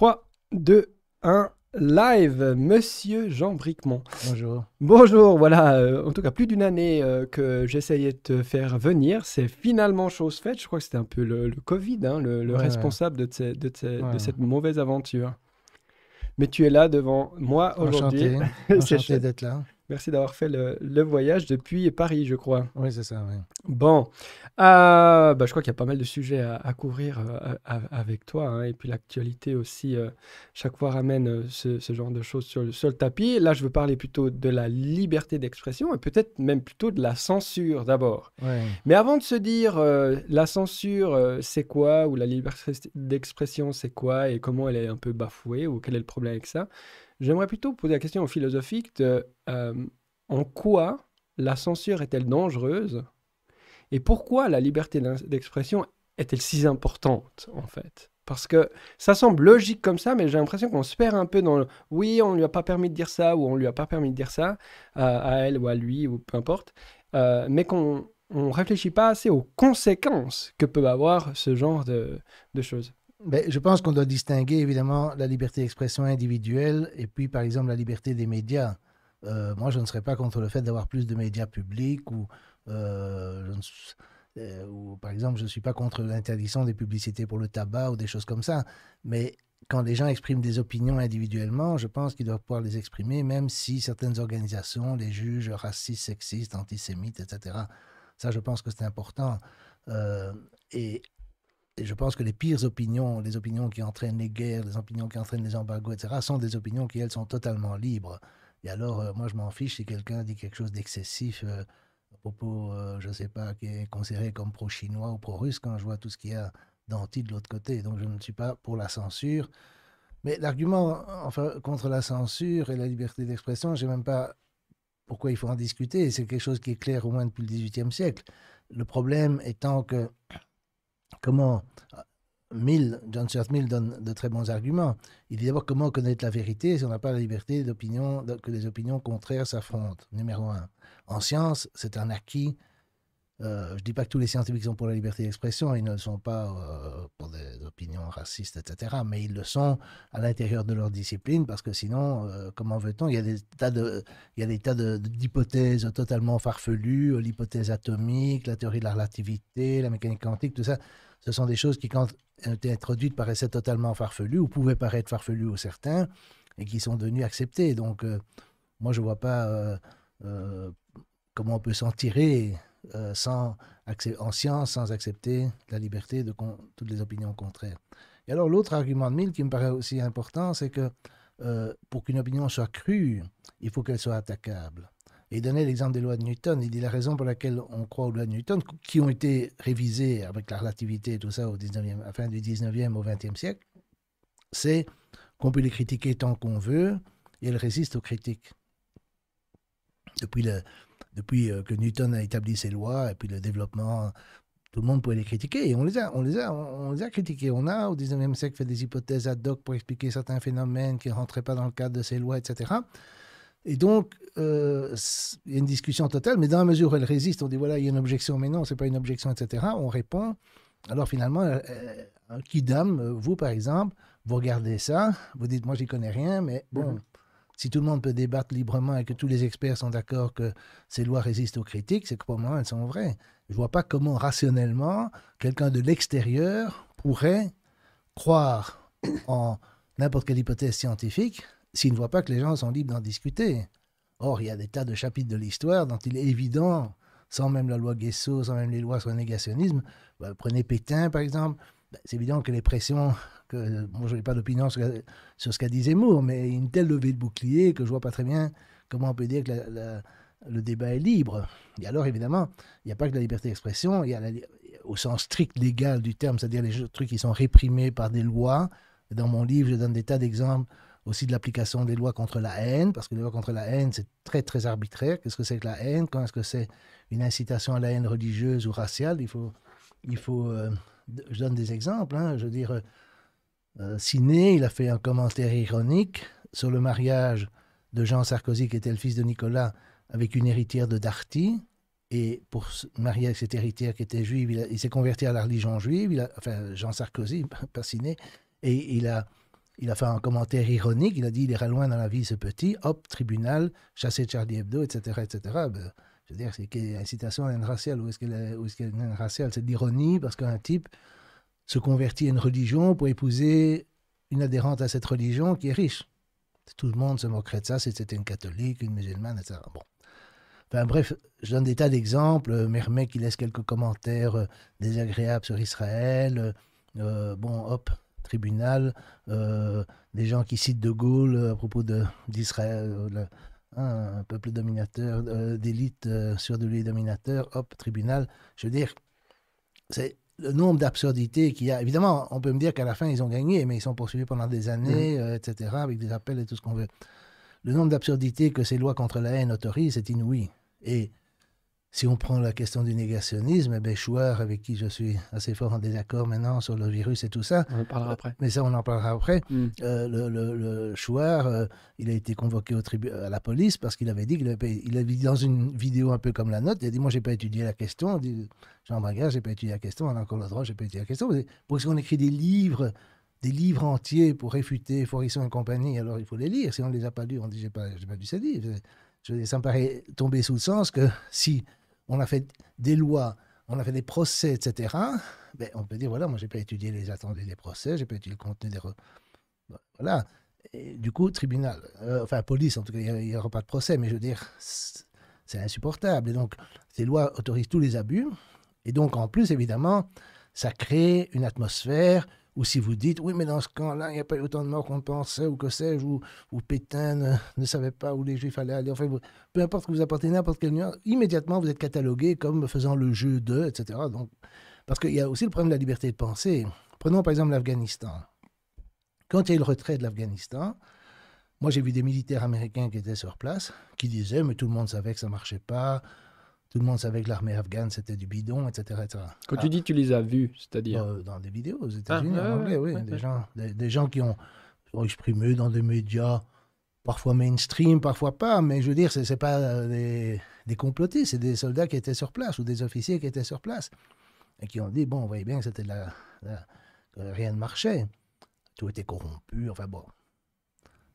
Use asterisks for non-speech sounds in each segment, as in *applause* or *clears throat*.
3, 2, 1, live, monsieur Jean Bricmont. Bonjour. Bonjour, voilà, euh, en tout cas plus d'une année euh, que j'essayais de te faire venir, c'est finalement chose faite, je crois que c'était un peu le, Covid, hein, le, responsable De, cette mauvaise aventure. Mais tu es là devant moi aujourd'hui. *laughs* Enchanté, Enchanté d'être là. Merci d'avoir fait le, voyage depuis Paris, je crois. Oui, c'est ça. Bon, euh, bah, je crois qu'il y a pas mal de sujets à, couvrir euh, avec toi. Hein, et puis l'actualité aussi, euh, chaque fois ramène euh, ce, genre de choses sur le, tapis. Là, je veux parler plutôt de la liberté d'expression et peut-être même plutôt de la censure d'abord. Mais avant de se dire la censure, c'est quoi, ou la liberté d'expression, c'est quoi, et comment elle est un peu bafouée, ou quel est le problème avec ça, J'aimerais plutôt poser la question philosophique de euh, en quoi la censure est-elle dangereuse et pourquoi la liberté d'expression est-elle si importante en fait Parce que ça semble logique comme ça, mais j'ai l'impression qu'on se perd un peu dans le oui, on ne lui a pas permis de dire ça ou on ne lui a pas permis de dire ça euh, à elle ou à lui ou peu importe, euh, mais qu'on ne réfléchit pas assez aux conséquences que peut avoir ce genre de, de choses. Ben, je pense qu'on doit distinguer évidemment la liberté d'expression individuelle et puis par exemple la liberté des médias. Euh, moi, je ne serais pas contre le fait d'avoir plus de médias publics ou, euh, euh, ou par exemple, je ne suis pas contre l'interdiction des publicités pour le tabac ou des choses comme ça. Mais quand les gens expriment des opinions individuellement, je pense qu'ils doivent pouvoir les exprimer, même si certaines organisations les juges racistes, sexistes, antisémites, etc. Ça, je pense que c'est important. et je pense que les pires opinions, les opinions qui entraînent les guerres, les opinions qui entraînent les embargos, etc., sont des opinions qui, elles, sont totalement libres. Et alors, euh, moi, je m'en fiche si quelqu'un dit quelque chose d'excessif euh, à propos, euh, je ne sais pas, qui est considéré comme pro-chinois ou pro-russe quand je vois tout ce qu'il y a d'anti de l'autre côté. Donc, je ne suis pas pour la censure. Mais l'argument contre la censure et la liberté d'expression, je sais même pas pourquoi il faut en discuter. C'est quelque chose qui est clair au moins depuis le XVIIIe siècle. Le problème étant que comment euh, John Stuart Mill donne de très bons arguments. Il dit d'abord comment connaître la vérité si on n'a pas la liberté d'opinion, que les opinions contraires s'affrontent. Numéro un. En science, c'est un acquis je euh, je dis pas que tous les scientifiques sont pour la liberté d'expression, ils ne le sont pas euh, pour des opinions racistes, etc. Mais ils le sont à l'intérieur de leur discipline, parce que sinon, euh, comment veut-on Il y a des tas de, il a des d'hypothèses totalement farfelues, l'hypothèse atomique, la théorie de la relativité, la mécanique quantique, tout ça. Ce sont des choses qui, quand elles été introduites, paraissaient totalement farfelues ou pouvaient paraître farfelues aux certains, et qui sont devenues acceptées. Donc, moi, je vois pas comment on peut s'en tirer euh, sans en science sans accepter la liberté de toutes les opinions contraires. Et alors l'autre argument de Mill qui me paraît aussi important, c'est que euh, pour qu'une opinion soit crue, il faut qu'elle soit attaquable. Et il donnait l'exemple des lois de Newton. Il dit la raison pour laquelle on croit aux lois de Newton, qui ont été révisées avec la relativité et tout ça au 19e, à la fin du 19e au 20e siècle, c'est qu'on peut les critiquer tant qu'on veut et elles résistent aux critiques. Depuis le, depuis euh, que Newton a établi ses lois et puis le développement, tout le monde pouvait les critiquer. Et on les a, on les on, les a critiqués. On a, au 19e siècle, fait des hypothèses ad hoc pour expliquer certains phénomènes qui ne rentraient pas dans le cadre de ces lois, etc. Et donc, euh, il y a une discussion totale, mais dans la mesure où elle résiste, on dit voilà, il y a une objection, mais non, ce n'est pas une objection, etc. On répond. Alors finalement, qui euh, dame, vous par exemple, vous regardez ça, vous dites moi j'y connais rien, mais bon, mmh si tout le monde peut débattre librement et que tous les experts sont d'accord que ces lois résistent aux critiques, c'est que pour moi, elles sont vraies. Je ne vois pas comment rationnellement quelqu'un de l'extérieur pourrait croire en n'importe quelle hypothèse scientifique s'il ne voit pas que les gens sont libres d'en discuter. Or, il y a des tas de chapitres de l'histoire dont il est évident, sans même la loi Guesso, sans même les lois sur le négationnisme, bah, prenez Pétain par exemple, bah, c'est évident que les pressions, que, euh, je n'ai pas d'opinion sur, ce qu'a dit Zemmour, mais une telle levée de bouclier que je ne vois pas très bien comment on peut dire que le débat est libre. Et alors, évidemment, il n'y a pas que la liberté d'expression, il y a au sens strict légal du terme, c'est-à-dire les trucs qui sont réprimés par des lois. Dans mon livre, je donne des tas d'exemples aussi de l'application des lois contre la haine, parce que les lois contre la haine, c'est très, très arbitraire. Qu'est-ce que c'est que la haine Quand est-ce que c'est une incitation à la haine religieuse ou raciale Il faut, il faut euh, je donne des exemples, hein. je veux dire, Ciné, euh, euh, il a fait un commentaire ironique sur le mariage de Jean Sarkozy, qui était le fils de Nicolas, avec une héritière de Darty. Et pour marier avec cette héritière qui était juive, il, s'est converti à la religion juive, il enfin Jean Sarkozy, *laughs* pas Ciné, et il a, fait un commentaire ironique, il a dit il ira loin dans la vie ce petit, hop, tribunal, chasser Charlie Hebdo, etc. etc. C'est-à-dire c'est qu'il y a incitation à une raciale, ou est-ce qu'elle est une raciale C'est d'ironie parce qu'un type se convertit à une religion pour épouser une adhérente à cette religion qui est riche. Tout le monde se moquerait de ça si c'était une catholique, une musulmane, etc. Bon. Enfin bref, je donne des tas d'exemples. Mermet qui laisse quelques commentaires euh, désagréables sur Israël. Euh, bon, hop, tribunal. Euh, des gens qui citent De Gaulle à propos d'Israël, un peuple dominateur, euh, d'élite euh, sur de lui dominateur, hop, tribunal. Je veux dire, c'est le nombre d'absurdités qu'il y a. Évidemment, on peut me dire qu'à la fin, ils ont gagné, mais ils sont poursuivis pendant des années, mm. euh, etc., avec des appels et tout ce qu'on veut. Le nombre d'absurdités que ces lois contre la haine autorisent est inouï. Et si on prend la question du négationnisme, ben Chouard, avec qui je suis assez fort en désaccord maintenant sur le virus et tout ça. On en parlera après. Mais ça, on en parlera après. Hmm. Euh, le, le, Chouard, euh, il a été convoqué au tribu à la police parce qu'il avait dit qu'il avait, dit dans une vidéo un peu comme la note. il a dit Moi, j'ai pas étudié la question. Il dit, Jean n'ai j'ai pas étudié la question. On a encore le droit, j'ai pas étudié la question. Pourquoi qu'on écrit des livres des livres entiers pour réfuter Forisson et compagnie, alors il faut les lire. Si on ne les a pas lus, on dit J'ai pas, pas dû se dire. Je, ça me paraît tomber sous le sens que si on a fait des lois, on a fait des procès, etc. Ben, on peut dire, voilà, moi, j'ai pas étudié les attendus des procès, j'ai pas étudié le contenu des... Voilà. du coup, tribunal, euh, enfin police, en tout cas, il n'y aura pas de procès, mais je veux dire, c'est insupportable. Et donc, ces lois autorisent tous les abus. Et donc, en plus, évidemment, ça crée une atmosphère ou si vous dites, oui, mais dans ce camp-là, il n'y a pas eu autant de morts qu'on pensait, ou que sais-je, ou, Pétain ne, savait pas où les Juifs allaient aller. Enfin, peu importe que vous apportez n'importe quelle nuance, immédiatement, vous êtes catalogué comme faisant le jeu de, etc. Donc, parce qu'il y a aussi le problème de la liberté de penser. Prenons par exemple l'Afghanistan. Quand il y a eu le retrait de l'Afghanistan, moi j'ai vu des militaires américains qui étaient sur place, qui disaient, mais tout le monde savait que ça ne marchait pas, tout le monde savait que l'armée afghane, c'était du bidon, etc. Quand tu ah. dis tu les as vus, c'est-à-dire euh, Dans des vidéos aux ah, États-Unis, ah, ouais, oui. des, gens, qui ont, exprimé dans des médias, parfois mainstream, parfois pas, mais je veux dire, ce n'est pas euh, des, des complotistes, c'est des soldats qui étaient sur place ou des officiers qui étaient sur place et qui ont dit bon, vous voyez bien que c'était la, rien ne marchait, tout était corrompu, enfin bon.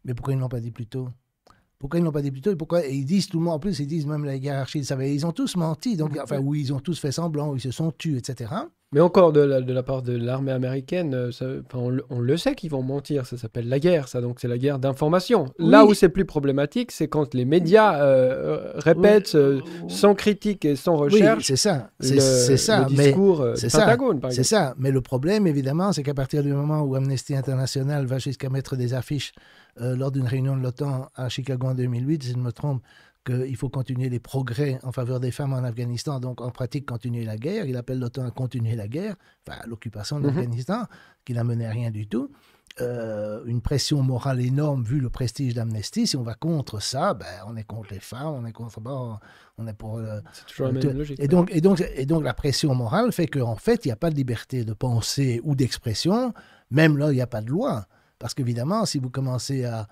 Mais pourquoi ils ne l'ont pas dit plus tôt pourquoi ils n'ont pas dit plus et pourquoi ils disent tout le monde en plus ils disent même la hiérarchie savait ils ont tous menti donc mm-hmm. enfin oui ils ont tous fait semblant ils se sont tués etc mais encore de la, de la part de l'armée américaine euh, on, le sait qu'ils vont mentir ça s'appelle la guerre ça donc c'est la guerre d'information là où c'est plus problématique c'est quand les médias euh, répètent euh, sans critique et sans recherche c'est ça c'est ça le discours c'est ça c'est ça mais le problème évidemment c'est qu'à partir du moment où Amnesty International va jusqu'à mettre des affiches euh, lors d'une réunion de l'OTAN à Chicago en 2008, si je ne me trompe, qu'il faut continuer les progrès en faveur des femmes en Afghanistan, donc en pratique continuer la guerre. Il appelle l'OTAN à continuer la guerre, enfin l'occupation de mhm. l'Afghanistan, qui n'a mené à rien du tout. Euh, une pression morale énorme vu le prestige d'Amnesty. Si on va contre ça, ben, on est contre les femmes, on est contre. on est pour. Euh, c'est toujours la même logique. et donc, la pression morale fait qu'en fait, il n'y a pas de liberté de pensée ou d'expression. Même là, il n'y a pas de loi. Parce qu'évidemment, si vous commencez à,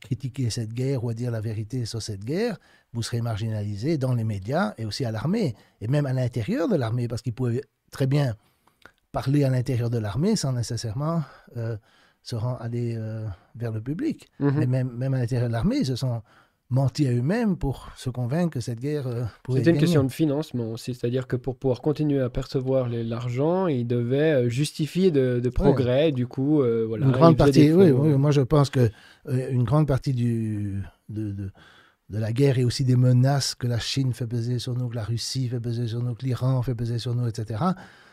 critiquer cette guerre ou à dire la vérité sur cette guerre, vous serez marginalisé dans les médias et aussi à l'armée, et même à l'intérieur de l'armée, parce qu'ils pouvaient très bien parler à l'intérieur de l'armée sans nécessairement euh, se rendre, aller euh, vers le public. Mm-hmm. Mais même, même à l'intérieur de l'armée, ils se sont menti à eux-mêmes pour se convaincre que cette guerre euh, C'était une question de financement aussi, c'est-à-dire que pour pouvoir continuer à percevoir l'argent, ils devaient euh, justifier de, progrès, du coup, euh, voilà. Une grande partie, oui, moi je pense que une grande partie du, de, de, la guerre et aussi des menaces que la Chine fait peser sur nous, que la Russie fait peser sur nous, que l'Iran fait peser sur nous, etc.,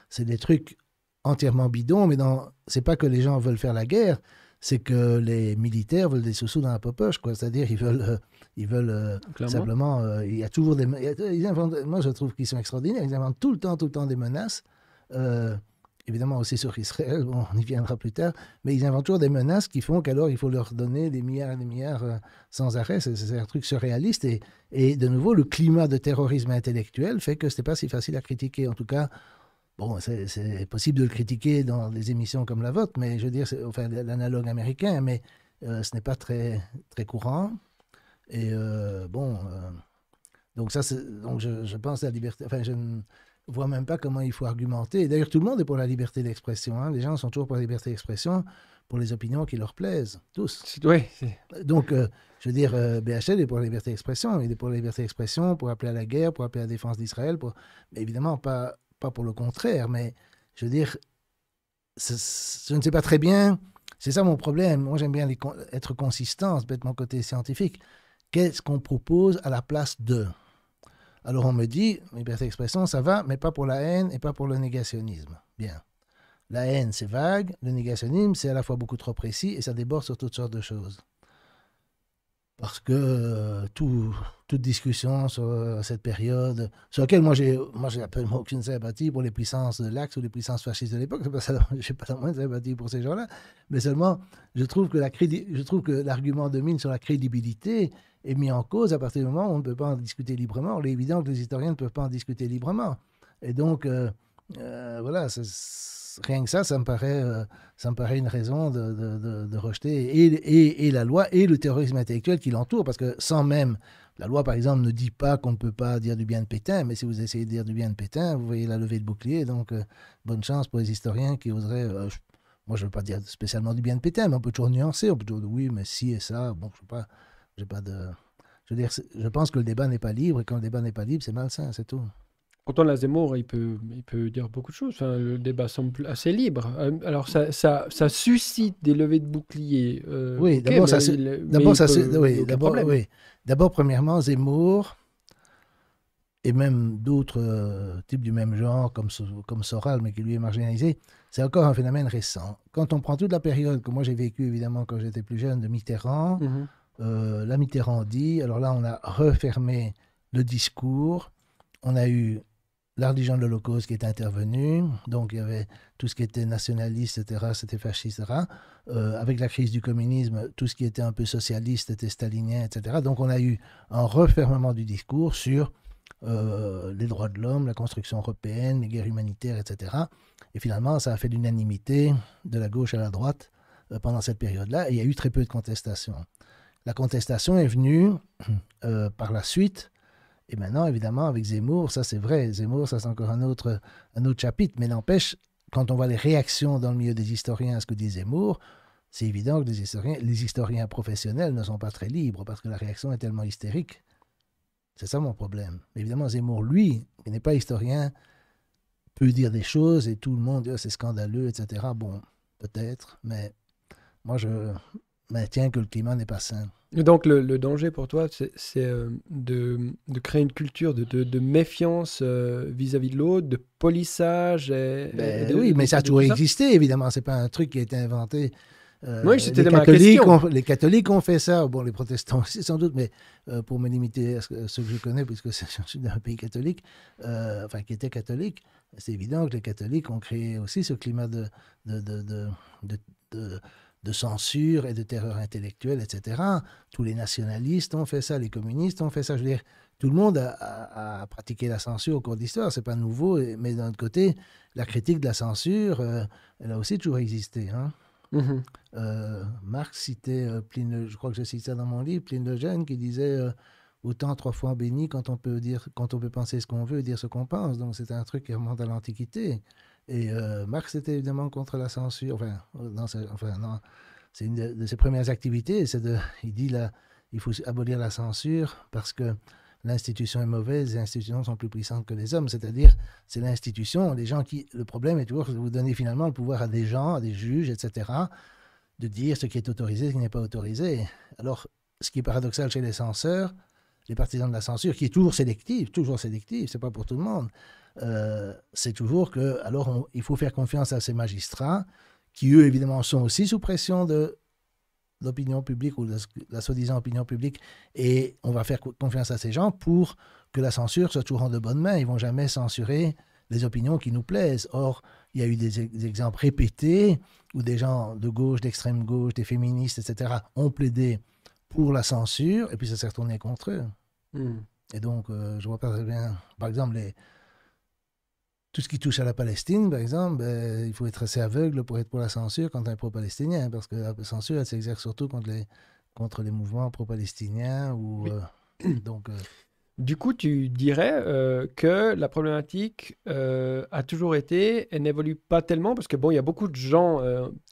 c'est des trucs entièrement bidons, mais dans, c'est pas que les gens veulent faire la guerre, c'est que les militaires veulent des sous-sous dans la poche, quoi. C'est-à-dire, ils veulent, euh, ils veulent euh, simplement. Euh, il y a toujours des. moi, je trouve qu'ils sont extraordinaires. Ils inventent tout le temps, tout le temps des menaces. évidemment aussi sur Israël, on y viendra plus tard, mais ils inventent toujours des menaces qui font qu'alors il faut leur donner des milliards et des milliards sans arrêt. C'est un truc surréaliste. Et, et, de nouveau, le climat de terrorisme intellectuel fait que ce n'est pas si facile à critiquer. En tout cas, Bon, c'est possible de le critiquer dans des émissions comme la vôtre, mais je veux dire, enfin, l'analogue américain, mais euh, ce n'est pas très, très courant. Et euh, bon, euh, donc ça, donc je, je, pense à la liberté. Enfin, je ne vois même pas comment il faut argumenter. D'ailleurs, tout le monde est pour la liberté d'expression. Hein. Les gens sont toujours pour la liberté d'expression, pour les opinions qui leur plaisent, tous. Oui. Donc, je veux dire, BHL est pour la liberté d'expression. Il est pour la liberté d'expression, pour appeler à la guerre, pour appeler à la défense d'Israël, pour... mais évidemment pas pas pour le contraire, mais je veux dire, je ne sais pas très bien. C'est ça mon problème. Moi, j'aime bien être consistant, c'est mon côté scientifique. Qu'est-ce qu'on propose à la place de Alors, on me dit, liberté d'expression, ça va, mais pas pour la haine et pas pour le négationnisme. Bien. La haine, c'est vague. Le négationnisme, c'est à la fois beaucoup trop précis et ça déborde sur toutes sortes de choses parce que euh, toute discussion sur euh, cette période, sur laquelle moi j'ai moi j'ai absolument aucune sympathie pour les puissances de l'Axe ou les puissances fascistes de l'époque, je *laughs* n'ai pas la moindre sympathie pour ces gens-là, mais seulement je trouve que la je trouve que l'argument de mine sur la crédibilité est mis en cause à partir du moment où on ne peut pas en discuter librement. Il est évident que les historiens ne peuvent pas en discuter librement. Et donc, euh, voilà, c'est rien que ça, ça me paraît, euh, ça me paraît une raison de, rejeter et, et, la loi et le terrorisme intellectuel qui l'entoure, parce que sans même, la loi par exemple ne dit pas qu'on ne peut pas dire du bien de Pétain, mais si vous essayez de dire du bien de Pétain, vous voyez la levée de bouclier, donc euh, bonne chance pour les historiens qui oseraient, euh, moi je ne veux pas dire spécialement du bien de Pétain, mais on peut toujours nuancer, on peut toujours dire oui, mais si et ça, bon, je sais pas, j'ai pas de... Je, veux dire, je pense que le débat n'est pas libre, et quand le débat n'est pas libre, c'est malsain, c'est tout. Quand Zemmour, il peut, il peut dire beaucoup de choses. le débat semble assez libre. Euh, alors, ça, ça, ça suscite des levées de boucliers. Euh, oui, d'abord, ça, d'abord, oui, d'abord, premièrement, Zemmour et même d'autres euh, types du même genre, comme, comme Soral, mais qui lui est marginalisé, c'est encore un phénomène récent. Quand on prend toute la période que moi j'ai vécue, évidemment, quand j'étais plus jeune, de Mitterrand, mhm. là, la Mitterrand dit, alors là, on a refermé le discours, on a eu la religion de l'Holocauste qui est intervenue, donc il y avait tout ce qui était nationaliste, etc., c'était fasciste, etc. Euh, avec la crise du communisme, tout ce qui était un peu socialiste était stalinien, etc. Donc on a eu un refermement du discours sur euh, les droits de l'homme, la construction européenne, les guerres humanitaires, etc. Et finalement, ça a fait l'unanimité de la gauche à la droite euh, pendant cette période-là, et il y a eu très peu de contestation. La contestation est venue par la suite et maintenant, évidemment, avec Zemmour, ça c'est vrai. Zemmour, ça c'est encore un autre, un autre chapitre. Mais n'empêche, quand on voit les réactions dans le milieu des historiens à ce que dit Zemmour, c'est évident que les historiens, les historiens professionnels ne sont pas très libres parce que la réaction est tellement hystérique. C'est ça mon problème. Évidemment, Zemmour, lui, qui n'est pas historien, peut dire des choses et tout le monde dit ah, c'est scandaleux, etc. Bon, peut-être, mais moi je maintiens que le climat n'est pas sain. Donc le, danger pour toi, c'est euh, de, créer une culture de, méfiance euh, vis-à-vis de l'autre, de polissage. Ben oui, mais ça a toujours existé, évidemment. C'est pas un truc qui a été inventé. Euh, c'était les, catholiques ont, les catholiques ont fait ça, bon, les protestants *laughs* aussi sans doute, mais euh, pour me limiter à ce, que je connais, puisque *laughs* je suis d'un pays catholique, enfin qui était catholique, c'est évident que les catholiques ont créé aussi ce climat de, de de censure et de terreur intellectuelle, etc. Tous les nationalistes ont fait ça, les communistes ont fait ça. Je veux dire, tout le monde a, pratiqué la censure au cours de ce c'est pas nouveau. Mais d'un autre côté, la critique de la censure, euh, elle a aussi toujours existé. Hein. Mhm. Euh, Marx citait euh, je crois que je cite ça dans mon livre, Pline le Gênes qui disait autant trois fois béni quand on peut dire, quand on peut penser ce qu'on veut et dire ce qu'on pense. Donc c'est un truc qui remonte à l'Antiquité. Et euh, Marx était évidemment contre la censure. Enfin, euh, c'est une de, ses premières activités. C'est de, il dit là, il faut abolir la censure parce que l'institution est mauvaise, les institutions sont plus puissantes que les hommes. C'est-à-dire, c'est l'institution, les gens qui. Le problème est toujours que vous donnez finalement le pouvoir à des gens, à des juges, etc., de dire ce qui est autorisé, ce qui n'est pas autorisé. Alors, ce qui est paradoxal chez les censeurs, les partisans de la censure, qui est toujours sélective, toujours sélective, c'est pas pour tout le monde. Euh, c'est toujours que, alors, il faut faire confiance à ces magistrats qui, eux, évidemment, sont aussi sous pression de l'opinion publique ou de la soi-disant opinion publique, et on va faire confiance à ces gens pour que la censure soit toujours en de bonnes mains. Ils vont jamais censurer les opinions qui nous plaisent. Or, il y a eu des, exemples répétés où des gens de gauche, d'extrême gauche, des féministes, etc., ont plaidé pour la censure, et puis ça s'est retourné contre eux. Hmm. Et donc, euh, je vois pas très bien, par exemple, les, tout ce qui touche à la Palestine, par exemple, ben, il faut être assez aveugle pour être pour la censure quand on est pro-palestinien, hein, parce que la censure, elle s'exerce surtout contre les, contre les mouvements pro-palestiniens. Ou, euh, *clears throat* donc, euh, Du coup, tu dirais euh, que la problématique a toujours été, elle n'évolue pas tellement, parce que bon, il y a beaucoup de gens,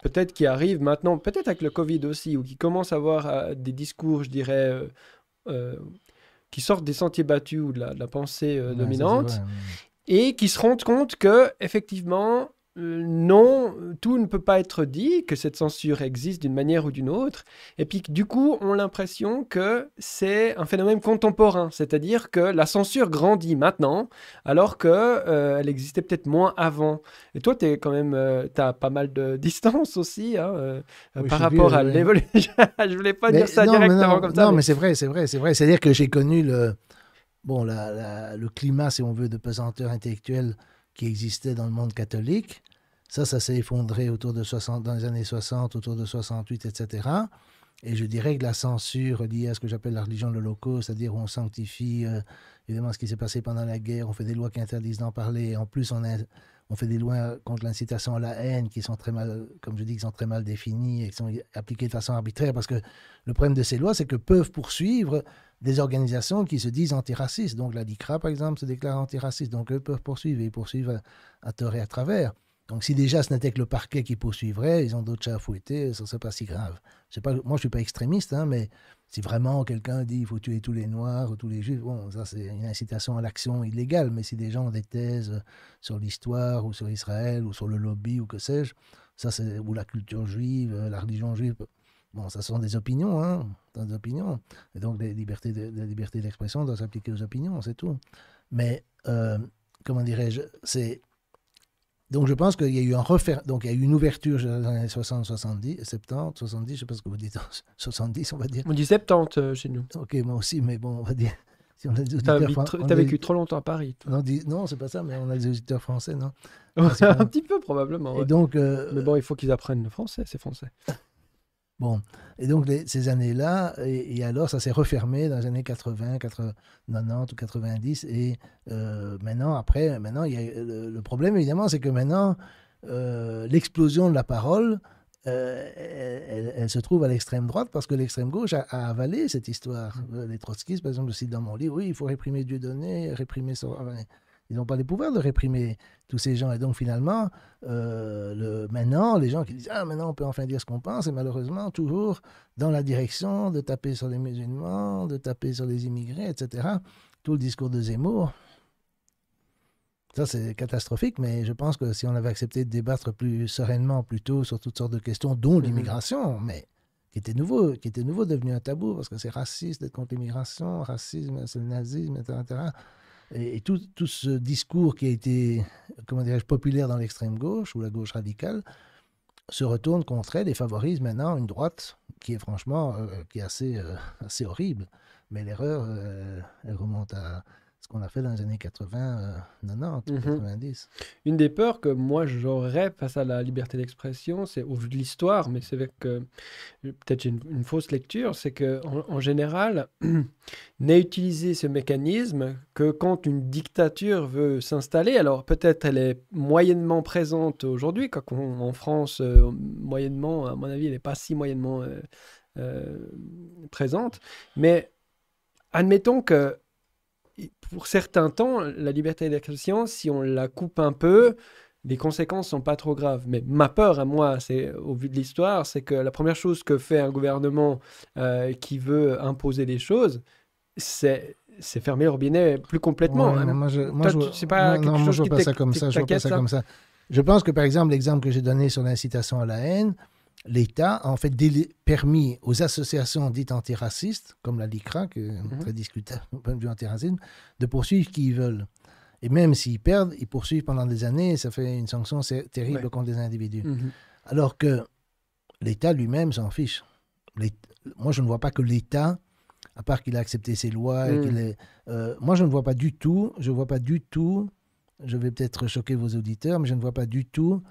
peut-être qui arrivent maintenant, peut-être avec le Covid aussi, ou qui commencent à avoir des discours, je dirais qui sortent des sentiers battus ou de la, pensée dominante et qui se rendent compte que, effectivement, euh, non, tout ne peut pas être dit, que cette censure existe d'une manière ou d'une autre, et puis du coup, on a l'impression que c'est un phénomène contemporain, c'est-à-dire que la censure grandit maintenant, alors que euh, elle existait peut-être moins avant. Et toi, tu quand même, euh, as pas mal de *laughs* distance aussi hein, par rapport à l'évolution. *laughs* je voulais pas dire ça directement non, comme ça. Non, mais, mais c'est vrai, c'est vrai, c'est vrai. C'est-à-dire que j'ai connu le bon, le climat, si on veut, de pesanteur intellectuelle qui existait dans le monde catholique. Ça, ça s'est effondré autour de 60, dans les années 60, autour de 68, etc. Et je dirais que la censure liée à ce que j'appelle la religion de l'Holocauste, c'est-à-dire où on sanctifie euh, évidemment ce qui s'est passé pendant la guerre, on fait des lois qui interdisent d'en parler, en plus on, a, on fait des lois contre l'incitation à la haine qui sont très mal, comme je dis, qui sont très mal définies et qui sont appliquées de façon arbitraire parce que le problème de ces lois, c'est que peuvent poursuivre des organisations qui se disent antiracistes. Donc la DICRA, par exemple, se déclare antiraciste. Donc eux peuvent poursuivre et ils poursuivent à, tort et à travers. Donc si déjà ce n'était que le parquet qui poursuivrait, ils ont d'autres chats à fouetter, ça ne serait pas si grave. Pas, moi, je ne suis pas extrémiste, hein, mais si vraiment quelqu'un dit il faut tuer tous les Noirs ou tous les Juifs, bon, ça c'est une incitation à l'action illégale, mais si des gens ont des thèses sur l'histoire ou sur Israël ou sur le lobby ou que sais-je, ça c'est ou la culture juive, la religion juive, bon, ça sont des opinions, hein, des opinions. Et donc des libertés de, la liberté d'expression doit s'appliquer aux opinions, c'est tout. Mais euh, comment dirais-je, c'est donc je pense qu'il y a eu un refaire. donc il y a eu une ouverture dans les années 60, 70, 70, 70, je sais pas ce que vous dites, 70 *laughs* on va dire. On dit 70 euh, chez nous. Ok, moi aussi, mais bon, on va dire. *laughs* Tu as vécu trop longtemps à Paris. Non, Non, c'est pas ça, mais on a des auditeurs français, non *laughs* Un petit peu probablement. Et donc, euh, Mais bon, il faut qu'ils apprennent le français, c'est français. Bon, et donc ces années-là, et, alors ça s'est refermé dans les années 80, 90 ou 90, et euh, maintenant, après, maintenant, il y a, le, problème évidemment, c'est que maintenant, euh, l'explosion de la parole, euh, elle, se trouve à l'extrême droite parce que l'extrême gauche a, avalé cette histoire. Mmh. Les trotskistes, par exemple, aussi dans mon livre, oui, il faut réprimer Dieu donné réprimer son ils n'ont pas les pouvoirs de réprimer tous ces gens. Et donc, finalement, euh, le, maintenant, les gens qui disent Ah, maintenant, on peut enfin dire ce qu'on pense, et malheureusement, toujours dans la direction de taper sur les musulmans, de taper sur les immigrés, etc. Tout le discours de Zemmour. Ça, c'est catastrophique, mais je pense que si on avait accepté de débattre plus sereinement, plus tôt, sur toutes sortes de questions, dont mhm. l'immigration, mais qui était nouveau, qui était nouveau devenu un tabou, parce que c'est raciste d'être contre l'immigration, racisme, c'est le nazisme, etc. Et, tout, ce discours qui a été, comment dirais-je, populaire dans l'extrême gauche ou la gauche radicale se retourne contre elle et favorise maintenant une droite qui est franchement, euh, qui est assez, euh, assez horrible. Mais l'erreur, euh, remonte à, ce qu'on a fait dans les années 80, 90, 90. Une des peurs que moi j'aurais face à la liberté d'expression, c'est au vu de l'histoire, mais c'est que euh, peut-être une, une fausse lecture, c'est que en, général, *clears throat* n'est utilisé ce mécanisme que quand une dictature veut s'installer. Alors peut-être elle est moyennement présente aujourd'hui, quand en France, euh, moyennement, à mon avis, elle n'est pas si moyennement euh, présente, mais admettons que pour certains temps, la liberté d'expression, si on la coupe un peu, les conséquences sont pas trop graves. Mais ma peur à moi, c'est au vu de l'histoire, c'est que la première chose que fait un gouvernement euh, qui veut imposer des choses, c'est c'est fermer robinet plus complètement. moi, je, ne pas vois pas ça comme ça. Je pense que par exemple, l'exemple que j'ai donné sur l'incitation à la haine, l'État a en fait permis aux associations dites antiracistes, comme la LICRA, que est mhm. très discutable *laughs* au point de vue antiracisme, de poursuivre qui ils veulent. Et même s'ils perdent, ils poursuivent pendant des années et ça fait une sanction terrible contre des individus. Mhm. Alors que l'État lui-même s'en fiche. Moi, je ne vois pas que l'État, à part qu'il a accepté ses lois, mm. euh, moi, je ne vois pas du tout, je ne vois pas du tout, je vais peut-être choquer vos auditeurs, mais je ne vois pas du tout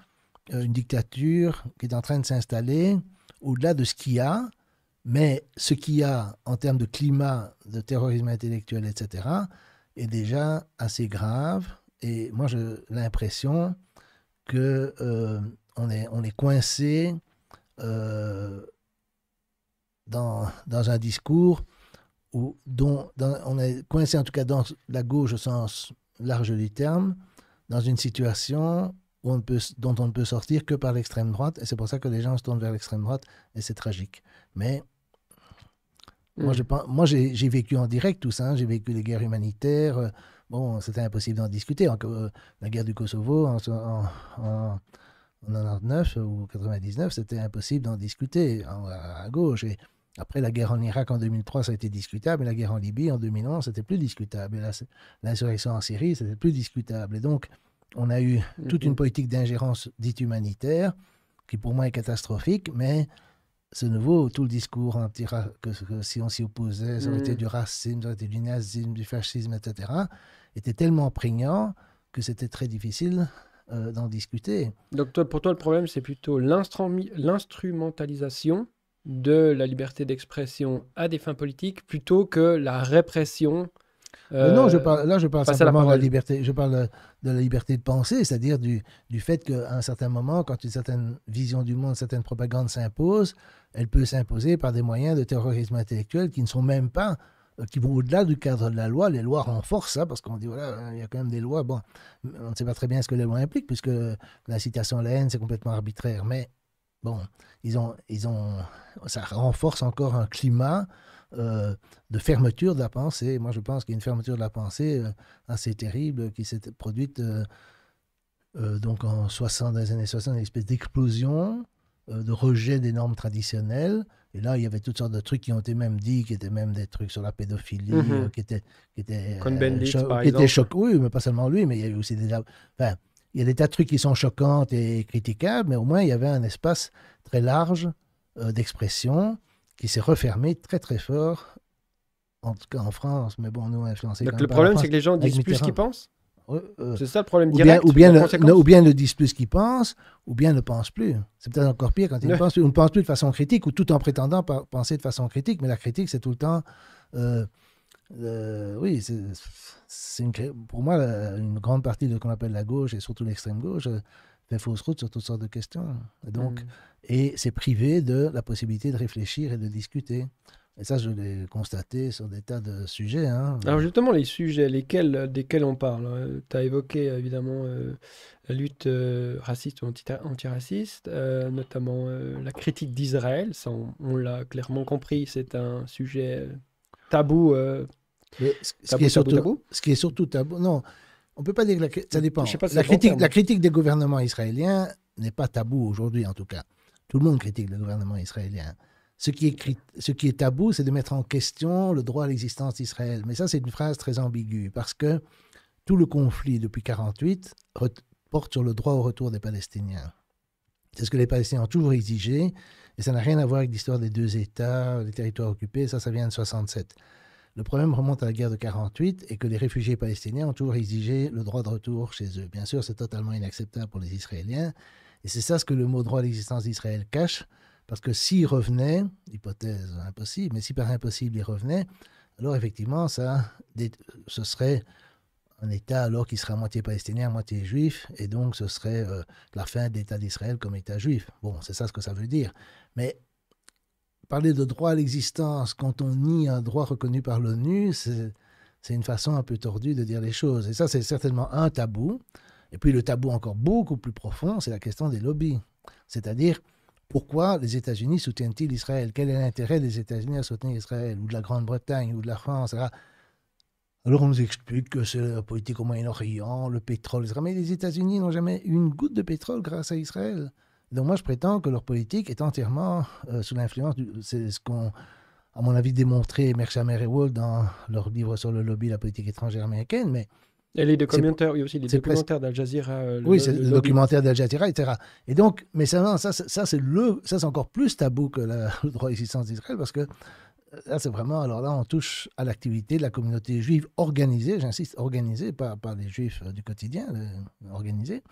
euh, une dictature qui est en train de s'installer au-delà de ce qu'il y a, mais ce qu'il y a en termes de climat, de terrorisme intellectuel, etc., est déjà assez grave. Et moi, j'ai l'impression que euh, on est, on est coincé euh, dans, dans, un discours où, dont on est coincé, en tout cas dans la gauche au sens large du terme, dans une situation dont on ne peut sortir que par l'extrême droite. Et c'est pour ça que les gens se tournent vers l'extrême droite. Et c'est tragique. Mais moi, mm. j'ai vécu en direct tout ça. Hein. J'ai vécu les guerres humanitaires. Euh, bon, c'était impossible d'en discuter. Euh, la guerre du Kosovo en, en, 99 euh, ou 99, c'était impossible d'en discuter à, gauche. Et après, la guerre en Irak en 2003, ça a été discutable. Et la guerre en Libye en 2011, c'était plus discutable. Et l'insurrection en Syrie, c'était plus discutable. Et donc, on a eu mm-hmm. toute une politique d'ingérence dite humanitaire, qui pour moi est catastrophique, mais ce nouveau, tout le discours, que, si on s'y opposait, ça aurait été mm-hmm. du racisme, ça aurait été du nazisme, du fascisme, etc., était tellement prégnant que c'était très difficile euh, d'en discuter. Donc pour toi, le problème, c'est plutôt l'instrumentalisation de la liberté d'expression à des fins politiques plutôt que la répression euh, non, je parle, là, je parle simplement de la liberté. Je parle de la liberté de penser, c'est-à-dire du, du fait qu'à un certain moment, quand une certaine vision du monde, une certaine propagande s'impose, elle peut s'imposer par des moyens de terrorisme intellectuel qui ne sont même pas, euh, qui vont au-delà du cadre de la loi. Les lois renforcent ça parce qu'on dit, voilà, il y a quand même des lois. Bon, on ne sait pas très bien ce que les lois impliquent puisque l'incitation à la haine, c'est complètement arbitraire. Mais bon, ils ont, ils ont, ça renforce encore un climat euh, de fermeture de la pensée. Moi, je pense qu'il y a une fermeture de la pensée euh, assez terrible qui s'est produite euh, donc en 60, dans les années 60, une espèce d'explosion de rejet des normes traditionnelles. Et là, il y avait toutes sortes de trucs qui ont été même dit, qui étaient même des trucs sur la pédophilie, mm-hmm. qui étaient... Qui étaient, par qui oui, mais pas seulement lui, mais il y a aussi des... Enfin, il y a des tas de trucs qui sont choquants et critiquables, mais au moins il y avait un espace très large d'expression qui s'est refermé très très fort, en tout cas en France, mais bon, nous, a influencé. Donc le problème, c'est que les gens disent plus ce qu'ils pensent euh, C'est ça le problème direct ou bien, ou, bien ne, disent plus ce qu'ils pensent, ou bien ne pensent plus. C'est peut-être encore pire quand ils ne pensent plus. On ne pense plus de façon critique, ou tout en prétendant penser de façon critique, mais la critique, c'est tout le temps... Euh, euh, oui, c'est pour moi, une grande partie de ce qu'on appelle la gauche, et surtout l'extrême gauche, fait ben, fausse route sur toutes sortes de questions. Hein. Et donc, mm. et c'est privé de la possibilité de réfléchir et de discuter. Et ça, je l'ai constaté sur des tas de sujets. Hein. Alors justement, les sujets lesquels, euh, desquels on parle. Hein. Tu as évoqué euh, évidemment euh, la lutte raciste ou antiraciste, notamment la critique d'Israël. on, l'a clairement compris, c'est un sujet tabou. tabou, ce, qui est surtout, tabou, non, on ne peut pas dire que ça dépend. la, critique, la critique des gouvernements israéliens n'est pas tabou aujourd'hui, en tout cas. Tout le monde critique le gouvernement israélien. Ce qui est, ce qui est tabou, c'est de mettre en question le droit à l'existence d'Israël. Mais ça, c'est une phrase très ambiguë, parce que tout le conflit depuis 1948 porte sur le droit au retour des Palestiniens. C'est ce que les Palestiniens ont toujours exigé, et ça n'a rien à voir avec l'histoire des deux États, des territoires occupés, ça, ça vient de 67. Le problème remonte à la guerre de 48 et que les réfugiés palestiniens ont toujours exigé le droit de retour chez eux. Bien sûr, c'est totalement inacceptable pour les Israéliens. Et c'est ça ce que le mot droit à l'existence d'Israël cache. Parce que s'ils revenaient, hypothèse impossible, mais si par impossible ils revenaient, alors effectivement, ça, ce serait un État alors qui serait à moitié palestinien, à moitié juif, et donc ce serait euh, la fin de l'État d'Israël comme État juif. Bon, c'est ça ce que ça veut dire. Mais parler de droit à l'existence quand on nie un droit reconnu par l'ONU, c'est une façon un peu tordue de dire les choses. Et ça, c'est certainement un tabou. Et puis le tabou encore beaucoup plus profond, c'est la question des lobbies. C'est-à-dire, pourquoi les États-Unis soutiennent-ils Israël Quel est l'intérêt des États-Unis à soutenir Israël Ou de la Grande-Bretagne Ou de la France Alors on nous explique que c'est la politique au Moyen-Orient, le pétrole, Mais les États-Unis n'ont jamais eu une goutte de pétrole grâce à Israël. Donc moi, je prétends que leur politique est entièrement euh, sous l'influence du... C'est ce qu'ont, à mon avis, démontré Merchamer et Wall dans leur livre sur le lobby, de la politique étrangère américaine, mais... Et les documentaires, aussi, les documentaires d'Al Jazeera. Euh, oui, c'est le, documentaire d'Al Jazeera, etc. Et donc, mais ça, ça, ça c'est le, ça c'est encore plus tabou que la, *laughs* le droit d'existence d'Israël parce que euh, là, c'est vraiment, alors là, on touche à l'activité de la communauté juive organisée, j'insiste, organisée par, par les juifs du quotidien, organisée.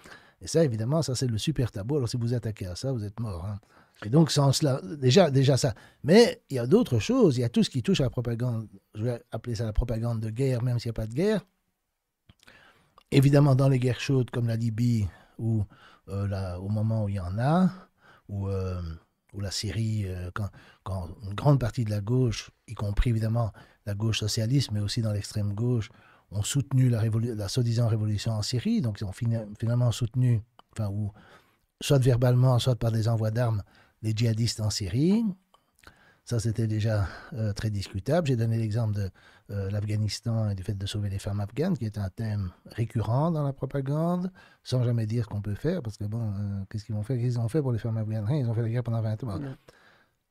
Et ça, évidemment, ça, c'est le super tabou. Alors, si vous attaquez à ça, vous êtes mort. Hein. Et donc, sans cela, déjà, déjà ça. Mais il y a d'autres choses. Il y a tout ce qui touche à la propagande. Je vais appeler ça la propagande de guerre, même s'il n'y a pas de guerre. Évidemment, dans les guerres chaudes, comme la Libye, ou euh, au moment où il y en a, ou, euh, ou la Syrie, euh, quand, quand, une grande partie de la gauche, y compris évidemment la gauche socialiste, mais aussi dans l'extrême gauche, ont soutenu la, la soi-disant révolution en Syrie, donc ils ont finalement soutenu, enfin, ou, soit verbalement, soit par des envois d'armes, les djihadistes en Syrie. Ça, c'était déjà euh, très discutable. J'ai donné l'exemple de euh, l'Afghanistan et du fait de sauver les femmes afghanes, qui est un thème récurrent dans la propagande, sans jamais dire ce qu'on peut faire, parce que bon, euh, qu'est-ce qu'ils vont faire ont fait pour les femmes afghanes Rien, ils ont fait la guerre pendant 20 ans.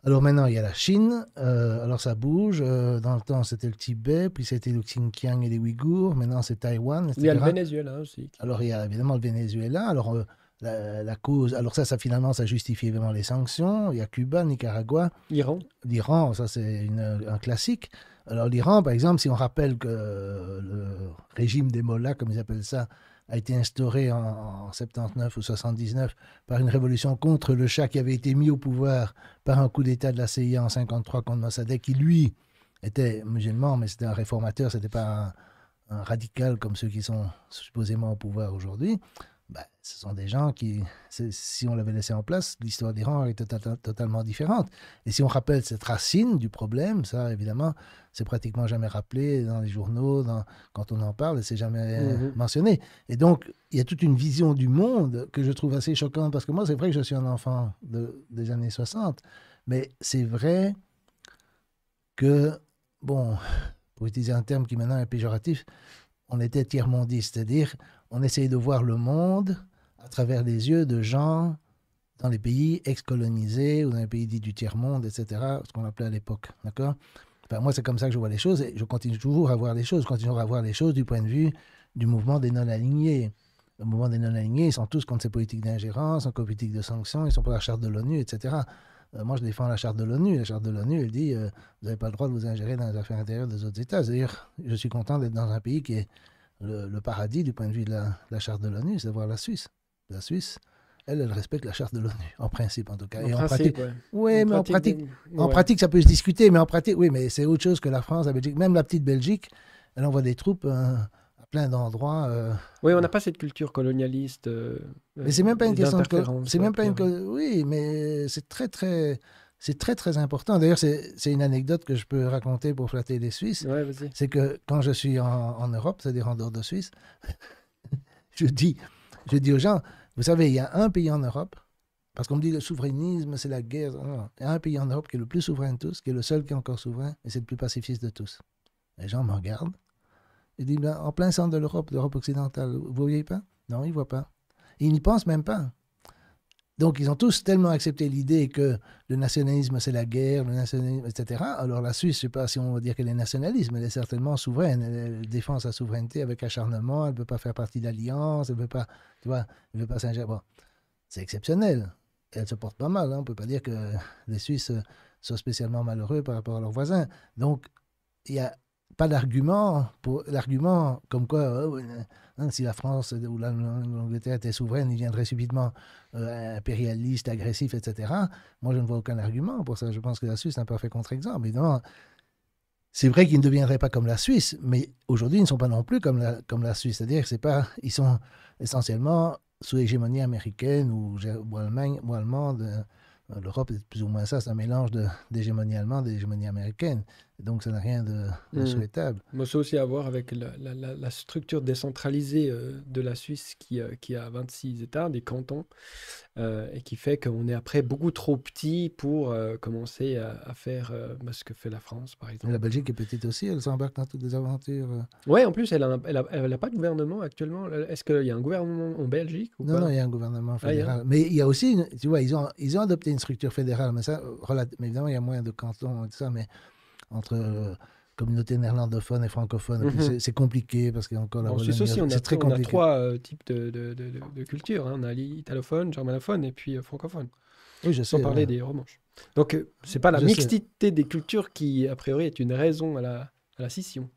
Alors maintenant, il y a la Chine. Euh, alors ça bouge. Euh, dans le temps, c'était le Tibet, puis c'était le Xinjiang et les Ouïghours. Maintenant, c'est Taïwan. Etc. Il y a le Venezuela aussi. Alors il y a évidemment le Venezuela. Alors euh, la, cause. Alors ça, ça finalement, ça justifie évidemment les sanctions. Il y a Cuba, Nicaragua. L'Iran. L'Iran, ça c'est un classique. Alors l'Iran, par exemple, si on rappelle que le régime des Mollahs, comme ils appellent ça, a été instauré en, 79 ou 79 par une révolution contre le chat qui avait été mis au pouvoir par un coup d'État de la CIA en 53 contre Mossadegh, qui lui était musulman, mais c'était un réformateur, c'était pas un, radical comme ceux qui sont supposément au pouvoir aujourd'hui ce sont des gens qui, si on l'avait laissé en place, l'histoire d'Iran aurait été tota-, tota-, totalement différente. Et si on rappelle cette racine du problème, ça, évidemment, c'est pratiquement jamais rappelé dans les journaux, quand on en parle, c'est jamais mm-hmm. mentionné. Et donc, il y a toute une vision du monde que je trouve assez choquante, parce que moi, c'est vrai que je suis un enfant des années 60, mais c'est vrai que, bon, pour utiliser un terme qui maintenant est péjoratif, on était tiers-mondiste, c'est-à-dire on essayait de voir le monde à travers les yeux de gens dans les pays ex-colonisés ou dans les pays dits du tiers-monde, etc., ce qu'on appelait à l'époque. D'accord enfin, Moi, c'est comme ça que je vois les choses et je continue toujours à voir les choses. Je continue à voir les choses du point de vue du mouvement des non-alignés. Le mouvement des non-alignés, ils sont tous contre ces politiques d'ingérence, contre politiques de sanctions, ils sont pour la charte de l'ONU, etc. Euh, moi, je défends la charte de l'ONU. La charte de l'ONU, elle dit euh, vous n'avez pas le droit de vous ingérer dans les affaires intérieures des autres États. C'est-à-dire, je suis content d'être dans un pays qui est le, paradis du point de vue de la, de la charte de l'ONU, c'est-à-dire la Suisse la Suisse, elle, elle respecte la charte de l'ONU, en principe en tout cas. et en pratique, ouais. mais en pratique, en pratique, ça peut se discuter, mais en pratique, oui, mais c'est autre chose que la France, la Belgique, même la petite Belgique, elle envoie des troupes euh, à plein d'endroits. Euh, oui, on n'a pas cette culture colonialiste. Euh, mais c'est même pas une question de, c'est même pas une, oui, mais c'est très très. C'est très très important. D'ailleurs, c'est une anecdote que je peux raconter pour flatter les Suisses. c'est que quand je suis en, en Europe, c'est-à-dire en dehors de Suisse, *laughs* je dis, je dis aux gens, vous savez, il y a un pays en Europe, parce qu'on me dit le souverainisme, c'est la guerre. Il y a un pays en Europe qui est le plus souverain de tous, qui est le seul qui est encore souverain, et c'est le plus pacifiste de tous. Les gens me regardent. Ils disent, ben, en plein centre de l'Europe, l'Europe occidentale, vous voyez pas Non, ils ne voient pas. ils n'y pensent même pas. Donc ils ont tous tellement accepté l'idée que le nationalisme c'est la guerre, le nationalisme, etc. Alors la Suisse, je ne sais pas si on va dire qu'elle est nationaliste, mais elle est certainement souveraine. Elle défend sa souveraineté avec acharnement, elle ne peut pas faire partie d'alliance, elle ne pas, tu vois, elle veut pas s'ingérer. Bon, c'est exceptionnel. Elle se porte pas mal, hein. on ne peut pas dire que les Suisses sont spécialement malheureux par rapport à leurs voisins. Donc il y a pas l'argument, pour l'argument comme quoi euh, hein, si la France ou l'Angleterre était souveraine, il viendrait subitement euh, impérialiste, agressif, etc. Moi, je ne vois aucun argument pour ça. Je pense que la Suisse est un parfait contre-exemple. Évidemment, c'est vrai qu'ils ne deviendraient pas comme la Suisse, mais aujourd'hui, ils ne sont pas non plus comme la, comme la Suisse. C'est-à-dire c'est pas, ils sont essentiellement sous l'hégémonie américaine ou, ou allemande. L'Europe est plus ou moins ça, c'est un mélange d'hégémonie allemande et d'hégémonie américaine. Donc ça n'a rien de, de hmm. souhaitable. Moi, ça aussi à voir avec la, structure décentralisée euh, de la Suisse qui, euh, qui, a 26 États, des cantons, euh, et qui fait qu'on est après beaucoup trop petit pour commencer à, faire bah, ce que fait la France, par exemple. la Belgique est petite aussi, elle s'embarque dans toutes les aventures. Oui, en plus, elle n'a elle pas de gouvernement actuellement. Est-ce qu'il y a un gouvernement en Belgique ou Non, pas non, il y a un gouvernement ah, fédéral. Mais il y a aussi, tu vois, ils ont, ils ont adopté une structure fédérale, mais ça, mais évidemment, il y a moins de cantons et tout ça, mais entre euh, communauté néerlandophone et francophone. Mhm. C'est compliqué parce qu'il y a encore la Russie, on a, trois euh, types de, cultures. Hein. On a l'italophone, germanophone et puis euh, francophone. Oui, je sais, Sans parler des romanches. Donc, c'est pas la mixité des cultures qui, a priori, est une raison à la, scission.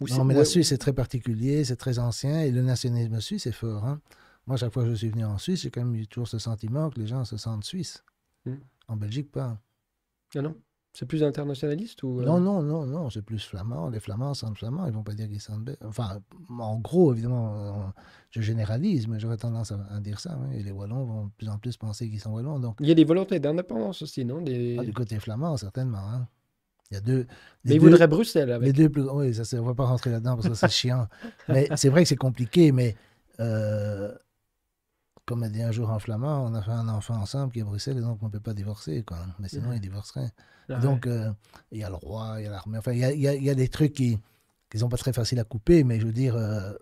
non, mais la Suisse est très particulier, c'est très ancien, et le nationalisme suisse est fort. Hein. Moi, chaque fois que je suis venu en Suisse, j'ai quand même eu toujours ce sentiment que les gens se sentent suisses. Hmm. En Belgique, pas. Ah non c'est plus internationaliste ou euh? Non, non, non, non, c'est plus flamand. Les flamands sentent flamands, ils vont pas dire qu'ils sont... Enfin, en gros, évidemment, je généralise, mais j'aurais tendance à, dire ça. Hein, et les Wallons vont de plus en plus penser qu'ils sont Wallons. Donc... Il y a des volontés d'indépendance aussi, non des... Ah, du côté flamand, certainement. Hein. Il y a deux. Mais ils voudraient Bruxelles avec. Les deux plus... Oui, ça, ne va pas rentrer là-dedans parce que c'est chiant. *laughs* Mais c'est vrai que c'est compliqué, mais. Euh, comme a dit un jour en flamand, on a fait un enfant ensemble qui est à Bruxelles et donc on ne peut pas divorcer. Mais sinon, ils divorceraient. Ah donc, euh, il y a le roi, il y a l'armée. Enfin, il y a, des trucs qui ne sont pas très faciles à couper, mais je veux dire, euh,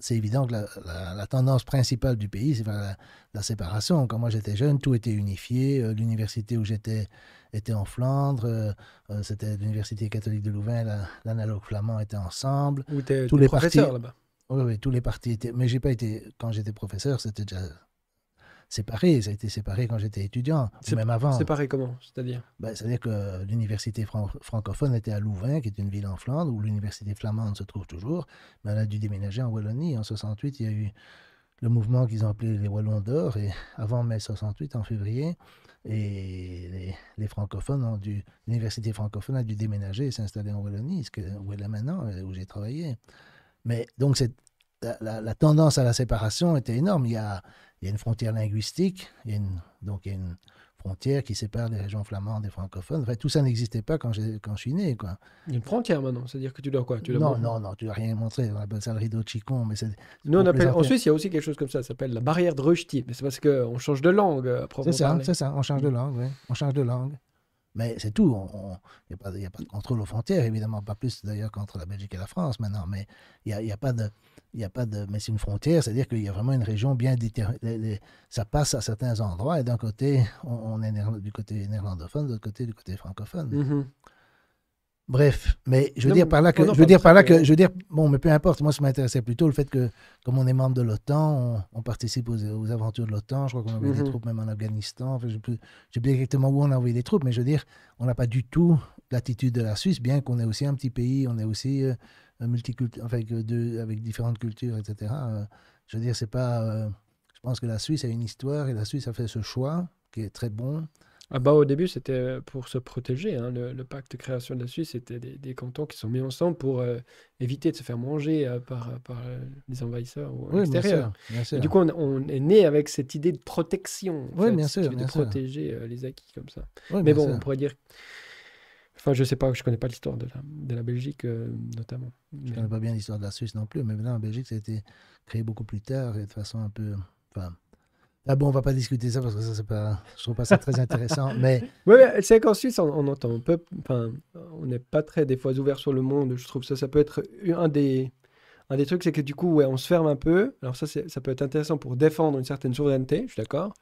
c'est évident que la, tendance principale du pays, c'est la, séparation. Quand moi j'étais jeune, tout était unifié. Euh, l'université où j'étais était en Flandre. c'était l'université catholique de Louvain. L'analogue flamand était ensemble. Où tous les professeur là-bas. Oui, oui, tous les partis étaient. Mais j'ai pas été. Quand j'étais professeur, c'était déjà séparé. Ça a été séparé quand j'étais étudiant, ou même avant. Séparé comment C'est-à-dire bah, C'est-à-dire que l'université francophone était à Louvain, qui est une ville en Flandre, où l'université flamande se trouve toujours. Mais elle a dû déménager en Wallonie. En 68, il y a eu le mouvement qu'ils ont appelé les Wallons d'Or, et avant mai 68, en février, et les, francophones ont dû, l'université francophone a dû déménager et s'installer en Wallonie, ce que, où elle est maintenant, euh, où j'ai travaillé. Mais donc c'est la, tendance à la séparation était énorme. Il y a, une frontière linguistique, donc il y a une frontière qui sépare les régions flamandes des francophones. Enfin, tout ça n'existait pas quand, quand je suis né. Quoi. une frontière maintenant, c'est-à-dire que tu dois quoi tu Non, non, non, tu dois rien montrer. On appelle ça le rideau de Chicon. Mais c'est, on appelle, en Suisse, il y a aussi quelque chose comme ça, ça s'appelle la barrière de rushti Mais c'est parce qu'on change de langue. Euh, c'est ça, c'est ça, on change de langue, On change de langue. Mais c'est tout. Il n'y a, pas de contrôle aux frontières, évidemment, pas plus d'ailleurs qu'entre la Belgique et la France maintenant. Mais il n'y a, pas de. Y a pas de mais c'est une frontière, c'est-à-dire qu'il y a vraiment une région bien déterminée. Ça passe à certains endroits, et d'un côté, on, est du côté néerlandophone, de l'autre côté, du côté francophone. Mm-hmm. Bref, mais je veux dire par là que, je veux dire par là que, je veux dire, bon, mais peu importe, moi, ça m'intéressait plutôt le fait que, comme on est membre de l'OTAN, on, participe aux, aventures de l'OTAN. Je crois qu'on a envoyé des mhm. troupes même en Afghanistan. je ne sais plus exactement où on a envoyé des troupes, mais je veux dire, on n'a pas du tout l'attitude de la Suisse, bien qu'on ait aussi un petit pays, on est aussi euh, enfin, avec, différentes cultures, etc. Euh, je veux dire, c'est pas. Euh, je pense que la Suisse a une histoire et la Suisse a fait ce choix qui est très bon ah bah, au début, c'était euh, pour se protéger. Hein, le, pacte de création de la Suisse, c'était des, cantons qui sont mis ensemble pour euh, éviter de se faire manger euh, par, par les envahisseurs ou Du coup, on, est né avec cette idée de protection, Oui, bien sûr, de protéger les acquis comme ça. Mais bon, on pourrait dire. Enfin, je sais pas, je connais pas l'histoire de la, de la Belgique, notamment. Je ne connais pas bien l'histoire de la Suisse non plus, mais maintenant en Belgique, ça a été créé beaucoup plus tard et de façon un peu. Enfin, ah bon, on va pas discuter ça parce que ça, c'est pas, je trouve pas ça très intéressant. mais *laughs* oui, c'est qu'en Suisse, on, entend peu, on n'est pas très des fois ouvert sur le monde. Je trouve ça, ça peut être un des, un des trucs, c'est que du coup, on se ferme un peu. Alors ça, ça peut être intéressant pour défendre une certaine souveraineté, je suis d'accord.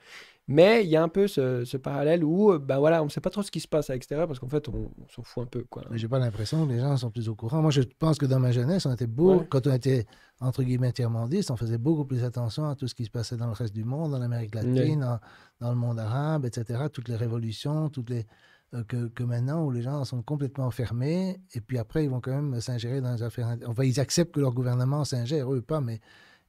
Mais il y a un peu ce, parallèle où, ben voilà, on ne sait pas trop ce qui se passe à l'extérieur parce qu'en fait, on, s'en fout un peu. Quoi. J'ai pas l'impression que les gens sont plus au courant. Moi, je pense que dans ma jeunesse, on était beau, quand on était entre guillemets tiers on faisait beaucoup plus attention à tout ce qui se passait dans le reste du monde, en Amérique latine, dans, le monde arabe, etc. Toutes les révolutions, toutes les. Euh, que, que, maintenant, où les gens sont complètement fermés, et puis après, ils vont quand même s'ingérer dans les affaires. Enfin, ils acceptent que leur gouvernement s'ingère, eux pas, mais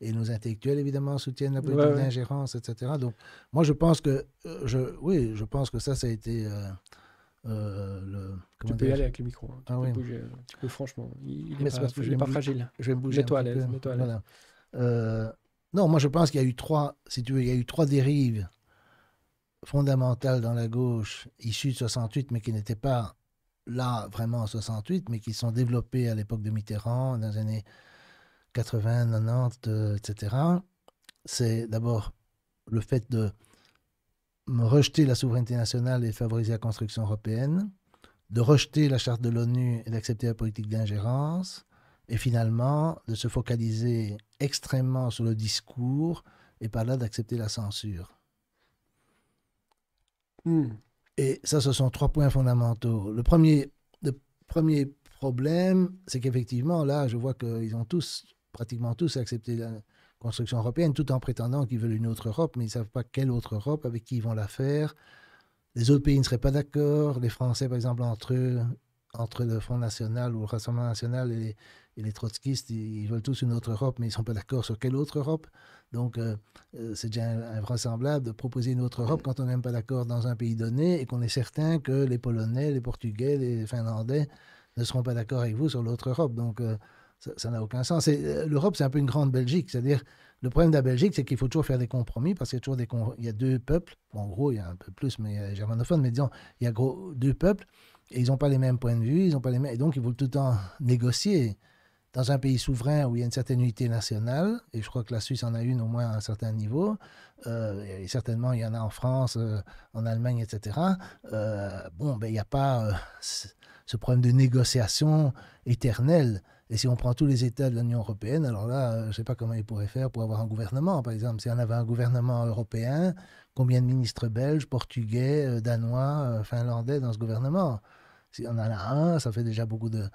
et nos intellectuels, évidemment, soutiennent la politique d'ingérence, etc. Donc, moi, je pense que, euh, je, oui, je pense que ça, ça a été euh, euh, le... Tu peux y aller avec le micro. Hein. Tu, ah peux bouger, tu peux, franchement. Il, n'est pas, fragile. Je vais me bouger. Mets-toi à l'aise. non, moi, je pense qu'il y a eu trois, si tu veux, il y a eu trois dérives fondamentales dans la gauche, issues de 68, mais qui n'étaient pas là vraiment en 68, mais qui sont développées à l'époque de Mitterrand, dans les années 80, 90, etc., c'est d'abord le fait de rejeter la souveraineté nationale et favoriser la construction européenne, de rejeter la charte de l'ONU et d'accepter la politique d'ingérence, et finalement de se focaliser extrêmement sur le discours et par là d'accepter la censure. Hmm. Et ça, ce sont trois points fondamentaux. Le premier, le premier problème, c'est qu'effectivement, là, je vois qu'ils ont tous pratiquement tous accepté la construction européenne, tout en prétendant qu'ils veulent une autre Europe, mais ils ne savent pas quelle autre Europe, avec qui ils vont la faire. Les autres pays ne seraient pas d'accord. Les Français, par exemple, entre eux, entre le Front National ou le Rassemblement National et les, trotskistes, ils, veulent tous une autre Europe, mais ils ne sont pas d'accord sur quelle autre Europe. Donc, euh, euh, c'est déjà invraisemblable de proposer une autre Europe quand on n'est pas d'accord dans un pays donné et qu'on est certain que les Polonais, les Portugais, les Finlandais ne seront pas d'accord avec vous sur l'autre Europe. Donc, euh, ça n'a aucun sens. Euh, L'Europe, c'est un peu une grande Belgique. C'est-à-dire, le problème de la Belgique, c'est qu'il faut toujours faire des compromis parce qu'il y a toujours Il y a deux peuples. en gros, il y a un peu plus, mais euh, germanophones, mais disons, il y a deux peuples et ils n'ont pas les mêmes points de vue, ils pas les mêmes. Et donc, ils veulent tout le temps négocier. Dans un pays souverain où il y a une certaine unité nationale, et je crois que la Suisse en a une au moins à un certain niveau, euh, et certainement il y en a en France, en Allemagne, etc. bon, ben, il n'y a pas ce problème de négociation éternelle. Et si on prend tous les États de l'Union européenne, alors là, euh, je ne sais pas comment ils pourraient faire pour avoir un gouvernement, par exemple. Si on avait un gouvernement européen, combien de ministres belges, portugais, euh, danois, euh, finlandais dans ce gouvernement si on en a un, ça fait déjà beaucoup de.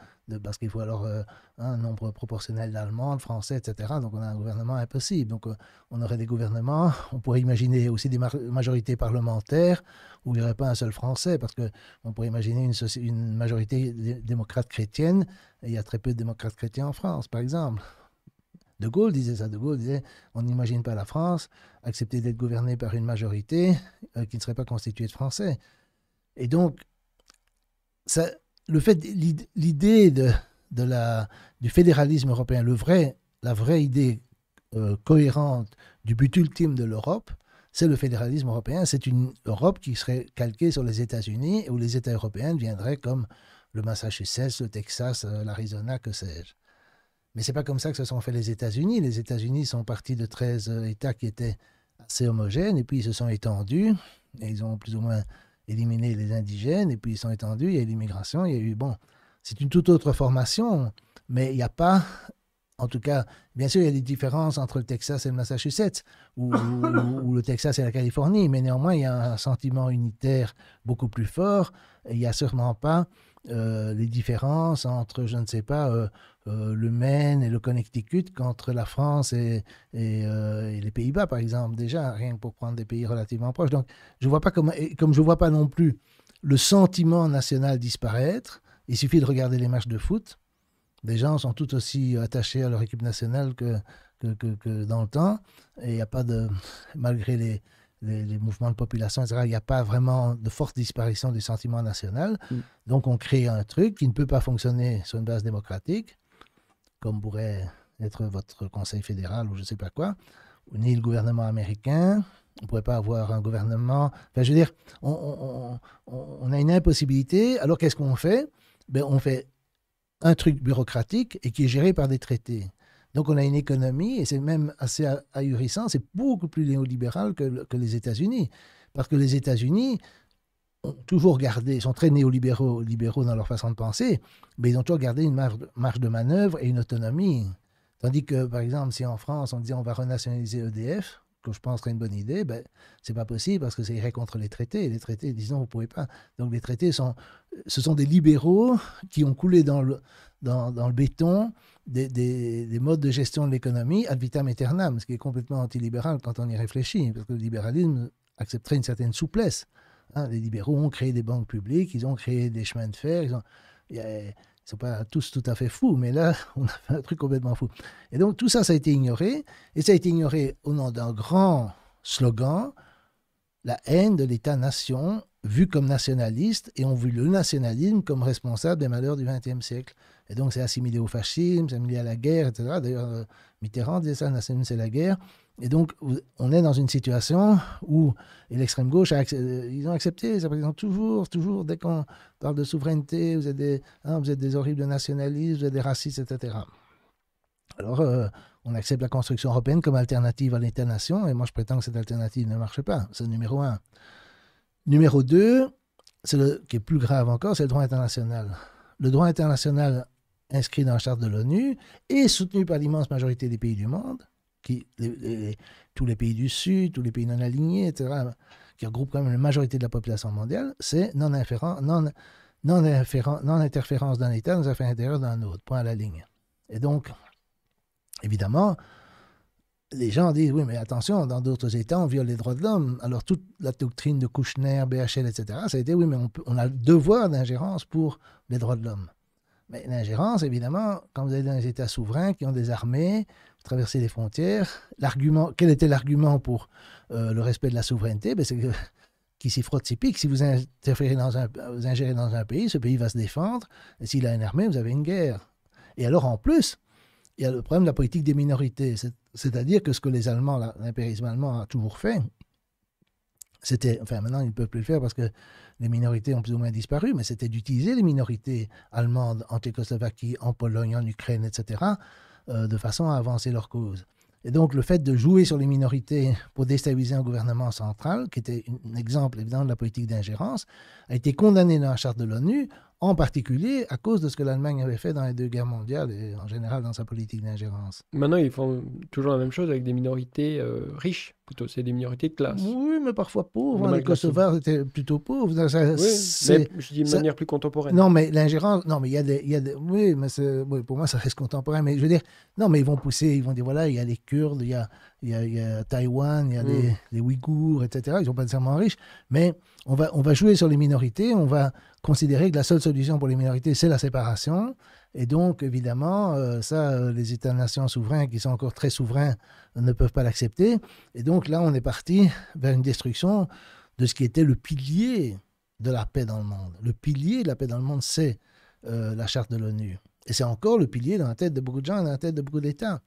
parce qu'il faut alors euh, un nombre proportionnel d'Allemands, de Français, etc. Donc on a un gouvernement impossible. Donc euh, on aurait des gouvernements, on pourrait imaginer aussi des majorités parlementaires où il n'y aurait pas un seul Français, parce qu'on pourrait imaginer une, majorité démocrate chrétienne, il y a très peu de démocrates chrétiens en France, par exemple. De Gaulle disait ça. De Gaulle disait on n'imagine pas la France accepter d'être gouvernée par une majorité euh, qui ne serait pas constituée de Français. Et donc, le fait, l'idée de, de la, du fédéralisme européen, le vrai, la vraie idée euh, cohérente du but ultime de l'Europe, c'est le fédéralisme européen. C'est une Europe qui serait calquée sur les États-Unis, où les États européens viendraient comme le Massachusetts, le Texas, euh, l'Arizona, que sais-je. Mais c'est pas comme ça que se sont fait les États-Unis. Les États-Unis sont partis de 13 euh, États qui étaient assez homogènes, et puis ils se sont étendus, et ils ont plus ou moins éliminer les indigènes, et puis ils sont étendus, il y a eu l'immigration, il y a eu, bon, c'est une toute autre formation, mais il n'y a pas, en tout cas, bien sûr, il y a des différences entre le Texas et le Massachusetts, ou, le Texas et la Californie, mais néanmoins, il y a un sentiment unitaire beaucoup plus fort, et il n'y a sûrement pas euh, les différences entre, je ne sais pas, euh, euh, le Maine et le Connecticut qu'entre la France euh, et, les Pays-Bas, par exemple, déjà, rien que pour prendre des pays relativement proches. Donc, je vois pas comme, comme je ne vois pas non plus le sentiment national disparaître, il suffit de regarder les matchs de foot. Les gens sont tout aussi attachés à leur équipe nationale que, que, dans le temps. Et il n'y a pas de. Malgré les, mouvements de population, il n'y a pas vraiment de forte disparition du sentiment national. Mm. Donc on crée un truc qui ne peut pas fonctionner sur une base démocratique comme pourrait être votre Conseil fédéral ou je ne sais pas quoi, ni le gouvernement américain. On ne pourrait pas avoir un gouvernement. Enfin, je veux dire, on, a une impossibilité. Alors, qu'est-ce qu'on fait ben, On fait un truc bureaucratique et qui est géré par des traités. Donc, on a une économie, et c'est même assez ahurissant, c'est beaucoup plus néolibéral que, que les États-Unis. Parce que les États-Unis, ont toujours gardé, sont très néolibéraux libéraux dans leur façon de penser, mais ils ont toujours gardé une marge, de manœuvre et une autonomie. Tandis que, par exemple, si en France, on dit on va renationaliser EDF, que je pense serait une bonne idée, ben, c'est pas possible parce que ça irait contre les traités. Les traités disons, vous pouvez pas. Donc les traités sont, ce sont des libéraux qui ont coulé dans le, dans, le béton des, des, des, modes de gestion de l'économie ad vitam aeternam, ce qui est complètement antilibéral quand on y réfléchit, parce que le libéralisme accepterait une certaine souplesse. Hein, les libéraux ont créé des banques publiques, ils ont créé des chemins de fer, ils ont... sont pas tous tout à fait fous, mais là, *laughs* on a fait un truc complètement fou. Et donc, tout ça, ça a été ignoré. Et ça a été ignoré au nom d'un grand slogan, la haine de l'État-nation, vu comme nationaliste, et on vu le nationalisme comme responsable des malheurs du XXe siècle. Et donc, c'est assimilé au fascisme, c'est assimilé à la guerre, etc. D'ailleurs, euh, Mitterrand disait ça, le nationalisme, c'est la guerre. Et donc, on est dans une situation où l'extrême gauche, euh, ils ont accepté, ça ont toujours, toujours, dès qu'on parle de souveraineté, vous êtes, des, hein, vous êtes des horribles nationalistes, vous êtes des racistes, etc. Alors, euh, on accepte la construction européenne comme alternative à l'État-nation, et moi je prétends que cette alternative ne marche pas. C'est numéro un. Numéro deux, c'est le qui est plus grave encore, c'est le droit international. Le droit international inscrit dans la charte de l'ONU et soutenu par l'immense majorité des pays du monde, qui, tous les pays du Sud, tous les pays non alignés, etc., qui regroupent quand même la majorité de la population mondiale, c'est non, non, non, non interférence d'un État dans les affaires intérieures d'un autre, point à la ligne. Et donc, évidemment, les gens disent, oui, mais attention, dans d'autres États, on viole les droits de l'homme. Alors, toute la doctrine de Kouchner, BHL, etc., ça a été, oui, mais on, on a le devoir d'ingérence pour les droits de l'homme. Mais l'ingérence, évidemment, quand vous allez dans les États souverains qui ont des armées, traverser les frontières. L'argument, quel était l'argument pour euh, le respect de la souveraineté ben, C'est que *laughs* qui s'y frotte s'y pique. Si vous interférez dans un, vous ingérez dans un pays, ce pays va se défendre. Et s'il a une armée, vous avez une guerre. Et alors, en plus, il y a le problème de la politique des minorités. C'est-à-dire que ce que les Allemands, l'impérisme allemand a toujours fait, c'était, enfin maintenant ils ne peuvent plus le faire parce que les minorités ont plus ou moins disparu, mais c'était d'utiliser les minorités allemandes en Tchécoslovaquie, en Pologne, en Ukraine, etc., euh, de façon à avancer leur cause. Et donc le fait de jouer sur les minorités pour déstabiliser un gouvernement central, qui était un exemple évident de la politique d'ingérence, a été condamné dans la charte de l'ONU en particulier à cause de ce que l'Allemagne avait fait dans les deux guerres mondiales et en général dans sa politique d'ingérence. Maintenant, ils font toujours la même chose avec des minorités euh, riches, plutôt, c'est des minorités de classe. Oui, mais parfois pauvres. les Kosovars étaient plutôt pauvres. oui, je dis de manière plus contemporaine. Non, mais l'ingérence, non, mais il y a des. Oui, mais pour moi, ça reste contemporain. Mais je veux dire, non, mais ils vont pousser, ils vont dire voilà, il y a les Kurdes, il y a, il y a, Taïwan, il y a mm. les, les Ouïghours, etc. Ils sont pas nécessairement riches, mais on va, on va jouer sur les minorités, on va considérer que la seule solution pour les minorités, c'est la séparation. Et donc, évidemment, euh, ça, euh, les États-nations souverains, qui sont encore très souverains, ne peuvent pas l'accepter. Et donc là, on est parti vers une destruction de ce qui était le pilier de la paix dans le monde. Le pilier de la paix dans le monde, c'est euh, la charte de l'ONU. Et c'est encore le pilier dans la tête de beaucoup de gens et dans la tête de beaucoup d'États.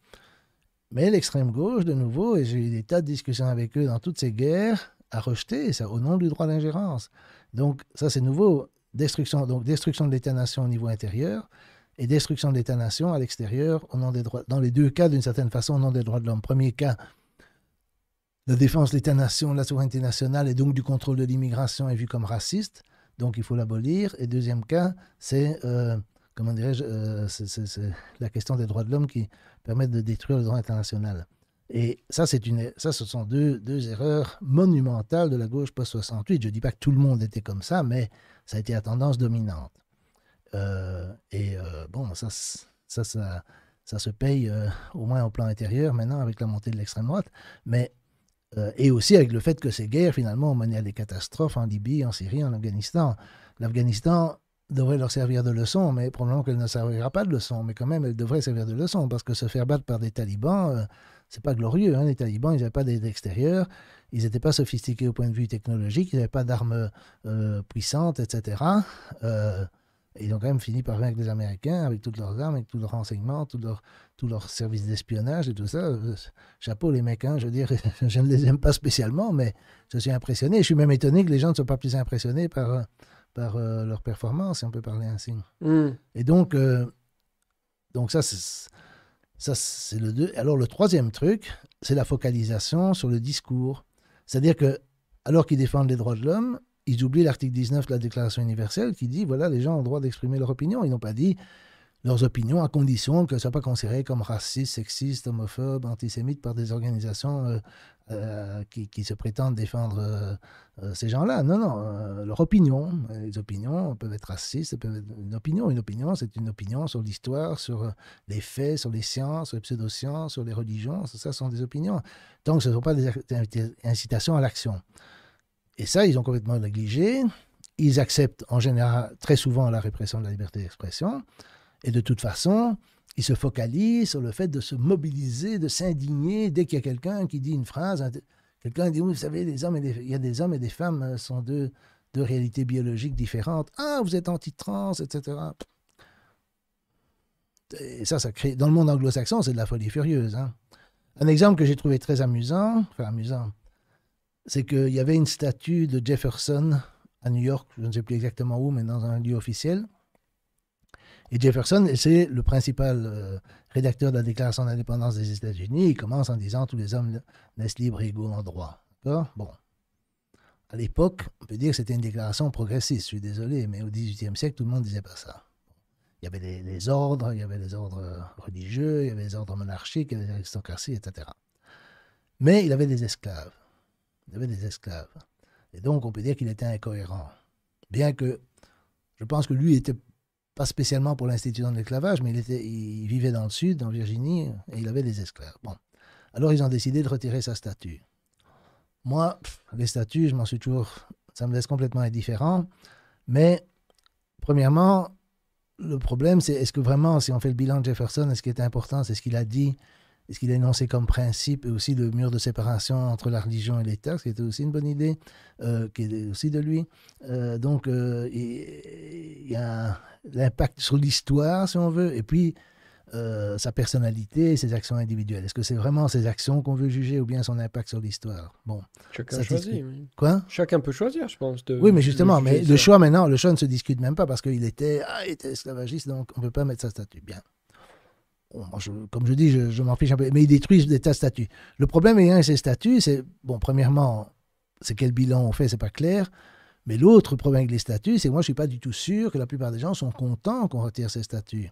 Mais l'extrême gauche, de nouveau, et j'ai eu des tas de discussions avec eux dans toutes ces guerres, à rejeter, ça, au nom du droit d'ingérence. Donc ça, c'est nouveau. Destruction, donc destruction de l'État-nation au niveau intérieur et destruction de l'État-nation à l'extérieur au nom des droits, dans les deux cas, d'une certaine façon, au nom des droits de l'homme. Premier cas, la défense de l'État-nation, de la souveraineté nationale et donc du contrôle de l'immigration est vue comme raciste, donc il faut l'abolir. Et deuxième cas, c'est euh, comment dirais-je, euh, c'est la question des droits de l'homme qui permettent de détruire le droit international. Et ça, c'est une, ça, ce sont deux, deux, erreurs monumentales de la gauche post-68. Je ne dis pas que tout le monde était comme ça, mais ça a été la tendance dominante. Euh, et euh, bon, ça, ça, ça, se paye euh, au moins au plan intérieur maintenant avec la montée de l'extrême droite, mais, et aussi avec le fait que ces guerres, finalement, ont mené à des catastrophes en Libye, en Syrie, en Afghanistan. L'Afghanistan devrait leur servir de leçon, mais probablement qu'elle ne servira pas de leçon, mais quand même, elle devrait servir de leçon, parce que se faire battre par des talibans c'est pas glorieux. Hein. Les talibans, ils n'avaient pas d'aide extérieure, ils n'étaient pas sophistiqués au point de vue technologique, ils n'avaient pas d'armes euh, puissantes, etc. Euh, ils ont quand même fini par avec les Américains avec toutes leurs armes, avec tous leurs renseignements, tous leurs tout leur services d'espionnage et tout ça. Euh, chapeau les mecs, hein, je veux dire, *laughs* je ne les aime pas spécialement, mais je suis impressionné. Je suis même étonné que les gens ne soient pas plus impressionnés par, par euh, leur performance, si on peut parler ainsi. Hmm. Et donc, donc ça, c'est ça, c'est le deux. Alors, le troisième truc, c'est la focalisation sur le discours. C'est-à-dire que, alors qu'ils défendent les droits de l'homme, ils oublient l'article 19 de la Déclaration universelle qui dit voilà, les gens ont le droit d'exprimer leur opinion. Ils n'ont pas dit leurs opinions à condition qu'elles ne soient pas considérées comme racistes, sexistes, homophobes, antisémites par des organisations euh, euh, qui, qui, se prétendent défendre euh, ces gens-là. Non, non, leur opinion. Les opinions peuvent être racistes, peuvent être une opinion. Une opinion, c'est une opinion sur l'histoire, sur les faits, sur les sciences, sur les pseudosciences, sur les religions. Ça, sont des opinions. Tant que ce ne sont pas des incitations à l'action. Et ça, ils ont complètement négligé. Ils acceptent en général très souvent la répression de la liberté d'expression. Et de toute façon, il se focalise sur le fait de se mobiliser, de s'indigner dès qu'il y a quelqu'un qui dit une phrase. Quelqu'un dit, vous savez, il y a des hommes et des femmes euh, sont deux, deux réalités biologiques différentes. Ah, vous êtes anti-trans, etc. Et ça, ça crée. Dans le monde anglo-saxon, c'est de la folie furieuse. Hein. Un exemple que j'ai trouvé très amusant, enfin amusant, c'est qu'il y avait une statue de Jefferson à New York, je ne sais plus exactement où, mais dans un lieu officiel. Et Jefferson, c'est le principal euh, rédacteur de la Déclaration d'indépendance des États-Unis. Il commence en disant Tous les hommes naissent libres et égaux en droit. Bon. À l'époque, on peut dire que c'était une déclaration progressiste. Je suis désolé, mais au XVIIIe siècle, tout le monde ne disait pas ça. Il y avait les, ordres, il y avait les ordres euh, religieux, il y avait les ordres monarchiques, il y avait l'aristocratie, etc. Mais il avait des esclaves. Il avait des esclaves. Et donc, on peut dire qu'il était incohérent. Bien que je pense que lui était pas spécialement pour l'institution de l'esclavage, mais il, était, il vivait dans le sud, en Virginie, et il avait des esclaves. Bon. Alors ils ont décidé de retirer sa statue. Moi, les statues, je m'en suis toujours... Ça me laisse complètement indifférent. Mais, premièrement, le problème, c'est est-ce que vraiment, si on fait le bilan de Jefferson, est-ce qui est important, c'est ce qu'il a dit, ce qu'il a énoncé comme principe, et aussi le mur de séparation entre la religion et l'État, ce qui était aussi une bonne idée, euh, qui est aussi de lui. Euh, donc, euh, il y a l'impact sur l'histoire, si on veut, et puis sa personnalité, ses actions individuelles. Est-ce que c'est vraiment ses actions qu'on veut juger ou bien son impact sur l'histoire Bon, chacun choisit. Quoi Chacun peut choisir, je pense. oui, mais justement, mais le choix maintenant, le choix ne se discute même pas parce qu'il était, ah, était esclavagiste, donc on ne peut pas mettre sa statue. Bien comme je dis, je, m'en fiche un peu, mais ils détruisent des tas de statues. Le problème ayant ces statuts, c'est, bon, premièrement, c'est quel bilan on fait, c'est pas clair. Mais l'autre problème avec les statues, c'est que moi, je suis pas du tout sûr que la plupart des gens sont contents qu'on retire ces statuts.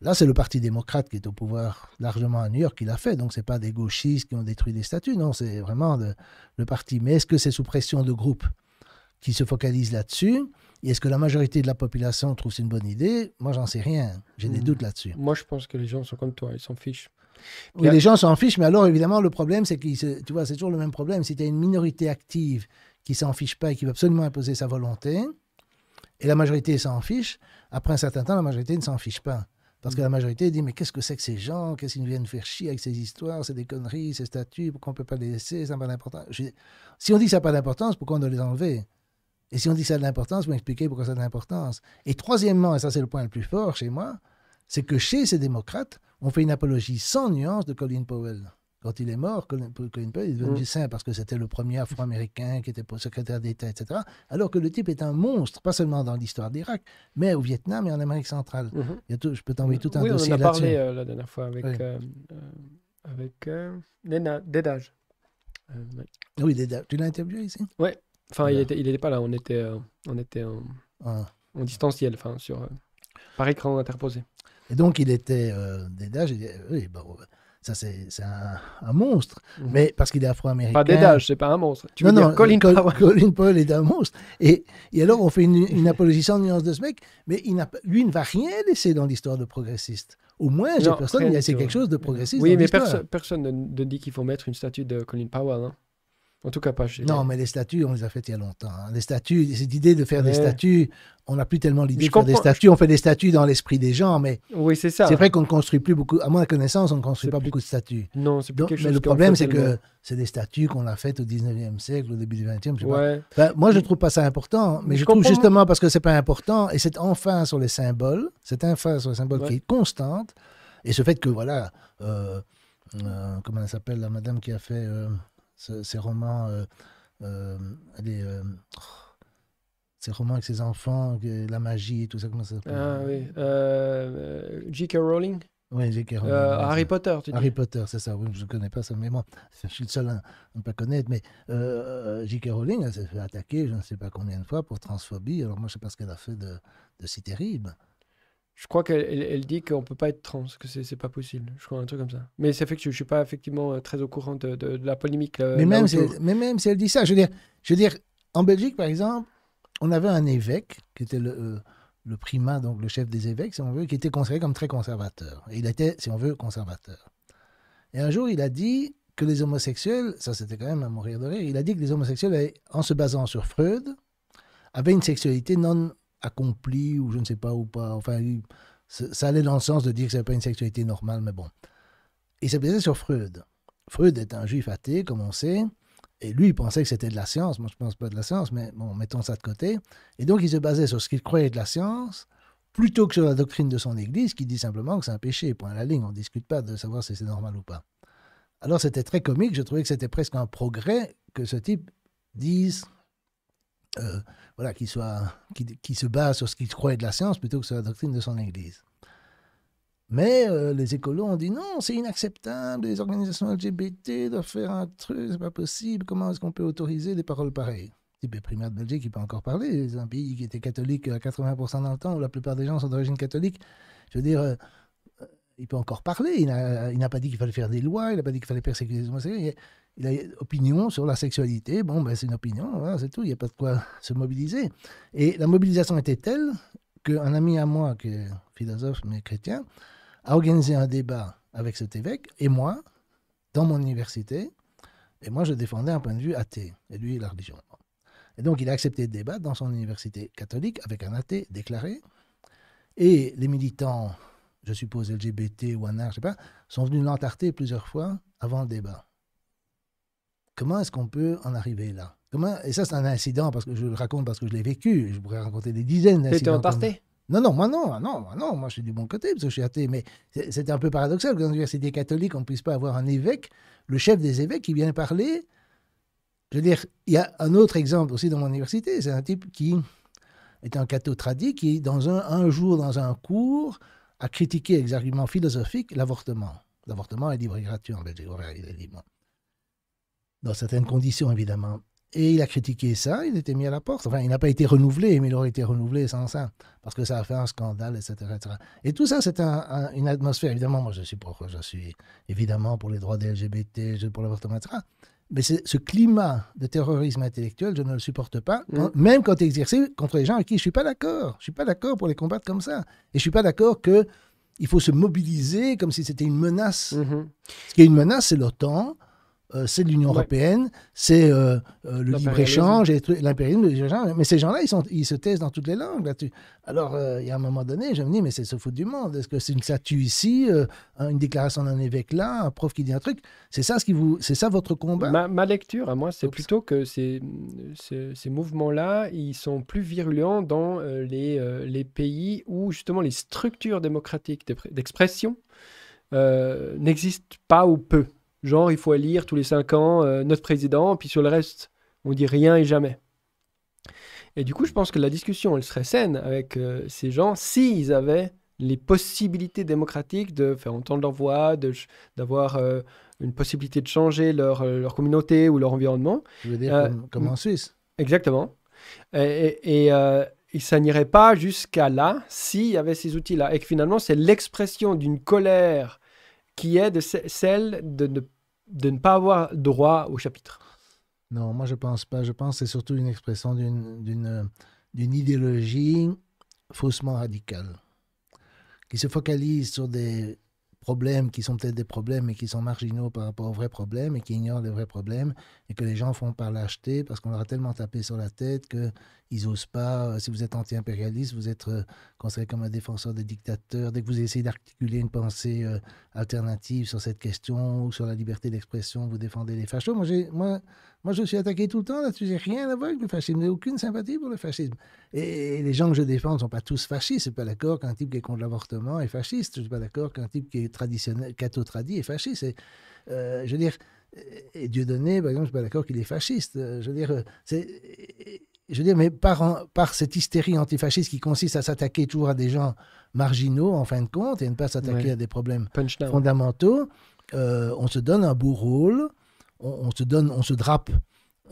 Là, c'est le Parti démocrate qui est au pouvoir largement à New York qui l'a fait. Donc, c'est pas des gauchistes qui ont détruit des statuts. Non, c'est vraiment le parti. Mais est-ce que c'est sous pression de groupes qui se focalisent là-dessus et est-ce que la majorité de la population trouve c'est une bonne idée Moi, j'en sais rien. J'ai des hmm. doutes là-dessus. Moi, je pense que les gens sont comme toi, ils s'en fichent. Oui, les gens s'en fichent, mais alors évidemment, le problème, c'est que tu vois, c'est toujours le même problème. Si tu as une minorité active qui s'en fiche pas et qui veut absolument imposer sa volonté, et la majorité s'en fiche, après un certain temps, la majorité ne s'en fiche pas. Parce que hmm. la majorité dit, mais qu'est-ce que c'est que ces gens Qu'est-ce qu'ils viennent faire chier avec ces histoires C'est des conneries, ces statuts, pourquoi on ne peut pas les laisser Ça n'a pas Si on dit ça n'a pas d'importance, pourquoi on doit les enlever et si on dit ça a de l'importance, vous m'expliquez pourquoi ça a de l'importance. Et troisièmement, et ça c'est le point le plus fort chez moi, c'est que chez ces démocrates, on fait une apologie sans nuance de Colin Powell. Quand il est mort, Colin, Powell est devenu mm. saint parce que c'était le premier Afro-Américain qui était secrétaire d'État, etc. Alors que le type est un monstre, pas seulement dans l'histoire d'Irak, mais au Vietnam et en Amérique centrale. Mm-hmm. tout, je peux t'envoyer tout un dossier là-dessus. On a parlé euh, la dernière fois avec, euh, euh, avec Dédage. Ah oui, Dédage. Tu l'as interviewé ici Oui, Enfin, il n'était il pas là. On était, euh, on était euh, ah. en, distanciel, enfin, sur, euh, par écran interposé. Et donc, il était des Oui, bah, ça, c'est un, monstre. Mhm. Mais parce qu'il est afro-américain. Pas d'Edage, c'est pas un monstre. Tu veux dire Colin, Powell. Colin est un monstre. Et, alors, on fait une, apologie sans nuance de ce mec, mais il lui, ne va rien laisser dans l'histoire de progressiste. Au moins, j'ai personne, a quelque chose de progressiste. Oui, mais personne ne, dit qu'il faut mettre une statue de Colin Powell. Hein. En tout cas, pas chez Non, mais les statues, on les a faites il y a longtemps. Hein. Les statues, cette idée de faire des statues, on n'a plus tellement l'idée de faire des statues. On fait des statues dans l'esprit des gens, mais. Oui, c'est ça. C'est vrai qu'on ne construit plus beaucoup. À ma connaissance, on ne construit pas beaucoup de statues. Non, c'est plus quelque Mais le problème, c'est que c'est des statues qu'on a faites au 19e siècle, au début du 20e. Je pas. moi, je ne trouve pas ça important, mais je, trouve justement parce que c'est pas important et c'est enfin sur les symboles, c'est enfin sur les symboles qui est constante, et ce fait que, voilà, euh, euh, comment elle s'appelle, la madame qui a fait. Euh, ces romans, euh, euh, euh, romans avec ses enfants, la magie et tout ça, comment ça Ah oui, J.K. Rowling oui, J.K. Rowling. Harry Potter, tu dis Harry Potter, c'est ça. Oui, je ne connais pas ça, mais moi, *laughs* je suis le seul à ne pas connaître. Mais J.K. Rowling, elle s'est fait attaquer, je ne sais pas combien de fois, pour transphobie. Alors moi, je ne sais pas ce qu'elle a fait de si terrible. Je crois qu'elle dit qu'on peut pas être trans, que c'est pas possible. Je crois un truc comme ça. Mais ça fait que je, ne suis pas effectivement euh, très au courant de, la polémique. Euh, mais, même si elle, mais même si elle dit ça, je veux, dire, je veux dire, en Belgique par exemple, on avait un évêque qui était le, euh, le primat, donc le chef des évêques, si on veut, qui était considéré comme très conservateur. Et il était, si on veut, conservateur. Et un jour, il a dit que les homosexuels, ça c'était quand même à mourir de rire, il a dit que les homosexuels, en se basant sur Freud, avaient une sexualité non accompli ou je ne sais pas ou pas. Enfin, ça allait dans le sens de dire que ce pas une sexualité normale, mais bon. Il s'est basé sur Freud. Freud est un juif athée, comme on sait, et lui, il pensait que c'était de la science. Moi, je ne pense pas de la science, mais bon, mettons ça de côté. Et donc, il se basait sur ce qu'il croyait de la science, plutôt que sur la doctrine de son Église, qui dit simplement que c'est un péché, point à la ligne. On ne discute pas de savoir si c'est normal ou pas. Alors, c'était très comique. Je trouvais que c'était presque un progrès que ce type dise euh, voilà, qui, soit, qui, qui, se base sur ce qu'il croit de la science plutôt que sur la doctrine de son Église. Mais euh, les écolos ont dit non, c'est inacceptable, les organisations LGBT doivent faire un truc, c'est pas possible, comment est-ce qu'on peut autoriser des paroles pareilles le primaire de Belgique, qui peut encore parler, c'est un pays qui était catholique à 80% dans le temps, où la plupart des gens sont d'origine catholique. Je veux dire, euh, il peut encore parler. Il n'a pas dit qu'il fallait faire des lois, il n'a pas dit qu'il fallait persécuter les homosexuels. Il a, une opinion sur la sexualité. Bon, ben, c'est une opinion, c'est tout. Il n'y a pas de quoi se mobiliser. Et la mobilisation était telle qu'un ami à moi, qui est philosophe mais chrétien, a organisé un débat avec cet évêque et moi, dans mon université. Et moi, je défendais un point de vue athée, et lui, la religion. Et donc, il a accepté de débattre dans son université catholique avec un athée déclaré. Et les militants je suppose LGBT ou autre, je sais pas, sont venus l'entarter plusieurs fois avant le débat. Comment est-ce qu'on peut en arriver là Comment, et ça, c'est un incident, parce que je le raconte parce que je l'ai vécu. Je pourrais raconter des dizaines d'incidents. es en Non, non, moi non, ah non, ah non, moi je suis du bon côté, parce que je suis athée. Mais c'était un peu paradoxal que dans l'université catholique, on ne puisse pas avoir un évêque, le chef des évêques, qui vient parler. Je veux dire, il y a un autre exemple aussi dans mon université. C'est un type qui est un catho tradit, qui, dans un, un jour, dans un cours, a critiqué avec des arguments philosophiques l'avortement. L'avortement est libre et gratuit en Belgique. Il est libre. Dans certaines conditions, évidemment. Et il a critiqué ça, il était mis à la porte. Enfin, il n'a pas été renouvelé, mais il aurait été renouvelé sans ça, parce que ça a fait un scandale, etc. Et tout ça, c'est une atmosphère. Évidemment, moi, je suis pour, je suis évidemment pour les droits des LGBT, je pour l'avortement, etc. Mais ce climat de terrorisme intellectuel, je ne le supporte pas, même quand, même quand exercé contre les gens avec qui je ne suis pas d'accord. Je ne suis pas d'accord pour les combattre comme ça. Et je ne suis pas d'accord que il faut se mobiliser comme si c'était une menace. Mm-hmm. Ce qui est une menace, c'est l'OTAN, euh, c'est l'Union européenne, c'est euh, euh, le libre-échange, l'impérialisme, mais ces gens-là, ils, se taisent dans toutes les langues Alors, il y a un moment donné, je me dis, mais c'est ce foutre du monde. Est-ce que c'est une statue ici, une déclaration d'un évêque là, un prof qui dit un truc C'est ça, ce qui vous, c'est ça votre combat ma, lecture, à moi, c'est plutôt que ces, mouvements-là, ils sont plus virulents dans les pays où justement les structures démocratiques d'expression n'existent pas ou peu. Genre, il faut élire tous les cinq ans euh, notre président, puis sur le reste, on dit rien et jamais. Et du coup, je pense que la discussion, elle serait saine avec euh, ces gens s'ils avaient les possibilités démocratiques de faire entendre leur voix, d'avoir euh, une possibilité de changer leur, communauté ou leur environnement. Je veux dire, comme, en Suisse. Exactement. Et, et ça n'irait pas jusqu'à là s'il y avait ces outils-là. Et que finalement, c'est l'expression d'une colère qui est de celle de ne, de ne pas avoir droit au chapitre. Non, moi je pense pas. Je pense que c'est surtout une expression d'une idéologie faussement radicale, qui se focalise sur des problèmes qui sont peut-être des problèmes, mais qui sont marginaux par rapport aux vrais problèmes et qui ignorent les vrais problèmes et que les gens font par lâcheté parce qu'on leur a tellement tapé sur la tête qu'ils n'osent pas. Euh, si vous êtes anti-impérialiste, vous êtes euh, considéré comme un défenseur des dictateurs. Dès que vous essayez d'articuler une pensée euh, alternative sur cette question ou sur la liberté d'expression, vous défendez les fachos. Moi, j'ai. Moi, je suis attaqué tout le temps là-dessus. J'ai rien à voir avec le fascisme. N'ai aucune sympathie pour le fascisme. Et, les gens que je défends ne sont pas tous fascistes. Je ne suis pas d'accord qu'un type qui est contre l'avortement est fasciste. Je ne suis pas d'accord qu'un type qui est traditionnel, catho-tradi est fasciste. Euh, je veux dire, et donné, par exemple, je ne suis pas d'accord qu'il est fasciste. Euh, je veux dire, euh, c'est je veux dire, mais par, par cette hystérie antifasciste qui consiste à s'attaquer toujours à des gens marginaux, en fin de compte, et ne pas s'attaquer à des problèmes fondamentaux, on se donne un beau rôle on, se donne, on se drape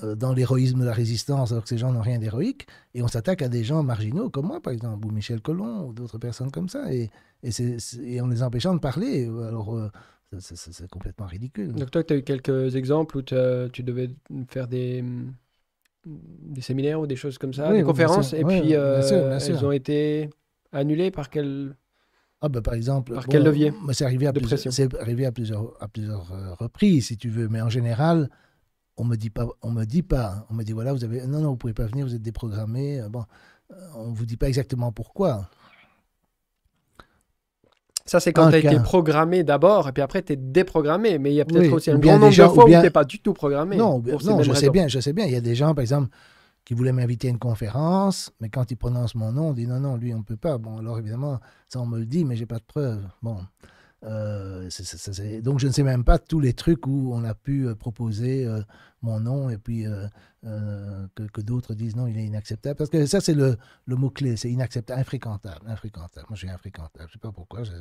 euh, dans l'héroïsme de la résistance, alors que ces gens n'ont rien d'héroïque, et on s'attaque à des gens marginaux comme moi, par exemple, ou Michel Collomb, ou d'autres personnes comme ça, et, en les empêchant de parler. Euh, alors, euh, c'est complètement ridicule. Donc, toi, tu as eu quelques exemples où tu devais faire des, des séminaires ou des choses comme ça, des conférences, et puis elles ont été annulées par quel ah, bah, par exemple, par quel levier C'est arrivé, à plusieurs, arrivé à, plusieurs, à plusieurs euh, reprises, si tu veux, mais en général, on me dit pas, on me dit pas, hein. on me dit voilà, vous avez, non non, vous pouvez pas venir, vous êtes déprogrammé. Euh, bon, euh, on vous dit pas exactement pourquoi. Ça, c'est quand tu as été programmé d'abord, et puis après, tu es déprogrammé. Mais il y a peut-être aussi un bon nombre de fois où tu n'es pas du tout programmé. Non, je sais bien, je sais bien. Il y a des gens, par exemple, qui voulait m'inviter à une conférence, mais quand il prononce mon nom, on dit non, non, lui, on ne peut pas. Bon, alors évidemment, ça, on me le dit, mais j'ai pas de preuves. Bon. Euh, donc je ne sais même pas tous les trucs où on a pu euh, proposer euh, mon nom et puis que, d'autres disent non, il est inacceptable. Parce que ça, c'est le, mot-clé, c'est inacceptable, infréquentable, infréquentable. Moi, je suis infréquentable, je ne sais pas pourquoi. Je...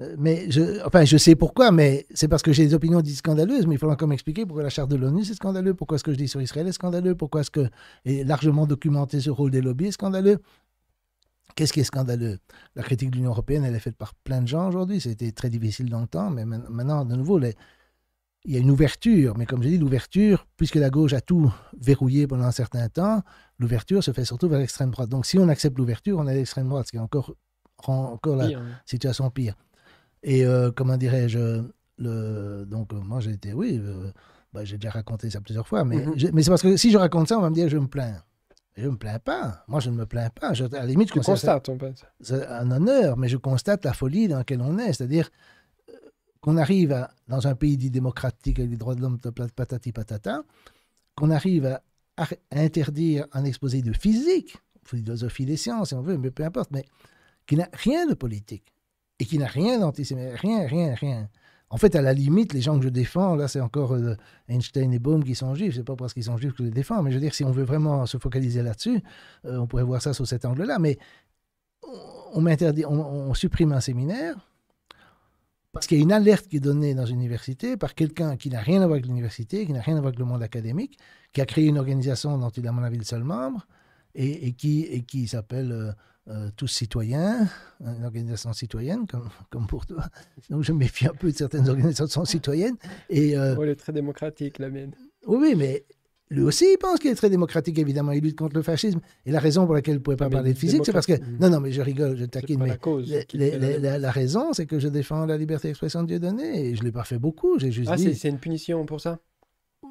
Euh, mais je, enfin, je sais pourquoi, mais c'est parce que j'ai des opinions dites scandaleuses, mais il faudra encore m'expliquer pourquoi la charte de l'ONU c'est scandaleux, pourquoi ce que je dis sur Israël est scandaleux, pourquoi est-ce que est largement documenté ce rôle des lobbies est scandaleux. Qu'est-ce qui est scandaleux La critique de l'Union européenne, elle est faite par plein de gens aujourd'hui. C'était très difficile dans le temps, mais maintenant, de nouveau, il y a une ouverture. Mais comme je dis, l'ouverture, puisque la gauche a tout verrouillé pendant un certain temps, l'ouverture se fait surtout vers l'extrême droite. Donc si on accepte l'ouverture, on est à l'extrême droite, ce qui est encore, rend encore la hein. situation pire. Et euh, comment dirais-je le, Donc, euh, moi, j'ai été, oui, euh, bah, j'ai déjà raconté ça plusieurs fois, mais, mhm. mais c'est parce que si je raconte ça, on va me dire je me plains. je ne me plains pas. Moi, je ne me plains pas. à la limite, je constate, en C'est un honneur, mais je constate la folie dans laquelle on est. C'est-à-dire qu'on arrive dans un pays dit démocratique avec les droits de l'homme, patati patata, qu'on arrive à, interdire un exposé de physique, philosophie des sciences, si on veut, mais peu importe, mais qui n'a rien de politique et qui n'a rien d'antisémite, rien, rien, rien. En fait, à la limite, les gens que je défends, là, c'est encore euh, Einstein et Bohm qui sont juifs. C'est pas parce qu'ils sont juifs que je les défends, mais je veux dire, si on veut vraiment se focaliser là-dessus, euh, on pourrait voir ça sous cet angle-là. Mais on, m'interdit, on, supprime un séminaire parce qu'il y a une alerte qui est donnée dans une université par quelqu'un qui n'a rien à voir avec l'université, qui n'a rien à voir avec le monde académique, qui a créé une organisation dont il a, à mon avis, le seul membre et, qui, et qui s'appelle euh, euh, tous citoyens, hein, une organisation citoyenne comme, comme pour toi. Donc je méfie un peu de certaines organisations *laughs* citoyennes. Et, euh, elle est très démocratique, la mienne. Oui, mais lui aussi, il pense qu'il est très démocratique, évidemment. Il lutte contre le fascisme. Et la raison pour laquelle il ne pouvait pas ah, parler de physique, c'est parce que. Non, non, mais je rigole, je taquine. Mais la, cause la, raison, c'est que je défends la liberté d'expression de Dieu donné. Et je ne l'ai pas fait beaucoup. J'ai juste ah, c'est une punition pour ça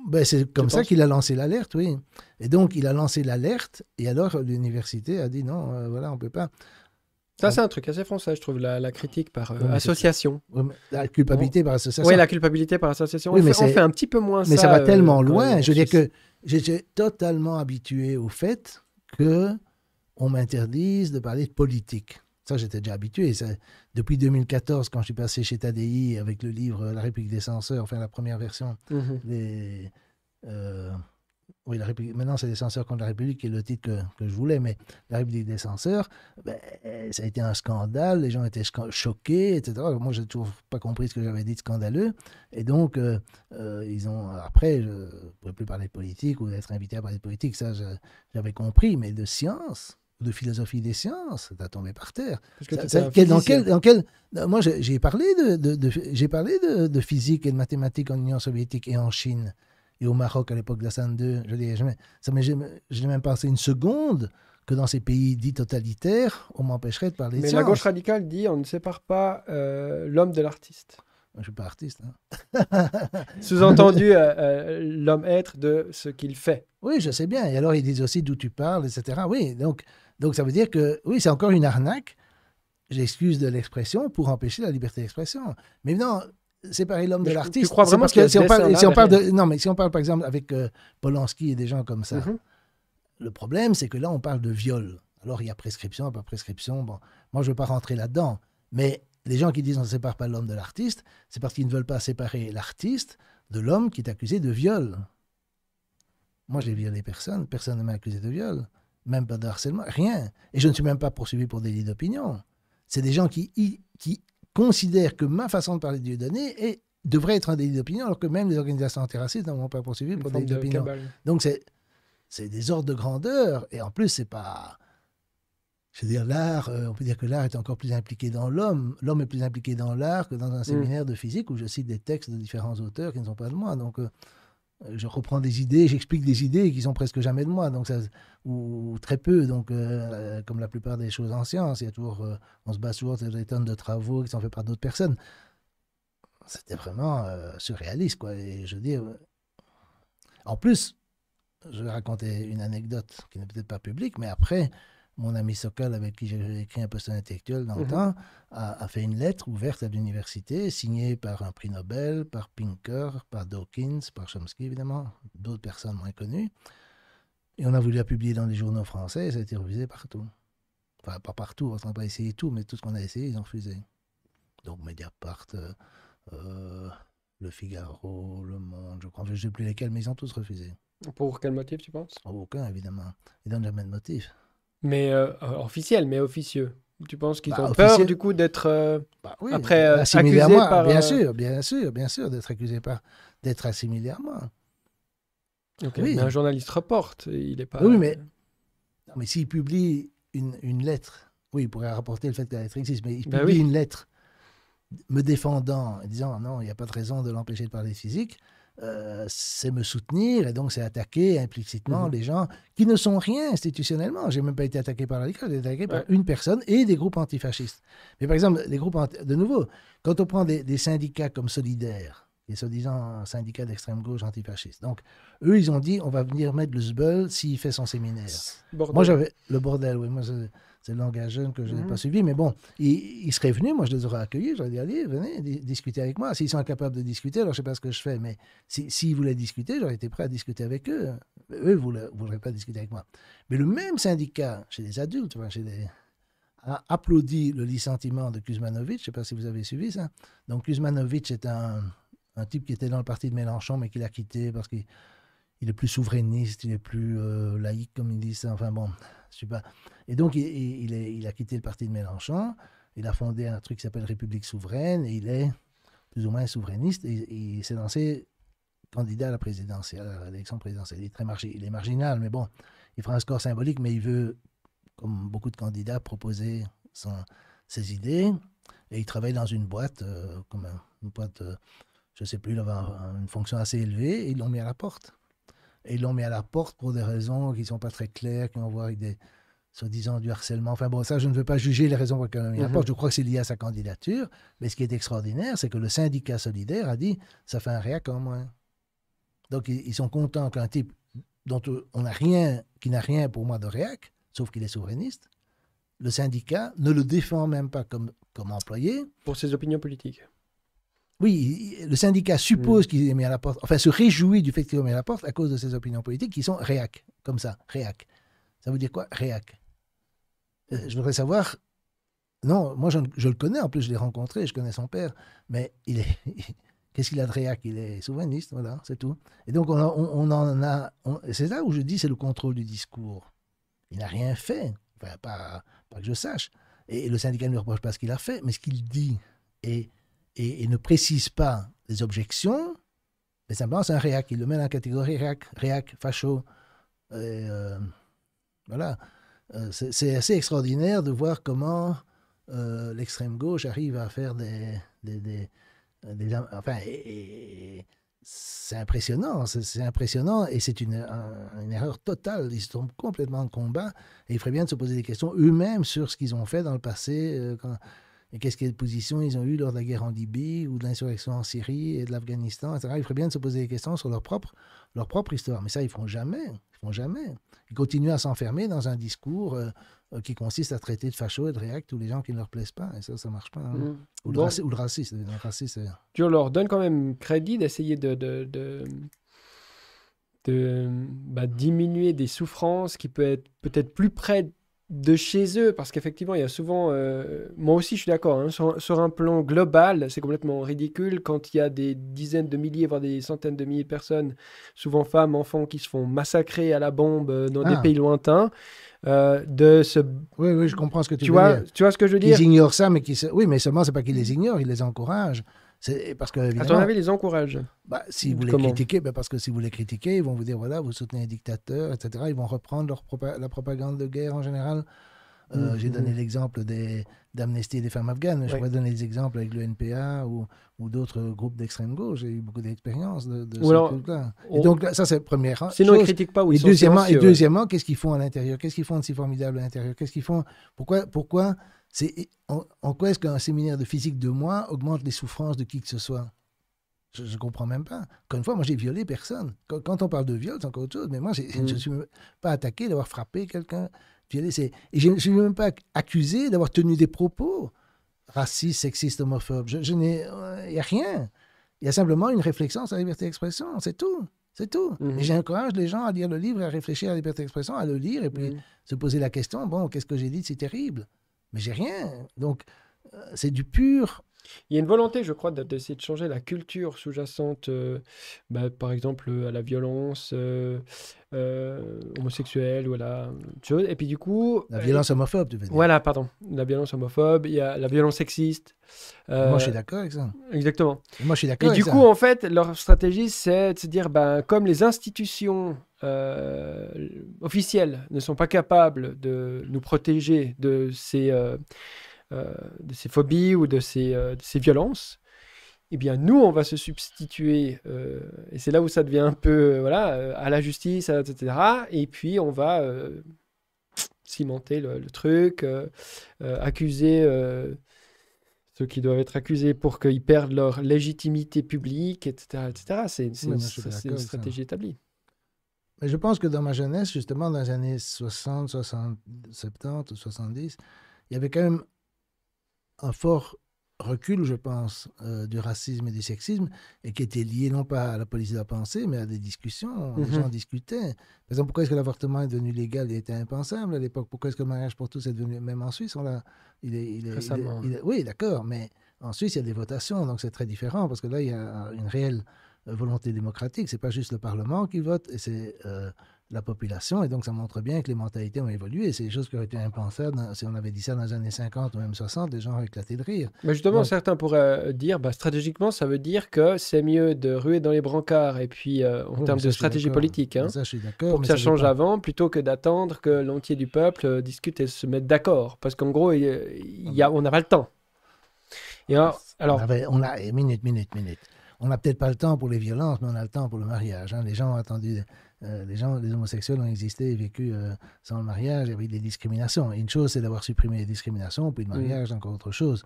ben, c'est comme ça qu'il a lancé l'alerte, oui. Et donc, il a lancé l'alerte, et alors l'université a dit non, euh, voilà, on ne peut pas. Ça, c'est un truc assez français, je trouve, la, critique par euh, association. la culpabilité par association. Oui, la culpabilité par association. Oui, mais fait, on fait un petit peu moins mais ça. Mais ça va euh, tellement loin. Je veux dire que j'étais totalement habitué au fait que on m'interdise de parler de politique. Ça, j'étais déjà habitué. depuis 2014, quand je suis passé chez Tadi avec le livre La République des censeurs, enfin la première version, mhm. euh, oui, la République, maintenant c'est les censeurs contre la République, qui est le titre que, je voulais, mais la République des censeurs, ben, ça a été un scandale, les gens étaient choqués, etc. moi, je n'ai toujours pas compris ce que j'avais dit de scandaleux. Et donc, euh, euh, ils ont, après, je ne pouvais plus parler de politique ou d'être invité à parler de politique, ça j'avais compris, mais de science de philosophie des sciences, t'as tombé par terre. dans quel, dans moi, j'ai parlé, de, j'ai parlé de, physique et de mathématiques en Union soviétique et en Chine et au Maroc à l'époque de la sainte II. Je n'ai jamais, pas même pensé une seconde que dans ces pays dits totalitaires, on m'empêcherait de parler de sciences. Mais la gauche radicale dit on ne sépare pas euh, l'homme de l'artiste. Je ne suis pas artiste. Hein. *laughs* *laughs* Sous-entendu, euh, euh, l'homme-être de ce qu'il fait. Oui, je sais bien. Et alors, ils disent aussi d'où tu parles, etc. Oui, donc donc, ça veut dire que, oui, c'est encore une arnaque, j'excuse de l'expression, pour empêcher la liberté d'expression. Mais non, séparer l'homme de l'artiste. Tu crois vraiment on parle, non, mais si on parle, par exemple, avec euh, Polanski et des gens comme ça, mhm. le problème, c'est que là, on parle de viol. Alors, il y a prescription, pas prescription. Bon, moi, je ne veux pas rentrer là-dedans. Mais les gens qui disent on ne sépare pas l'homme de l'artiste, c'est parce qu'ils ne veulent pas séparer l'artiste de l'homme qui est accusé de viol. Moi, je n'ai violé personne, personne ne m'a accusé de viol même pas de harcèlement, rien. Et je ne suis même pas poursuivi pour délit d'opinion. C'est des gens qui, qui considèrent que ma façon de parler de Dieu donné est, devrait être un délit d'opinion, alors que même les organisations antiracistes n'ont pas poursuivi pour délit d'opinion. Donc c'est, c'est des ordres de grandeur. Et en plus, c'est pas. Je veux dire, l'art, euh, on peut dire que l'art est encore plus impliqué dans l'homme. L'homme est plus impliqué dans l'art que dans un mm. séminaire de physique où je cite des textes de différents auteurs qui ne sont pas de moi. Donc. Euh, je reprends des idées, j'explique des idées qui sont presque jamais de moi, donc ça, ou, très peu. Donc, euh, comme la plupart des choses en science, il toujours, euh, on se base toujours sur des tonnes de travaux qui sont faits par d'autres personnes. C'était vraiment euh, surréaliste, quoi. Et je en plus, je vais raconter une anecdote qui n'est peut-être pas publique, mais après, mon ami Sokal, avec qui j'ai écrit un post intellectuel dans le mhm. temps, a, fait une lettre ouverte à l'université, signée par un prix Nobel, par Pinker, par Dawkins, par Chomsky, évidemment, d'autres personnes moins connues. Et on a voulu la publier dans les journaux français, et ça a été refusé partout. Enfin, pas partout, on n'a pas essayé tout, mais tout ce qu'on a essayé, ils ont refusé. Donc Mediapart, euh, euh, Le Figaro, Le Monde, je ne sais plus lesquels, mais ils ont tous refusé. Pour quel motif, tu penses Aucun, évidemment. Ils n'ont jamais de motif. Mais euh, euh, officiel, mais officieux. Tu penses qu'ils bah, ont peur du coup d'être euh, bah oui, après bah, accusé par, bien sûr, bien sûr, bien sûr, d'être accusé par d'être assimilé à moi. Mais un journaliste reporte, il n'est pas. Oui, mais non, mais s'il publie une, une, lettre, oui, il pourrait rapporter le fait qu'elle la existe, mais il publie une lettre me défendant, disant non, il n'y a pas de raison de l'empêcher de parler physique. Euh, c'est me soutenir et donc c'est attaquer implicitement mhm. les gens qui ne sont rien institutionnellement. J'ai même pas été attaqué par la j'ai été attaqué par une personne et des groupes antifascistes. Mais par exemple, les groupes, de nouveau, quand on prend des, syndicats comme Solidaire, les soi-disant syndicats d'extrême gauche antifasciste, donc eux, ils ont dit on va venir mettre le Zbeul s'il fait son séminaire. Moi, j'avais le bordel, oui c'est le langage jeune que je n'ai pas mhm. suivi. Mais bon, ils, seraient venus, moi je les aurais accueillis, j'aurais dit allez, venez discuter avec moi. S'ils sont incapables de discuter, alors je ne sais pas ce que je fais, mais s'ils si, voulaient discuter, j'aurais été prêt à discuter avec eux. Mais eux ne voudraient pas discuter avec moi. Mais le même syndicat, chez les adultes, enfin, chez a applaudi le licenciement de Kuzmanovic. Je ne sais pas si vous avez suivi ça. Donc Kuzmanovic est un, type qui était dans le parti de Mélenchon, mais qui a quitté parce qu'il il est plus souverainiste, il est plus euh, laïque, comme ils disent. Enfin bon, et donc, il, il, a quitté le parti de Mélenchon. Il a fondé un truc qui s'appelle République souveraine. Et il est plus ou moins souverainiste. Et, il s'est lancé candidat à la présidentielle, à l'élection présidentielle. Il est, très il est marginal, mais bon, il fera un score symbolique, mais il veut, comme beaucoup de candidats, proposer ses idées. Et il travaille dans une boîte, euh, comme une boîte, euh, je ne sais plus, il une fonction assez élevée. Et ils l'ont mis à la porte et l'ont mis à la porte pour des raisons qui ne sont pas très claires, qui ont voir avec des soi-disant du harcèlement. Enfin bon, ça, je ne veux pas juger les raisons pour lesquelles on mis à la mhm. porte. Je crois que c'est lié à sa candidature. Mais ce qui est extraordinaire, c'est que le syndicat solidaire a dit ça fait un réac en moins. Donc ils, sont contents qu'un type dont on n'a rien, qui n'a rien pour moi de réac, sauf qu'il est souverainiste, le syndicat ne le défend même pas comme, comme employé. Pour ses opinions politiques. Oui, le syndicat suppose mm. qu'il est mis à la porte, enfin se réjouit du fait qu'il est mis à la porte à cause de ses opinions politiques qui sont réac, comme ça, réac. Ça veut dire quoi, réac euh, Je voudrais savoir. Non, moi je, le connais, en plus je l'ai rencontré, je connais son père, mais il est. *laughs* Qu'est-ce qu'il a de réac Il est souverainiste, voilà, c'est tout. Et donc on, en a. C'est là où je dis c'est le contrôle du discours. Il n'a rien fait, pas, pas que je sache. Et le syndicat ne lui reproche pas ce qu'il a fait, mais ce qu'il dit. Et et, ne précise pas les objections, mais simplement c'est un réac. Il le met dans la catégorie réac, réac, facho. Euh, voilà. Euh, c'est assez extraordinaire de voir comment euh, l'extrême gauche arrive à faire des. enfin, c'est impressionnant, c'est impressionnant et c'est une, erreur totale. Ils se complètement de combat et il ferait bien de se poser des questions eux-mêmes sur ce qu'ils ont fait dans le passé. Et qu'est-ce quelle position ils ont eu lors de la guerre en Libye ou de l'insurrection en Syrie et de l'Afghanistan, etc. Il ferait bien de se poser des questions sur leur propre, leur propre histoire. Mais ça, ils ne feront jamais. Ils feront jamais. Ils continuent à s'enfermer dans un discours euh, qui consiste à traiter de fachos et de react tous les gens qui ne leur plaisent pas. Et ça, ça ne marche pas. Hein. Mm. Ou, le bon. ou, le raciste. Le leur donne quand même crédit d'essayer de... de, bah, diminuer des souffrances qui peut être peut-être plus près de chez eux, parce qu'effectivement, il y a souvent, euh, moi aussi je suis d'accord, hein, sur, un plan global, c'est complètement ridicule quand il y a des dizaines de milliers, voire des centaines de milliers de personnes, souvent femmes, enfants, qui se font massacrer à la bombe euh, dans des ah. pays lointains. Euh, de ce Oui, oui, je comprends ce que tu, vois, dire. Tu vois ce que je veux dire Ils ignorent ça, mais qui ce oui, mais seulement, c'est pas qu'ils les ignorent, ils les encouragent. C'est parce que, à ton avis, ils encouragent bah, Si vous les critiquez, bah, parce que si vous les critiquez, ils vont vous dire voilà, vous soutenez un dictateur, etc. Ils vont reprendre leur la propagande de guerre en général. Euh, mhm, j'ai donné mhm. l'exemple d'Amnesty et des femmes afghanes. Je pourrais donner des exemples avec le NPA ou, ou d'autres groupes d'extrême gauche. J'ai eu beaucoup d'expérience de, de ce truc-là. Donc, ça, c'est première. Sinon, ils ils critiquent pas oui ils et sont Deuxièmement, et euh, deuxièmement qu'est-ce qu'ils font à l'intérieur Qu'est-ce qu'ils font de si formidable à l'intérieur Qu'est-ce qu'ils font Pourquoi, pourquoi c'est en, quoi est-ce qu'un séminaire de physique de moi augmente les souffrances de qui que ce soit Je ne comprends même pas. Encore une fois, moi, j'ai violé personne. Quand, on parle de viol, c'est encore autre chose. Mais moi, je ne mm. suis pas attaqué d'avoir frappé quelqu'un. je ne suis même pas accusé d'avoir tenu des propos racistes, sexistes, homophobes. Je, n'ai, il euh, n'y a rien. Il y a simplement une réflexion sur la liberté d'expression. C'est tout. C'est tout. Mm-hmm. Et j'encourage les gens à lire le livre, à réfléchir à la liberté d'expression, à le lire et puis mm. se poser la question bon, qu'est-ce que j'ai dit C'est terrible mais j'ai rien. Donc, euh, c'est du pur il y a une volonté, je crois, d'essayer de changer la culture sous-jacente, euh, bah, par exemple, euh, à la violence euh, homosexuelle ou à la chose. Et puis du coup... La violence homophobe, tu veux dire. Voilà, pardon. La violence homophobe, il y a la violence sexiste. Moi, je suis d'accord avec ça. Exactement. Moi, je suis d'accord Et du coup, en fait, leur stratégie, c'est de se dire, ben, comme les institutions officielles ne sont pas capables de nous protéger de ces, euh, de ces phobies ou euh, de ces, violences, eh bien, nous, on va se substituer, euh, et c'est là où ça devient un peu, voilà, à la justice, etc. Et puis, on va cimenter le, truc, accuser ceux qui doivent être accusés pour qu'ils perdent leur légitimité publique, etc. etc. C'est une, stratégie établie. je pense que dans ma jeunesse, justement, dans les années 60, 60 70 70, il y avait quand même un fort recul, je pense, euh, du racisme et du sexisme, et qui était lié non pas à la police de la pensée, mais à des discussions. Les mhm. gens discutaient. Par exemple, pourquoi est-ce que l'avortement est devenu légal et était impensable à l'époque Pourquoi est-ce que le mariage pour tous est devenu, même en Suisse, on l'a... Il est, Récemment. oui, d'accord, mais en Suisse, il y a des votations, donc c'est très différent, parce que là, il y a une réelle euh, volonté démocratique. C'est pas juste le Parlement qui vote, et c'est euh, la population. Et donc, ça montre bien que les mentalités ont évolué. C'est des choses qui auraient été impensables si on avait dit ça dans les années 50 ou même 60, les gens auraient éclaté de rire. Mais justement, certains pourraient euh, dire, bah, stratégiquement, ça veut dire que c'est mieux de ruer dans les brancards et puis euh, en termes de stratégie politique, hein, ça, pour que ça, change avant, plutôt que d'attendre que l'entier du peuple euh, discute et se mette d'accord. Parce qu'en gros, il, y a, on n'a pas le temps. Ah, alors, On, a eh, minute, minute, minute. On n'a peut-être pas le temps pour les violences, mais on a le temps pour le mariage. Hein. Les gens ont attendu euh, les homosexuels ont existé et vécu euh, sans le mariage avec des discriminations. Une chose, c'est d'avoir supprimé les discriminations, puis le mm. mariage, encore autre chose.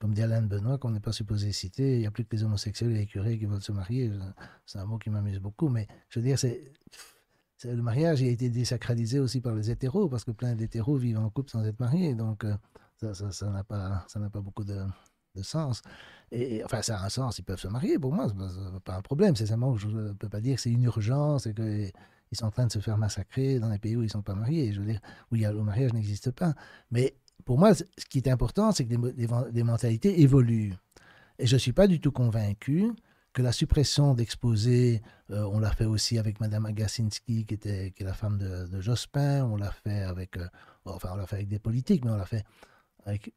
Comme dit Alain Benoît, qu'on n'est pas supposé citer, il n'y a plus que les homosexuels et les curés qui veulent se marier. C'est un mot qui m'amuse beaucoup, mais je veux dire, c'est le mariage a été désacralisé aussi par les hétéros, parce que plein d'hétéros vivent en couple sans être mariés. Donc, euh, ça n'a ça pas beaucoup de, de sens. Et, enfin, ça a un sens, ils peuvent se marier, pour moi, n'est pas un problème. C'est seulement que je ne peux pas dire que c'est une urgence et que ils sont en train de se faire massacrer dans les pays où ils ne sont pas mariés, je veux dire, où il le mariage n'existe pas. Mais pour moi, ce qui est important, c'est que les, mentalités évoluent. Et je ne suis pas du tout convaincu que la suppression d'exposés, euh, on l'a fait aussi avec Madame Agassinski, qui, était, qui est la femme de, Jospin, on l'a fait avec, euh, enfin, on l'a fait avec des politiques, mais on l'a fait avec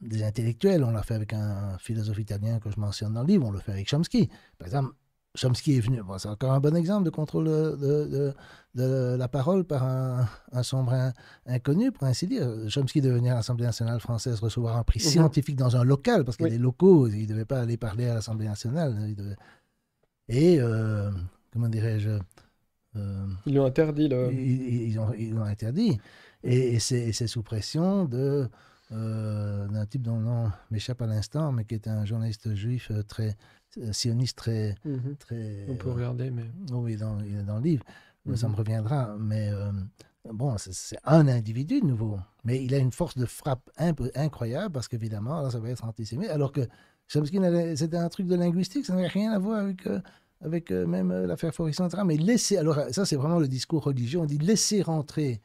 des intellectuels. On l'a fait avec un philosophe italien que je mentionne dans le livre, on le fait avec Chomsky. Par exemple, Chomsky est venu, bon, c'est encore un bon exemple de contrôle de, de, la parole par un, sombre inconnu, pour ainsi dire. Chomsky devait venir à l'Assemblée nationale française recevoir un prix mhm. scientifique dans un local, parce qu'il est a locaux, il ne devait pas aller parler à l'Assemblée nationale. Et, euh, comment dirais-je euh, Ils l'ont interdit, là. Ils, l'ont interdit. et c'est sous pression de d'un euh, type dont le nom m'échappe à l'instant, mais qui est un journaliste juif euh, très euh, sioniste, très, mhm. très. On peut regarder, mais. Oh oui, il est dans le livre. Ça me mhm. reviendra, mais bon, c'est un individu de nouveau, mais il a une force de frappe incroyable parce qu'évidemment, là, ça va être antisémite. Alors que Chomsky, c'était un truc de linguistique, ça n'avait rien à voir avec, avec même l'affaire Forisson, etc. Mais laisser, alors ça, c'est vraiment le discours religieux, on dit laisser rentrer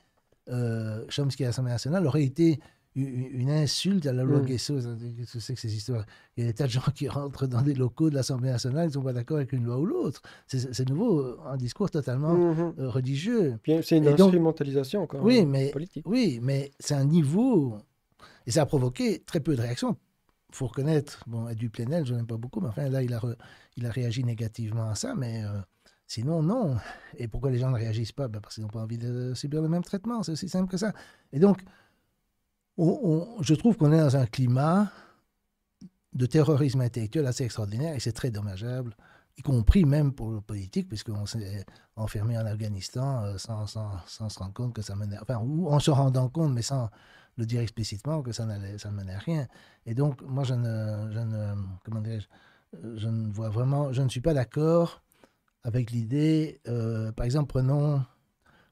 Chomsky à l'Assemblée nationale aurait été une insulte à la loi mm. Guesso. quest que ces histoires Il y a des tas de gens qui *laughs* rentrent dans des locaux de l'Assemblée nationale, ils ne sont pas d'accord avec une loi ou l'autre. C'est nouveau, euh, un discours totalement mm-hmm. euh, religieux. C'est une instrumentalisation encore oui, euh, mais, politique. Oui, mais c'est un niveau. Et ça a provoqué très peu de réactions. Il faut reconnaître, bon, du Plenel, je ai pas beaucoup, mais enfin là, il a, il a réagi négativement à ça, mais. Sinon, non. Et pourquoi les gens ne réagissent pas ben, Parce qu'ils n'ont pas envie de subir le même traitement. C'est aussi simple que ça. Et donc, je trouve qu'on est dans un climat de terrorisme intellectuel assez extraordinaire et c'est très dommageable, y compris même pour le politique, puisqu'on s'est enfermé en Afghanistan euh, sans, sans, sans, se rendre compte que ça menait. Enfin, ou en se rendant compte, mais sans le dire explicitement, que ça, ça ne menait à rien. Et donc, moi, je ne, je ne, comment je ne vois vraiment, je ne suis pas d'accord avec l'idée, euh, par exemple, prenons,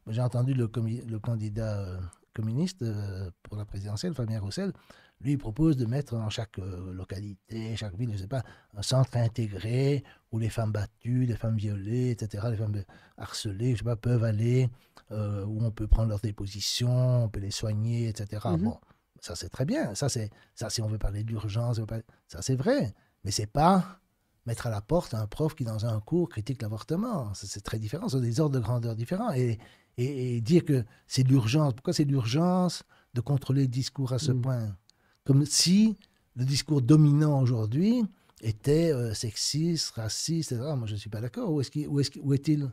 j'ai entendu le, le candidat. Euh, communiste euh, pour la présidentielle, Fabien Roussel, lui propose de mettre dans chaque euh, localité, chaque ville, je ne sais pas, un centre intégré où les femmes battues, les femmes violées, etc., les femmes harcelées, je sais pas, peuvent aller, euh, où on peut prendre leurs dépositions, on peut les soigner, etc. Mhm. Bon, ça c'est très bien. Ça, c'est ça si on veut parler d'urgence, ça c'est vrai. Mais c'est pas mettre à la porte un prof qui, dans un cours, critique l'avortement. C'est très différent. Ce sont des ordres de grandeur différents. Et, et, dire que c'est l'urgence. Pourquoi c'est l'urgence de contrôler le discours à ce mm. point Comme si le discours dominant aujourd'hui était euh, sexiste, raciste, etc. Moi, je ne suis pas d'accord. Où est où il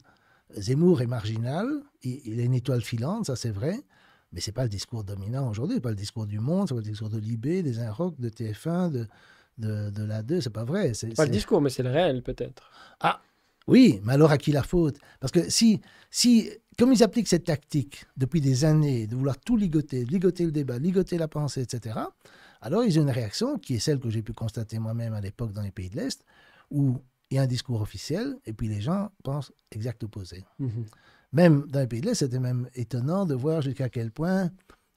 Zemmour est marginal, il, est une étoile filante, ça c'est vrai, mais c'est pas le discours dominant aujourd'hui, pas le discours du Monde, n'est pas le discours de l'IB, des Inroc, de TF1, de, de, de la 2, c'est pas vrai. C'est pas le discours, mais c'est le réel peut-être. Ah, oui, mais alors à qui la faute Parce que si, si, comme ils appliquent cette tactique depuis des années, de vouloir tout ligoter, ligoter le débat, ligoter la pensée, etc., alors ils ont une réaction qui est celle que j'ai pu constater moi-même à l'époque dans les pays de l'Est, où il y a un discours officiel et puis les gens pensent exact opposé. Mmh même dans les pays de l'Est, c'était même étonnant de voir jusqu'à quel point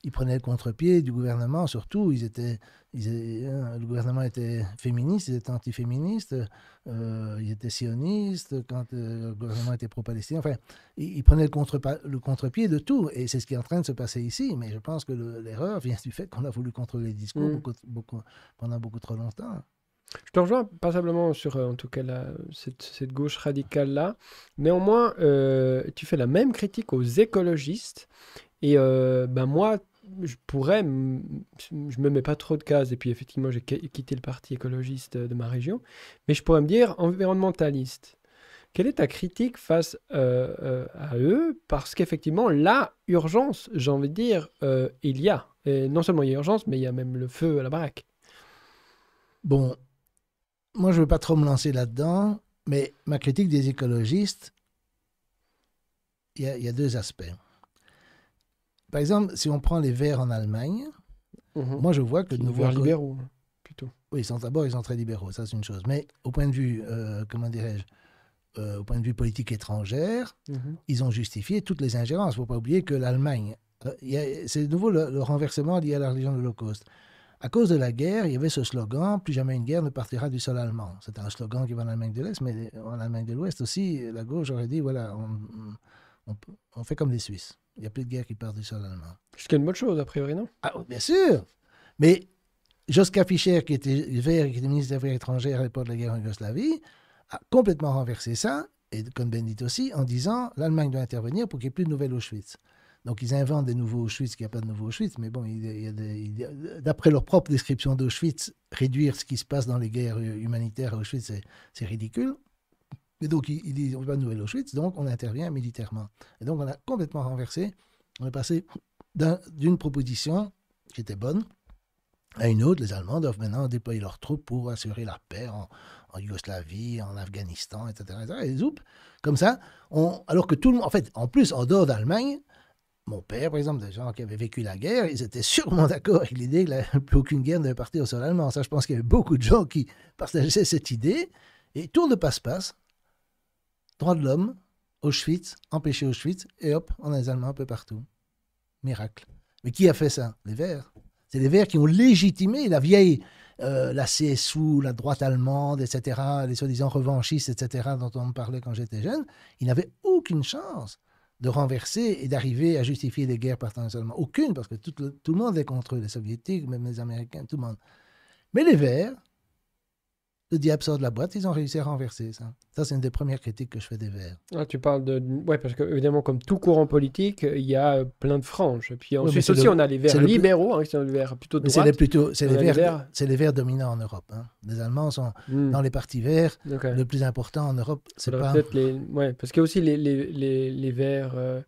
ils prenaient le contre-pied du gouvernement, surtout. Ils étaient, hein, le gouvernement était féministe, ils étaient antiféministes, euh, ils étaient sionistes quand euh, le gouvernement était pro-palestinien. Enfin, ils, prenaient le, contre, pied de tout. Et c'est ce qui est en train de se passer ici. Mais je pense que l'erreur vient du fait qu'on a voulu contrôler les discours mm. pendant beaucoup trop longtemps. Je te rejoins passablement sur, euh, en tout cas, cette, gauche radicale-là. Néanmoins, euh, tu fais la même critique aux écologistes. Et ben moi, je pourrais, je me mets pas trop de cases, et puis effectivement, j'ai quitté le parti écologiste de ma région, mais je pourrais me dire environnementaliste. Quelle est ta critique face euh, euh, à eux Parce qu'effectivement, la urgence, j'ai envie de dire, euh, il y a. non seulement il y a urgence, mais il y a même le feu à la baraque. Bon, moi, je ne veux pas trop me lancer là-dedans, mais ma critique des écologistes, il y, y a deux aspects. Par exemple, si on prend les Verts en Allemagne, mhm. moi je vois que... Nos Verts libéraux, plutôt. Oui, d'abord ils sont très libéraux, ça c'est une chose. Mais au point de vue, euh, comment dirais-je, euh, au point de vue politique étrangère, mhm. ils ont justifié toutes les ingérences. Il ne faut pas oublier que l'Allemagne, euh, c'est de nouveau le, renversement lié à la religion de l'Holocauste. À cause de la guerre, il y avait ce slogan Plus jamais une guerre ne partira du sol allemand. C'était un slogan qui va en Allemagne de l'Est, mais en Allemagne de l'Ouest aussi, la gauche aurait dit voilà, on fait comme les Suisses. Il n'y a plus de guerre qui part du sol allemand. Ce qui une bonne chose, a priori, non? Ah, oh, bien sûr! Mais Josca Fischer, qui était vert et qui était ministre des Affaires étrangères à l'époque de la guerre en Yougoslavie, a complètement renversé ça, et comme Bendit aussi, en disant l'Allemagne doit intervenir pour qu'il n'y ait plus de nouvelles Auschwitz. Donc ils inventent des nouveaux Auschwitz, qu'il n'y a pas de nouveaux Auschwitz, mais bon, d'après leur propre description d'Auschwitz, réduire ce qui se passe dans les guerres euh, humanitaires à Auschwitz, c'est ridicule. Et donc, ils, disent, on ne pas nouvelle Auschwitz, donc on intervient militairement. Et donc, on a complètement renversé. On est passé d'une proposition qui était bonne à une autre. Les Allemands doivent maintenant déployer leurs troupes pour assurer la paix en, Yougoslavie, en Afghanistan, etc. et zoup, comme ça, alors que tout le monde, en fait, en plus, en dehors d'Allemagne, mon père, par exemple, des gens qui avaient vécu la guerre, ils étaient sûrement d'accord avec l'idée que *laughs* plus aucune guerre ne devait partir au sol allemand. Ça, je pense qu'il y avait beaucoup de gens qui partageaient cette idée. Et tout ne passe-passe Droits de l'homme, Auschwitz, empêcher Auschwitz, et hop, on a les Allemands un peu partout. Miracle. Mais qui a fait ça Les Verts. C'est les Verts qui ont légitimé la vieille, euh, la CSU, la droite allemande, etc., les soi-disant revanchistes, etc., dont on me parlait quand j'étais jeune. Ils n'avaient aucune chance de renverser et d'arriver à justifier les guerres par Allemands. Aucune, parce que tout tout le monde est contre eux, les Soviétiques, même les Américains, tout le monde. Mais les Verts, le diable de la boîte, ils ont réussi à renverser ça. Ça, c'est une des premières critiques que je fais des Verts. Ah, tu parles de. Oui, parce que, évidemment, comme tout courant politique, il y a euh, plein de franges. Puis en aussi, on a les Verts libéraux, hein, qui sont les Verts plutôt de C'est les, verts... les Verts dominants en Europe. Hein. Les Allemands sont hmm. dans les partis verts. Le plus important en Europe, c'est pas. parce qu'il y a aussi les, les, Verts. Euh,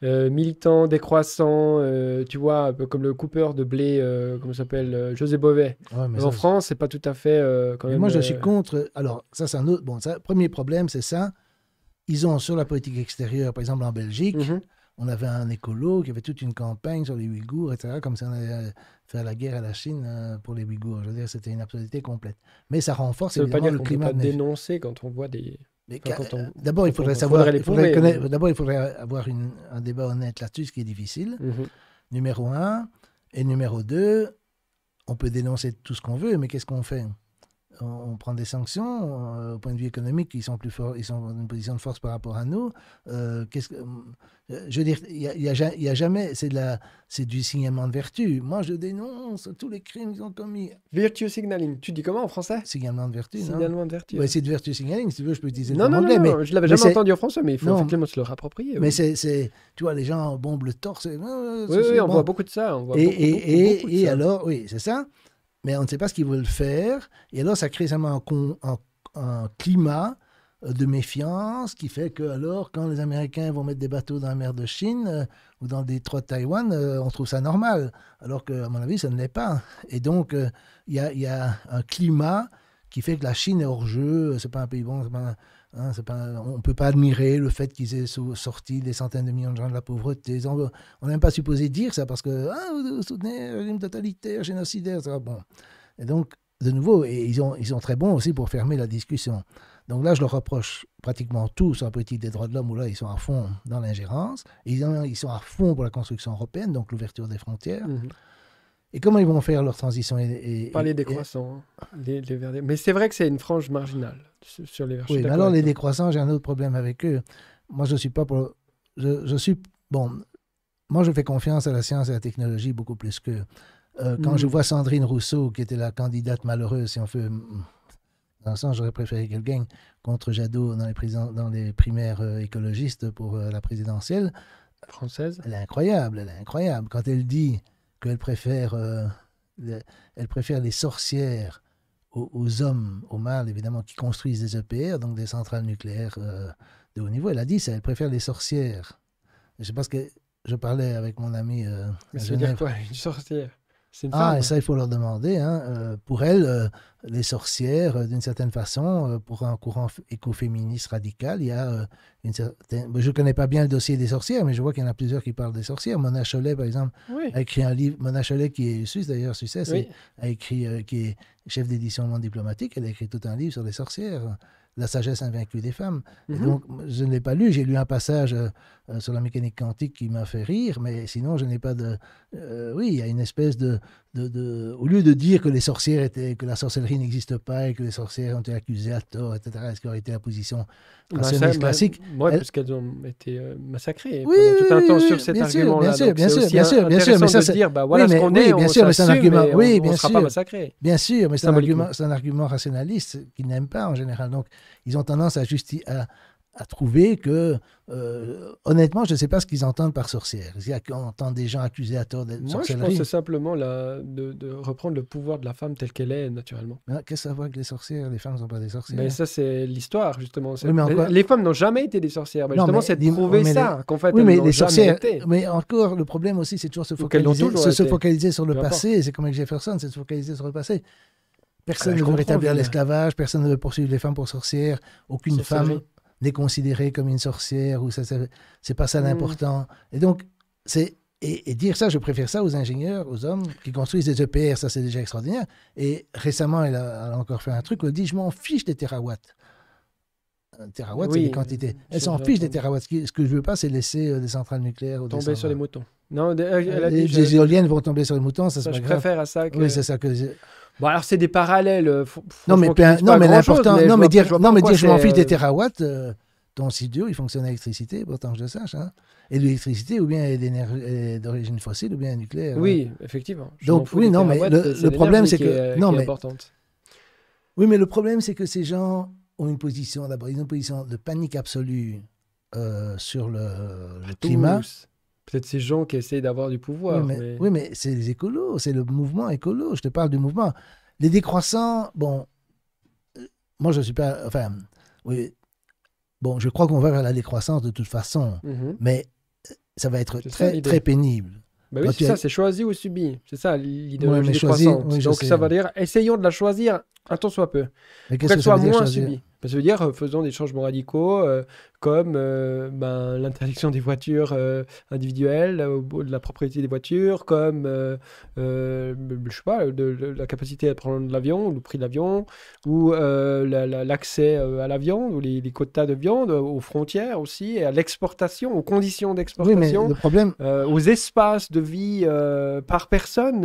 Militants, euh, militant, décroissant, euh, tu vois, un peu comme le coupeur de blé, euh, comment s'appelle, euh, José Bové. mais en France, c'est pas tout à fait. moi, je suis contre. Alors, ça, c'est un autre. Bon, ça, premier problème, c'est ça. Ils ont sur la politique extérieure, par exemple, en Belgique. Mhm. On avait un écolo qui avait toute une campagne sur les Ouïghours, etc., comme si on allait faire la guerre à la Chine pour les Ouïghours. Je veux dire, c'était une absurdité complète. Mais ça renforce ça évidemment le climat. On dénoncer quand on voit des. Euh, d'abord, il faudrait savoir. D'abord, il faudrait avoir un débat honnête là-dessus, ce qui est difficile. Mhm. Numéro un. Et numéro deux, on peut dénoncer tout ce qu'on veut, mais qu'est-ce qu'on fait on, prend des sanctions euh, au point de vue économique, ils sont plus forts, ils sont dans une position de force par rapport à nous. Euh, qu'est-ce que, euh, je veux dire, il n'y a, jamais, c'est la, c'est du signalement de vertu. Moi, je dénonce tous les crimes qu'ils ont commis. Virtue signaling, tu dis comment en français Signalement de vertu. Signalement de vertu. c'est de vertu signaling. Si tu veux, je peux te dire non, non, non, mais je l'avais jamais entendu en français, mais il faut effectivement se le rapproprier. Mais c'est, tu vois, les gens bombent le torse. oui, on voit beaucoup de ça. et, et, alors, oui, c'est ça mais on ne sait pas ce qu'ils veulent faire. Et alors, ça crée un, un, climat euh, de méfiance qui fait que alors quand les Américains vont mettre des bateaux dans la mer de Chine euh, ou dans le détroit de Taïwan, euh, on trouve ça normal, alors que à mon avis ça ne l'est pas. Et donc il y, a un climat qui fait que la Chine est hors jeu, c'est pas un pays bon, Hein, on ne peut pas admirer le fait qu'ils aient sorti des centaines de millions de gens de la pauvreté. On n'est pas supposé dire ça parce que ah, vous soutenez un régime totalitaire, génocidaire, bon. Et donc, de nouveau, et ils, ont, ils sont très bons aussi pour fermer la discussion. Donc là, je leur reproche pratiquement tout sur la politique des droits de l'homme, où là, ils sont à fond dans l'ingérence. Ils, ils, sont à fond pour la construction européenne, donc l'ouverture des frontières. Mmh et comment ils vont faire leur transition et, Par hein. les décroissants. Mais c'est vrai que c'est une frange marginale sur les verts. Oui, mais alors les décroissants, j'ai un autre problème avec eux. Moi, je suis pas pour. Je, suis. Bon, moi, je fais confiance à la science et à la technologie beaucoup plus que. Euh, quand je hmm. vois Sandrine Rousseau, qui était la candidate malheureuse, si on fait. Dans sens, j'aurais préféré qu'elle gagne contre Jadot dans les, dans les primaires euh, écologistes pour euh, la présidentielle. Française. Elle est incroyable, elle est incroyable. Quand elle dit qu'elle préfère, euh, elle préfère les sorcières aux, hommes, aux mâles évidemment, qui construisent des EPR, donc des centrales nucléaires euh, de haut niveau. Elle a dit ça, elle préfère les sorcières. Je sais pas ce que je parlais avec mon ami. Euh, dire quoi, une sorcière ah, et ça, il faut leur demander. Hein, euh, pour elles, euh, les sorcières, euh, d'une certaine façon, pour un courant écoféministe radical, il y a une certaine. Je ne connais pas bien le dossier des sorcières, mais je vois qu'il y en a plusieurs qui parlent des sorcières. Mona Cholet, par exemple, a écrit un livre. Mona Cholet, qui est suisse d'ailleurs, suisse, a écrit, qui est chef d'édition Monde Diplomatique, elle a écrit tout un livre sur les sorcières la sagesse invaincue des femmes. Mm-hmm. donc, je ne l'ai pas lu, j'ai lu un passage euh, sur la mécanique quantique qui m'a fait rire, mais sinon je n'ai pas de... Euh, oui, il y a une espèce de, Au lieu de dire que les sorcières étaient... que la sorcellerie n'existe pas et que les sorcières ont été accusées à tort, etc., est-ce aurait été la position bah, rationaliste classique Oui, parce qu'elles ont été euh, massacrées oui, pendant oui, tout un oui, temps sur cet argument-là. Bien sûr, bien sûr, bah, bien sûr, mais ça... Dire, bah, voilà mais, ce qu'on est, bien sûr, mais c'est un argument... Oui, bien sûr. Bien sûr, mais c'est un, argument, rationaliste qu'ils n'aiment pas en général. Donc, ils ont tendance à, justifier à trouver que, euh, honnêtement, je ne sais pas ce qu'ils entendent par sorcière. y a qu'on entend des gens accusés à tort d'être sorcellerie Moi, je pense simplement la, de, reprendre le pouvoir de la femme telle qu'elle est, naturellement. Ah, qu'est-ce que ça voit que les sorcières Les femmes ne sont pas des sorcières. Mais ben, ça, c'est l'histoire, justement. Les femmes n'ont jamais été des sorcières. Ben, mais justement, c'est de prouver ça, qu'en fait, oui, elles mais les sorcières... Été. Mais encore, le problème aussi, c'est toujours se focaliser, sur le passé. C'est comme avec Jefferson, c'est se focaliser sur le passé. Personne ah, ne veut rétablir l'esclavage, personne ne veut poursuivre les femmes pour sorcières, aucune femme n'est considérée comme une sorcière ou ça, c'est pas ça mm. l'important. Et donc, c'est et, dire ça, je préfère ça aux ingénieurs, aux hommes qui construisent des EPR, ça c'est déjà extraordinaire. Et récemment, elle a, encore fait un truc elle dit Je m'en fiche des terawatts. Euh, terawatts, c'est des quantités. Elle s'en fiche des terawatts. Ce, que je veux pas, c'est laisser euh, des centrales nucléaires. tomber sur les moutons. Non, euh, les, éoliennes vont tomber sur les moutons, ça, c'est Je préfère à ça que. Oui, c'est ça que. Bon, alors c'est des parallèles. Euh, non, mais, l'important, non, mais dire, non, mais dire je m'en fiche des terawatts, euh, ton dur. il fonctionne à l'électricité, pourtant je le sache. Hein. Et l'électricité, ou bien d'origine fossile, ou bien nucléaire. Hein. Oui, effectivement. Donc, oui, non, mais le, problème, c'est que. non, mais. Oui, mais le problème, c'est que ces gens ont une position, d'abord, ils ont une position de panique absolue euh, sur le, climat peut-être ces gens qui essayent d'avoir du pouvoir. Oui, mais, Oui, mais c'est les écolos, c'est le mouvement écolo. Je te parle du mouvement. Les décroissants, bon, euh, moi je suis pas. Enfin, oui. Bon, je crois qu'on va vers la décroissance de toute façon, mhm. mais euh, ça va être très, très pénible. Mais bah oui, c'est ça, c'est choisi ou subi. C'est ça l'idéologie de décroissante. Oui, Donc ça va dire, essayons de la choisir un tant soit peu. Qu'elle soit moins subi. Ça veut dire, euh, faisons des changements radicaux, comme euh, ben, l'interdiction des voitures euh, individuelles, euh, au, de la propriété des voitures, comme je sais pas, de, la capacité à prendre l'avion, le prix de l'avion, ou l'accès à la viande, ou les, quotas de viande, aux frontières aussi, et à l'exportation, aux conditions d'exportation, problème... aux espaces de vie par personne,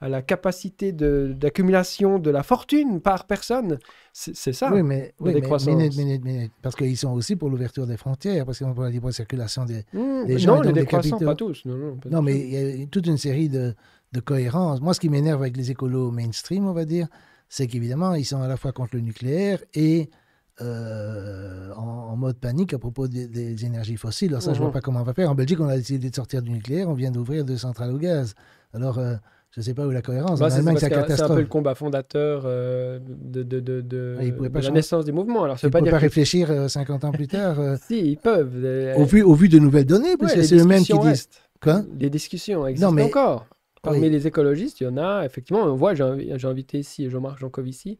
à la capacité d'accumulation de, la fortune par personne. C'est ça. Oui, mais, oui, mais, parce qu'ils sont pour l'ouverture des frontières, parce qu'on parle de la circulation des, mmh, gens. Non, les décroissants, pas tous. Non, mais il y a toute une série de, de cohérences. Moi, ce qui m'énerve avec les écolos mainstream, on va dire, c'est qu'évidemment, ils sont à la fois contre le nucléaire et euh, en, mode panique à propos des, énergies fossiles. Alors ça, je ne vois mmh. pas comment on va faire. En Belgique, on a décidé de sortir du nucléaire, on vient d'ouvrir deux centrales au gaz. Alors, euh, je ne sais pas où la cohérence. Bah, c'est un peu le combat fondateur euh, de, ah, la naissance des mouvements. Alors, ils ne peuvent pas, réfléchir 50 euh, ans plus tard. Euh, *laughs* si, ils peuvent. Au, vu, de nouvelles données, parce que c'est eux-mêmes qui disent. Quoi les discussions existent non, mais... encore. Parmi les écologistes, il y en a, effectivement, on voit, j'ai invité ici Jean-Marc Jancovici,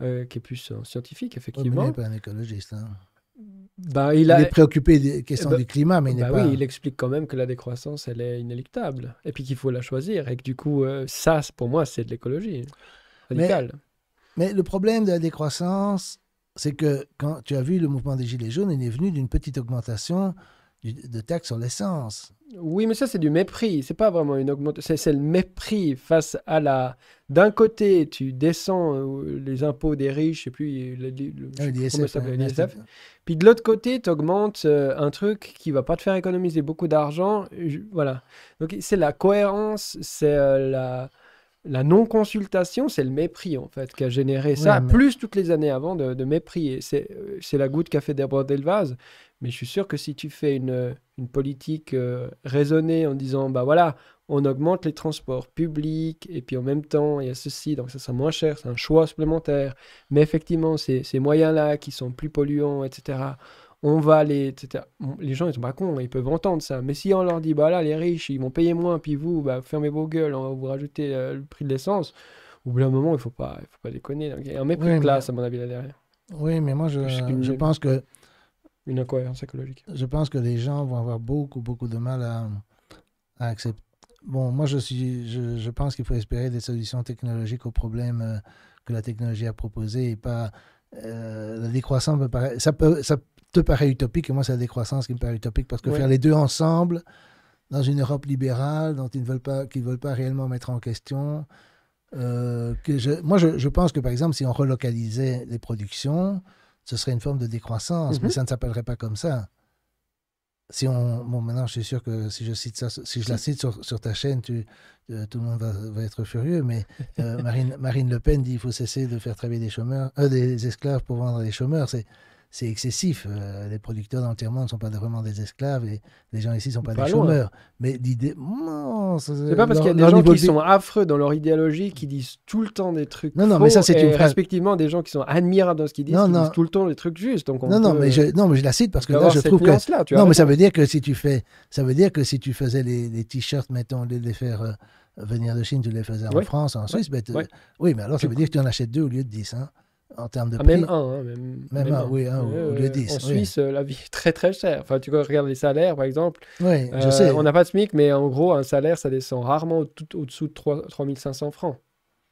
qui est plus scientifique, effectivement. Non, il n'est pas un écologiste. Hein. Bah, il, est préoccupé des questions eh ben, du climat, mais il n'est bah pas... Oui, il explique quand même que la décroissance, elle est inéluctable, et puis qu'il faut la choisir, et que du coup, euh, ça, pour moi, c'est de l'écologie radicale. Mais, mais, le problème de la décroissance, c'est que quand tu as vu le mouvement des Gilets jaunes, il est venu d'une petite augmentation de taxes sur l'essence. Oui, mais ça, c'est du mépris. C'est pas vraiment une augmentation. C'est le mépris face à la. D'un côté, tu descends euh, les impôts des riches, et puis le, le, ah Puis de l'autre côté, tu augmentes euh, un truc qui va pas te faire économiser beaucoup d'argent. Voilà. Donc, c'est la cohérence, c'est euh, la non-consultation, c'est le mépris en fait qui a généré ça, plus toutes les années avant de, mépris. c'est, la goutte qui a fait déborder le vase. Mais je suis sûr que si tu fais une, une politique euh, raisonnée en disant, bah voilà, on augmente les transports publics, et puis en même temps, il y a ceci, donc ça sera moins cher, c'est un choix supplémentaire. Mais effectivement, ces, moyens-là qui sont plus polluants, etc., on va les... Les gens, ils sont pas cons, hein, ils peuvent entendre ça. Mais si on leur dit, bah là, les riches, ils vont payer moins, puis vous, bah, fermez vos gueules, on va vous rajouter euh, le prix de l'essence, au bout d'un moment, il faut pas, faut pas déconner. Donc, il y a un mépris de classe, à mon avis, là derrière. Oui, mais moi, je, je pense que une incohérence écologique. Je pense que les gens vont avoir beaucoup, beaucoup de mal à, accepter. Bon, moi, je, suis, je, pense qu'il faut espérer des solutions technologiques aux problèmes euh, que la technologie a proposés et pas. Euh, la décroissance me paraît. Ça, peut, ça te paraît utopique, et moi, c'est la décroissance qui me paraît utopique parce que faire les deux ensemble dans une Europe libérale dont ils ne veulent pas, qu'ils ne veulent pas réellement mettre en question. Euh, que moi, je, pense que, par exemple, si on relocalisait les productions, ce serait une forme de décroissance, mais mhm. ça ne s'appellerait pas comme ça. Si on, bon, maintenant, je suis sûr que si je cite ça, si je la mm. cite sur, ta chaîne, tu, euh, tout le monde va, être furieux. Mais euh, Marine, Marine Le Pen dit il faut cesser de faire travailler des chômeurs, euh, des esclaves pour vendre les chômeurs. C'est c'est excessif. Euh, les producteurs dans le monde ne sont pas vraiment des esclaves et les gens ici ne sont pas, des chômeurs. Mais l'idée. C'est pas parce qu'il y a des gens qui sont affreux dans leur idéologie, qui disent tout le temps des trucs. Non, non, mais ça, c'est une phrase. Respectivement, des gens qui sont admirables dans ce qu'ils disent, qui disent tout le temps des trucs justes. Donc non, non, mais je, non, mais je la cite parce que là, je trouve que. non, mais ça veut, dire que si tu fais, ça veut dire que si tu faisais les, t-shirts, mettons, les, les faire. Euh, venir de Chine, tu les faisais en France, en Suisse. Oui. Mais oui, mais alors ça veut dire que tu en achètes deux au lieu de dix. Hein en termes de ah, prix. Hein, même un, même, un, oui, au En Suisse, euh, la vie est très très chère. Enfin, tu regardes les salaires, par exemple. Oui, je euh, sais. On n'a pas de SMIC, mais en gros, un salaire, ça descend rarement au-dessous de 3, 3500 francs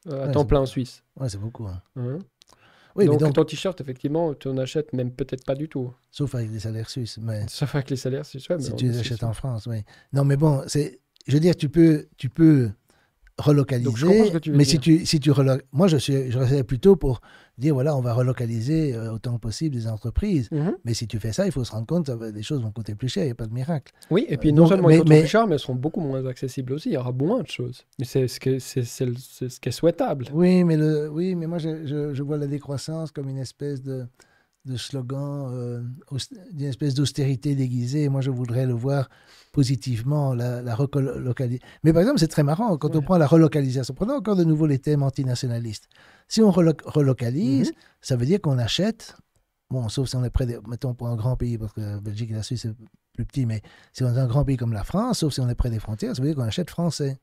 euh, à temps plein en Suisse. Ouais, c'est beaucoup. Hein. Hein? Oui, donc, ton t-shirt, effectivement, tu en achètes même peut-être pas du tout. Sauf avec les salaires suisses. Mais... Sauf avec les salaires suisses, ouais, Si tu les achètes en France, oui. Non, mais bon, c'est... je veux dire, tu peux, tu peux relocaliser. mais si tu, si tu moi, je, suis, je plutôt pour dire voilà, on va relocaliser euh, autant que possible des entreprises. Mhm. Mais si tu fais ça, il faut se rendre compte que les choses vont coûter plus cher, il n'y a pas de miracle. Oui, et puis euh, non seulement elles plus cher, mais elles seront beaucoup moins accessibles aussi. Il y aura moins de choses. Mais c'est ce, que, c'est, ce qui est souhaitable. Oui, mais, le, oui, mais moi, je vois la décroissance comme une espèce de de slogans, euh, d'une espèce d'austérité déguisée. Moi, je voudrais le voir positivement, la, la relocalisation. Mais par exemple, c'est très marrant quand on prend la relocalisation. Prenons encore de nouveau les thèmes antinationalistes. Si on relocalise, mhm. ça veut dire qu'on achète, bon, sauf si on est près, de, mettons, pour un grand pays, parce que la Belgique et la Suisse, c'est plus petit, mais si on est un grand pays comme la France, sauf si on est près des frontières, ça veut dire qu'on achète français.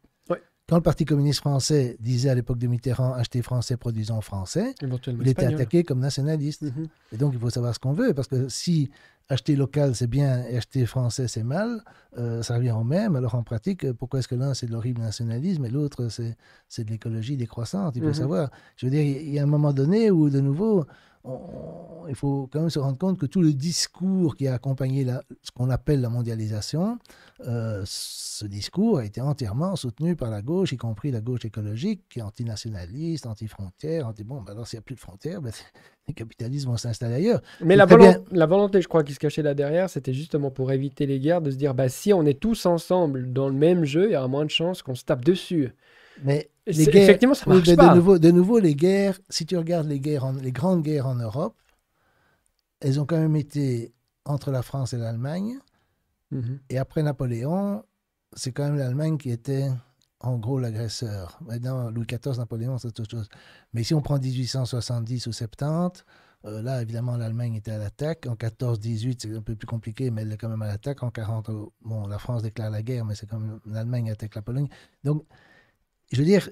Quand le Parti communiste français disait à l'époque de Mitterrand acheter français, produisant français, il était attaqué comme nationaliste. Mhm. Et donc il faut savoir ce qu'on veut, parce que si acheter local c'est bien et acheter français c'est mal, euh, ça revient au même. Alors en pratique, pourquoi est-ce que l'un c'est de l'horrible nationalisme et l'autre c'est de l'écologie décroissante Il faut mhm. savoir. Je veux dire, il y a un moment donné où de nouveau il faut quand même se rendre compte que tout le discours qui a accompagné ce qu'on appelle la mondialisation, euh, ce discours a été entièrement soutenu par la gauche, y compris la gauche écologique, qui est antinationaliste, anti frontière anti bon, ben alors s'il n'y a plus de frontières, ben, *laughs* les capitalistes vont s'installer ailleurs. Mais la, volonté, je crois, qui se cachait là derrière, c'était justement pour éviter les guerres, de se dire, bah, si on est tous ensemble dans le même jeu, il y aura moins de chances qu'on se tape dessus. Mais les guerres, effectivement, ça marche pas. De nouveau, de nouveau, les guerres, si tu regardes les, guerres les grandes guerres en Europe, elles ont quand même été entre la France et l'Allemagne. Mhm. Et après Napoléon, c'est quand même l'Allemagne qui était en gros l'agresseur. Maintenant, Louis XIV, Napoléon, c'est autre chose. Mais si on prend 1870 ou 70, euh, là, évidemment, l'Allemagne était à l'attaque. En 14-18, c'est un peu plus compliqué, mais elle est quand même à l'attaque. En 40, euh, bon, la France déclare la guerre, mais c'est quand même l'Allemagne attaque la Pologne. Donc, je veux dire,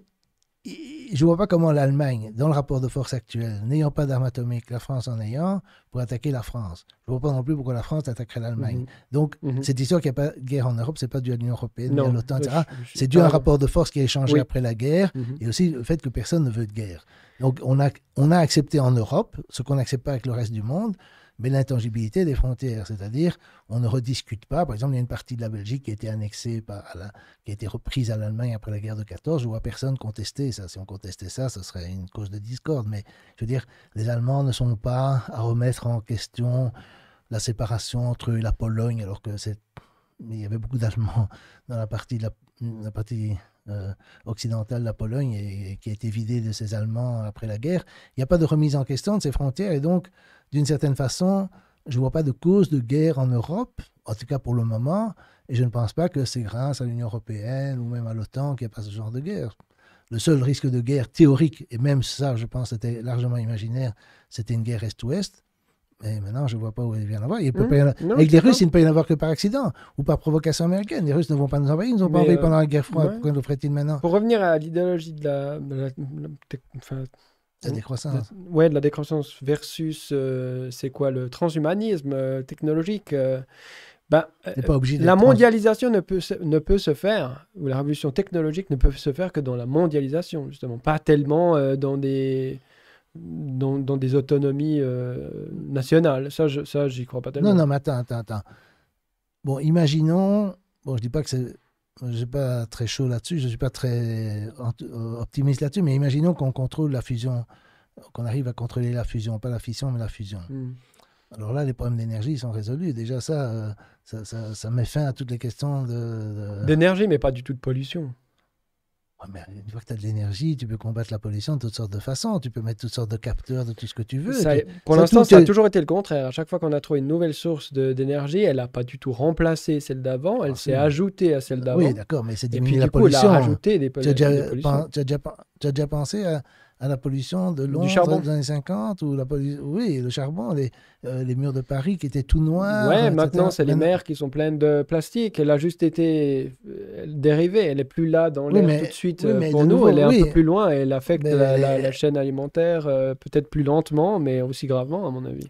je vois pas comment l'Allemagne, dans le rapport de force actuel, n'ayant pas d'armes atomiques, la France en ayant, pour attaquer la France. Je ne vois pas non plus pourquoi la France attaquerait l'Allemagne. Mhm. Donc, mhm. cette histoire qu'il n'y a pas de guerre en Europe, c'est pas dû à l'Union européenne, à l'OTAN, etc. C'est dû à un rapport de force qui a échangé après la guerre, mhm. et aussi le fait que personne ne veut de guerre. Donc, on a, on a accepté en Europe ce qu'on n'accepte pas avec le reste du monde mais l'intangibilité des frontières, c'est-à-dire on ne rediscute pas. Par exemple, il y a une partie de la Belgique qui a été annexée par la, qui a été reprise à l'Allemagne après la guerre de 14. Je vois personne contester ça. Si on contestait ça, ce serait une cause de discorde. Mais je veux dire, les Allemands ne sont pas à remettre en question la séparation entre la Pologne, alors que c'est il y avait beaucoup d'Allemands dans la partie la partie euh, occidentale de la Pologne et, qui a été vidée de ses Allemands après la guerre. Il n'y a pas de remise en question de ces frontières et donc, d'une certaine façon, je ne vois pas de cause de guerre en Europe, en tout cas pour le moment, et je ne pense pas que c'est grâce à l'Union européenne ou même à l'OTAN qu'il n'y a pas ce genre de guerre. Le seul risque de guerre théorique, et même ça, je pense, c'était largement imaginaire, c'était une guerre Est-Ouest. Et eh, maintenant, je ne vois pas où il vient d'avoir. Mmh. Avec les Russes, il ne peut y en avoir que par accident ou par provocation américaine. Les Russes ne vont pas nous envahir, ils ne nous ont pas envoyés euh, pendant la guerre froide. Pourquoi nous ferait maintenant Pour revenir à l'idéologie de la. Enfin... La décroissance. ouais, de la décroissance versus, euh, c'est quoi, le transhumanisme euh, technologique. bah, pas obligé la mondialisation ne peut, ne peut se faire, ou la révolution technologique ne peut se faire que dans la mondialisation, justement, pas tellement dans des dans, dans des autonomies euh, nationales. Ça, je, ça, j'y crois pas tellement. Non, non, mais attends, attends, attends. Bon, imaginons. Bon, je dis pas que c'est. Je pas très chaud là-dessus, je ne suis pas très euh, optimiste là-dessus, mais imaginons qu'on contrôle la fusion, qu'on arrive à contrôler la fusion, pas la fission, mais la fusion. Hmm. Alors là, les problèmes d'énergie sont résolus. Déjà, euh, ça ça, ça, met fin à toutes les questions de. D'énergie, mais pas du tout de pollution. Ah, mais une fois que tu as de l'énergie, tu peux combattre la pollution de toutes sortes de façons. Tu peux mettre toutes sortes de capteurs, de tout ce que tu veux. pour l'instant, ça a toujours été le contraire. À chaque fois qu'on a trouvé une nouvelle source d'énergie, elle n'a pas du tout remplacé celle d'avant. Elle ah, s'est ajoutée à celle d'avant. Oui, d'accord, mais c'est diminué la pollution. tu as déjà pensé à à la pollution de Londres dans les années 50, ou la oui, le charbon, les, euh, les, murs de Paris qui étaient tout noirs. Ouais, maintenant, c'est les mers qui sont pleines de plastique. Elle a juste été euh, dérivée. Elle n'est plus là dans l'air tout de suite euh, pour nous. Nouveau, elle est un peu plus loin et elle affecte la, chaîne alimentaire, peut-être plus lentement, mais aussi gravement, à mon avis.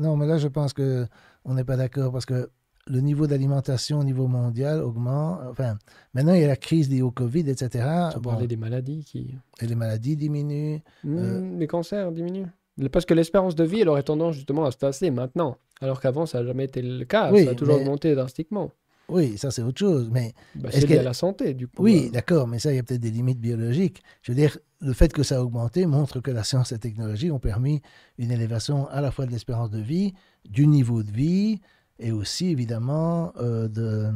non, mais là, je pense qu'on n'est pas d'accord parce que le niveau d'alimentation au niveau mondial augmente. Enfin, maintenant, il y a la crise liée au Covid, etc. On bon. des maladies qui. Et les maladies diminuent. Hmm, euh, les cancers diminuent. Parce que l'espérance de vie, elle aurait tendance justement à se tasser maintenant. Alors qu'avant, ça n'a jamais été le cas. ça a toujours augmenté drastiquement. Oui, ça c'est autre chose, mais... Bah, est-ce lié à la santé, du coup. Oui, euh. d'accord, mais ça, il y a peut-être des limites biologiques. Je veux dire, le fait que ça a augmenté montre que la science et la technologie ont permis une élévation à la fois de l'espérance de vie, du niveau de vie, et aussi évidemment euh, de,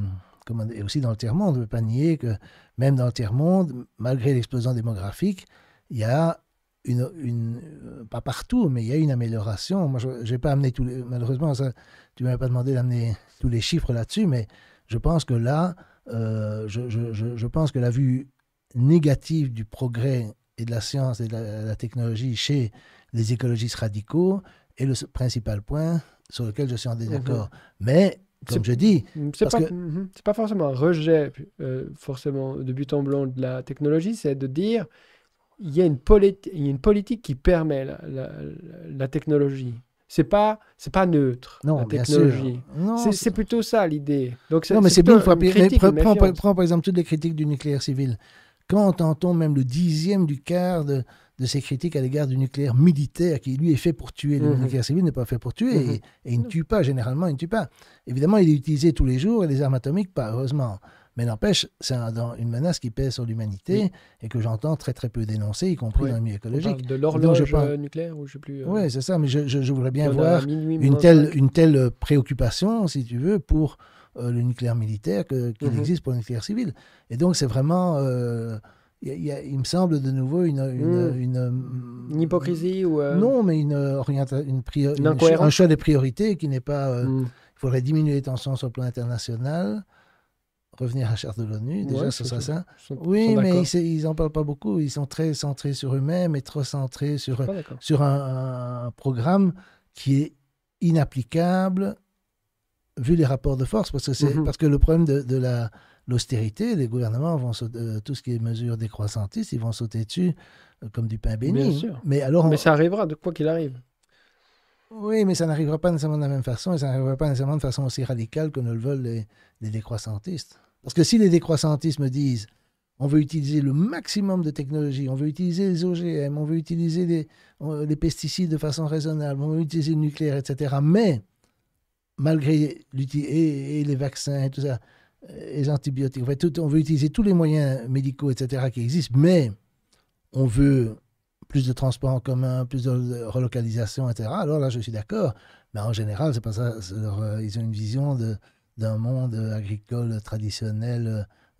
et aussi dans le tiers-monde. On ne peut pas nier que même dans le tiers-monde, malgré l'explosion démographique, il y a une, euh, pas partout, mais il y a une amélioration. Moi, je pas amené tous les, malheureusement, ça, tu ne m'avais pas demandé d'amener tous les chiffres là-dessus, mais je pense que là, euh, je, pense que la vue négative du progrès et de la science et de la technologie chez les écologistes radicaux, et le principal point sur lequel je suis en désaccord. Mhm. Mais, comme je dis. Mm, c'est pas, mm-hmm. pas forcément un rejet, euh, forcément, de but en blanc de la technologie, c'est de dire il y, a une une politique qui permet la, technologie. C'est pas, c'est pas neutre. Non, la technologie. C'est plutôt ça l'idée. Donc non, mais c'est bien. une critique, prends, prends, par exemple toutes les critiques du nucléaire civil. Quand entend-on même le dixième du quart de, de ses critiques à l'égard du nucléaire militaire qui, lui, est fait pour tuer. Le mhm. nucléaire civil n'est pas fait pour tuer mhm. et, il ne tue pas, généralement, il ne tue pas. Évidemment, il est utilisé tous les jours et les armes atomiques, pas heureusement. Mais n'empêche, c'est une menace qui pèse sur l'humanité et que j'entends très très peu dénoncer, y compris dans le milieu écologique. de l'horloge euh, nucléaire ou je plus. Euh, oui, c'est ça, mais je, voudrais bien voir une telle, une euh, telle préoccupation, si tu veux, pour le nucléaire militaire qu'il mhm. existe pour le nucléaire civil. Et donc, c'est vraiment il me semble de nouveau une. Une, hmm. euh, une, hypocrisie ou. Euh, non, mais une, euh, une, une un choix des priorités qui n'est pas. Hmm. Il faudrait diminuer les tensions sur le plan international, revenir à la charte de l'ONU, déjà, ce serait ça. oui, mais ils n'en parlent pas beaucoup. Ils sont très centrés sur eux-mêmes et trop centrés sur, sur un, programme qui est inapplicable vu les rapports de force, parce que, c'est mhm. parce que le problème de la l'austérité, les gouvernements vont sauter, euh, tout ce qui est mesures décroissantistes, ils vont sauter dessus euh, comme du pain béni. Mais, alors mais ça arrivera, de quoi qu'il arrive. Oui, mais ça n'arrivera pas nécessairement de la même façon et ça n'arrivera pas nécessairement de façon aussi radicale que ne le veulent les, décroissantistes. Parce que si les décroissantistes me disent on veut utiliser le maximum de technologies, on veut utiliser les OGM, on veut utiliser les, pesticides de façon raisonnable, on veut utiliser le nucléaire, etc. Mais malgré et les vaccins et tout ça, euh, les antibiotiques. tout, on veut utiliser tous les moyens médicaux, etc., qui existent, mais on veut plus de transports en commun, plus de relocalisation, etc. Alors là, je suis d'accord. Mais en général, c'est pas ça. Euh, ils ont une vision d'un monde agricole traditionnel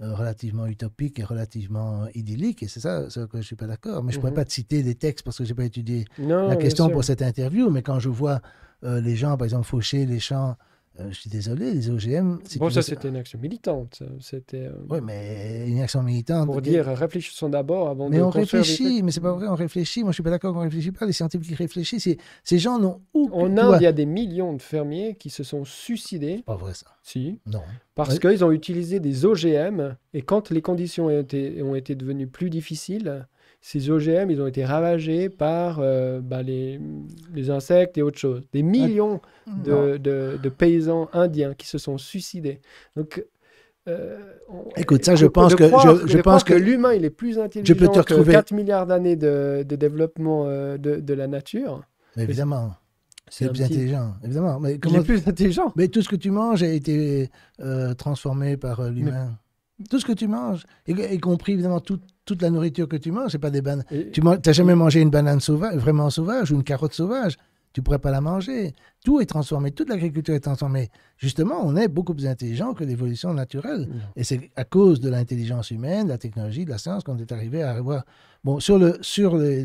euh, relativement utopique et relativement idyllique. Et c'est ça, sur que je suis pas d'accord. Mais je pourrais mhm. pas te citer des textes parce que j'ai pas étudié la question pour cette interview. Mais quand je vois les gens, par exemple, faucher les champs euh, je suis désolé, les OGM. Bon, ça, c'était une action militante. C'était. Euh, oui, mais une action militante. Pour dire, réfléchissons d'abord avant mais de. Mais on réfléchit, mais c'est pas vrai, on réfléchit. Moi, je suis pas d'accord qu'on réfléchit pas. Les scientifiques réfléchissent. ces gens n'ont où En Inde, il y a des millions de fermiers qui se sont suicidés. Pas vrai, ça. Si. Non. Parce euh, qu'ils ont utilisé des OGM et quand les conditions ont été, ont été devenues plus difficiles, ces OGM, ils ont été ravagés par euh, bah, les, insectes et autres choses. Des millions ah. de, paysans indiens qui se sont suicidés. Donc, euh, Écoute, ça, je pense que je, pense que, l'humain, il est plus intelligent je peux que 4 milliards d'années de, développement euh, de, la nature. évidemment. C'est plus intelligent, évidemment. Mais comment... plus intelligent. Mais tout ce que tu manges a été transformé par l'humain. Tout ce que tu manges, y compris évidemment tout, toute la nourriture que tu manges, c'est pas des bananes. Tu n'as jamais mangé une banane sauvage, vraiment sauvage ou une carotte sauvage. Tu pourrais pas la manger. Tout est transformé, toute l'agriculture est transformée. Justement, on est beaucoup plus intelligent que l'évolution naturelle. Et c'est à cause de l'intelligence humaine, de la technologie, de la science qu'on est arrivé à avoir. Bon, sur le, sur le,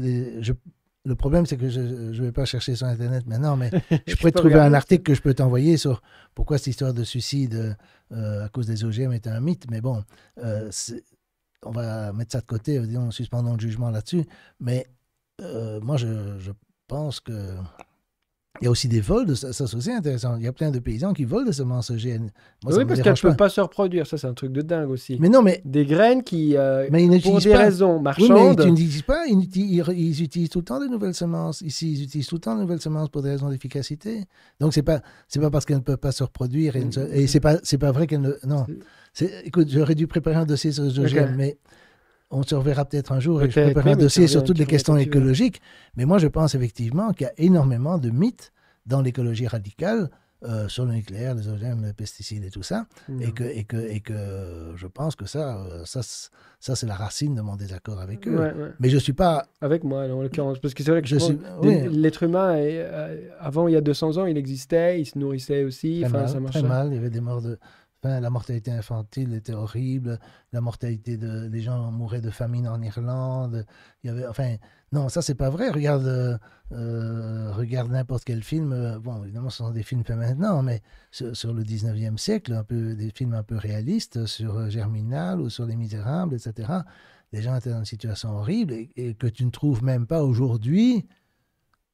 le problème, c'est que je ne vais pas chercher sur Internet maintenant, mais *laughs* je pourrais trouver un article que je peux t'envoyer sur pourquoi cette histoire de suicide euh, à cause des OGM est un mythe. Mais bon, euh, on va mettre ça de côté, on suspendons le jugement là-dessus. Mais euh, moi, je, je, pense que il y a aussi des vols, ça, c'est aussi intéressant. Il y a plein de paysans qui volent des semences EGN. Moi, oui, parce qu'elles ne peuvent pas se reproduire, ça c'est un truc de dingue aussi. Mais non, mais... Des graines qui, euh, mais ils pour des raisons marchandes... Oui, mais ils n'utilisent pas, ils, utilisent tout le temps de nouvelles semences. Ici, ils utilisent tout le temps de nouvelles semences pour des raisons d'efficacité. Donc c'est pas, c'est pas parce qu'elles ne peuvent pas se reproduire et, ce c'est pas, c'est pas vrai qu'elles ne... Non, écoute, j'aurais dû préparer un dossier sur les OGM, mais... On se reverra peut-être un jour et je prépare un dossier sur toutes les questions hein. écologiques. Mais moi, je pense effectivement qu'il y a énormément de mythes dans l'écologie radicale euh, sur le nucléaire, les OGM, les pesticides et tout ça. Mm. Et, que, et, que, et que je pense que ça, euh, ça, ça c'est la racine de mon désaccord avec eux. Mais je ne suis pas. Avec moi, en l'occurrence. Parce que c'est vrai que je suis... l'être humain, euh, avant, il y a 200 ans, il existait, il se nourrissait aussi. ça marchait. Très mal, il y avait des morts de, la mortalité infantile était horrible. La mortalité de, les gens mouraient de famine en Irlande. Il y avait, enfin, non, ça c'est pas vrai. Regarde, euh, euh, n'importe quel film. Bon, évidemment, ce sont des films faits maintenant, mais sur, le 19e siècle, un peu, des films un peu réalistes sur euh, Germinal ou sur Les Misérables, etc. Les gens étaient dans une situation horrible et que tu ne trouves même pas aujourd'hui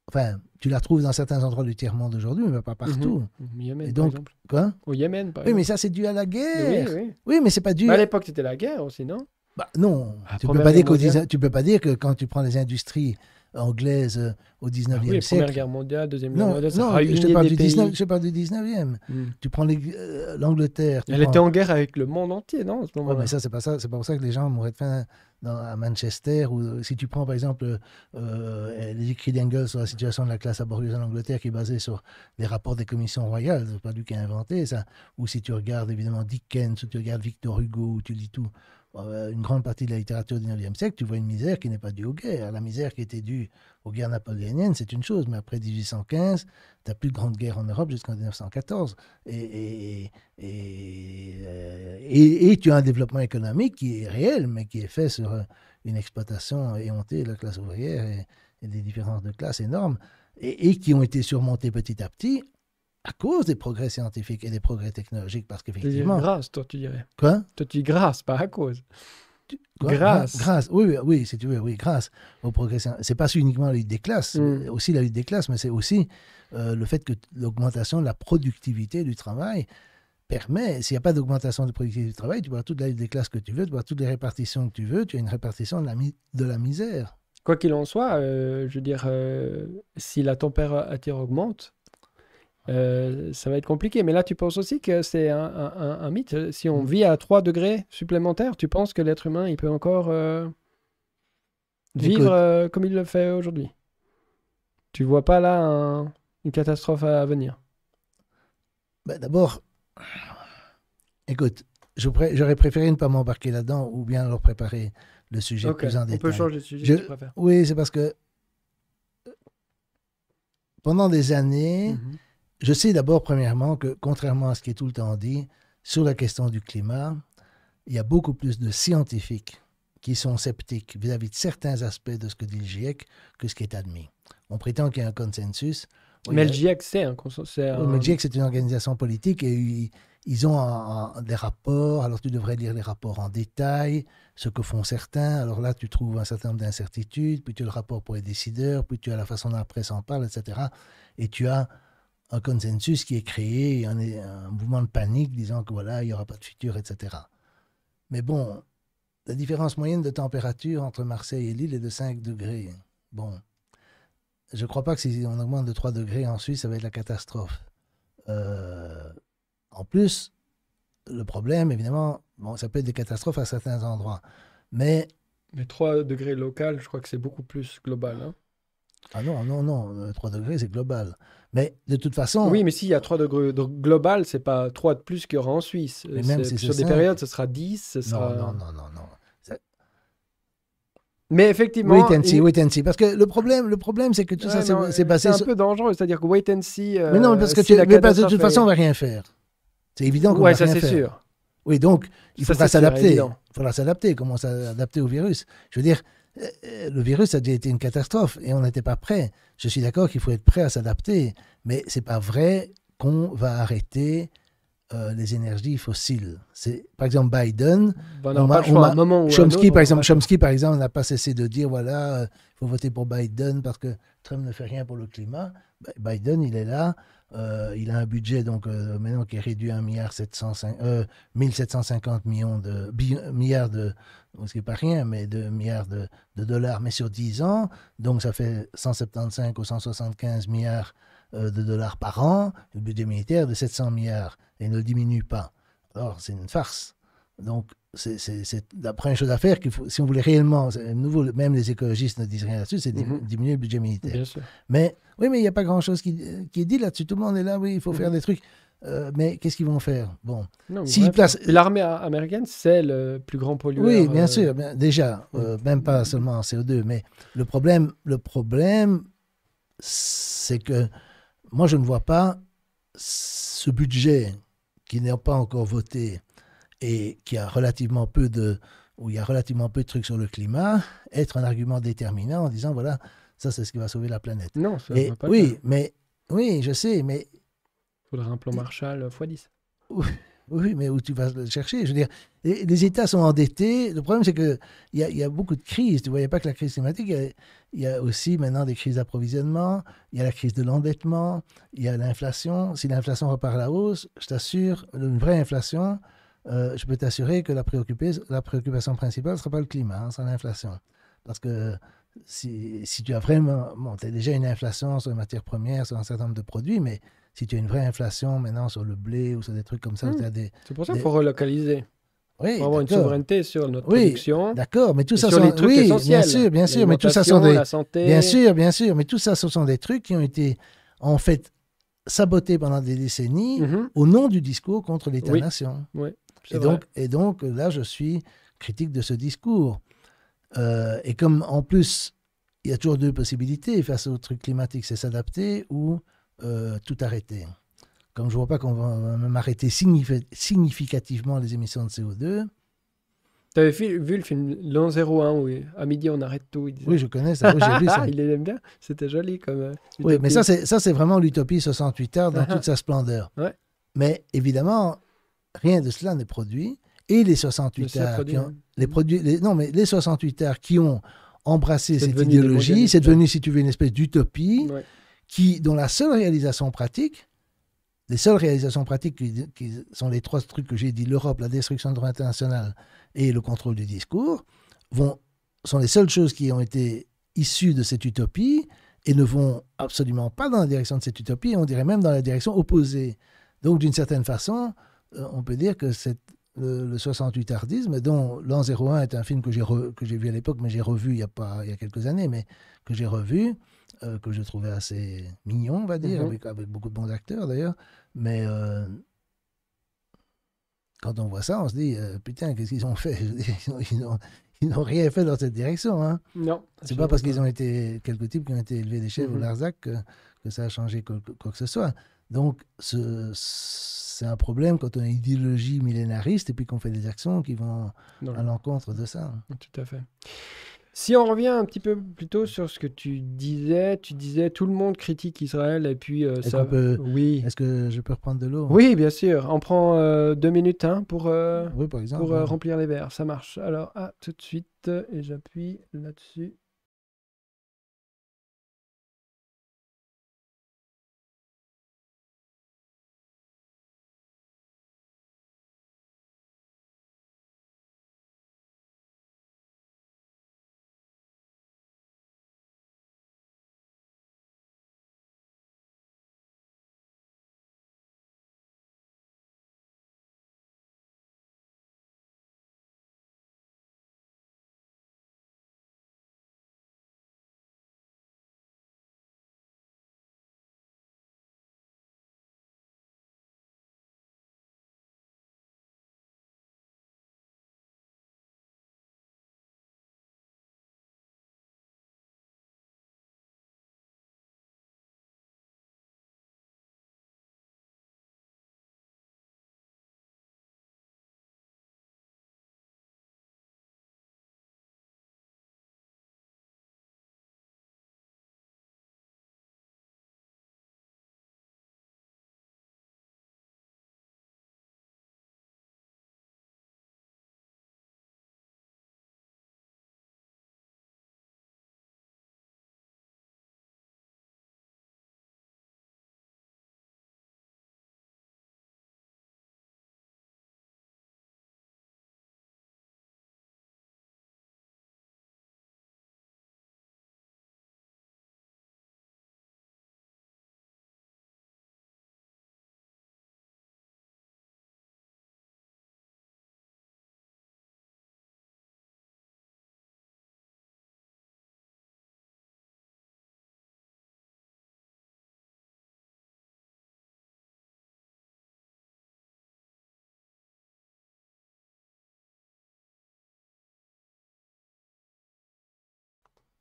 Enfin, tu la trouves dans certains endroits du tiers-monde aujourd'hui, mais pas mhm. partout. Au Yémen, donc, par exemple. Quoi Au Yémen, par exemple. Oui, mais ça, c'est dû à la guerre. Oui, oui. oui mais c'est pas dû. Bah, à l'époque, c'était la guerre aussi, non bah, Non. Ah, tu peux, pas dire tu peux pas dire que quand tu prends les industries anglaise euh, au 19e ah siècle. Première guerre mondiale, deuxième guerre mondiale. Non, je parle du 19, je parle du 19e. Hmm. Tu prends euh, l'Angleterre. Elle était en guerre avec le monde entier, non mais ça, c'est pas ça. C'est pas pour ça que les gens mourraient de faim à Manchester. Ou euh, si tu prends par exemple les écrits d'Engels sur la situation de la classe laborieuse en Angleterre, qui est basée sur les rapports des commissions royales, c'est pas du qui a inventé ça. Ou si tu regardes évidemment Dickens, ou tu regardes Victor Hugo, ou tu lis tout. Euh, une grande partie de la littérature du 19e siècle, tu vois une misère qui n'est pas due aux guerres. La misère qui était due aux guerres napoléoniennes, c'est une chose, mais après 1815, tu n'as plus de grande guerre en Europe jusqu'en 1914. Et, et, euh, et, et, tu as un développement économique qui est réel, mais qui est fait sur euh, une exploitation éhontée de la classe ouvrière et, des différences de classe énormes, et, qui ont été surmontées petit à petit à cause des progrès scientifiques et des progrès technologiques, parce qu'effectivement... Grâce, toi, tu dirais. Quoi Toi, tu dis grâce, pas à cause. grâce. Oui, oui, si tu veux, oui, grâce au progrès. C'est pas uniquement la lutte des classes, hmm. aussi la lutte des classes, mais c'est aussi euh, le fait que l'augmentation de la productivité du travail permet, s'il n'y a pas d'augmentation de productivité du travail, tu vois toute la lutte des classes que tu veux, tu vois toutes les répartitions que tu veux, tu as une répartition de la, de la misère. Quoi qu'il en soit, euh, je veux dire, euh, si la température augmente, euh, ça va être compliqué. Mais là, tu penses aussi que c'est un, mythe. Si on mm. vit à 3 degrés supplémentaires, tu penses que l'être humain, il peut encore euh, vivre euh, comme il le fait aujourd'hui Tu vois pas là une catastrophe à venir bah, D'abord, écoute, j'aurais préféré ne pas m'embarquer là-dedans ou bien leur préparer le sujet plus en détail. On peut changer de sujet. Si tu oui, c'est parce que pendant des années, mm-hmm. Je sais d'abord, premièrement, que contrairement à ce qui est tout le temps dit, sur la question du climat, il y a beaucoup plus de scientifiques qui sont sceptiques vis-à-vis de certains aspects de ce que dit le GIEC que ce qui est admis. On prétend qu'il y a un consensus. mais le GIEC, c'est un consensus. Le GIEC, c'est une organisation politique et ils, ont des rapports. Alors tu devrais lire les rapports en détail, ce que font certains. Alors là, tu trouves un certain nombre d'incertitudes, puis tu as le rapport pour les décideurs, puis tu as la façon dont la presse en parle, etc. Et tu as un consensus qui est créé, un, un mouvement de panique disant que voilà, il n'y aura pas de futur, etc. Mais bon, la différence moyenne de température entre Marseille et Lille est de 5 degrés. Bon, je ne crois pas que si on augmente de 3 degrés en Suisse, ça va être la catastrophe. Euh, en plus, le problème, évidemment, bon, ça peut être des catastrophes à certains endroits. Mais. Les 3 degrés local, je crois que c'est beaucoup plus global. Hein. Ah non, non, non, 3 euh, degrés, c'est global. Mais de toute façon. Oui, mais s'il y a 3 degrés global, c'est pas 3 de plus qu'il y aura en Suisse. Mais même si sur des périodes, ce sera 10. non, non, non, non, Mais effectivement. Wait and see, wait and see. Parce que le problème, le problème c'est que tout ça s'est passé. C'est un peu dangereux, c'est-à-dire que wait and see. mais non, euh, parce que tu, de toute façon, on va rien faire. C'est évident qu'on va rien faire. Sûr. Oui, donc il faudra s'adapter. Il faudra s'adapter, comment s'adapter au virus. Je veux dire, euh, le virus a déjà été une catastrophe et on n'était pas prêt. Je suis d'accord qu'il faut être prêt à s'adapter, mais c'est pas vrai qu'on va arrêter euh, les énergies fossiles. C'est par exemple Biden, Chomsky, par exemple, Chomsky par exemple n'a pas cessé de dire voilà, il euh, faut voter pour Biden parce que Trump ne fait rien pour le climat. Bah, Biden, il est là euh, il a un budget donc euh, maintenant qui est réduit à 1 750, 1750 millions de milliards de ce qui pas rien mais de milliards de, dollars mais sur 10 ans donc ça fait 175 ou 175 milliards euh, de dollars par an le budget militaire de 700 milliards et ne diminue pas alors c'est une farce donc c'est la première chose à faire. si on voulait réellement, même les écologistes ne disent rien là-dessus, c'est mm-hmm. diminuer le budget militaire. Mais oui, mais il n'y a pas grand-chose euh, qui, est dit là-dessus. Tout le monde est là, oui, il faut faire mhm. des trucs. Euh, mais qu'est-ce qu'ils vont faire Bon, place... l'armée américaine, c'est le plus grand pollueur. Oui, bien euh, sûr, déjà, mhm. même pas seulement en CO2, mais le problème, le problème, c'est que moi, je ne vois pas ce budget qui n'est pas encore voté et qui a relativement peu de où il y a relativement peu de trucs sur le climat, être un argument déterminant en disant voilà, ça, c'est ce qui va sauver la planète. Non, ça ne pas. Oui, mais, oui, je sais, mais. Il faudra un plan Marshall euh, x10. Oui, mais où tu vas le chercher Je veux dire, les, États sont endettés. Le problème, c'est qu'il y, a, y a beaucoup de crises. Tu ne voyais pas que la crise climatique, il y, a aussi maintenant des crises d'approvisionnement, il y a la crise de l'endettement, il y a l'inflation. Si l'inflation repart à la hausse, je t'assure, une vraie inflation, euh, je peux t'assurer que la, la préoccupation principale ne sera pas le climat, ce hein, sera l'inflation. Parce que si, tu as vraiment, bon, tu as déjà une inflation sur les matières premières, sur un certain nombre de produits, mais si tu as une vraie inflation maintenant sur le blé ou sur des trucs comme ça, hmm. des. C'est pour ça qu'il faut relocaliser. Oui, pour avoir une souveraineté sur notre oui, production. D'accord, mais tout ça sur sont des trucs essentiels. bien sûr, bien sûr, mais tout ça sont des bien sûr, bien sûr, mais tout ça ce sont des trucs qui ont été en fait sabotés pendant des décennies mhm. au nom du discours contre l'État-nation. et donc là je suis critique de ce discours. Euh, et comme en plus, il y a toujours deux possibilités face au truc climatique, c'est s'adapter ou euh, tout arrêter. Comme je ne vois pas qu'on va même arrêter significativement les émissions de CO2. Tu avais vu, le film L'an 01 où à midi on arrête tout. oui, je connais ça. *laughs* il aime bien. C'était joli comme. Euh, oui, mais ça c'est vraiment l'utopie 68 heures dans ah ah. toute sa splendeur. Mais évidemment, rien de cela n'est produit et les 68 heures. qui ont, hein. les mhm. produits, les, non, mais les 68 heures qui ont embrassé cette idéologie, c'est devenu, si tu veux, une espèce d'utopie qui, dont la seule réalisation pratique, les seules réalisations pratiques qui, sont les trois trucs que j'ai dit, l'Europe, la destruction de droit international et le contrôle du discours, vont, sont les seules choses qui ont été issues de cette utopie et ne vont absolument pas dans la direction de cette utopie, on dirait même dans la direction opposée. Donc, d'une certaine façon, euh, on peut dire que cette le, 68 tardisme, dont L'An 01 est un film que j'ai vu à l'époque, mais j'ai revu il y, a pas, il y a quelques années, mais que j'ai revu, euh, que je trouvais assez mignon, on va dire, mhm. avec, beaucoup de bons acteurs d'ailleurs. Mais euh, quand on voit ça, on se dit, euh, putain, qu'est-ce qu'ils ont fait *laughs* Ils n'ont rien fait dans cette direction. Hein. Non. C'est pas parce qu'ils ont été quelques types qui ont été élevés des chefs mhm. Larzac que, ça a changé quoi que ce soit. Donc, c'est un problème quand on a une idéologie millénariste et puis qu'on fait des actions qui vont à l'encontre de ça. Tout à fait. Si on revient un petit peu plus tôt sur ce que tu disais, tu disais tout le monde critique Israël et puis euh, ça. Oui. Est-ce que je peux reprendre de l'eau Oui, bien sûr. On prend euh, deux minutes hein, pour, euh, remplir les verres. Ça marche. Alors, ah, tout de suite, et j'appuie là-dessus.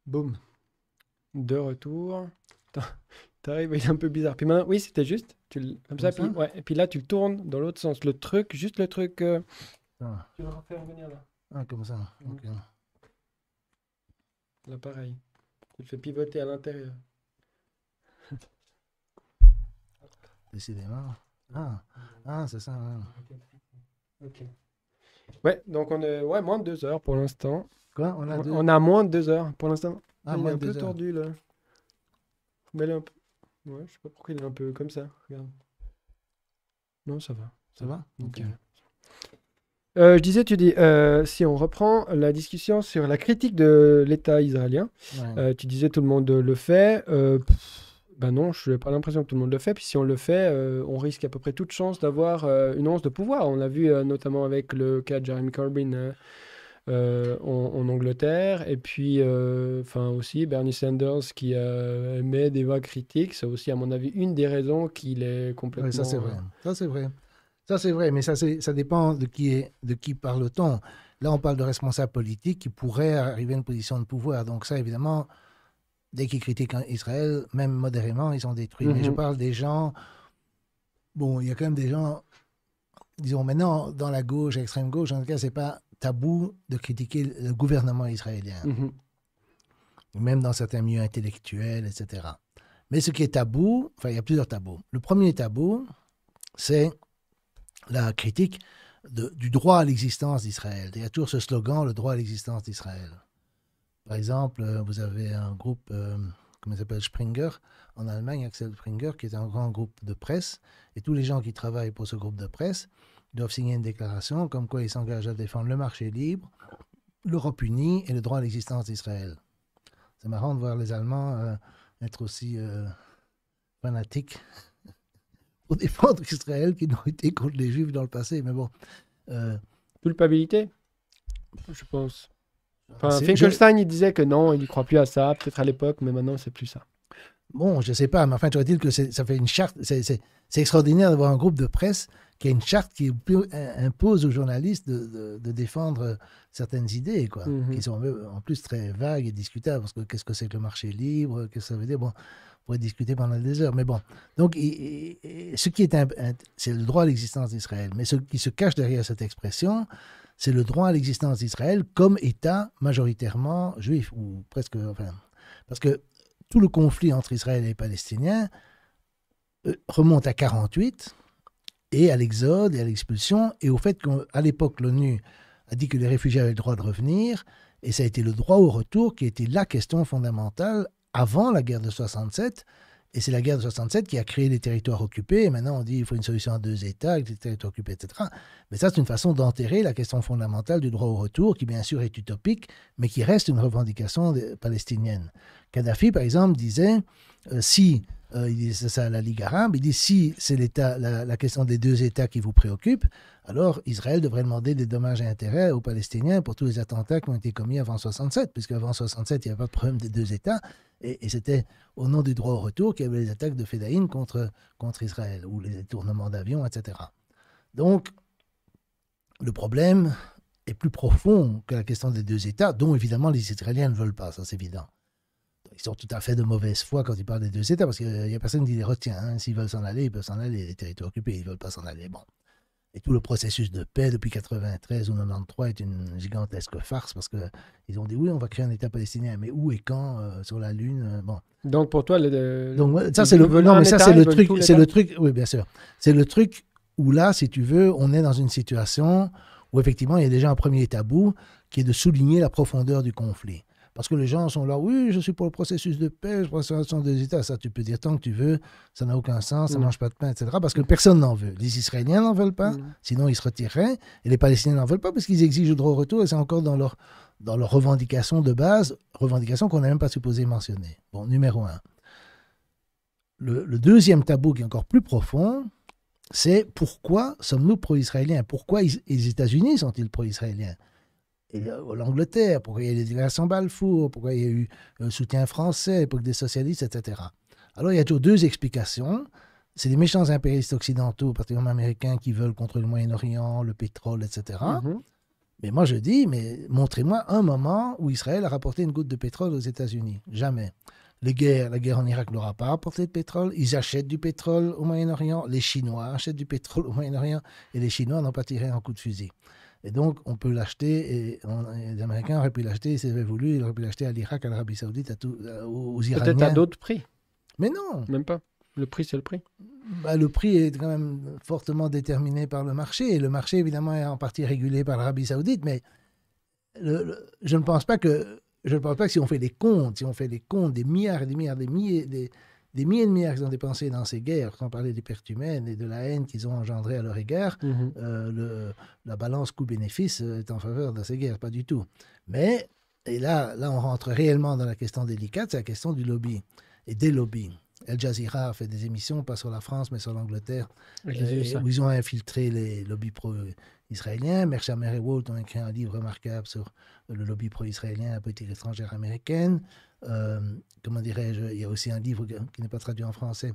Boum. De retour. T'arrives, il est un peu bizarre. Puis maintenant, oui, c'était juste. Tu comme, ça, Puis, et puis là, tu le tournes dans l'autre sens. Le truc, juste le truc. Euh, ah. Tu le refais revenir là. Ah, comme ça. L'appareil. Mm. Là, pareil. Tu le fais pivoter à l'intérieur. *laughs* Décidément. Ah, ah c'est ça. Ouais. Ok. Ouais, donc on est ouais, moins de deux heures pour l'instant on a, moins de deux heures pour l'instant. Ah, il est un peu tordu là. Mais là, sais pas pourquoi il est un peu comme ça. Non, ça va. Ça va euh, je disais, tu dis, euh, si on reprend la discussion sur la critique de l'État israélien, euh, tu disais tout le monde le fait. ben non, je n'ai pas l'impression que tout le monde le fait. Puis si on le fait, on risque à peu près toute chance d'avoir une once de pouvoir. On l'a vu notamment avec le cas de Jeremy Corbyn euh, en, Angleterre. Et puis, euh, enfin aussi, Bernie Sanders qui émet des voix critiques. C'est aussi, à mon avis, une des raisons qu'il est complètement. ça, c'est vrai. Euh, ça, c'est vrai. Ça, c'est vrai. Mais ça, ça dépend de qui, est, de qui parle-t-on. Là, on parle de responsables politiques qui pourraient arriver à une position de pouvoir. Donc, ça, évidemment, dès qu'ils critiquent Israël, même modérément, ils sont détruits. Mais je mhm. parle des gens. Bon, il y a quand même des gens, disons maintenant, dans la gauche, extrême gauche, en tout cas, c'est pas tabou de critiquer le gouvernement israélien, mhm. même dans certains milieux intellectuels, etc. Mais ce qui est tabou, enfin, il y a plusieurs tabous. Le premier tabou, c'est la critique du droit à l'existence d'Israël. Il y a toujours ce slogan, le droit à l'existence d'Israël. Par exemple, euh, vous avez un groupe, euh, comment comment s'appelle, Springer, en Allemagne, Axel Springer, qui est un grand groupe de presse, et tous les gens qui travaillent pour ce groupe de presse, doivent signer une déclaration comme quoi ils s'engagent à défendre le marché libre, l'Europe unie et le droit à l'existence d'Israël. C'est marrant de voir les Allemands euh, être aussi euh, fanatiques *laughs* pour défendre Israël qui n'ont été contre les Juifs dans le passé. Mais bon. Euh... Culpabilité, je pense. Enfin, Finkelstein, il disait que non, il n'y croit plus à ça, peut-être à l'époque, mais maintenant, c'est plus ça. Bon, je ne sais pas, mais enfin, tu vois dit que ça fait une charte. C'est extraordinaire d'avoir un groupe de presse qu'il y a une charte qui euh, impose aux journalistes de, défendre euh, certaines idées, quoi, mhm. qui sont en plus très vagues et discutables, parce que qu'est-ce que c'est que le marché libre, que ça veut dire, bon, on pourrait discuter pendant des heures, mais bon. Donc, ce qui est, c'est le droit à l'existence d'Israël, mais ce qui se cache derrière cette expression, c'est le droit à l'existence d'Israël comme État majoritairement juif, ou presque, enfin, parce que tout le conflit entre Israël et les Palestiniens euh, remonte à 48, et à l'exode et à l'expulsion, et au fait qu'à l'époque, l'ONU a dit que les réfugiés avaient le droit de revenir, et ça a été le droit au retour qui était la question fondamentale avant la guerre de 67. Et c'est la guerre de 67 qui a créé les territoires occupés. Et maintenant, on dit qu'il faut une solution à deux États, occupés, etc. Mais ça, c'est une façon d'enterrer la question fondamentale du droit au retour, qui bien sûr est utopique, mais qui reste une revendication palestinienne. Kadhafi, par exemple, disait euh, si euh, il dit ça à la Ligue arabe, il dit si c'est l'État, la, question des deux États qui vous préoccupe, alors Israël devrait demander des dommages et intérêts aux Palestiniens pour tous les attentats qui ont été commis avant 67, puisque avant 67 il n'y avait pas de problème des deux États, et, c'était au nom du droit au retour qu'il y avait les attaques de Fedaïn contre, contre Israël, ou les détournements d'avions, etc. Donc, le problème est plus profond que la question des deux États, dont évidemment les Israéliens ne veulent pas, ça c'est évident sont tout à fait de mauvaise foi quand ils parlent des deux États, parce qu'il n'y euh, a personne qui les retient. Hein. S'ils veulent s'en aller, ils peuvent s'en aller, les territoires occupés, ils ne veulent pas s'en aller. Bon. Et tout le processus de paix depuis 93 ou 93 est une gigantesque farce parce qu'ils ont dit oui, on va créer un État palestinien, mais où et quand euh, Sur la Lune euh, bon. Donc pour toi, les Donc, ça c'est le, non, mais ça c'est le truc, c'est le truc, oui bien sûr, c'est le truc où là, si tu veux, on est dans une situation où effectivement il y a déjà un premier tabou qui est de souligner la profondeur du conflit. Parce que les gens sont là, oui, je suis pour le processus de paix, je suis processus des États, ça tu peux dire tant que tu veux, ça n'a aucun sens, ça ne mm. mange pas de pain, etc. Parce que personne n'en veut. Les Israéliens n'en veulent pas, mm. sinon ils se retireraient, et les Palestiniens n'en veulent pas parce qu'ils exigent le droit au retour, et c'est encore dans leur dans leurs revendications de base, revendications qu'on n'a même pas supposé mentionner. Bon, numéro un. Le, deuxième tabou qui est encore plus profond, c'est pourquoi sommes-nous pro-israéliens Pourquoi les États-Unis sont-ils pro-israéliens euh, l'Angleterre, pourquoi il y a eu les déclarations Balfour, pourquoi il y a eu le soutien français à des socialistes, etc. Alors il y a toujours deux explications. C'est les méchants impérialistes occidentaux, particulièrement américains, qui veulent contrôler le Moyen-Orient, le pétrole, etc. Mm-hmm. Mais moi je dis, mais montrez-moi un moment où Israël a rapporté une goutte de pétrole aux États-Unis. Jamais. Les guerres, la guerre en Irak n'aura pas rapporté de pétrole. Ils achètent du pétrole au Moyen-Orient. Les Chinois achètent du pétrole au Moyen-Orient. Et les Chinois n'ont pas tiré un coup de fusil. Et donc, on peut l'acheter, et, les Américains auraient pu l'acheter, s'ils avaient voulu, ils auraient pu l'acheter à l'Irak, à l'Arabie Saoudite, à euh, aux, Iraniens. Peut-être à d'autres prix. Mais non Même pas. Le prix, c'est le prix. Bah, le prix est quand même fortement déterminé par le marché. Et le marché, évidemment, est en partie régulé par l'Arabie Saoudite. Mais je ne pense pas que je ne pense pas si on fait les comptes, si on fait les comptes des milliards et des milliards, des milliers, des, des milliers et milliards qu'ils ont dépensés dans ces guerres, quand on parlait des pertes humaines et de la haine qu'ils ont engendrée à leur égard, mhm. euh, la balance coût-bénéfice euh, est en faveur de ces guerres, pas du tout. Mais, et là, là on rentre réellement dans la question délicate, c'est la question du lobby et des lobbies. Al Jazeera a fait des émissions, pas sur la France, mais sur l'Angleterre, euh, où ils ont infiltré les lobbies pro-israéliens. mercia et Walt ont écrit un livre remarquable sur le lobby pro-israélien la politique étrangère américaine. Euh, comment dirais-je, il y a aussi un livre qui n'est pas traduit en français,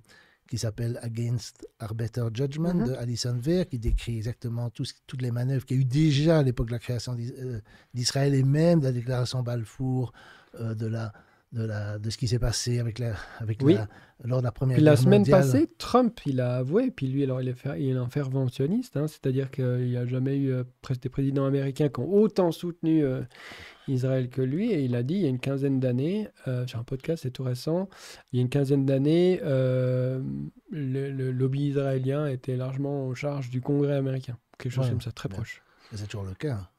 qui s'appelle Against Better Judgment mhm. de Alison Weir, qui décrit exactement toutes les manœuvres qu'il y a eu déjà à l'époque de la création euh, d'Israël et même de la déclaration Balfour, euh, de, la, de, la, de ce qui s'est passé avec la, avec la, lors de la première puis La semaine passée, Trump, il a avoué, puis lui, alors il est, il est interventionniste, hein, c'est-à-dire qu'il n'y a jamais eu des présidents américains qui ont autant soutenu Israël que lui, et il a dit il y a une quinzaine d'années, euh, j'ai un podcast, c'est tout récent, il y a une quinzaine d'années, euh, le, lobby israélien était largement en charge du Congrès américain, quelque chose comme ça, très proche. C'est toujours le cas.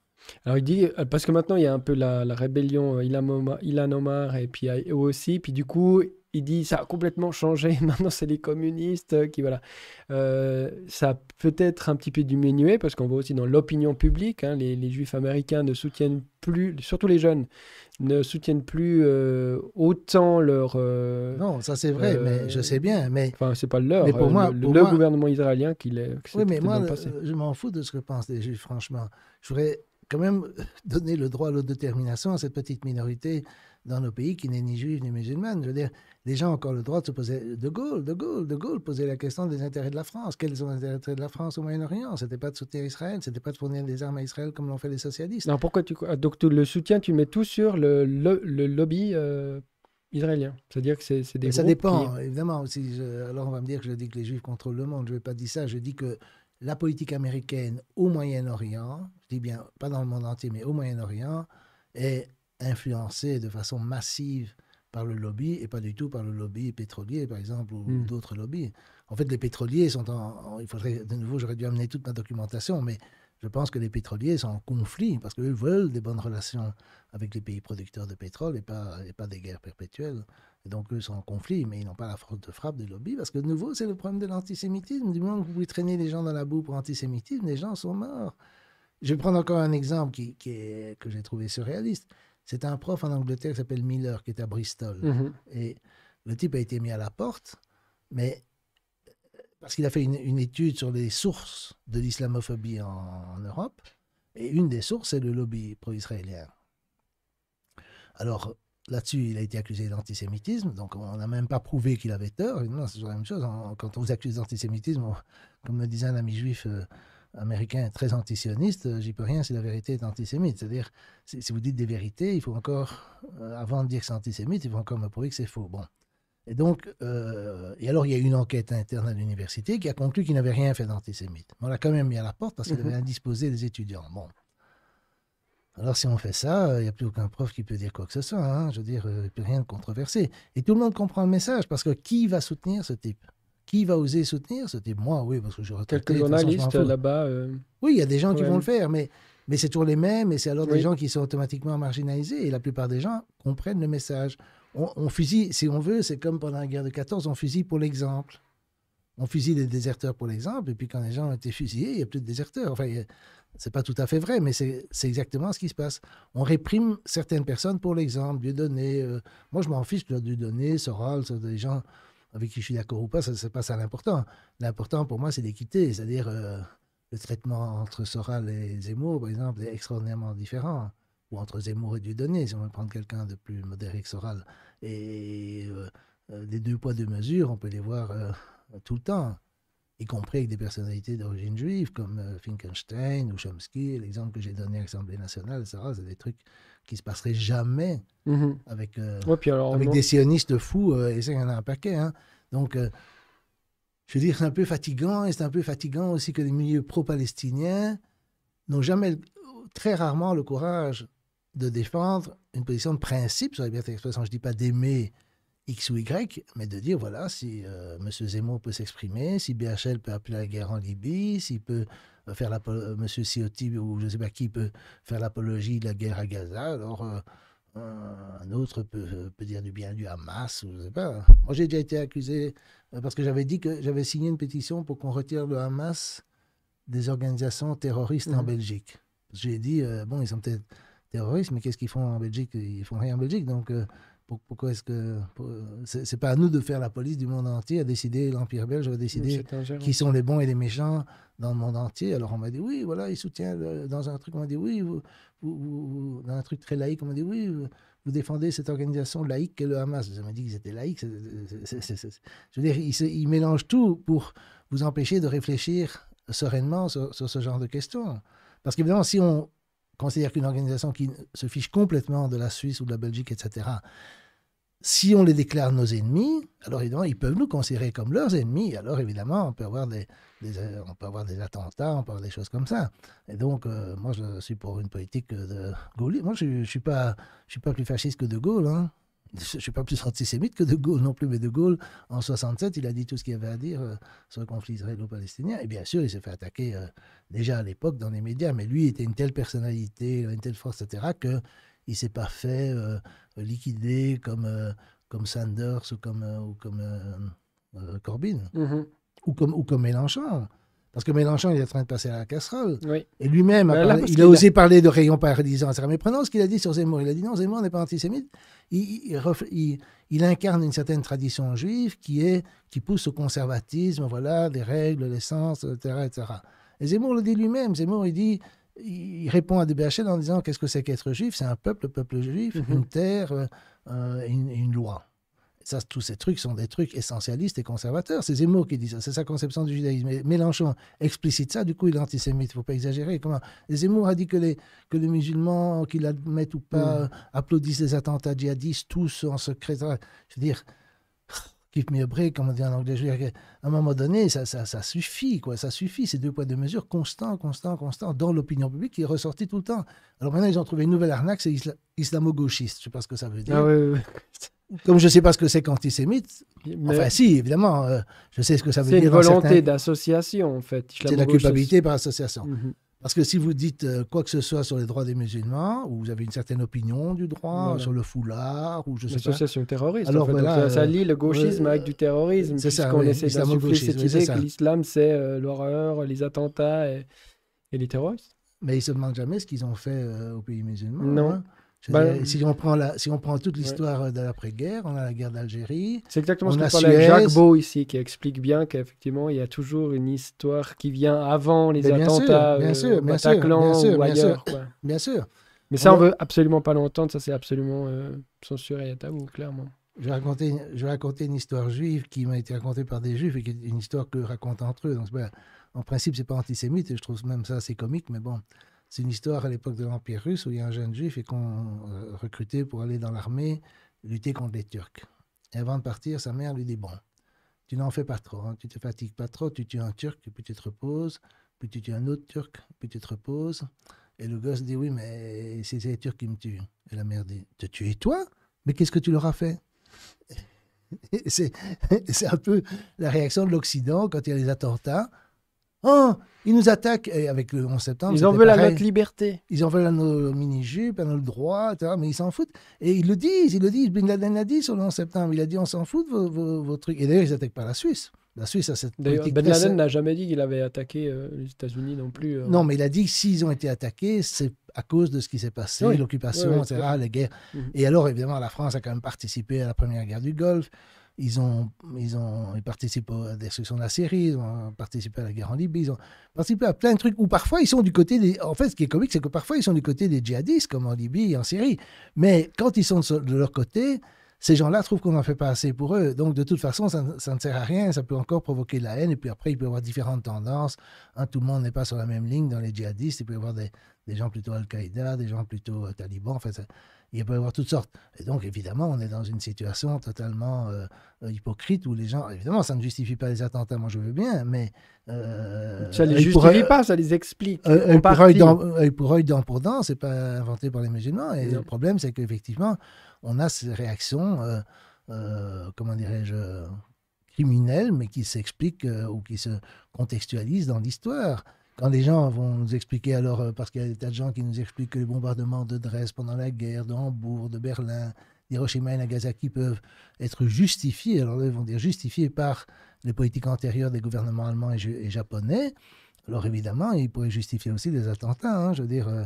Alors il dit, euh, parce que maintenant il y a un peu la, rébellion Ilan et puis aussi, puis du coup dit ça a complètement changé, *laughs* maintenant c'est les communistes euh, qui voilà. Euh, ça peut-être un petit peu diminué parce qu'on voit aussi dans l'opinion publique, hein, les, juifs américains ne soutiennent plus, surtout les jeunes, ne soutiennent plus euh, autant leur. non, ça c'est vrai, mais je sais bien, mais. Enfin, c'est pas leur. Mais pour moi, le, le gouvernement israélien qui l'est. Oui, mais moi, je m'en fous de ce que pensent les juifs, franchement. Je voudrais quand même *laughs* donner le droit à l'autodétermination à cette petite minorité dans nos pays qui n'est ni juive ni musulmane. Je veux dire, les gens ont encore le droit de se poser. De Gaulle, de Gaulle, de Gaulle posait la question des intérêts de la France. Quels sont les intérêts de la France au Moyen-Orient C'était pas de soutenir Israël, c'était pas de fournir des armes à Israël comme l'ont fait les socialistes. Non pourquoi tu donc le soutien, tu mets tout sur le, le, lobby euh, israélien C'est-à-dire que c'est des. ça dépend évidemment. aussi alors on va me dire que je dis que les Juifs contrôlent le monde. Je vais pas dire ça. Je dis que la politique américaine au Moyen-Orient, je dis bien pas dans le monde entier, mais au Moyen-Orient, est influencé de façon massive par le lobby et pas du tout par le lobby pétrolier, par exemple, ou hmm. d'autres lobbies. En fait, les pétroliers sont en, Il faudrait, de nouveau, j'aurais dû amener toute ma documentation, mais je pense que les pétroliers sont en conflit parce qu'eux veulent des bonnes relations avec les pays producteurs de pétrole et pas, pas des guerres perpétuelles. Et donc, eux sont en conflit, mais ils n'ont pas la force de frappe du lobby parce que, de nouveau, c'est le problème de l'antisémitisme. Du moment que vous pouvez traîner les gens dans la boue pour antisémitisme, les gens sont morts. Je vais prendre encore un exemple qui est, que j'ai trouvé surréaliste. C'est un prof en Angleterre qui s'appelle Miller, qui est à Bristol. Mhm. Et le type a été mis à la porte, mais parce qu'il a fait une, étude sur les sources de l'islamophobie en, Europe. Et une des sources, c'est le lobby pro-israélien. Alors, là-dessus, il a été accusé d'antisémitisme, donc on n'a même pas prouvé qu'il avait tort. Non, c'est la même chose. quand on vous accuse d'antisémitisme, comme me disait un ami juif, euh, américain très antisioniste, euh, j'y peux rien si la vérité est antisémite. C'est-à-dire, si, vous dites des vérités, il faut encore, euh, avant de dire que c'est antisémite, il faut encore me prouver que c'est faux. Bon. Et donc, euh, et alors il y a une enquête interne à l'université qui a conclu qu'il n'avait rien fait d'antisémite. On l'a quand même mis à la porte parce qu'il mhm. avait indisposé les étudiants. Bon. Alors si on fait ça, il n'y a plus aucun prof qui peut dire quoi que ce soit. Hein. Je veux dire, il n'y a plus rien de controversé. Et tout le monde comprend le message parce que qui va soutenir ce type qui va oser soutenir C'était moi, oui, parce que je Quelques journalistes là-bas. Euh, oui, il y a des gens qui vont le faire, mais, mais c'est toujours les mêmes, et c'est alors des gens qui sont automatiquement marginalisés, et la plupart des gens comprennent le message. On, fusille, si on veut, c'est comme pendant la guerre de 14, on fusille pour l'exemple. On fusille des déserteurs pour l'exemple, et puis quand les gens ont été fusillés, il n'y a plus de déserteurs. Enfin, c'est pas tout à fait vrai, mais c'est exactement ce qui se passe. On réprime certaines personnes pour l'exemple, Dieu donné. Euh, moi, je m'en fiche de Dieu donné, Soral, des gens avec qui je suis d'accord ou pas, ça c'est pas ça l'important. L'important pour moi, c'est l'équité, c'est-à-dire euh, le traitement entre Soral et Zemmour, par exemple, est extraordinairement différent. Ou entre Zemmour et Dieudonné, si on veut prendre quelqu'un de plus modéré que Soral. Et les euh, euh, deux poids, deux mesures, on peut les voir tout le temps, y compris avec des personnalités d'origine juive, comme Finkenstein ou Chomsky, l'exemple que j'ai donné à l'Assemblée nationale, ça C'est des trucs qui se passerait jamais mhm. avec, euh, avec des sionistes fous, euh, et ça, il y en a un paquet. Hein. Donc, euh, je veux dire, c'est un peu fatigant, et c'est un peu fatigant aussi que les milieux pro-palestiniens n'ont jamais, très rarement, le courage de défendre une position de principe sur la liberté d'expression. Je ne dis pas d'aimer X ou Y, mais de dire, voilà, si euh, M. Zemmour peut s'exprimer, si BHL peut appeler la guerre en Libye, s'il peut euh, faire la, euh, M. Ciotti ou je ne sais pas qui peut faire l'apologie de la guerre à Gaza, alors un autre peut, dire du bien du Hamas, ou je sais pas. Moi, j'ai déjà été accusé, parce que j'avais dit que j'avais signé une pétition pour qu'on retire le Hamas des organisations terroristes en mmh. Belgique. J'ai dit, bon, ils sont peut-être terroristes, mais qu'est-ce qu'ils font en Belgique Ils font rien en Belgique, donc pourquoi est-ce que c'est pas à nous de faire la police du monde entier à décider l'empire belge va décider qui sont les bons et les méchants dans le monde entier alors on m'a dit oui voilà il soutient dans un truc on m'a dit oui vous, dans un truc très laïque on m'a dit oui vous, défendez cette organisation laïque qu'est le Hamas Ça m'a dit qu'ils étaient laïques je veux dire ils, il mélangent tout pour vous empêcher de réfléchir sereinement sur, sur ce genre de questions parce qu'évidemment si on considère qu'une organisation qui se fiche complètement de la Suisse ou de la Belgique, etc., si on les déclare nos ennemis, alors évidemment, ils peuvent nous considérer comme leurs ennemis. Alors évidemment, on peut avoir des, on peut avoir des attentats, on peut avoir des choses comme ça. Et donc, euh, moi, je suis pour une politique de Gaulle. Moi, je ne suis, pas, je suis pas plus fasciste que de Gaulle. Hein je ne suis pas plus antisémite que De Gaulle non plus, mais De Gaulle, en 67, il a dit tout ce qu'il avait à dire euh, sur le conflit israélo-palestinien. Et bien sûr, il s'est fait attaquer euh, déjà à l'époque dans les médias, mais lui était une telle personnalité, une telle force, etc., qu'il ne s'est pas fait euh, liquider comme, comme Sanders ou comme, comme Corbyn, mm-hmm. ou, comme, ou comme Mélenchon. Parce que Mélenchon, il est en train de passer à la casserole. Et lui-même, ben il, a osé parler de rayon etc. Mais prenons ce qu'il a dit sur Zemmour. Il a dit non, Zemmour n'est pas antisémite. Il, il, incarne une certaine tradition juive qui, est, qui pousse au conservatisme, voilà, des règles, l'essence, etc., etc. Et Zemmour le dit lui-même. Zemmour, il dit il répond à DBHL en disant qu'est-ce que c'est qu'être juif C'est un peuple, le peuple juif, mm-hmm. une terre euh, euh une loi tous ces trucs sont des trucs essentialistes et conservateurs. C'est Zemmour qui dit ça, c'est sa conception du judaïsme. Mélenchon explicite ça, du coup, il est antisémite, il ne faut pas exagérer. Comment Zemmour a dit que les, que les musulmans, qu'ils l'admettent ou pas, mm. applaudissent les attentats djihadistes, tous en secret. Je veux dire, give me comme on dit en anglais. À un moment donné, ça, ça, suffit, quoi, ça suffit. ces deux poids, deux mesures, constant, constant, constant, dans l'opinion publique qui est ressorti tout le temps. Alors maintenant, ils ont trouvé une nouvelle arnaque, c'est islamo-gauchiste. Je ne sais pas ce que ça veut dire. Ah *laughs* comme je ne sais pas ce que c'est qu'antisémite, enfin si, évidemment, euh, je sais ce que ça veut dire. C'est une volonté d'association, en fait. C'est la culpabilité par association. Mhm. Parce que si vous dites euh, quoi que ce soit sur les droits des musulmans, ou vous avez une certaine opinion du droit, euh, sur le foulard, ou je sais pas. L'association terroriste. Alors voilà, ça, euh, lie le gauchisme avec du terrorisme. C'est ça. Qu'on essaie d'insuffler cette idée l'islam, c'est l'horreur, les attentats et, les terroristes. Mais ils se demandent jamais ce qu'ils ont fait au aux pays musulmans. Non. Hein. Ben, si, on prend la, si on prend toute l'histoire euh, de l'après-guerre, on a la guerre d'Algérie. C'est exactement ce qu'on parlait Jacques Beau ici, qui explique bien qu'effectivement, il y a toujours une histoire qui vient avant les ben, attentats bien euh, sûr, bien sûr, bien Mais ça, on ne veut absolument pas l'entendre, ça c'est absolument euh, censuré à tabou, clairement. Je vais, raconter, je une histoire juive qui m'a été racontée par des juifs et qui est une histoire que racontent entre eux. Donc, en principe, c'est pas antisémite et je trouve même ça assez comique, mais bon. C'est une histoire à l'époque de l'Empire russe où il y a un jeune juif et qu'on euh, recrutait recruté pour aller dans l'armée lutter contre les Turcs. Et avant de partir, sa mère lui dit Bon, tu n'en fais pas trop, hein. tu te fatigues pas trop, tu tues un Turc, puis tu te reposes, puis tu tues un autre Turc, puis tu te reposes. Et le gosse dit Oui, mais c'est les Turcs qui me tuent. Et la mère dit Te tuer toi Mais qu'est-ce que tu leur as fait *laughs* C'est un peu la réaction de l'Occident quand il y a les attentats. Oh, ils nous attaquent avec le 11 septembre. Ils en veulent à notre liberté. Ils en veulent à nos mini-jupes, à nos droits, etc., mais ils s'en foutent. Et ils le disent, ils le disent. Bin Laden l'a dit sur le 11 septembre. Il a dit on s'en fout de vos, trucs. Et d'ailleurs, ils n'attaquent pas la Suisse. La Suisse a cette politique. Bin Laden n'a jamais dit qu'il avait attaqué euh, les États-Unis non plus. Euh. Non, mais il a dit que s'ils ont été attaqués, c'est à cause de ce qui s'est passé, l'occupation, etc., les guerres. Mhm. Et alors, évidemment, la France a quand même participé à la première guerre du Golfe. Ils ont, ils ont ils participé à la destruction de la Syrie, ils ont participé à la guerre en Libye, ils ont participé à plein de trucs Ou parfois ils sont du côté des. En fait, ce qui est comique, c'est que parfois ils sont du côté des djihadistes, comme en Libye et en Syrie. Mais quand ils sont de leur côté, ces gens-là trouvent qu'on n'en fait pas assez pour eux. Donc, de toute façon, ça, ne sert à rien. Ça peut encore provoquer de la haine. Et puis après, il peut y avoir différentes tendances. Hein, tout le monde n'est pas sur la même ligne dans les djihadistes. Il peut y avoir des, gens plutôt Al-Qaïda, des gens plutôt euh, talibans. Enfin, il peut y avoir toutes sortes. Et donc, évidemment, on est dans une situation totalement euh, euh, hypocrite où les gens, évidemment, ça ne justifie pas les attentats, moi je veux bien, mais... Euh, ça ne les justifie pas, ça les explique. Euh, pour pour dent ce n'est c'est pas inventé par les musulmans. Et le problème, c'est qu'effectivement, on a ces réactions, comment dirais-je, criminelles, mais qui s'expliquent ou qui se contextualisent dans l'histoire quand les gens vont nous expliquer, alors, euh, parce qu'il y a des tas de gens qui nous expliquent que les bombardements de Dresde pendant la guerre, de Hambourg, de Berlin, d'Hiroshima et Nagasaki peuvent être justifiés, alors là, ils vont dire justifiés par les politiques antérieures des gouvernements allemands et, japonais. Alors évidemment, ils pourraient justifier aussi des attentats. Hein, je veux dire, euh,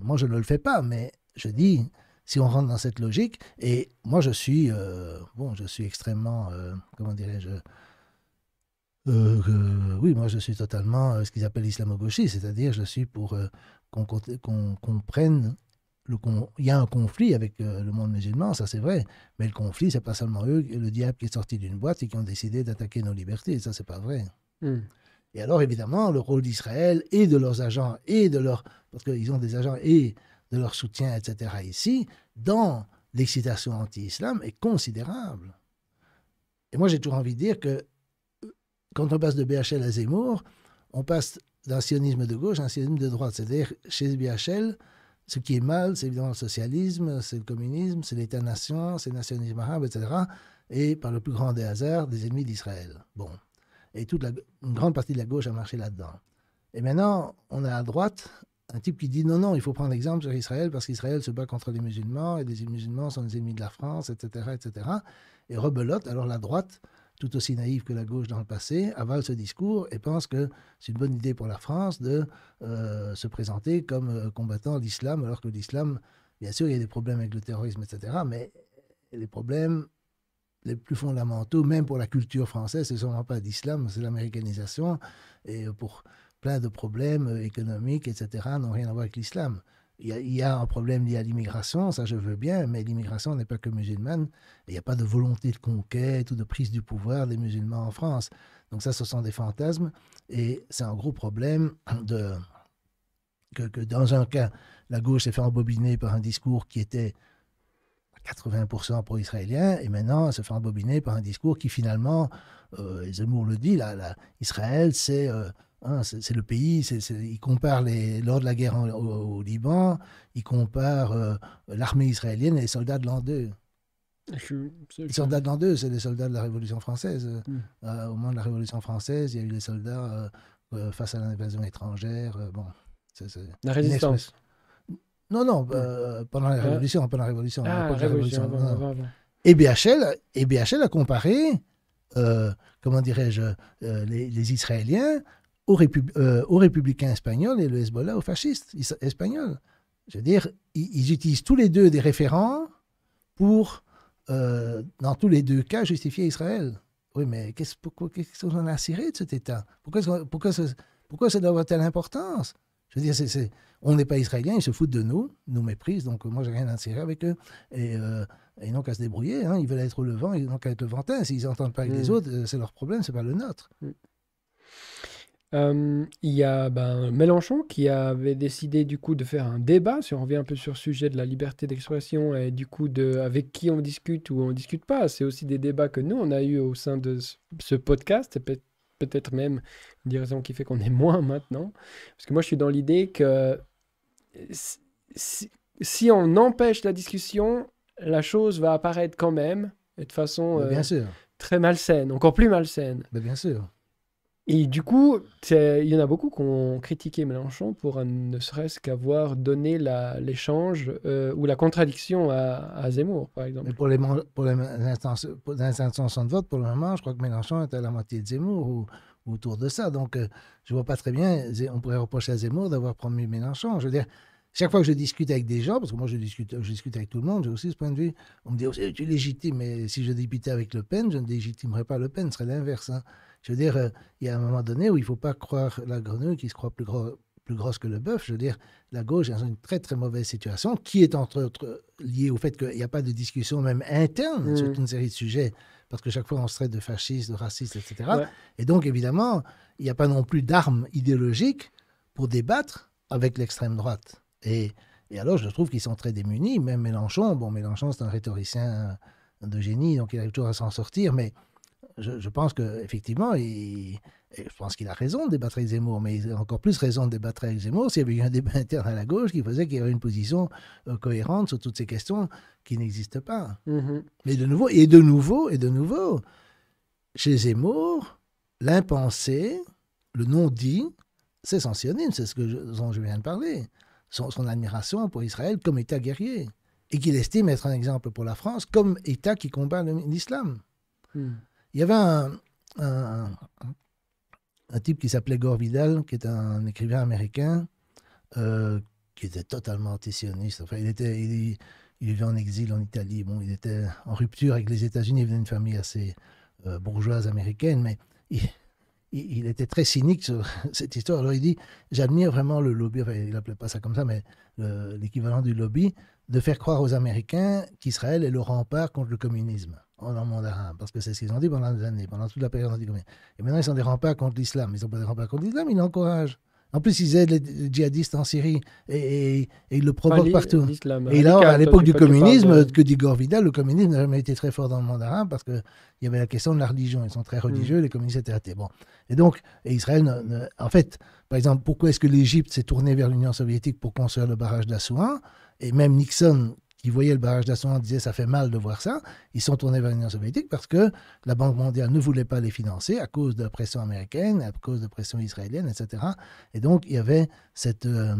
moi je ne le fais pas, mais je dis, si on rentre dans cette logique, et moi je suis, euh, bon, je suis extrêmement, comment dirais-je, euh, oui, moi je suis totalement euh, ce qu'ils appellent islamo-gauchiste, c'est-à-dire je suis pour euh, qu'on comprenne il y a un conflit avec le monde musulman, ça c'est vrai, mais le conflit, c'est pas seulement eux, le diable qui est sorti d'une boîte et qui ont décidé d'attaquer nos libertés, ça c'est pas vrai. Mmh. Et alors évidemment, le rôle d'Israël et de leurs agents et de leurs. parce qu'ils ont des agents et de leur soutien, etc. ici, dans l'excitation anti-islam est considérable. Et moi j'ai toujours envie de dire que quand on passe de BHL à Zemmour, on passe d'un sionisme de gauche à un sionisme de droite. C'est-à-dire, chez BHL, ce qui est mal, c'est évidemment le socialisme, c'est le communisme, c'est l'État-nation, c'est le nationalisme arabe, etc. Et par le plus grand des hasards, des ennemis d'Israël. Bon. Et toute la, une grande partie de la gauche a marché là-dedans. Et maintenant, on a à droite un type qui dit non, non, il faut prendre l'exemple sur Israël parce qu'Israël se bat contre les musulmans et les musulmans sont les ennemis de la France, etc. etc. et rebelote. Alors la droite tout aussi naïve que la gauche dans le passé, avale ce discours et pense que c'est une bonne idée pour la France de euh, se présenter comme euh, combattant l'islam, alors que l'islam, bien sûr, il y a des problèmes avec le terrorisme, etc., mais les problèmes les plus fondamentaux, même pour la culture française, ce ne sont pas l'islam, c'est l'américanisation, et pour plein de problèmes euh, économiques, etc., n'ont rien à voir avec l'islam. Il y, a, il y, a, un problème lié à l'immigration, ça je veux bien, mais l'immigration n'est pas que musulmane. Il n'y a pas de volonté de conquête ou de prise du pouvoir des musulmans en France. Donc ça, ce sont des fantasmes et c'est un gros problème de, que, que, dans un cas, la gauche s'est fait embobiner par un discours qui était 80% pro-israélien et maintenant elle se fait embobiner par un discours qui finalement, euh, Zemmour le dit, là, Israël c'est... Euh, Hein, c'est le pays, il compare lors de la guerre au, Liban, il compare euh, l'armée israélienne et les soldats de l'an 2. Les soldats de l'an 2, c'est les soldats de la Révolution française. Hmm. Euh, au moment de la Révolution française, il y a eu les soldats euh, face à l'invasion étrangère. bon, la résistance. Non, non, hmm. pendant la ah. Révolution, pendant la Révolution. Ah, et, BHL, et a comparé, comment dirais-je, les, les Israéliens aux, euh, républicains espagnols et le Hezbollah aux fascistes espagnols. Je veux dire, ils, utilisent tous les deux des référents pour, euh, dans tous les deux cas, justifier Israël. Oui, mais qu'est-ce qu'on a à ciré de cet État pourquoi, pourquoi, pourquoi, ça doit avoir telle importance Je veux dire, on n'est pas israélien, ils se foutent de nous, nous méprisent, donc moi, j'ai rien à tirer avec eux. Et euh, ils n'ont qu'à se débrouiller, hein, ils veulent être au Levant, ils n'ont qu'à être ventin. S'ils n'entendent pas avec les mm. autres, c'est leur problème, c'est pas le nôtre. Mm il y a ben, Mélenchon qui avait décidé du coup de faire un débat, si on revient un peu sur le sujet de la liberté d'expression et du coup de avec qui on discute ou on discute pas. C'est aussi des débats que nous on a eu au sein de ce podcast peut-être même une des qui fait qu'on est moins maintenant. Parce que moi je suis dans l'idée que si, on empêche la discussion, la chose va apparaître quand même et de façon euh, très malsaine, encore plus malsaine. bien sûr. Et du coup, il y en a beaucoup qui ont critiqué Mélenchon pour euh, ne serait-ce qu'avoir donné l'échange euh, ou la contradiction à, Zemmour, par exemple. Mais pour les, pour les de vote, pour le moment, je crois que Mélenchon est à la moitié de Zemmour ou, autour de ça. Donc, euh, je ne vois pas très bien, on pourrait reprocher à Zemmour d'avoir promu Mélenchon. Je veux dire, chaque fois que je discute avec des gens, parce que moi je discute, je discute avec tout le monde, j'ai aussi ce point de vue, on me dit, oh, tu légitime ». mais si je débutais avec Le Pen, je ne légitimerais pas Le Pen, ce serait l'inverse. Hein. Je veux dire, euh, il y a un moment donné où il ne faut pas croire la grenouille qui se croit plus, grosse que le bœuf. Je veux dire, la gauche est dans une très très mauvaise situation qui est entre autres liée au fait qu'il n'y a pas de discussion même interne mm. sur une série de sujets parce que chaque fois on se traite de fasciste, de raciste, etc. Et donc évidemment, il n'y a pas non plus d'armes idéologiques pour débattre avec l'extrême droite. Et, et, alors je trouve qu'ils sont très démunis, même Mélenchon. Bon, Mélenchon c'est un rhétoricien de génie, donc il arrive toujours à s'en sortir, mais je, pense qu'effectivement, je pense qu'il a raison de débattre avec Zemmour, mais il a encore plus raison de débattre avec Zemmour s'il y avait eu un débat *laughs* interne à la gauche qui faisait qu'il y avait une position euh, cohérente sur toutes ces questions qui n'existent pas. Mm-hmm. Mais de nouveau, et de nouveau, et de nouveau, chez Zemmour, l'impensé, le non-dit, c'est son c'est ce que dont je viens de parler. Son, admiration pour Israël comme État guerrier, et qu'il estime être un exemple pour la France comme État qui combat l'islam. Mm. Il y avait un, un, type qui s'appelait Gore Vidal, qui est un écrivain américain, euh, qui était totalement antisioniste. Enfin, il, était, il, il, vivait en exil en Italie. Bon, il était en rupture avec les États-Unis. Il venait d'une famille assez euh, bourgeoise américaine, mais il, il, était très cynique sur *laughs* cette histoire. Alors, il dit J'admire vraiment le lobby, enfin, il n'appelait pas ça comme ça, mais l'équivalent du lobby, de faire croire aux Américains qu'Israël est le rempart contre le communisme en monde mandarin, hein, parce que c'est ce qu'ils ont dit pendant des années, pendant toute la période anticommune. Et maintenant, ils sont des remparts contre l'islam. Ils sont pas des remparts contre l'islam, ils l'encouragent. En plus, ils aident les djihadistes en Syrie et, ils le provoquent partout. Et là, à l'époque du communisme, que dit Gorvida, le communisme n'a jamais été très fort dans le monde arabe, hein, parce qu'il y avait la question de la religion. Ils sont très hmm. religieux, les communistes étaient athées. Bon. Et donc, et Israël, en fait, par exemple, pourquoi est-ce que l'Égypte s'est tournée vers l'Union soviétique pour construire le barrage d'Assouan Et même Nixon, qui voyaient le barrage d'Assuan disaient ça fait mal de voir ça, ils sont tournés vers l'Union soviétique parce que la Banque mondiale ne voulait pas les financer à cause de la pression américaine, à cause de la pression israélienne, etc. Et donc il y avait cette, euh,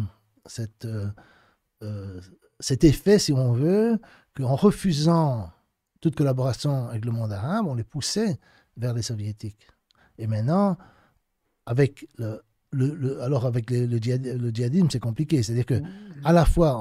euh, euh, cet effet, si on veut, qu'en refusant toute collaboration avec le monde arabe, on les poussait vers les soviétiques. Et maintenant, avec le, alors avec le, djihadisme, c'est compliqué. C'est-à-dire que mmh. à la fois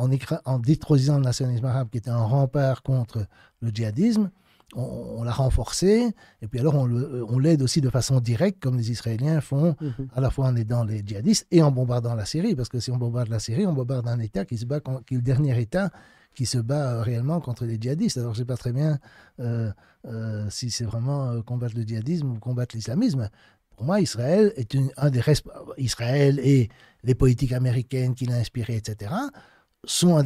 en, détruisant le nationalisme arabe, qui était un rempart contre le djihadisme, on, l'a renforcé, et puis alors on l'aide aussi de façon directe, comme les Israéliens font, mmh. à la fois en aidant les djihadistes et en bombardant la Syrie, parce que si on bombarde la Syrie, on bombarde un État qui se bat, qui est le dernier État qui se bat euh, réellement contre les djihadistes. Alors je ne sais pas très bien euh, euh, si c'est vraiment combattre le djihadisme ou combattre l'islamisme, pour moi, Israël est un des Israël et les politiques américaines qui a inspiré, etc., sont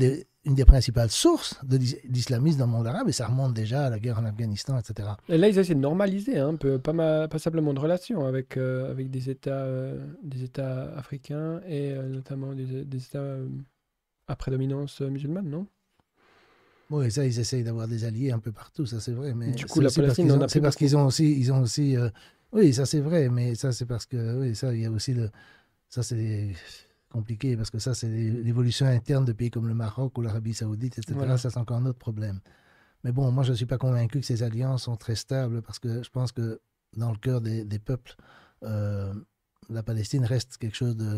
une des principales sources d'islamisme dans le monde arabe, et ça remonte déjà à la guerre en Afghanistan, etc. Et là, ils essaient de normaliser hein, un peu, pas simplement simplement de relations avec, euh, avec des, États, euh, des États africains et euh, notamment des, États à prédominance musulmane, non oui, ça, ils essayent d'avoir des alliés un peu partout, ça c'est vrai. Mais du coup, la Palestine, c'est parce qu'ils ont, aussi, ils ont aussi oui, ça c'est vrai, mais ça c'est parce que, oui, ça il y a aussi le. Ça c'est compliqué parce que ça c'est l'évolution interne de pays comme le Maroc ou l'Arabie Saoudite, etc. Ça c'est encore un autre problème. Mais bon, moi je ne suis pas convaincu que ces alliances sont très stables parce que je pense que dans le cœur des, des peuples, euh, la Palestine reste quelque chose de,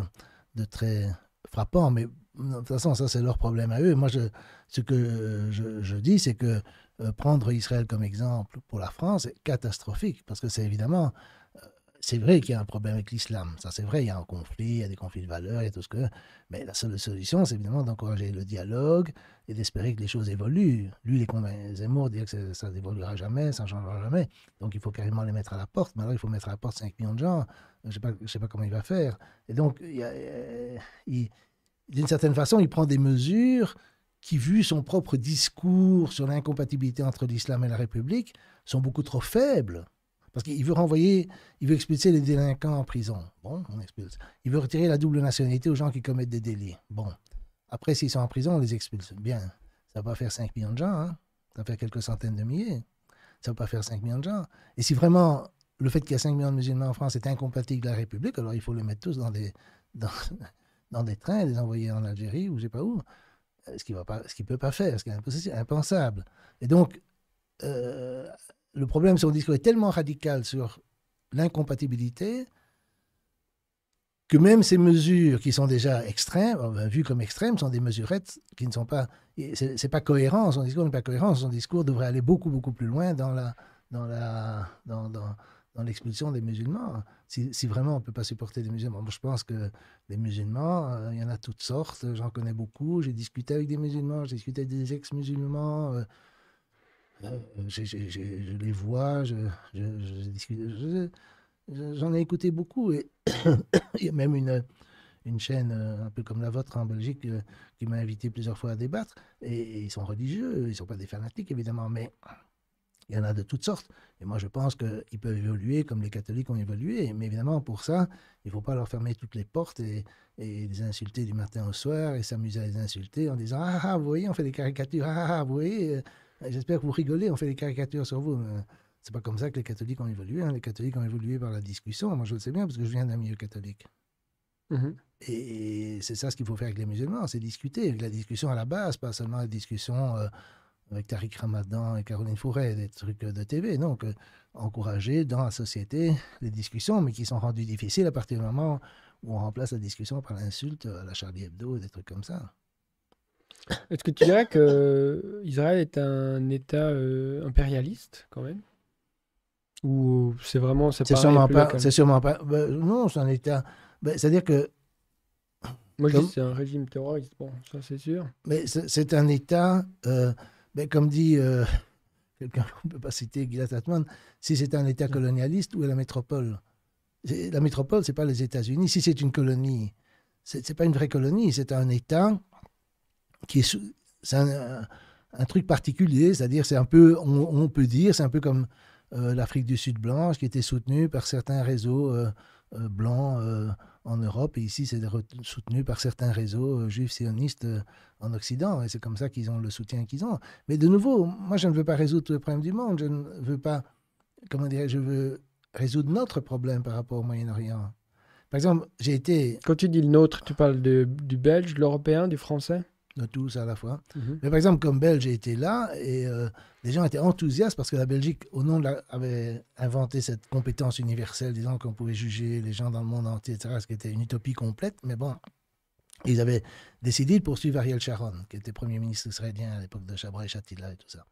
de très frappant, mais de toute façon, ça, c'est leur problème à eux. Moi, je, ce que euh, je, je dis, c'est que euh, prendre Israël comme exemple pour la France est catastrophique, parce que c'est évidemment, euh, c'est vrai qu'il y a un problème avec l'islam, ça c'est vrai, il y a un conflit, il y a des conflits de valeurs, et tout ce que... Mais la seule solution, c'est évidemment d'encourager le dialogue et d'espérer que les choses évoluent. Lui, les convainc Zemmour, dire que ça n'évoluera jamais, ça ne changera jamais, donc il faut carrément les mettre à la porte, mais alors il faut mettre à la porte 5 millions de gens, je ne sais, pas, comment il va faire. Et donc, il, euh, d'une certaine façon, il prend des mesures qui, vu son propre discours sur l'incompatibilité entre l'islam et la République, sont beaucoup trop faibles. Parce qu'il veut renvoyer, il veut expulser les délinquants en prison. Bon, on expulse. Il veut retirer la double nationalité aux gens qui commettent des délits. Bon. Après, s'ils sont en prison, on les expulse. Bien. Ça va pas faire 5 millions de gens, hein. Ça va faire quelques centaines de milliers. Ça va pas faire 5 millions de gens. Et si vraiment le fait qu'il y a 5 millions de musulmans en France est incompatible avec la République, alors il faut les mettre tous dans des, *laughs* dans des trains, les envoyer en Algérie ou je sais pas où ce qu'il ne qui peut pas faire, ce qui est impensable. Et donc, euh, le problème, son discours est tellement radical sur l'incompatibilité que même ces mesures qui sont déjà extrêmes, vu vues comme extrêmes, sont des mesurettes qui ne sont pas... C'est pas cohérent, son discours n'est pas cohérent, son discours devrait aller beaucoup, beaucoup plus loin dans la... Dans la dans, dans l'expulsion des musulmans. Hein. Si, vraiment on ne peut pas supporter des musulmans, moi je pense que les musulmans, euh, il y en a toutes sortes, j'en connais beaucoup, j'ai discuté avec des musulmans, j'ai discuté avec des ex-musulmans, euh, euh, je les vois, je, j'en ai écouté beaucoup, et *coughs* il y a même une, une chaîne un peu comme la vôtre en Belgique qui m'a invité plusieurs fois à débattre, et, et ils sont religieux, ils ne sont pas des fanatiques évidemment, mais il y en a de toutes sortes. Et moi, je pense qu'ils peuvent évoluer comme les catholiques ont évolué. Mais évidemment, pour ça, il ne faut pas leur fermer toutes les portes et, les insulter du matin au soir et s'amuser à les insulter en disant Ah, ah, ah vous voyez, on fait des caricatures. Ah, ah, ah vous voyez, euh, j'espère que vous rigolez, on fait des caricatures sur vous. C'est pas comme ça que les catholiques ont évolué. Hein. Les catholiques ont évolué par la discussion. Moi, je le sais bien parce que je viens d'un milieu catholique. Mm-hmm. Et c'est ça ce qu'il faut faire avec les musulmans, c'est discuter. La discussion à la base, pas seulement la discussion euh, avec Tariq Ramadan et Caroline Fouret, des trucs de TV. Donc, euh, encourager dans la société les discussions, mais qui sont rendues difficiles à partir du moment où on remplace la discussion par l'insulte à la Charlie Hebdo, des trucs comme ça. Est-ce que tu dirais que euh, Israël est un État euh, impérialiste quand même Ou c'est vraiment c'est sûrement pas c'est sûrement pas non c'est un État ben, c'est à dire que moi je dis dis c'est un régime terroriste bon ça c'est sûr mais c'est un État ben, comme dit euh, quelqu'un *laughs* on ne peut pas citer, Gilad Atman, si c'est un État colonialiste, où est la métropole La métropole, ce n'est pas les États-Unis. Si c'est une colonie, ce n'est pas une vraie colonie, c'est un État qui est. un, truc particulier, c'est-à-dire, c'est un peu, on, peut dire, c'est un peu comme euh, l'Afrique du Sud blanche qui était soutenue par certains réseaux euh, blancs en Europe. Et ici, c'est soutenu par certains réseaux euh, juifs sionistes euh, en Occident. Et c'est comme ça qu'ils ont le soutien qu'ils ont. Mais de nouveau, moi, je ne veux pas résoudre le problème du monde. Je ne veux pas, comment dire, je veux résoudre notre problème par rapport au Moyen-Orient. Par exemple, j'ai été... Quand tu dis le nôtre, tu parles du belge, de l'européen, du français tous à la fois. Mhm. Mais par exemple, comme Belge, j'ai été là et euh, les gens étaient enthousiastes parce que la Belgique, au nom de la, avait inventé cette compétence universelle, disant qu'on pouvait juger les gens dans le monde entier, etc., ce qui était une utopie complète. Mais bon, ils avaient décidé de poursuivre Ariel Sharon, qui était premier ministre israélien à l'époque de Chabra et Chatila et tout ça.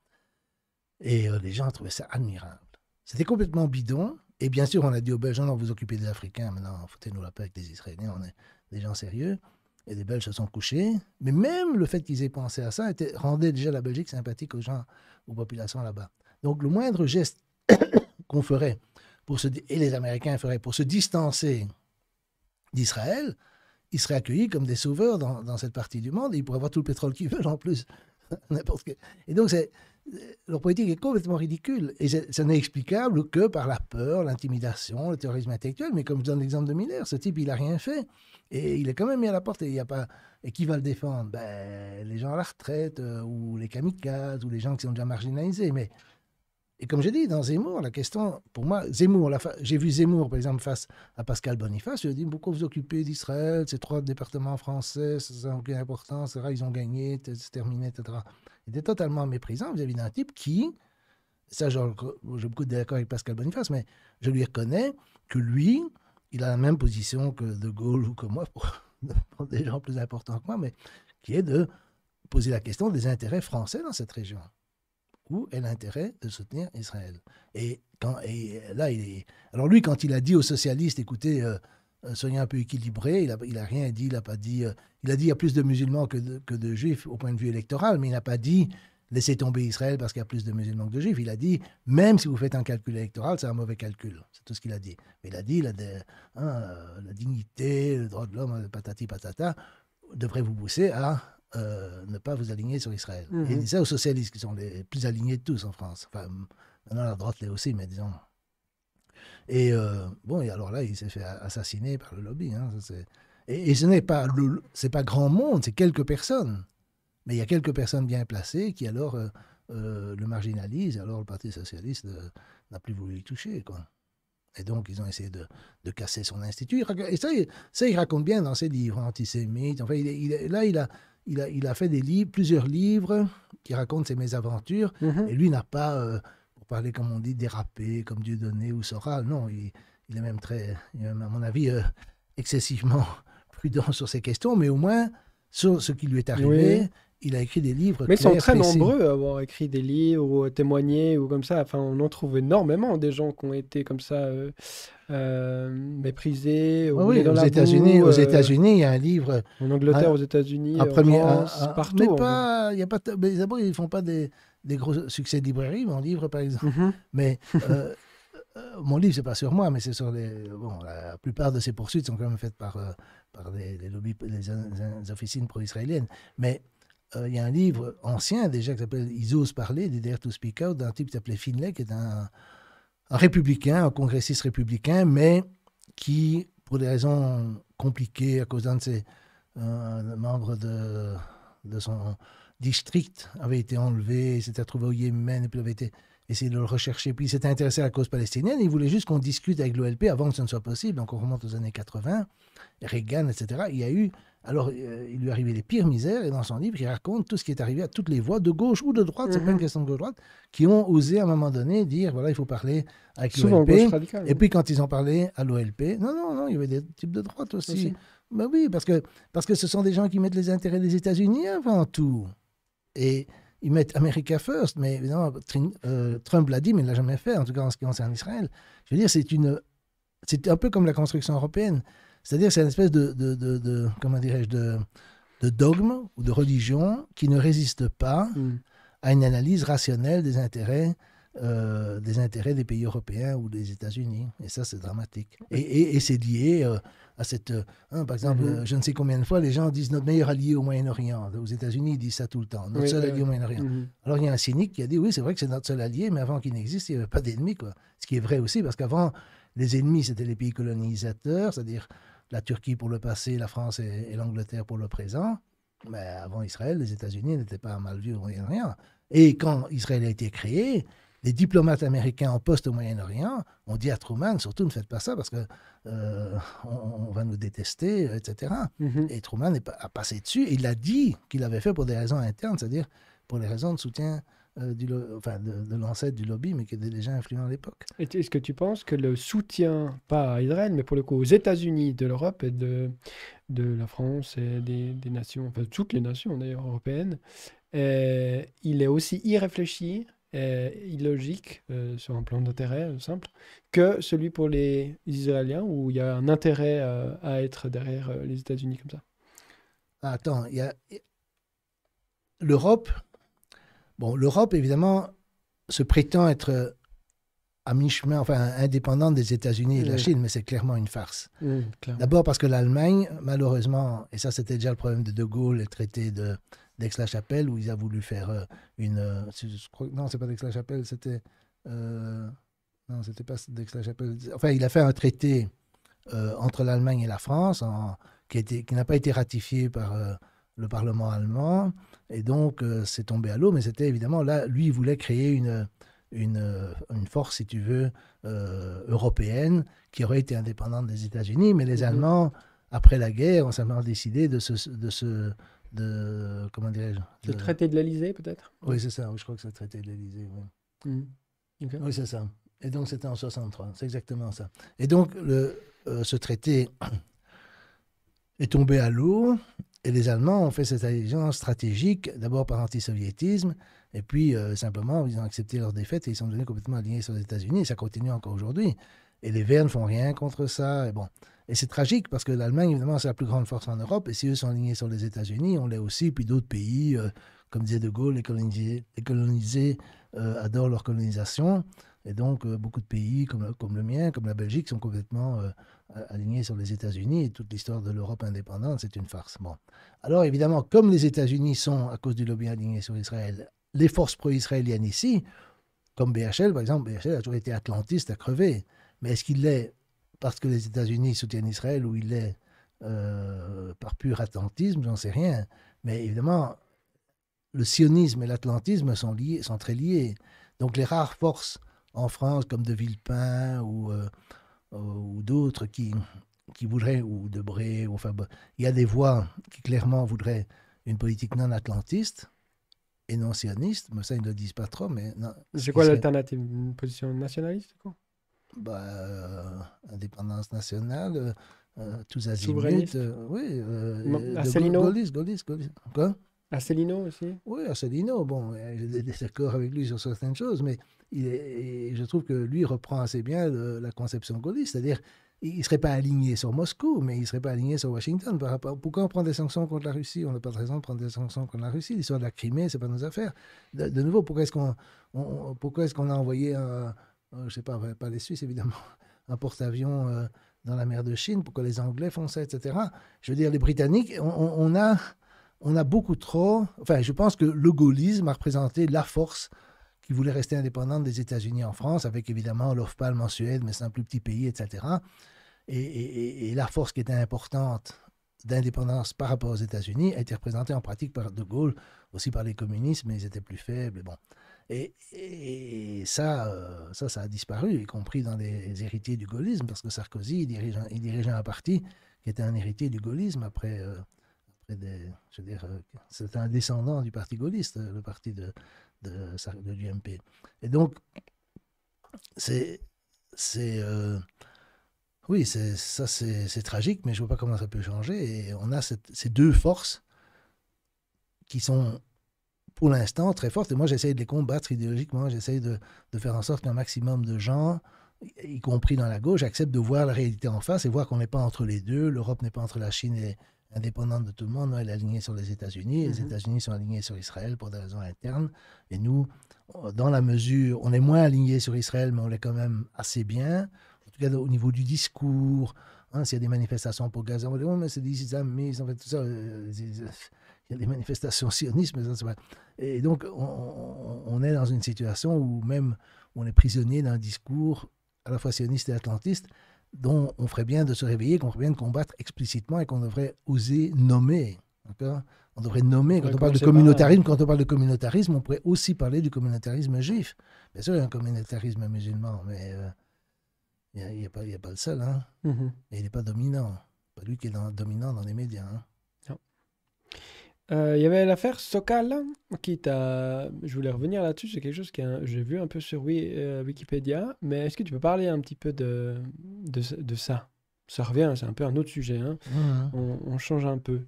Et euh, les gens trouvaient ça admirable. C'était complètement bidon. Et bien sûr, on a dit aux Belges, non, vous occupez des Africains, maintenant, foutez-nous la paix avec des Israéliens, on est des gens sérieux. Et les Belges se sont couchés. Mais même le fait qu'ils aient pensé à ça était, rendait déjà la Belgique sympathique aux gens, aux populations là-bas. Donc le moindre geste *coughs* qu'on ferait, pour se, et les Américains feraient, pour se distancer d'Israël, ils seraient accueillis comme des sauveurs dans, cette partie du monde et ils pourraient avoir tout le pétrole qu'ils veulent en plus. *laughs* N'importe Et donc c'est leur politique est complètement ridicule. Et ça n'est explicable que par la peur, l'intimidation, le terrorisme intellectuel. Mais comme je donne l'exemple de Miller, ce type, il n'a rien fait. Et il est quand même mis à la porte et il a pas. Et qui va le défendre ben, Les gens à la retraite, euh, ou les kamikazes, ou les gens qui sont déjà marginalisés. Mais. Et comme j'ai dit, dans Zemmour, la question, pour moi, Zemmour, j'ai vu Zemmour, par exemple, face à Pascal Boniface, je lui ai dit, pourquoi vous occupez d'Israël, ces trois départements français, ça n'a aucune importance, ils ont gagné, c'est terminé, etc. Il était totalement méprisant vis-à-vis d'un type qui, ça je beaucoup d'accord avec Pascal Boniface, mais je lui reconnais que lui, il a la même position que De Gaulle ou que moi, *laughs* pour, des gens plus importants que moi, mais qui est de poser la question des intérêts français dans cette région. Où est l'intérêt de soutenir Israël et, quand, là, il est... Alors lui, quand il a dit aux socialistes, écoutez, euh, euh, soyez un peu équilibré. Il n'a a rien dit, il n'a pas dit. Euh, il a dit il y a plus de musulmans que de, juifs au point de vue électoral, mais il n'a pas dit laissez tomber Israël parce qu'il y a plus de musulmans que de juifs. Il a dit même si vous faites un calcul électoral, c'est un mauvais calcul. C'est tout ce qu'il a dit. Mais il a dit la, hein, euh, la dignité, le droit de l'homme, patati patata, devrait vous pousser à. ne pas vous aligner sur Israël. il mhm. dit ça aux socialistes qui sont les plus alignés de tous en France. Enfin, non, la droite l'est aussi, mais disons, et euh, bon, alors là, il s'est fait assassiner par le lobby. Hein, et, ce n'est pas, le, pas grand monde, c'est quelques personnes. Mais il y a quelques personnes bien placées qui alors euh, euh, le marginalisent, et alors le Parti socialiste n'a plus voulu y toucher. Quoi. Et donc, ils ont essayé de, de casser son institut. Et ça, ça, il raconte bien dans ses livres antisémites. Enfin, là, il a, il, a, il a fait des livres, plusieurs livres qui racontent ses mésaventures. Mm-hmm. Et lui n'a pas parler, comme on dit, dérapé, comme Dieu donné ou Soral. Non, il, est même très, à mon avis, euh, excessivement *laughs* prudent sur ces questions, mais au moins, sur ce qui lui est arrivé, il a écrit des livres. Mais ils sont très nombreux à avoir écrit des livres ou témoigné ou comme ça. Enfin, on en trouve énormément des gens qui ont été comme ça euh, euh, méprisés. Ah oui, dans aux États-Unis, aux États-Unis, il y a un livre. En Angleterre, aux États-Unis, en France, partout. Mais pas, il y a pas. D'abord, ils font pas des des gros succès de librairie, mon livre par exemple. Mhm. Mais *laughs* euh, euh, mon livre, c'est pas sur moi, mais c'est sur les. Bon, la plupart de ces poursuites sont quand même faites par, euh, par les, lobbies, les, officines pro-israéliennes. Mais il y a un livre ancien déjà qui s'appelle Ils osent parler, des Dare to Speak Out, d'un type qui s'appelait Finlay, qui est un, républicain, un congressiste républicain, mais qui, pour des raisons compliquées, à cause d'un de ses membres de, de son District avait été enlevé, ils trouvé au Yémen, et puis il avait été essayé de le rechercher. Puis s'était s'était intéressé à la cause palestinienne. Il voulait juste qu'on discute avec l'OLP avant que ce ne soit possible. Donc on remonte aux années 80, Reagan, etc. Il y a eu. Alors, euh, il lui arrivait les pires misères, et dans son livre, il raconte tout ce qui est arrivé à toutes les voix, de gauche ou de droite, c'est pas une mhm. question de gauche-droite, qui ont osé à un moment donné dire voilà, il faut parler avec l'OLP. Et puis quand ils ont parlé à l'OLP, non, non, non, il y avait des types de droite aussi. Ben oui, parce que, parce que ce sont des gens qui mettent les intérêts des États-Unis avant tout. Et ils mettent America First, mais évidemment, euh, Trump l'a dit, mais il ne l'a jamais fait, en tout cas en ce qui concerne Israël. Je veux dire, c'est une. C'est un peu comme la construction européenne. C'est-à-dire, c'est une espèce de, de, de, comment dirais-je, de, dogme ou de religion qui ne résiste pas mm. à une analyse rationnelle des intérêts euh, des intérêts des pays européens ou des États-Unis. Et ça, c'est dramatique. Et, c'est lié euh, à cette... Euh, hein, par exemple, mm-hmm. je ne sais combien de fois, les gens disent notre meilleur allié au Moyen-Orient. Aux États-Unis, ils disent ça tout le temps. Notre seul allié au Moyen-Orient. Mm-hmm. Alors, il y a un cynique qui a dit, oui, c'est vrai que c'est notre seul allié, mais avant qu'il n'existe, il n'y avait pas d'ennemis Ce qui est vrai aussi, parce qu'avant, les ennemis, c'était les pays colonisateurs, c'est-à-dire la Turquie pour le passé, la France et, l'Angleterre pour le présent. Mais avant Israël, les États-Unis n'étaient pas mal vus au Moyen-Orient. Et quand Israël a été créé, les diplomates américains en poste au Moyen-Orient ont dit à Truman, surtout ne faites pas ça parce que euh, on, va nous détester, euh, etc. Mhm. Et Truman a passé dessus. Il a dit qu'il l'avait fait pour des raisons internes, c'est-à-dire pour les raisons de soutien euh, du de, l'ancêtre du lobby, mais qui était déjà influent à l'époque. Est-ce que tu penses que le soutien, pas à Israël, mais pour le coup aux États-Unis, de l'Europe et de, de la France et des, nations, enfin toutes les nations d'ailleurs européennes, il est aussi irréfléchi euh, illogique euh, sur un plan d'intérêt euh, simple que celui pour les Israéliens où il y a un intérêt à être derrière les États-Unis comme ça. Ah, attends, il y a l'Europe. Bon, l'Europe évidemment se prétend être à mi-chemin, enfin indépendante des États-Unis et de la mm. Chine, mais c'est clairement une farce. Mm, D'abord parce que l'Allemagne, malheureusement, et ça c'était déjà le problème de De Gaulle, le traité de, d'Aix-la-Chapelle où il a voulu faire euh, une. Euh, non, c'est pas d'Aix-la-Chapelle, c'était. Euh, non, c'était pas d'Aix-la-Chapelle. Enfin, il a fait un traité euh, entre l'Allemagne et la France qui, qui n'a pas été ratifié par le Parlement allemand. Et donc, c'est tombé à l'eau. Mais c'était évidemment là, lui, il voulait créer une. Une, une, force, si tu veux, européenne qui aurait été indépendante des États-Unis. Mais les mm-hmm. Allemands, après la guerre, ont simplement décidé de se, de comment dirais-je Le traité de l'Elysée, peut-être Oui, c'est ça. je crois que c'est le traité de l'Elysée. Mhm. Oui, c'est ça. Et donc, c'était en 63. C'est exactement ça. Et donc, le, euh, ce traité *clears throat* est tombé à l'eau. Et les Allemands ont fait cette alliance stratégique, d'abord par anti-soviétisme. et puis euh, simplement, ils ont accepté leur défaite et ils sont devenus complètement alignés sur les États-Unis. Et ça continue encore aujourd'hui. Et les Verts ne font rien contre ça. Et bon. Et c'est tragique parce que l'Allemagne, évidemment, c'est la plus grande force en Europe. Et si eux sont alignés sur les États-Unis, on l'est aussi. Puis d'autres pays, euh, comme disait De Gaulle, les colonisés, euh, adorent leur colonisation. Et donc, euh, beaucoup de pays comme, le mien, comme la Belgique, sont complètement alignés sur les États-Unis. Et toute l'histoire de l'Europe indépendante, c'est une farce. Bon. Alors, évidemment, comme les États-Unis sont, à cause du lobby aligné sur Israël, les forces pro-israéliennes ici, comme BHL, par exemple, BHL a toujours été atlantiste à crever. Mais est-ce qu'il l'est parce que les États-Unis soutiennent Israël ou il l'est euh, par pur atlantisme J'en sais rien. Mais évidemment, le sionisme et l'atlantisme sont, sont très liés. Donc les rares forces en France, comme de Villepin ou, euh, ou d'autres qui, qui voudraient, ou Debré, ou enfin, il y a des voix qui clairement voudraient une politique non atlantiste et non sioniste, mais ça ils ne le disent pas trop. Mais c'est quoi l'alternative Une position nationaliste bah, euh, indépendance nationale, euh, euh tous azimuts. Euh, oui, euh, Asselineau. Asselineau aussi Oui, Asselineau. Bon, j'ai des désaccords avec lui sur certaines choses, mais je trouve que lui reprend assez bien la conception gaulliste. C'est-à-dire, il ne serait pas aligné sur Moscou, mais il ne serait pas aligné sur Washington. Par rapport, pourquoi on prend des sanctions contre la Russie On n'a pas de raison de prendre des sanctions contre la Russie. L'histoire de la Crimée, ce n'est pas nos affaires. De, nouveau, pourquoi est-ce qu'on est qu'on a envoyé un euh, je sais pas, pas les Suisses évidemment, *laughs* un porte-avions euh, dans la mer de Chine, pourquoi les Anglais font ça, etc. Je veux dire, les Britanniques, on, a, on a beaucoup trop. Enfin, je pense que le gaullisme a représenté la force qui voulait rester indépendante des États-Unis en France, avec évidemment l'OFPALM en Suède, mais c'est un plus petit pays, etc. Et, et la force qui était importante d'indépendance par rapport aux États-Unis a été représentée en pratique par De Gaulle, aussi par les communistes, mais ils étaient plus faibles. Bon. Et, ça, euh, ça, ça a disparu, y compris dans les héritiers du gaullisme, parce que Sarkozy, il dirigeait, un parti qui était un héritier du gaullisme après, euh, après des, je veux dire, euh, c'était un descendant du parti gaulliste, le parti de, de, l'UMP. Et donc, c'est, c'est, oui, c'est, ça, c'est, c'est, tragique, mais je vois pas comment ça peut changer. Et on a ces deux forces qui sont pour l'instant très fortes. Et moi, j'essaie de les combattre idéologiquement. J'essaye de, faire en sorte qu'un maximum de gens, y compris dans la gauche, acceptent de voir la réalité en face et voir qu'on n'est pas entre les deux. L'Europe n'est pas entre la Chine et indépendante de tout le monde. Elle est alignée sur les États-Unis. Les mhm. États-Unis sont alignés sur Israël pour des raisons internes. Et nous, dans la mesure, on est moins aligné sur Israël, mais on l'est quand même assez bien. En tout cas, au niveau du discours, hein, s'il y a des manifestations pour Gaza, on dit oh, mais c'est des islamistes, en fait, tout ça. Euh, il y a des manifestations sionistes. mais ça Et donc, on, est dans une situation où même on est prisonnier d'un discours à la fois sioniste et atlantiste dont on ferait bien de se réveiller, qu'on ferait bien de combattre explicitement et qu'on devrait oser nommer. On devrait nommer, quand on parle de communautarisme, quand on parle de communautarisme, on pourrait aussi parler du communautarisme juif. Bien sûr, il y a un communautarisme musulman, mais euh, il n'y a, a, pas le seul. Hein. Mm-hmm. il n'est pas dominant. Pas lui qui est dominant dans les médias. Hein. Euh, il y avait l'affaire Sokal, qui t'a. Je voulais revenir là-dessus, c'est quelque chose que j'ai vu un peu sur euh, Wikipédia, mais est-ce que tu peux parler un petit peu de, de... de ça Ça revient, c'est un peu un autre sujet, hein. on... change un peu.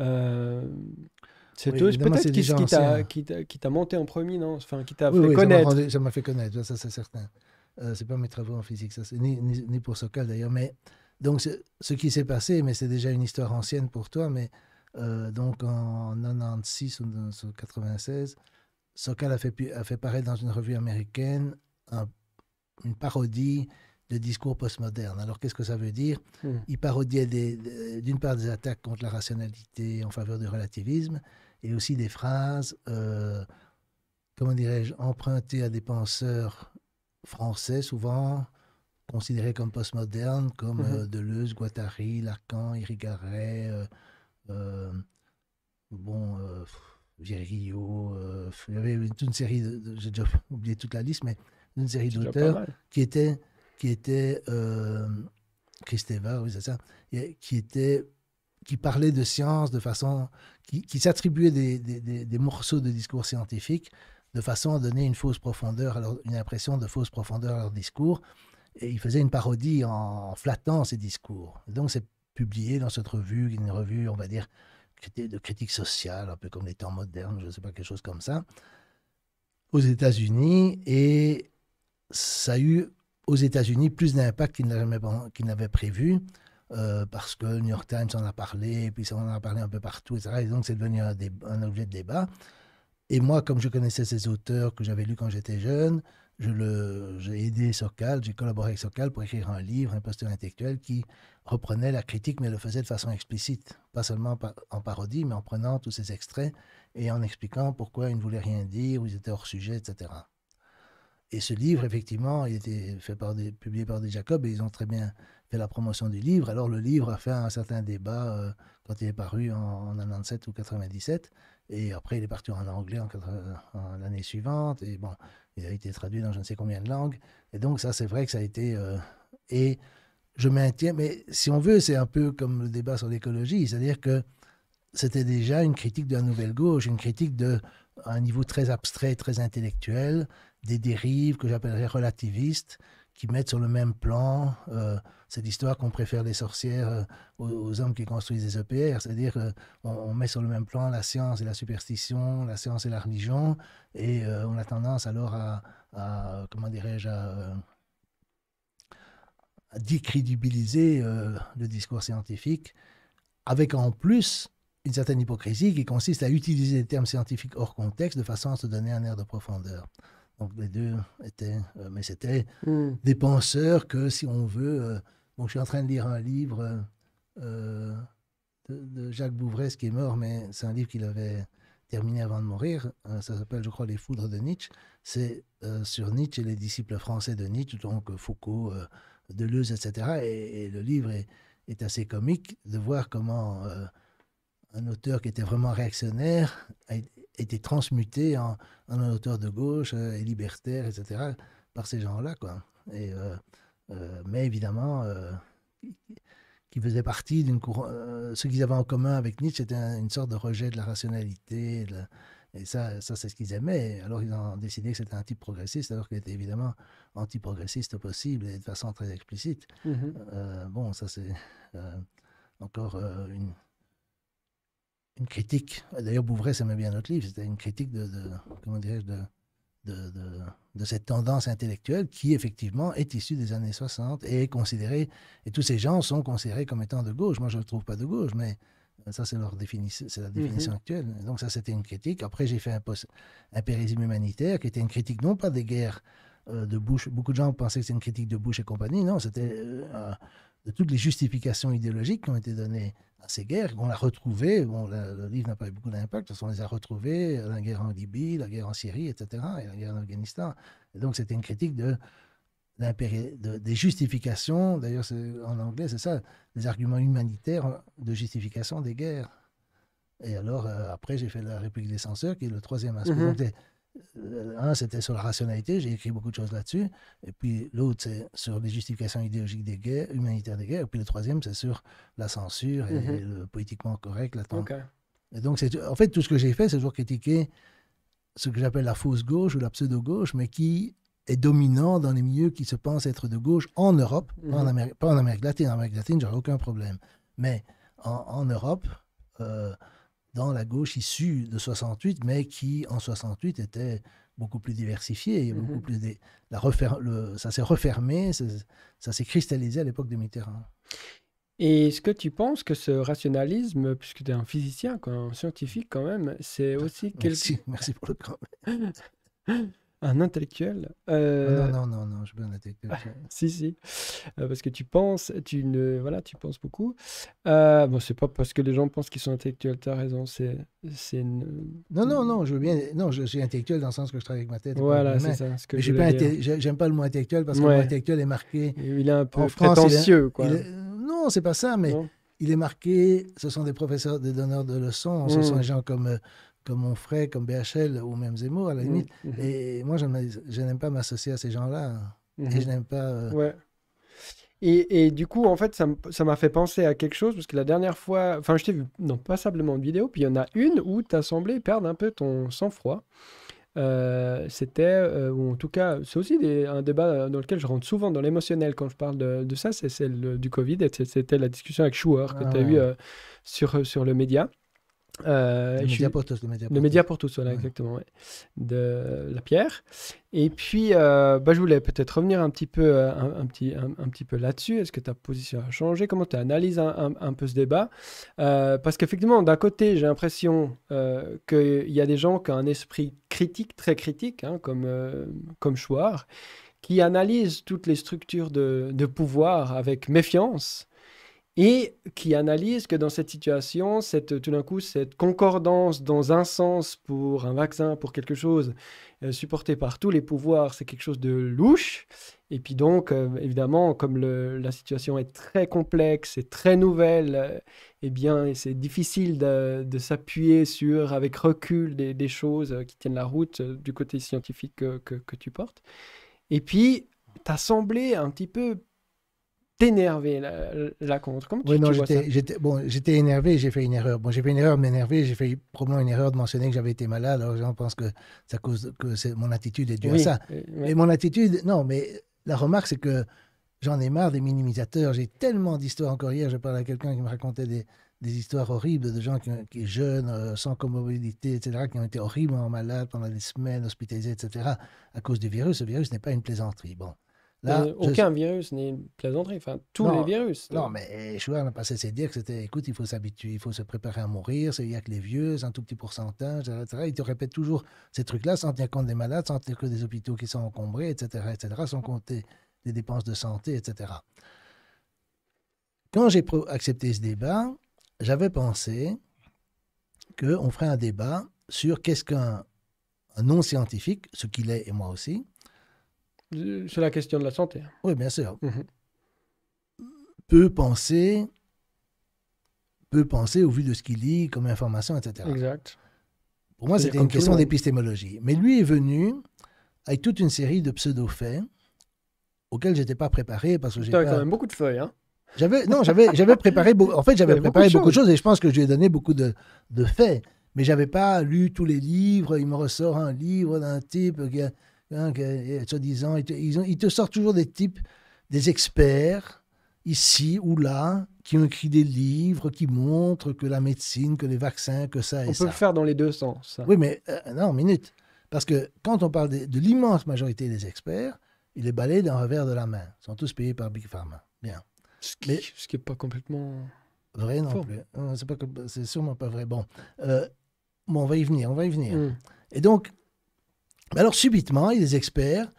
Euh, c'est toi, peut-être qui, qui, t'a monté en premier, non Enfin, qui t'a fait connaître. Ça m'a fait connaître, ça c'est certain. c'est pas mes travaux en physique, ça, ni, ni, pour Sokal d'ailleurs. Mais donc, ce qui s'est passé, mais c'est déjà une histoire ancienne pour toi, mais euh, donc en 96 ou 96, Sokal a fait, paraître dans une revue américaine une parodie de discours postmoderne. Alors qu'est-ce que ça veut dire hmm. Il parodiait d'une part des attaques contre la rationalité en faveur du relativisme et aussi des phrases, euh, comment dirais-je, empruntées à des penseurs français souvent considérés comme postmodernes, comme hmm. euh, Deleuze, Guattari, Lacan, Irigaray. Euh, bon, j'ai euh, euh, il y avait toute une série, j'ai déjà oublié toute la liste, mais une série d'auteurs qui étaient, qui étaient Christeva, c'est ça, qui était qui parlait de science de façon qui, qui s'attribuait des, des, morceaux de discours scientifiques de façon à donner une fausse profondeur, alors une impression de fausse profondeur à leur discours. Et il faisait une parodie en flattant ces discours. Donc c'est publié dans cette revue, une revue, on va dire, de critique sociale, un peu comme les temps modernes, je ne sais pas, quelque chose comme ça, aux États-Unis. Et ça a eu aux États-Unis plus d'impact qu'il n'avait prévu. Euh, parce que New York Times en a parlé, puis ça en a parlé un peu partout, etc. Et donc c'est devenu un, objet de débat. Et moi, comme je connaissais ces auteurs que j'avais lus quand j'étais jeune, j'ai aidé Sokal, j'ai collaboré avec Sokal pour écrire un livre, un poster intellectuel, qui reprenait la critique, mais le faisait de façon explicite, pas seulement en parodie, mais en prenant tous ces extraits et en expliquant pourquoi ils ne voulaient rien dire, où ils étaient hors sujet, etc. Et ce livre, effectivement, il était fait par publié par des Jacob et ils ont très bien fait la promotion du livre. Alors le livre a fait un certain débat euh, quand il est paru en, 1997 97 ou 97. Et après, il est parti en anglais en, l'année suivante. Et bon, il a été traduit dans je ne sais combien de langues. Et donc ça, c'est vrai que ça a été... Euh, je maintiens, mais si on veut, c'est un peu comme le débat sur l'écologie, c'est-à-dire que c'était déjà une critique de la nouvelle gauche, une critique de, à un niveau très abstrait, très intellectuel, des dérives que j'appellerais relativistes, qui mettent sur le même plan euh, cette histoire qu'on préfère les sorcières euh, aux, hommes qui construisent des EPR, c'est-à-dire qu'on euh, met sur le même plan la science et la superstition, la science et la religion, et on a tendance alors à, à comment dirais-je, à décrédibiliser euh, le discours scientifique, avec en plus une certaine hypocrisie qui consiste à utiliser des termes scientifiques hors contexte de façon à se donner un air de profondeur. Donc les deux étaient, euh, mais c'était hmm. des penseurs que si on veut, euh, bon, je suis en train de lire un livre de, de, Jacques Bouvresse qui est mort, mais c'est un livre qu'il avait terminé avant de mourir. ça s'appelle, je crois, Les foudres de Nietzsche. C'est sur Nietzsche et les disciples français de Nietzsche, donc Foucault. Deleuze, etc. Et, le livre est, assez comique de voir comment euh, un auteur qui était vraiment réactionnaire a été transmuté en, un auteur de gauche euh, et libertaire, etc. par ces gens-là, quoi. Et, euh, mais évidemment, qui faisait partie d'une ce qu'ils avaient en commun avec Nietzsche, c'était une sorte de rejet de la rationalité. De la, et ça, ça c'est ce qu'ils aimaient. Alors ils ont décidé que c'était un type progressiste, alors qu'il était évidemment progressiste possible et de façon très explicite. Mmh euh, bon, ça c'est euh, encore euh, une, une critique. D'ailleurs, Bouvray, ça met bien notre livre. C'était une critique de, comment de, de, de, de, cette tendance intellectuelle qui, effectivement, est issue des années 60 et est considérée, et tous ces gens sont considérés comme étant de gauche. Moi, je ne le trouve pas de gauche, mais euh, ça, c'est leur la mhm. définition actuelle. Donc ça, c'était une critique. Après, j'ai fait un, post, un humanitaire qui était une critique non pas des guerres euh, de Bush. Beaucoup de gens pensaient que c'était une critique de Bush et compagnie. Non, c'était euh, de toutes les justifications idéologiques qui ont été données à ces guerres. On l'a retrouvé Bon, le livre n'a pas eu beaucoup d'impact. Parce on les a retrouvées. La guerre en Libye, la guerre en Syrie, etc. Et la guerre en Afghanistan. Et donc c'était une critique de des justifications, d'ailleurs en anglais c'est ça, des arguments humanitaires de justification des guerres. Et alors euh, après j'ai fait la République des censeurs qui est le troisième aspect. Mm-hmm. Euh, un c'était sur la rationalité, j'ai écrit beaucoup de choses là-dessus. Et puis l'autre c'est sur les justifications idéologiques des guerres, humanitaires des guerres. Et puis le troisième c'est sur la censure et, mm-hmm. le politiquement correct, la okay. Et donc en fait tout ce que j'ai fait c'est toujours critiquer ce que j'appelle la fausse gauche ou la pseudo gauche, mais qui est dominant dans les milieux qui se pensent être de gauche en Europe, pas, en mhm. Amérique, en Amérique, latine. En Amérique latine, j'aurais aucun problème. Mais en, Europe, euh, dans la gauche issue de 68, mais qui en 68 était beaucoup plus diversifiée, beaucoup mhm. plus des la refer... ça s'est refermé, ça, s'est cristallisé à l'époque de Mitterrand. Et est-ce que tu penses que ce rationalisme, puisque tu es un physicien, un scientifique quand même, c'est bah, aussi... Merci, quelque... merci pour le commentaire. *laughs* Un intellectuel euh, oh Non, non, non, non, je suis pas un intellectuel. *laughs* si, si. Euh, parce que tu penses, tu ne, voilà, tu penses beaucoup. Euh, bon, c'est pas parce que les gens pensent qu'ils sont intellectuels, tu as raison. C'est, c'est Non, non, non, je veux bien. Non, je, suis intellectuel dans le sens que je travaille avec ma tête. Voilà, c'est ça. Ce que je pas j'aime pas le mot intellectuel parce que le mot intellectuel est marqué. il est un peu prétentieux, quoi. Non, c'est pas ça, mais. il est marqué, ce sont des professeurs, des donneurs de leçons, ce mmh. sont des gens comme euh, comme frère, comme BHL ou même Zemo à la mhm, limite. Mhm. Et moi, je n'aime pas m'associer à ces gens-là. Et mhm. je n'aime pas. Euh, ouais. Et, et, du coup, en fait, ça m'a fait penser à quelque chose, parce que la dernière fois, enfin, je t'ai vu non, pas simplement de vidéo, puis il y en a une où tu as semblé perdre un peu ton sang-froid. Euh, c'était, euh, ou en tout cas, c'est aussi un débat dans lequel je rentre souvent dans l'émotionnel quand je parle de, de ça, c'est celle du Covid, c'était la discussion avec Schuwer, que ah tu as eu sur, sur le média. Euh, le, média pour tous, le, média pour, tous. voilà, exactement. De la pierre. Et puis, euh, bah, je voulais peut-être revenir un petit peu, euh, un, petit, un, petit peu là-dessus. Est-ce que ta position a changé Comment tu analyses un, peu ce débat euh, Parce qu'effectivement, d'un côté, j'ai l'impression qu'il y a des gens qui ont un esprit critique, très critique, hein, comme, comme Chouard, qui analysent toutes les structures de, de pouvoir avec méfiance et qui analyse que dans cette situation, cette, tout d'un coup, cette concordance dans un sens pour un vaccin, pour quelque chose euh, supporté par tous les pouvoirs, c'est quelque chose de louche. Et puis donc, euh, évidemment, comme la situation est très complexe et très nouvelle, et euh, eh bien, c'est difficile de, s'appuyer sur, avec recul, des, choses qui tiennent la route du côté scientifique que, que tu portes. Et puis, as semblé un petit peu énervé la contre Comment tu, vois j'étais, j'étais, bon, j'étais énervé, j'ai fait une erreur. Bon, j'ai fait une erreur de m'énerver, j'ai fait probablement une erreur de mentionner que j'avais été malade. Alors, j'en pense que ça cause que c'est, mon attitude est due à ça. Mais mon attitude, non, mais la remarque, c'est que j'en ai marre des minimisateurs. J'ai tellement d'histoires. Encore hier, je parlais à quelqu'un qui me racontait des, des histoires horribles de gens qui, qui jeunes, euh, sans comorbidité, etc., qui ont été horriblement malades pendant des semaines, hospitalisés, etc., à cause du virus. Ce virus n'est pas une plaisanterie. Bon. Euh, aucun virus n'est une plaisanterie, enfin, tous les virus. Non, mais Chouard eh, n'a pas cessé de dire que c'était, écoute, il faut s'habituer, il faut se préparer à mourir, il n'y a que les vieux, c'est un tout petit pourcentage, etc. Il te répète toujours ces trucs-là sans tenir compte des malades, sans tenir compte des hôpitaux qui sont encombrés, etc., etc., sans compter les dépenses de santé, etc. Quand j'ai accepté ce débat, j'avais pensé qu'on ferait un débat sur qu'est-ce qu'un non scientifique, ce qu'il est et moi aussi, sur la question de la santé. Hein. Oui, bien sûr. Peu mm-hmm. Peut penser peut penser au vu de ce qu'il lit comme information, etc. Exact. Pour moi, c'était une question d'épistémologie. Mais lui est venu avec toute une série de pseudo-faits auxquels j'étais pas préparé parce que j'ai. quand même beaucoup de feuilles, hein J'avais non, j'avais préparé en fait préparé beaucoup de, choses et je pense que je lui ai donné beaucoup de, faits, mais je n'avais pas lu tous les livres. Il me ressort un livre d'un type qui hein, soi-disant, ils, te sortent toujours des types, des experts, ici ou là, qui ont écrit des livres qui montrent que la médecine, que les vaccins, que ça et on ça. On peut le faire dans les deux sens. Oui, mais euh, non, minute. Parce que quand on parle de, l'immense majorité des experts, ils les balayent d'un revers de la main. Ils sont tous payés par Big Pharma. Bien. Ce qui n'est pas complètement. Vrai non plus. Euh, c'est, sûrement pas vrai. Euh, bon. on va y venir, on va y venir. Hmm. Et donc, alors subitement, il y a des experts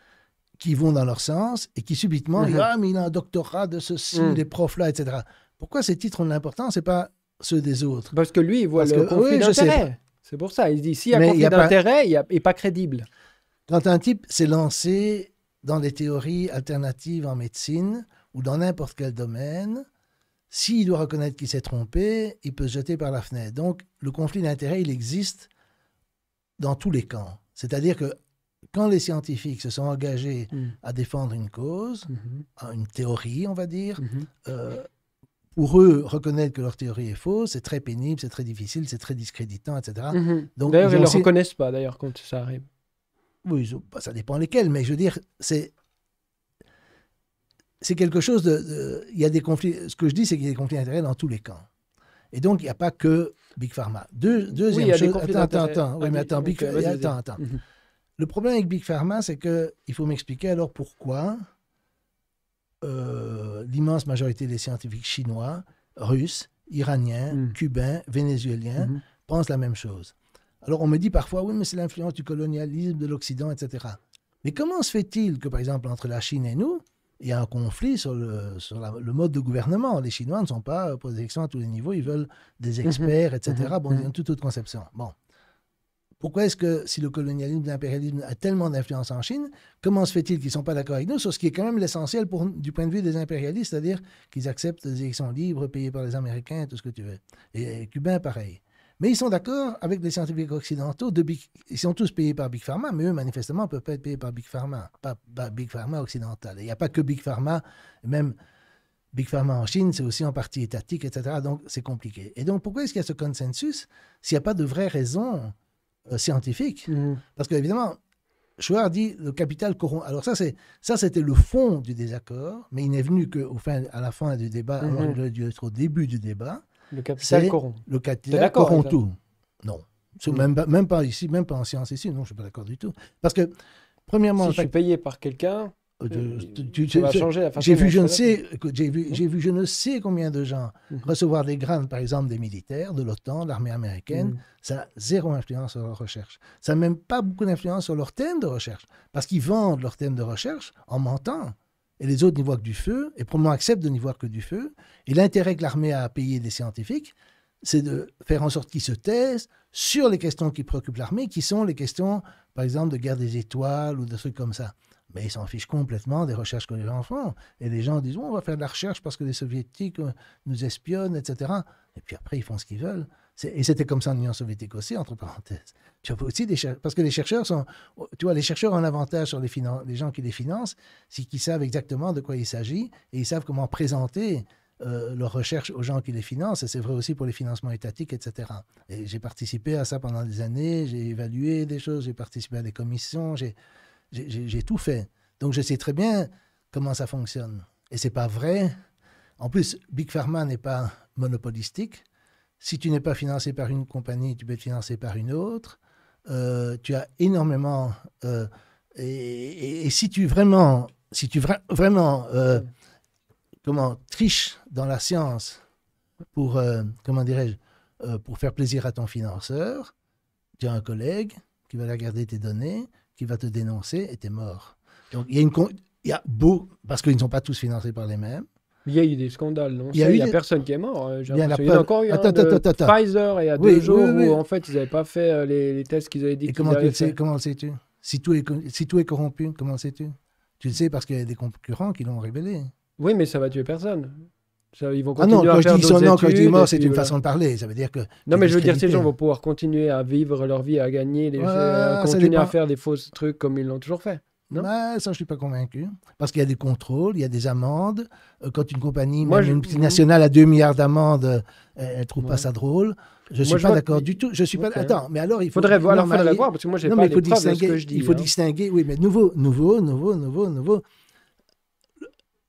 qui vont dans leur sens et qui subitement mhm. disent Ah, mais il a un doctorat de ceci, mhm. des profs là, etc. Pourquoi ces titres ont de l'importance et pas ceux des autres Parce que lui, il voit le conflit d'intérêt. C'est pour ça. Il dit s'il y a un conflit d'intérêt, il n'est pas crédible. Quand un type s'est lancé dans des théories alternatives en médecine ou dans n'importe quel domaine, s'il doit reconnaître qu'il s'est trompé, il peut se jeter par la fenêtre. Donc, le conflit d'intérêt, il existe dans tous les camps. C'est-à-dire que quand les scientifiques se sont engagés hmm. à défendre une cause, mm-hmm. une théorie, on va dire, mm-hmm. euh, pour eux, reconnaître que leur théorie est fausse, c'est très pénible, c'est très difficile, c'est très discréditant, etc. Mm-hmm. d'ailleurs, ils ne le reconnaissent pas, d'ailleurs, quand ça arrive. Oui, bah, ça dépend lesquels, mais je veux dire, c'est c'est quelque chose de, Il y a des conflits. Ce que je dis, c'est qu'il y a des conflits d'intérêts dans tous les camps. Et donc, il n'y a pas que Big Pharma. Deux, deuxième attends, attends, attends. Oui, mais attends, Big... attends, attends. Le problème avec Big Pharma, c'est que il faut m'expliquer alors pourquoi euh, l'immense majorité des scientifiques chinois, russes, iraniens, hmm. cubains, vénézuéliens hmm. pensent la même chose. Alors on me dit parfois, oui, mais c'est l'influence du colonialisme, de l'Occident, etc. Mais comment se fait-il que, par exemple, entre la Chine et nous, il y a un conflit sur le, mode de gouvernement. Les Chinois ne sont pas pour des élections à tous les niveaux, ils veulent des mhm. experts, etc. Mhm. Bon, ils ont mhm. toute autre conception. Bon. Pourquoi est-ce que si le colonialisme, l'impérialisme a tellement d'influence en Chine, comment se fait-il qu'ils ne sont pas d'accord avec nous sur ce qui est quand même l'essentiel du point de vue des impérialistes, c'est-à-dire qu'ils acceptent des élections libres payées par les Américains, tout ce que tu veux. Et, Cubains, pareil. Mais ils sont d'accord avec les scientifiques occidentaux. ils sont tous payés par Big Pharma, mais eux, manifestement, ne peuvent pas être payés par Big Pharma, pas, Big Pharma occidental. Il n'y a pas que Big Pharma, même Big Pharma en Chine, c'est aussi en partie étatique, etc. Donc, c'est compliqué. Et donc, pourquoi est-ce qu'il y a ce consensus s'il n'y a pas de vraie raison euh, scientifique. Mm. parce Parce qu'évidemment, Chouard dit le capital corrompt. Alors ça, c'est ça, c'était le fond du désaccord, mais il n'est venu qu'à fin, à la fin du débat, mmh. dû être au début du débat. Le capital corrompt. Le capital corrompt tout. Non, mm. même, même pas ici, même pas en science ici. Non, je ne suis pas d'accord du tout. Parce que premièrement, si je suis payé par quelqu'un, j'ai vu, je ne sais, j'ai vu, j'ai vu, je ne sais combien de gens mmh. recevoir des grades, par exemple, des militaires, de l'OTAN, de l'armée américaine. Mmh. Ça n'a zéro influence sur leur recherche. Ça n'a même pas beaucoup d'influence sur leur thème de recherche, parce qu'ils vendent leur thème de recherche en mentant. Et les autres n'y voient que du feu, et probablement acceptent de n'y voir que du feu. Et l'intérêt que l'armée a à payer des scientifiques, c'est de faire en sorte qu'ils se taisent sur les questions qui préoccupent l'armée, qui sont les questions, par exemple, de guerre des étoiles ou de trucs comme ça. Mais ils s'en fichent complètement des recherches que les gens font. Et les gens disent, on va faire de la recherche parce que les soviétiques euh, nous espionnent, etc. Et puis après, ils font ce qu'ils veulent. Et c'était comme ça en Union soviétique aussi, entre parenthèses. Tu aussi des parce que les chercheurs sont, tu vois, les chercheurs ont un avantage sur les, les gens qui les financent, c'est qu'ils savent exactement de quoi il s'agit et ils savent comment présenter euh, leurs recherches aux gens qui les financent, et c'est vrai aussi pour les financements étatiques, etc. Et j'ai participé à ça pendant des années, j'ai évalué des choses, j'ai participé à des commissions, j'ai j'ai tout fait. Donc, je sais très bien comment ça fonctionne. Et c'est pas vrai. En plus, Big Pharma n'est pas monopolistique. Si tu n'es pas financé par une compagnie, tu peux être financé par une autre. Euh, tu as énormément. Euh, et, si tu vraiment, si tu vraiment, euh, comment triches dans la science pour, comment dirais-je, pour faire plaisir à ton financeur, tu as un collègue qui va la garder tes données qui va te dénoncer et t'es mort. Donc, il y a une. Il a beau, parce qu'ils ne sont pas tous financés par les mêmes. Il y a eu des scandales, non Il n'y a, eu personne qui est mort. Hein, il y, a encore eu un de Pfizer il y a deux jours où en fait ils n'avaient pas fait euh, les, tests qu'ils avaient dit. Et comment, avaient le sais, comment, sais-tu si tout, est, si tout est corrompu, comment le sais-tu Tu le sais parce qu'il y a des concurrents qui l'ont révélé. Oui, mais ça va tuer personne ils vont continuer ah non, quand je dis ils quand je dis mort, c'est une façon de parler. Ça veut dire que. Non, mais je veux dire, ces gens vont pouvoir continuer à vivre leur vie, à gagner, les euh, continuer à faire des fausses trucs comme ils l'ont toujours fait. Non ça, je ne suis pas convaincu. Parce qu'il y a des contrôles, il y a des amendes. Euh, quand une compagnie, même une mm-hmm. multinationale à 2 milliards d'amendes, euh, elle ne trouve pas ça drôle. Je ne suis pas d'accord du tout. Je suis pas. Attends, mais alors il faudrait voir, leur faudrait voir parce que moi j'ai pas les preuves de ce que je dis. Il faut hein. distinguer. Oui, mais nouveau, nouveau, nouveau, nouveau, nouveau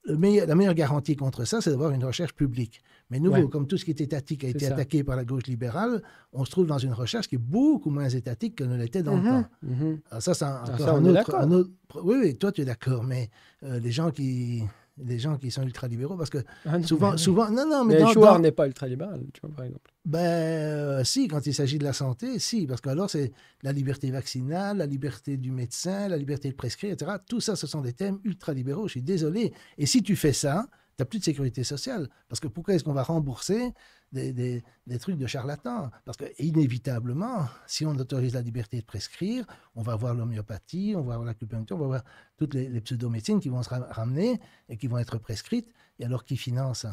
la meilleure garantie contre ça, c'est d'avoir une recherche publique. Mais nous, comme tout ce qui est étatique a été attaqué par la gauche libérale, on se trouve dans une recherche qui est beaucoup moins étatique que ne l'était dans le mhm. temps. Mhm. ça, c'est ah, encore ça, un, autre, Oui, oui, toi, tu es d'accord, mais euh, les gens qui des gens qui sont ultralibéraux parce que ah, souvent, souvent, non, non, mais, n'est pas ultralibéral, tu vois, par exemple. Ben, euh, si, quand il s'agit de la santé, si, parce que alors c'est la liberté vaccinale, la liberté du médecin, la liberté de prescrire, etc. Tout ça, ce sont des thèmes ultralibéraux, je suis désolé. Et si tu fais ça, tu n'as plus de sécurité sociale, parce que pourquoi est-ce qu'on va rembourser des, trucs de charlatans. Parce que, inévitablement, si on autorise la liberté de prescrire, on va voir l'homéopathie, on va voir l'acupuncture, on va voir toutes les, pseudo-médecines qui vont se ramener et qui vont être prescrites. Et alors, qui finance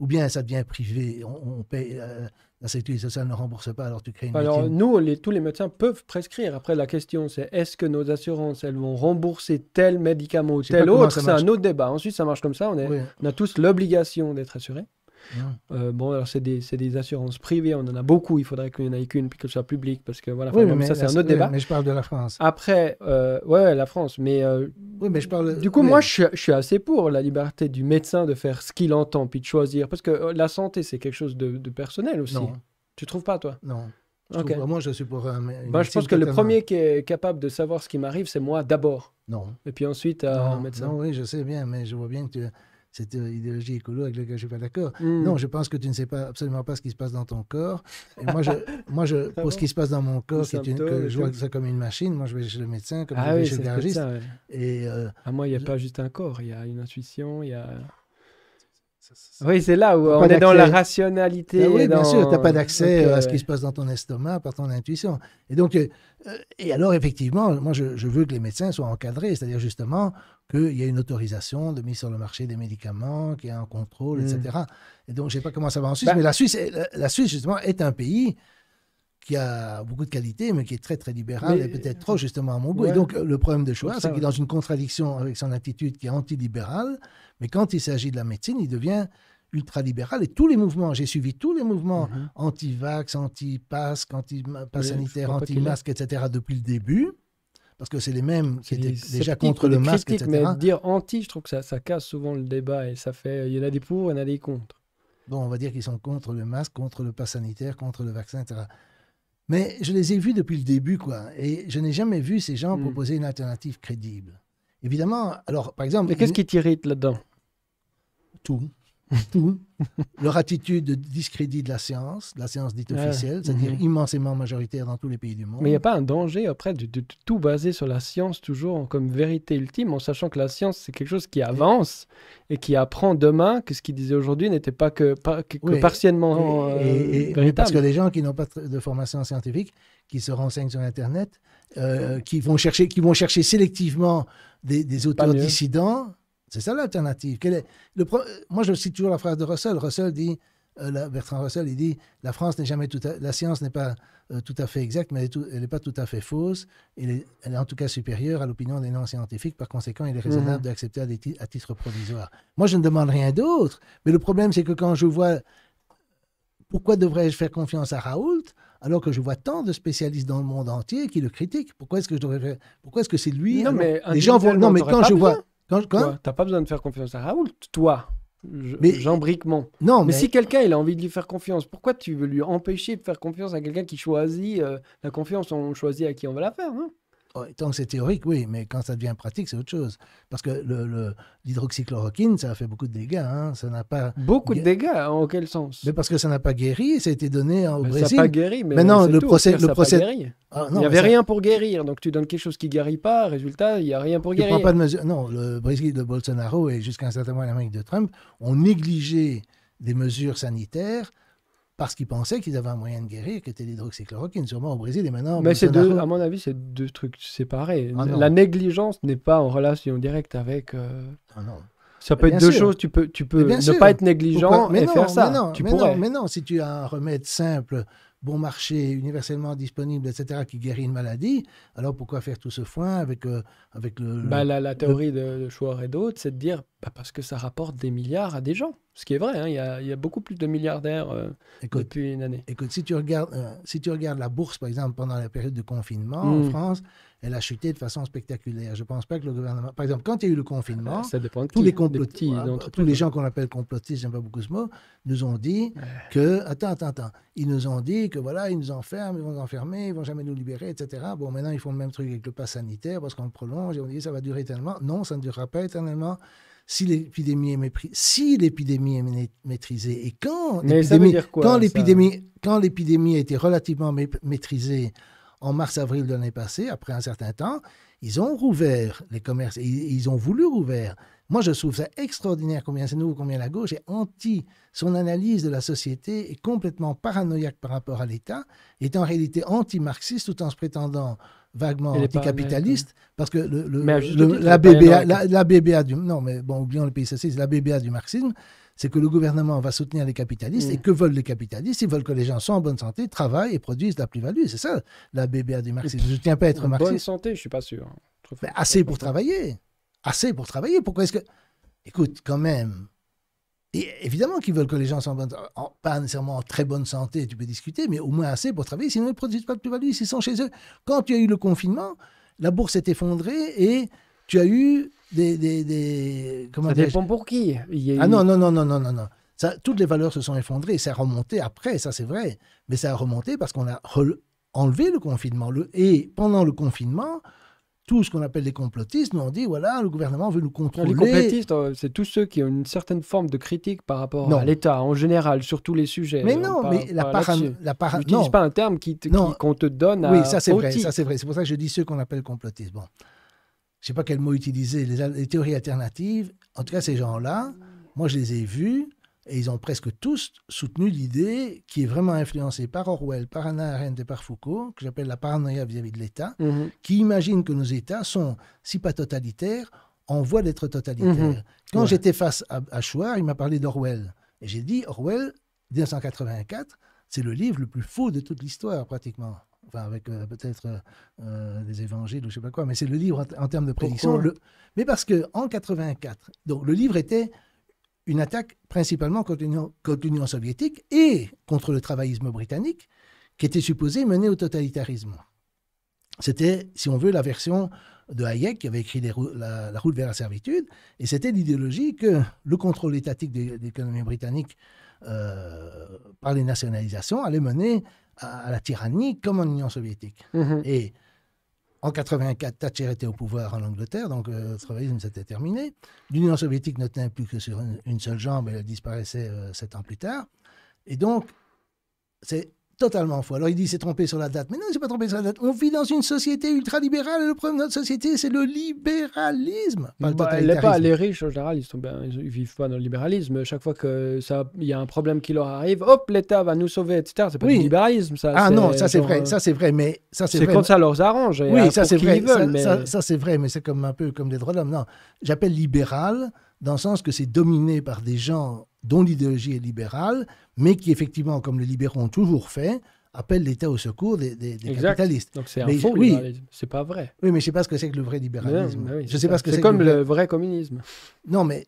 ou bien ça devient privé, on, paye, euh, la sécurité sociale ne rembourse pas, alors tu crées une Alors nous, tous les médecins peuvent prescrire. Après, la question c'est est-ce que nos assurances, elles vont rembourser tel médicament ou tel autre C'est un autre débat. Ensuite, ça marche comme ça, on, est, on a tous l'obligation d'être assurés. Euh, bon, alors c'est des, des, assurances privées, on en a beaucoup, il faudrait qu'il n'y en ait qu'une, puis qu'elle soit publique, parce que voilà, mais ça c'est un autre débat. Mais je parle de la France. Après, euh, ouais, la France, mais... Euh, oui, mais je parle... Du coup, moi, je, suis assez pour la liberté du médecin de faire ce qu'il entend, puis de choisir, parce que la santé, c'est quelque chose de, personnel aussi. Non. Tu trouves pas, toi Non. moi, je suis pour... Une je pense que le premier qui est capable de savoir ce qui m'arrive, c'est moi d'abord. Non. Et puis ensuite, un médecin. Non, oui, je sais bien, mais je vois bien que tu cette euh, idéologie écolo avec laquelle je ne suis pas d'accord. Hmm. Non, je pense que tu ne sais pas absolument pas ce qui se passe dans ton corps. Et moi, *laughs* moi je, ah pour ce qui se passe dans mon corps, je vois ça comme une machine, moi, je vais chez le médecin, comme ah je vais chez le garagiste. et, à euh, ah, moi, il n'y a pas juste un corps, il y a une intuition, il y a... oui, c'est là où on est dans la rationalité. Ben oui, bien sûr, tu n'as pas d'accès à ce qui se passe dans ton estomac par ton intuition. Et donc, euh, et alors, effectivement, moi, je, je, veux que les médecins soient encadrés, c'est-à-dire justement qu'il y a une autorisation de mise sur le marché des médicaments, qu'il y a un contrôle, etc. Mm. Et donc, je ne sais pas comment ça va en Suisse, bah mais la Suisse, la, Suisse, justement, est un pays qui a beaucoup de qualités, mais qui est très, très libéral et peut-être euh, trop, justement, à mon goût. Et donc, le problème de choix, c'est qu'il est dans une contradiction avec son attitude qui est antilibérale, mais quand il s'agit de la médecine, il devient ultralibéral et tous les mouvements, j'ai suivi tous les mouvements mm-hmm. anti-vax, anti pasque anti pas sanitaire, anti-masque, etc. depuis le début parce que c'est les mêmes qui étaient déjà contre le masque, etc. Mais dire anti, je trouve que ça, casse souvent le débat et ça fait, il y en a des pour, il y en a des contre. Bon, on va dire qu'ils sont contre le masque, contre le pass sanitaire, contre le vaccin, etc. Mais je les ai vus depuis le début, quoi. Et je n'ai jamais vu ces gens hmm. proposer une alternative crédible. Évidemment, alors, par exemple... Mais qu'est-ce qui t'irrite là-dedans Tout tout leur attitude de discrédit de la science, de la science dite ah, officielle, mm-hmm. c'est-à-dire immensément majoritaire dans tous les pays du monde. Mais il n'y a pas un danger après de, tout baser sur la science toujours comme vérité ultime, en sachant que la science c'est quelque chose qui avance et, qui apprend demain que ce qu'ils disait aujourd'hui n'était pas que, partiellement et, euh, Parce que les gens qui n'ont pas de formation scientifique, qui se renseignent sur Internet, euh, qui vont chercher, qui vont chercher sélectivement des, des auteurs dissidents c'est ça l'alternative. moi, je cite toujours la phrase de Russell. Russell dit, euh, Bertrand Russell, il dit, la France n'est jamais la science n'est pas euh, tout à fait exacte, mais elle n'est pas tout à fait fausse. Elle est, en tout cas supérieure à l'opinion des non-scientifiques. Par conséquent, il est raisonnable mhm. d'accepter à, à, titre provisoire. Moi, je ne demande rien d'autre. Mais le problème, c'est que quand je vois, pourquoi devrais-je faire confiance à Raoult alors que je vois tant de spécialistes dans le monde entier qui le critiquent Pourquoi est-ce que je devrais Pourquoi est-ce que c'est lui Non, mais les gens Non, mais quand je vois. T'as pas besoin de faire confiance à Raoul, toi. Mais Jean briquement Non, mais, si quelqu'un il a envie de lui faire confiance, pourquoi tu veux lui empêcher de faire confiance à quelqu'un qui choisit euh, la confiance On choisit à qui on va la faire. Hein Oh, tant que c'est théorique, oui, mais quand ça devient pratique, c'est autre chose. Parce que l'hydroxychloroquine, le, ça a fait beaucoup de dégâts. Hein. Ça n'a pas beaucoup de dégâts. Hein, en quel sens Mais parce que ça n'a pas guéri. Ça a été donné au Brésil. Ça n'a pas guéri. Mais, non, le procès, le procès. il n'y avait rien pour guérir. Donc tu donnes quelque chose qui guérit pas. Résultat, il n'y a rien pour tu guérir. Prends pas de mesure. Non, le Brésil de Bolsonaro et jusqu'à un certain moment l'Amérique de Trump ont négligé des mesures sanitaires parce qu'ils pensaient qu'ils avaient un moyen de guérir, qui était l'hydroxychloroquine, sûrement au Brésil et maintenant. Mais c'est deux, à mon avis, c'est deux trucs séparés. Ah la négligence n'est pas en relation directe avec. Euh, ah ça peut être deux choses. Tu peux, tu peux ne pas être négligent mais et faire ça. non, mais non, si tu as un remède simple bon marché, universellement disponible, etc., qui guérit une maladie, alors pourquoi faire tout ce foin avec, euh, avec le... Bah, la, théorie de, choix et d'autres, c'est de dire bah, parce que ça rapporte des milliards à des gens. Ce qui est vrai, hein, il, y a, beaucoup plus de milliardaires euh, depuis une année. Écoute, si tu, regardes, euh, si tu regardes la bourse, par exemple, pendant la période de confinement en hmm. France, elle a chuté de façon spectaculaire. Je ne pense pas que le gouvernement. Par exemple, quand il y a eu le confinement, euh, tous les complotistes, tous les gens qu'on appelle complotistes, j'aime pas beaucoup ce mot, nous ont dit que. Attends, attends, attends. Ils nous ont dit que voilà, ils nous enferment, ils vont nous enfermer, ils vont jamais nous libérer, etc. Bon, maintenant, ils font le même truc avec le pass sanitaire parce qu'on le prolonge et on dit ça va durer éternellement. Non, ça ne durera pas éternellement si l'épidémie est, maîtrisée et quand quand l'épidémie a été relativement maîtrisée en mars-avril de l'année passée, après un certain temps, ils ont rouvert les commerces ils ont voulu rouvrir. Moi, je trouve ça extraordinaire combien c'est nouveau, combien la gauche est anti. Son analyse de la société est complètement paranoïaque par rapport à l'État, est en réalité anti-marxiste tout en se prétendant vaguement anticapitaliste, hein. parce que le, la, BBA, la, du... Non, mais bon, oublions le pays socialiste, la BBA du marxisme, c'est que le gouvernement va soutenir les capitalistes. Et mm. que veulent les capitalistes Ils veulent que les gens soient en bonne santé, travaillent et produisent de la plus-value. C'est ça la BBA du marxisme. Je ne tiens pas à être marxiste. Bonne santé, je ne suis pas sûr. Hein. Mais assez pour travailler. Assez pour travailler. Pourquoi est-ce que. Écoute, quand même. évidemment qu'ils veulent que les gens soient en bonne, santé. pas nécessairement en très bonne santé, tu peux discuter, mais au moins assez pour travailler. Sinon, ils ne produisent pas de plus-value. Ils sont chez eux. Quand tu as eu le confinement, la bourse s'est effondrée et tu as eu des, comment ça dépend pour qui. ah non, non, non, non, non, non, Ça, toutes les valeurs se sont effondrées. Ça a remonté après, ça c'est vrai. Mais ça a remonté parce qu'on a enlevé le confinement. et pendant le confinement, tout ce qu'on appelle les complotistes nous ont dit voilà, le gouvernement veut nous contrôler. Les complotistes, euh, c'est tous ceux qui ont une certaine forme de critique par rapport à l'État en général sur tous les sujets. Mais non, mais la, parano, la para pas un terme qui qu'on te donne. Oui, à ça c'est vrai, ça c'est vrai. C'est pour ça que je dis ceux qu'on appelle complotistes. Bon je sais pas quel mot utiliser, les, théories alternatives, en tout cas ces gens-là, moi je les ai vus et ils ont presque tous soutenu l'idée qui est vraiment influencée par Orwell, par Anna Arendt et par Foucault, que j'appelle la paranoïa vis-à-vis de l'État, mhm. qui imagine que nos États sont, si pas totalitaires, en voie d'être totalitaires. Mhm. Quand j'étais face à, à Chouard, il m'a parlé d'Orwell. Et j'ai dit, Orwell, 1984, c'est le livre le plus fou de toute l'histoire, pratiquement enfin avec euh, peut-être euh, euh, des évangiles ou je sais pas quoi, mais c'est le livre en, termes de prédiction. Mais parce que en 84, donc le livre était une attaque principalement contre l'Union soviétique et contre le travaillisme britannique qui était supposé mener au totalitarisme. C'était, si on veut, la version de Hayek qui avait écrit la, route vers la servitude, et c'était l'idéologie que le contrôle étatique de, l'économie britannique par les nationalisations allait mener à la tyrannie comme en Union soviétique. Mhm. Et en 84, Thatcher était au pouvoir en Angleterre, donc euh, le travaillisme s'était terminé. L'Union soviétique ne tenait plus que sur une, seule jambe, elle disparaissait euh, sept ans plus tard. Et donc, c'est totalement faux. Alors il dit c'est trompé sur la date. Mais non, il s'est pas trompé sur la date. On vit dans une société ultralibérale et le problème de notre société, c'est le libéralisme. Bah, les riches, en général, ils, sont vivent pas dans le libéralisme. Chaque fois qu'il y a un problème qui leur arrive, hop, l'État va nous sauver, etc. C'est pas du libéralisme, ça. Ah non, ça c'est vrai, euh, ça c'est vrai, mais ça c'est quand ça leur arrange. Oui, ça c'est vrai. ça, c'est vrai, mais c'est comme un peu comme des droits de l'homme. Non, j'appelle libéral dans le sens que c'est dominé par des gens dont l'idéologie est libérale, mais qui effectivement, comme les libéraux ont toujours fait, appelle l'État au secours des, des, capitalistes. Donc c'est un faux oui. libéralisme, c'est pas vrai. Oui, mais je sais pas ce que c'est que le vrai libéralisme. je sais pas ce que c'est comme le, vrai communisme. Non, mais,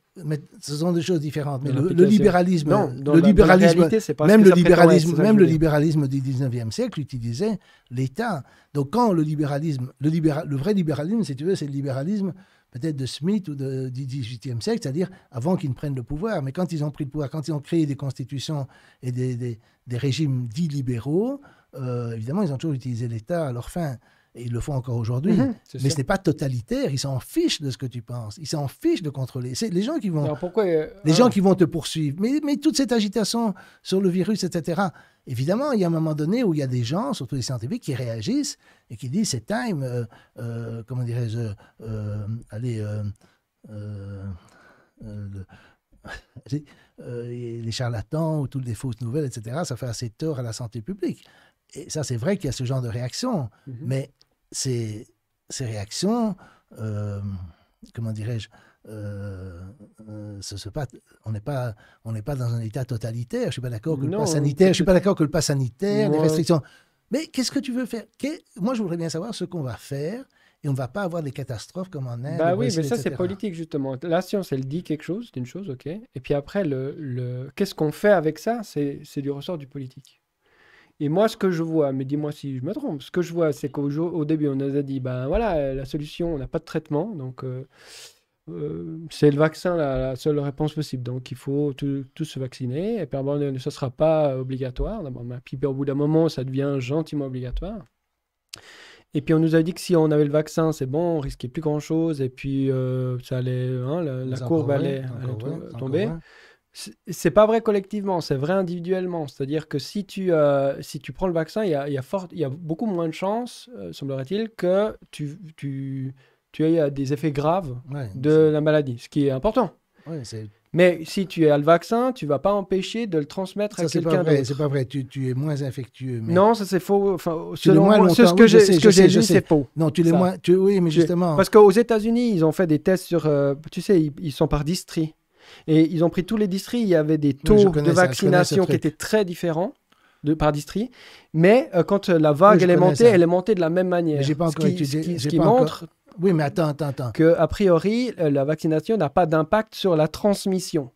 ce sont des choses différentes. Mais le, libéralisme, le libéralisme, pas même le libéralisme, même le libéralisme du 19e siècle utilisait l'État. Donc quand le libéralisme, le, libéral, le vrai libéralisme, si tu veux, c'est le libéralisme peut-être de Smith ou de, du XVIIIe siècle, c'est-à-dire avant qu'ils ne prennent le pouvoir. Mais quand ils ont pris le pouvoir, quand ils ont créé des constitutions et des, régimes dits libéraux, euh, évidemment, ils ont toujours utilisé l'État à leur fin et ils le font encore aujourd'hui. Mhm. mais ce n'est pas totalitaire. Ils s'en fichent de ce que tu penses. Ils s'en fichent de contrôler. C'est les gens qui vont, euh, les ah. gens qui vont te poursuivre. Mais, mais, toute cette agitation sur le virus, etc. Évidemment, il y a un moment donné où il y a des gens, surtout les scientifiques, qui réagissent et qui disent c'est time, euh, euh, comment dirais-je, allez, *laughs* les charlatans ou toutes les fausses nouvelles, etc. Ça fait assez tort à la santé publique. Et ça, c'est vrai qu'il y a ce genre de réaction, mhm. mais ces, ces réactions, euh, comment dirais-je, ce, euh, euh, on n'est pas, on n'est pas dans un état totalitaire. Je suis pas d'accord que le sanitaire, je suis pas d'accord que le pas sanitaire, les restrictions. Mais qu'est-ce que tu veux faire Moi, je voudrais bien savoir ce qu'on va faire. Et on ne va pas avoir des catastrophes comme en Inde. Bah oui, mais ça, c'est politique, justement. La science, elle dit quelque chose, c'est une chose, OK. Et puis après, le, le... qu'est-ce qu'on fait avec ça C'est du ressort du politique. Et moi, ce que je vois, mais dis-moi si je me trompe, ce que je vois, c'est qu'au début, on nous a dit, ben voilà, la solution, on n'a pas de traitement, donc euh, euh, c'est le vaccin la, seule réponse possible. Donc il faut tous se vacciner, et puis bon, ce ne sera pas euh, obligatoire. mais ben, puis au bout d'un moment, ça devient gentiment obligatoire. Et puis on nous a dit que si on avait le vaccin, c'est bon, on risquait plus grand-chose, et puis ça allait, hein, la, courbe allait, allait, tomber. C'est pas vrai collectivement, c'est vrai individuellement. C'est-à-dire que si tu, euh, si tu prends le vaccin, il y a, y, a beaucoup moins de chances, euh, semblerait-il, que tu, tu, aies des effets graves de la maladie, ce qui est important. Mais si tu as le vaccin, tu vas pas empêcher de le transmettre à quelqu'un d'autre. C'est pas vrai, tu, es moins infectieux. Non, ça c'est faux. ce que j'ai vu, c'est faux. Non, tu l'es moins. Tu... Oui, mais justement. Parce qu'aux États-Unis, ils ont fait des tests sur. Euh, tu sais, ils, ils sont par district. Et ils ont pris tous les districts. Il y avait des taux de vaccination qui étaient très différents. De, par district. Mais euh, quand euh, la vague elle est montée, elle est montée de la même manière. J'ai pas encore ce qui, ce qui, montre. Oui, mais attends, attends, attends. Que a priori, euh, la vaccination n'a pas d'impact sur la transmission.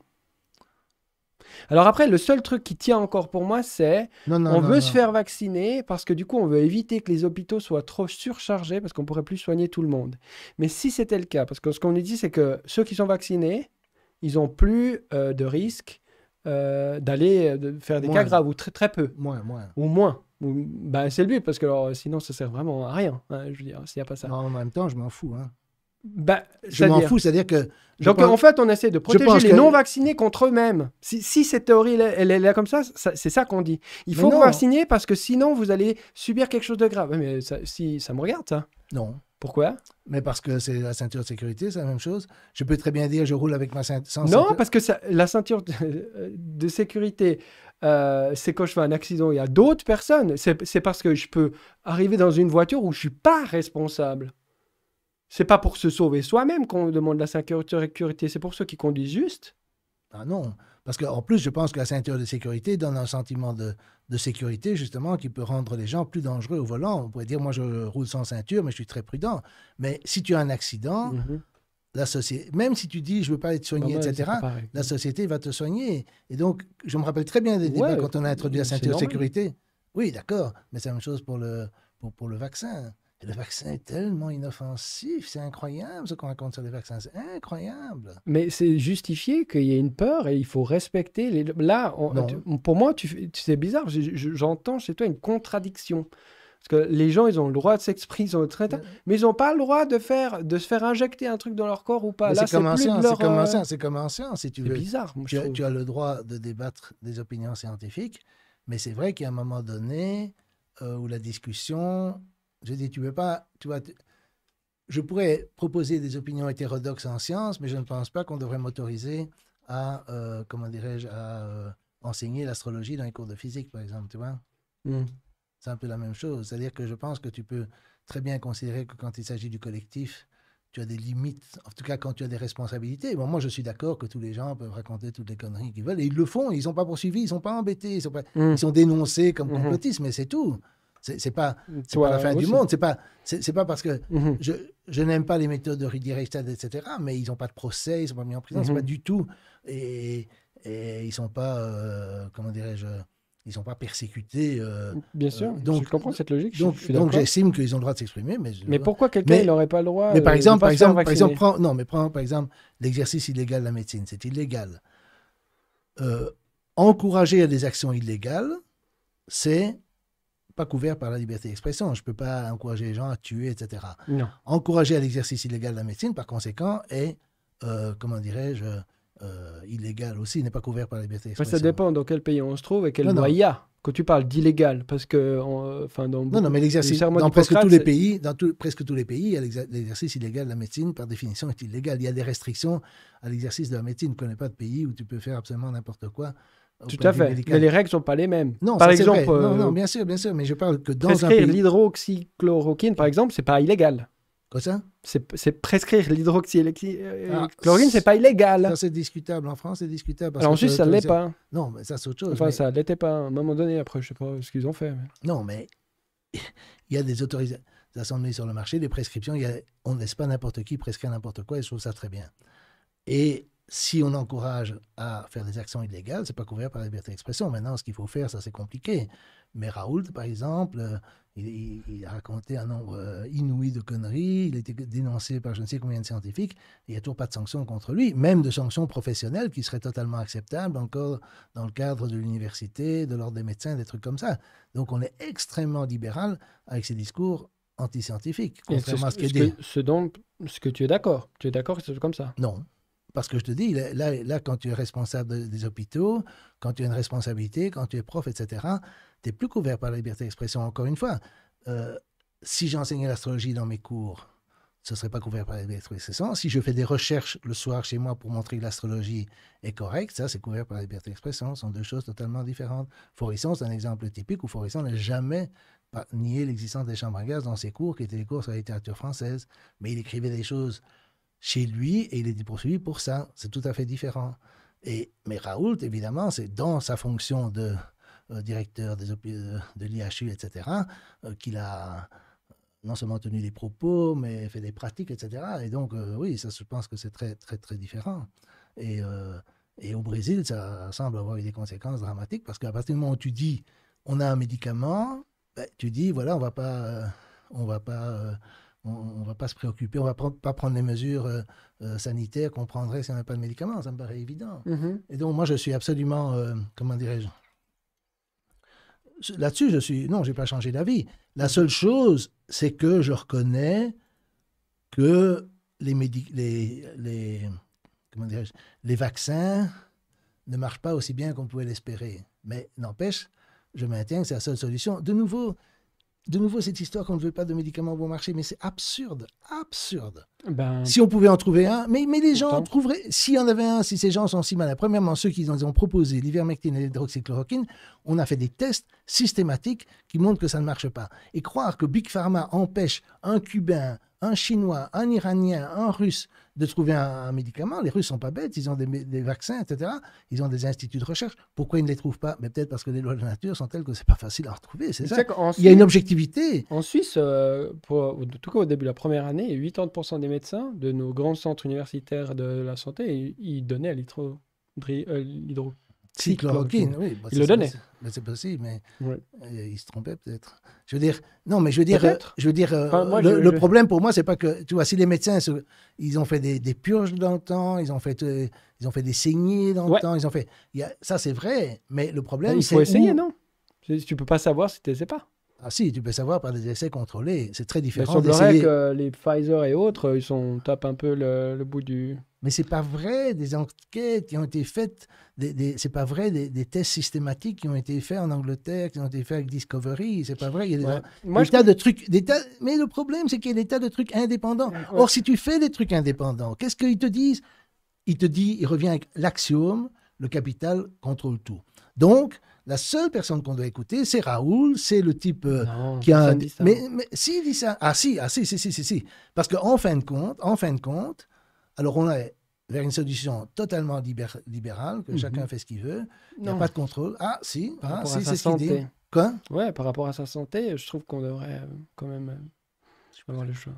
Alors après, le seul truc qui tient encore pour moi, c'est on veut se faire vacciner parce que du coup, on veut éviter que les hôpitaux soient trop surchargés parce qu'on pourrait plus soigner tout le monde. Mais si c'était le cas, parce que ce qu'on nous dit, c'est que ceux qui sont vaccinés, ils n'ont plus euh, de risque euh, d'aller euh, faire des cas graves, ou très, très peu. Moins, moins. Ou moins. ben, c'est le but, parce que sinon, ça sert vraiment à rien, hein, je veux dire, s'il n'y a pas ça. en même temps, je m'en fous. Hein. Bah, je m'en fous, c'est-à-dire que... Donc, en fait, on essaie de protéger les non-vaccinés contre eux-mêmes. Si, cette théorie, elle, est là comme ça, c'est ça qu'on dit. Il faut vacciner parce que sinon, vous allez subir quelque chose de grave. Mais si, ça me regarde, ça. Non. Pourquoi? Mais parce que c'est la ceinture de sécurité, c'est la même chose. Je peux très bien dire je roule avec ma ceinture. Sans non, parce que la ceinture de euh, sécurité, euh, c'est quand je fais un accident, il y a d'autres personnes. C'est parce que je peux arriver dans une voiture où je suis pas responsable. C'est pas pour se sauver soi-même qu'on demande la ceinture de sécurité, c'est pour ceux qui conduisent juste. Ah non, parce qu'en plus, je pense que la ceinture de sécurité donne un sentiment de, sécurité, justement, qui peut rendre les gens plus dangereux au volant. On pourrait dire, moi, je roule sans ceinture, mais je suis très prudent. Mais si tu as un accident, mhm. la société, même si tu dis, je ne veux pas être soigné, ah ben, etc., la société va te soigner. Et donc, je me rappelle très bien des débats quand on a introduit la ceinture de sécurité. Oui, d'accord, mais c'est la même chose pour le, pour le vaccin. Le vaccin est tellement inoffensif, c'est incroyable ce qu'on raconte sur les vaccins, c'est incroyable. Mais c'est justifié qu'il y ait une peur et il faut respecter. Les... Là, pour moi, tu, c'est bizarre, j'entends chez toi une contradiction. Parce que les gens, ils ont le droit de s'exprimer, ils le euh. mais ils n'ont pas le droit de, faire, de se faire injecter un truc dans leur corps ou pas. c'est comme un science, euh, c'est comme un c'est comme si tu veux. C'est bizarre. Moi, tu, as le droit de débattre des opinions scientifiques, mais c'est vrai qu'à un moment donné euh, où la discussion je dis, tu ne pas, tu vois, je pourrais proposer des opinions hétérodoxes en sciences, mais je ne pense pas qu'on devrait m'autoriser à, euh, comment dirais-je, à euh, enseigner l'astrologie dans les cours de physique, par exemple, tu vois. Hmm. C'est un peu la même chose. C'est-à-dire que je pense que tu peux très bien considérer que quand il s'agit du collectif, tu as des limites, en tout cas quand tu as des responsabilités. Bon, moi, je suis d'accord que tous les gens peuvent raconter toutes les conneries qu'ils veulent, et ils le font, ils sont pas poursuivis, ils sont pas embêtés, ils sont, hmm. dénoncés comme hmm, complotistes, mais c'est tout. C'est pas, pas la fin du monde. C'est pas, c'est pas parce que mhm. je, je n'aime pas les méthodes de redirected, etc. Mais ils n'ont pas de procès, ils sont pas mis en prison, c'est mhm. pas du tout. Et, et ils sont pas, euh, comment dirais-je, ils sont pas persécutés. Euh, Bien sûr. Euh, donc je comprends cette logique. Donc, j'estime qu'ils ont le droit de s'exprimer, mais. mais pourquoi quelqu'un n'aurait pas le droit Mais par exemple, par exemple, par exemple, non, mais prends par exemple l'exercice illégal de la médecine, c'est illégal. encourager à des actions illégales, c'est pas couvert par la liberté d'expression. Je ne peux pas encourager les gens à tuer, etc. Non. Encourager à l'exercice illégal de la médecine, par conséquent, est, euh, comment dirais-je, euh, illégal aussi, n'est pas couvert par la liberté d'expression. Ça dépend dans quel pays on se trouve et quel il y a. Quand tu parles d'illégal, parce que, enfin, dans non, non, mais l'exercice dans presque tous les pays, dans presque tous les pays, l'exercice illégal de la médecine par définition est illégal. Il y a des restrictions à l'exercice de la médecine. Je ne connais pas de pays où tu peux faire absolument n'importe quoi tout à fait. Mais les règles sont pas les mêmes. Non, par exemple, euh, Non, bien sûr, bien sûr, mais je parle que dans un l'hydroxychloroquine, par exemple, c'est pas illégal. Quoi ça C'est prescrire l'hydroxychloroquine, euh, ah, c'est pas illégal. Ça, c'est discutable. En France, c'est discutable. Alors en Suisse, ça ne l'est pas. Non, mais ça, c'est autre chose. Enfin, ça ne l'était pas à un moment donné. Après, je sais pas ce qu'ils ont fait. Non, mais *laughs* il y a des autorisations Ça mises sur le marché, des prescriptions. On ne laisse pas n'importe qui prescrire n'importe quoi et je trouve ça très bien. Et si on encourage à faire des actions illégales, c'est pas couvert par la liberté d'expression. Maintenant, ce qu'il faut faire, ça c'est compliqué. Mais Raoult, par exemple, euh, il, a raconté un nombre euh, inouï de conneries, il a été dénoncé par je ne sais combien de scientifiques, il n'y a toujours pas de sanctions contre lui, même de sanctions professionnelles qui seraient totalement acceptables encore dans le cadre de l'université, de l'ordre des médecins, des trucs comme ça. Donc on est extrêmement libéral avec ces discours antiscientifiques, contrairement à ce, que, ce que tu es d'accord, tu es d'accord que c'est comme ça Non. Parce que je te dis, là, là quand tu es responsable des hôpitaux, quand tu as une responsabilité, quand tu es prof, etc., tu n'es plus couvert par la liberté d'expression. Encore une fois, euh, si j'enseignais l'astrologie dans mes cours, ce ne serait pas couvert par la liberté d'expression. Si je fais des recherches le soir chez moi pour montrer que l'astrologie est correcte, ça, c'est couvert par la liberté d'expression. Ce sont deux choses totalement différentes. Forisson, c'est un exemple typique où Forisson n'a jamais nié l'existence des chambres à gaz dans ses cours, qui étaient des cours sur la littérature française. Mais il écrivait des choses chez lui et il est poursuivi pour ça. C'est tout à fait différent. Et, mais Raoult, évidemment, c'est dans sa fonction de euh, directeur des de, de l'IHU, etc., euh, qu'il a euh, non seulement tenu des propos, mais fait des pratiques, etc. Et donc, oui, ça, je pense que c'est très, très, très différent. Et, et, au Brésil, ça semble avoir eu des conséquences dramatiques parce qu'à partir du moment où tu dis on a un médicament, ben, tu dis voilà, on va pas. on va pas on ne va pas se préoccuper, on ne va pas prendre les mesures euh, euh, sanitaires qu'on prendrait si on n'avait pas de médicaments, ça me paraît évident. Mm-hmm. Et donc moi, je suis absolument, euh, comment dirais-je, là-dessus, je suis, non, je n'ai pas changé d'avis. La seule chose, c'est que je reconnais que les, les, les, les vaccins ne marchent pas aussi bien qu'on pouvait l'espérer. Mais n'empêche, je maintiens que c'est la seule solution. De nouveau, de nouveau cette histoire qu'on ne veut pas de médicaments bon marché, mais c'est absurde, absurde. Ben, si on pouvait en trouver un, mais, mais les gens en trouveraient. S'il y en avait un, si ces gens sont si mal premièrement, ceux qui ont proposé l'ivermectine et l'hydroxychloroquine, on a fait des tests systématiques qui montrent que ça ne marche pas. Et croire que Big Pharma empêche un Cubain, un Chinois, un Iranien, un Russe de trouver un, médicament, les Russes sont pas bêtes, ils ont des, vaccins, etc. Ils ont des instituts de recherche. Pourquoi ils ne les trouvent pas Mais ben, peut-être parce que les lois de la nature sont telles que c'est pas facile à retrouver. C'est ça. Il y a une objectivité. En Suisse, euh, pour, en tout cas au début de la première année, 80% des de nos grands centres universitaires de la santé, ils donnaient l'hydro... Euh, Cycloroquine, oui. Bah, le donnait. Bah, c'est possible, mais euh, ils se trompaient peut-être. Je veux dire, non, mais je veux dire, euh, je veux dire le, problème pour moi, c'est pas que, tu vois, si les médecins, ils ont fait des, purges dans le temps, ils ont fait, ils ont fait des saignées dans le temps, ils ont fait. ça, c'est vrai, mais le problème, c'est. Il faut essayer, non Tu peux pas savoir si tu sais pas. Ah si, tu peux savoir par des essais contrôlés, c'est très différent. On semblerait que les Pfizer et autres, ils sont, tapent un peu le, bout du... Mais c'est pas vrai des enquêtes qui ont été faites, des, des c'est pas vrai des, tests systématiques qui ont été faits en Angleterre, qui ont été faits avec Discovery, c'est pas vrai. Il y a des, tas de trucs, mais le problème c'est qu'il y a des tas de trucs indépendants. Or si tu fais des trucs indépendants, qu'est-ce qu'ils te disent Ils te disent, Ils revient avec l'axiome, le capital contrôle tout. Donc la seule personne qu'on doit écouter, c'est Raoul, c'est le type euh, qui a. Dit ça. Mais, s'il dit ça, ah si, ah si, si, si, si, si. parce qu'en en fin de compte, en fin de compte, alors on est vers une solution totalement libérale, que chacun mhm. fait ce qu'il veut, il n'y a pas de contrôle. Ah si, ah, c'est ce qu'il dit. Quoi Ouais, par rapport à sa santé, je trouve qu'on devrait euh, quand même pas euh, avoir le choix.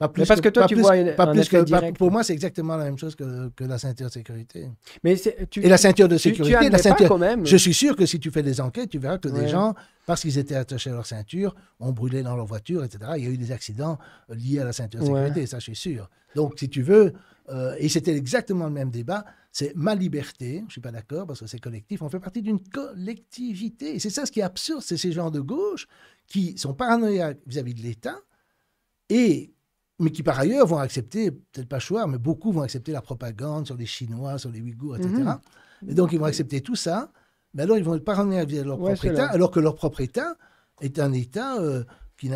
Pas parce que, toi, tu vois pour moi, c'est exactement la même chose que, que, la ceinture de sécurité. Mais et la ceinture de sécurité, la ceinture, même. Je suis sûr que si tu fais des enquêtes, tu verras que des gens, parce qu'ils étaient attachés à leur ceinture, ont brûlé dans leur voiture, etc. Il y a eu des accidents euh, liés à la ceinture de sécurité, ça, je suis sûr. Donc, si tu veux, euh, et c'était exactement le même débat, c'est ma liberté, je ne suis pas d'accord parce que c'est collectif, on fait partie d'une collectivité. Et c'est ça ce qui est absurde, c'est ces gens de gauche qui sont paranoïaques vis à -vis de l'État et mais qui par ailleurs vont accepter, peut-être pas Chouard, mais beaucoup vont accepter la propagande sur les Chinois, sur les Ouïghours, etc. Mhm. Et donc ils vont accepter tout ça, mais alors ils vont pas ramener à leur propre État, alors que leur propre État est un État euh, qui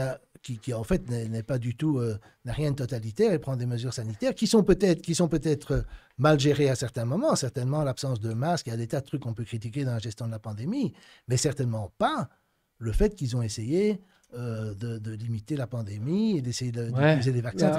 qui, en fait n'est pas du tout euh, n'a rien de totalitaire et prend des mesures sanitaires qui sont peut-être qui sont peut-être euh, mal gérées à certains moments certainement l'absence de masques il y a des tas de trucs qu'on peut critiquer dans la gestion de la pandémie mais certainement pas le fait qu'ils ont essayé euh, de, limiter la pandémie et d'essayer d'utiliser de, des vaccins.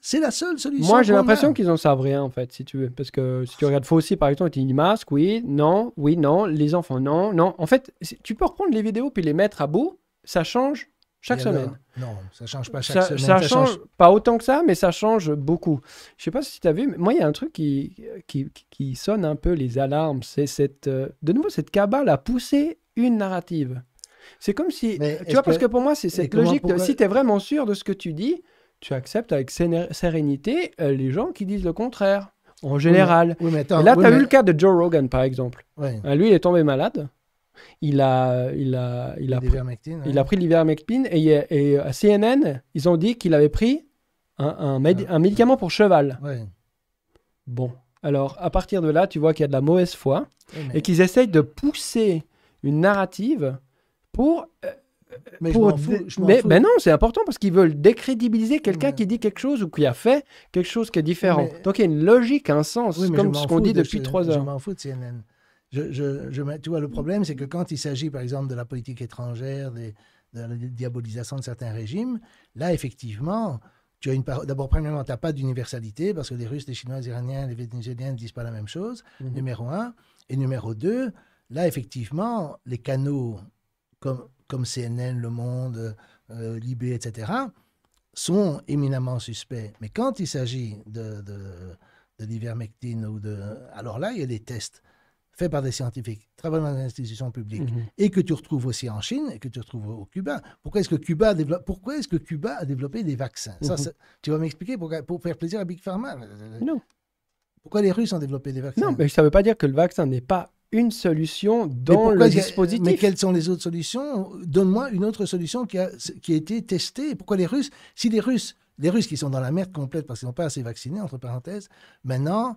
C'est la seule solution. Moi, j'ai l'impression qu'ils savent rien, en fait, si tu veux. Parce que si tu regardes aussi, par exemple, il dit masque, oui, non, oui, non, les enfants, non, non. En fait, tu peux reprendre les vidéos puis les mettre à bout, ça change chaque semaine. Non, ça ça change pas chaque semaine. Ça, change, pas autant que ça, mais ça change beaucoup. Je sais pas si tu as vu, mais moi, il y a un truc qui, qui, sonne un peu les alarmes. C'est cette, euh, de nouveau cette cabale a poussé une narrative. C'est comme si. tu vois, parce que pour moi, c'est cette logique si tu es vraiment sûr de ce que tu dis, tu acceptes avec sérénité euh, les gens qui disent le contraire, en général. là, tu as eu le cas de Joe Rogan, par exemple. Ah, lui, il est tombé malade. Il a, il a, il a, pris, il a pris l'ivermectine et, et, euh, à CNN, ils ont dit qu'il avait pris un, médicament pour cheval. Bon, alors à partir de là, tu vois qu'il y a de la mauvaise foi et qu'ils essayent de pousser une narrative pour. Euh, mais, non, c'est important parce qu'ils veulent décrédibiliser quelqu'un qui dit quelque chose ou qui a fait quelque chose qui est différent. Donc il y a une logique, un sens, comme ce qu'on dit depuis trois heures. Je m'en fous de CNN. Je, tu vois, le problème, c'est que quand il s'agit, par exemple, de la politique étrangère, des, de la diabolisation de certains régimes, là, effectivement, tu as une D'abord, premièrement, tu n'as pas d'universalité parce que les Russes, les Chinois, les Iraniens, les Vénézuéliens ne disent pas la même chose, mhm. numéro un. Et numéro deux, là, effectivement, les canaux comme, comme CNN, Le Monde, euh, Libé, etc., sont éminemment suspects. Mais quand il s'agit de, de, de l'ivermectine ou de... Alors là, il y a des tests faits par des scientifiques, travaillant dans des institutions publiques, mhm. et que tu retrouves aussi en Chine et que tu retrouves au Cuba. Pourquoi est-ce que Cuba a, développé, pourquoi est-ce que des vaccins mhm. Tu vas m'expliquer pour, pour faire plaisir à Big Pharma Non. Pourquoi les Russes ont développé des vaccins Non, mais ça ne veut pas dire que le vaccin n'est pas une solution dans le dispositif. mais quelles sont les autres solutions Donne-moi une autre solution qui a, qui a été testée. Pourquoi les Russes Si les Russes, les Russes qui sont dans la merde complète parce qu'ils n'ont pas assez vacciné, entre parenthèses, maintenant,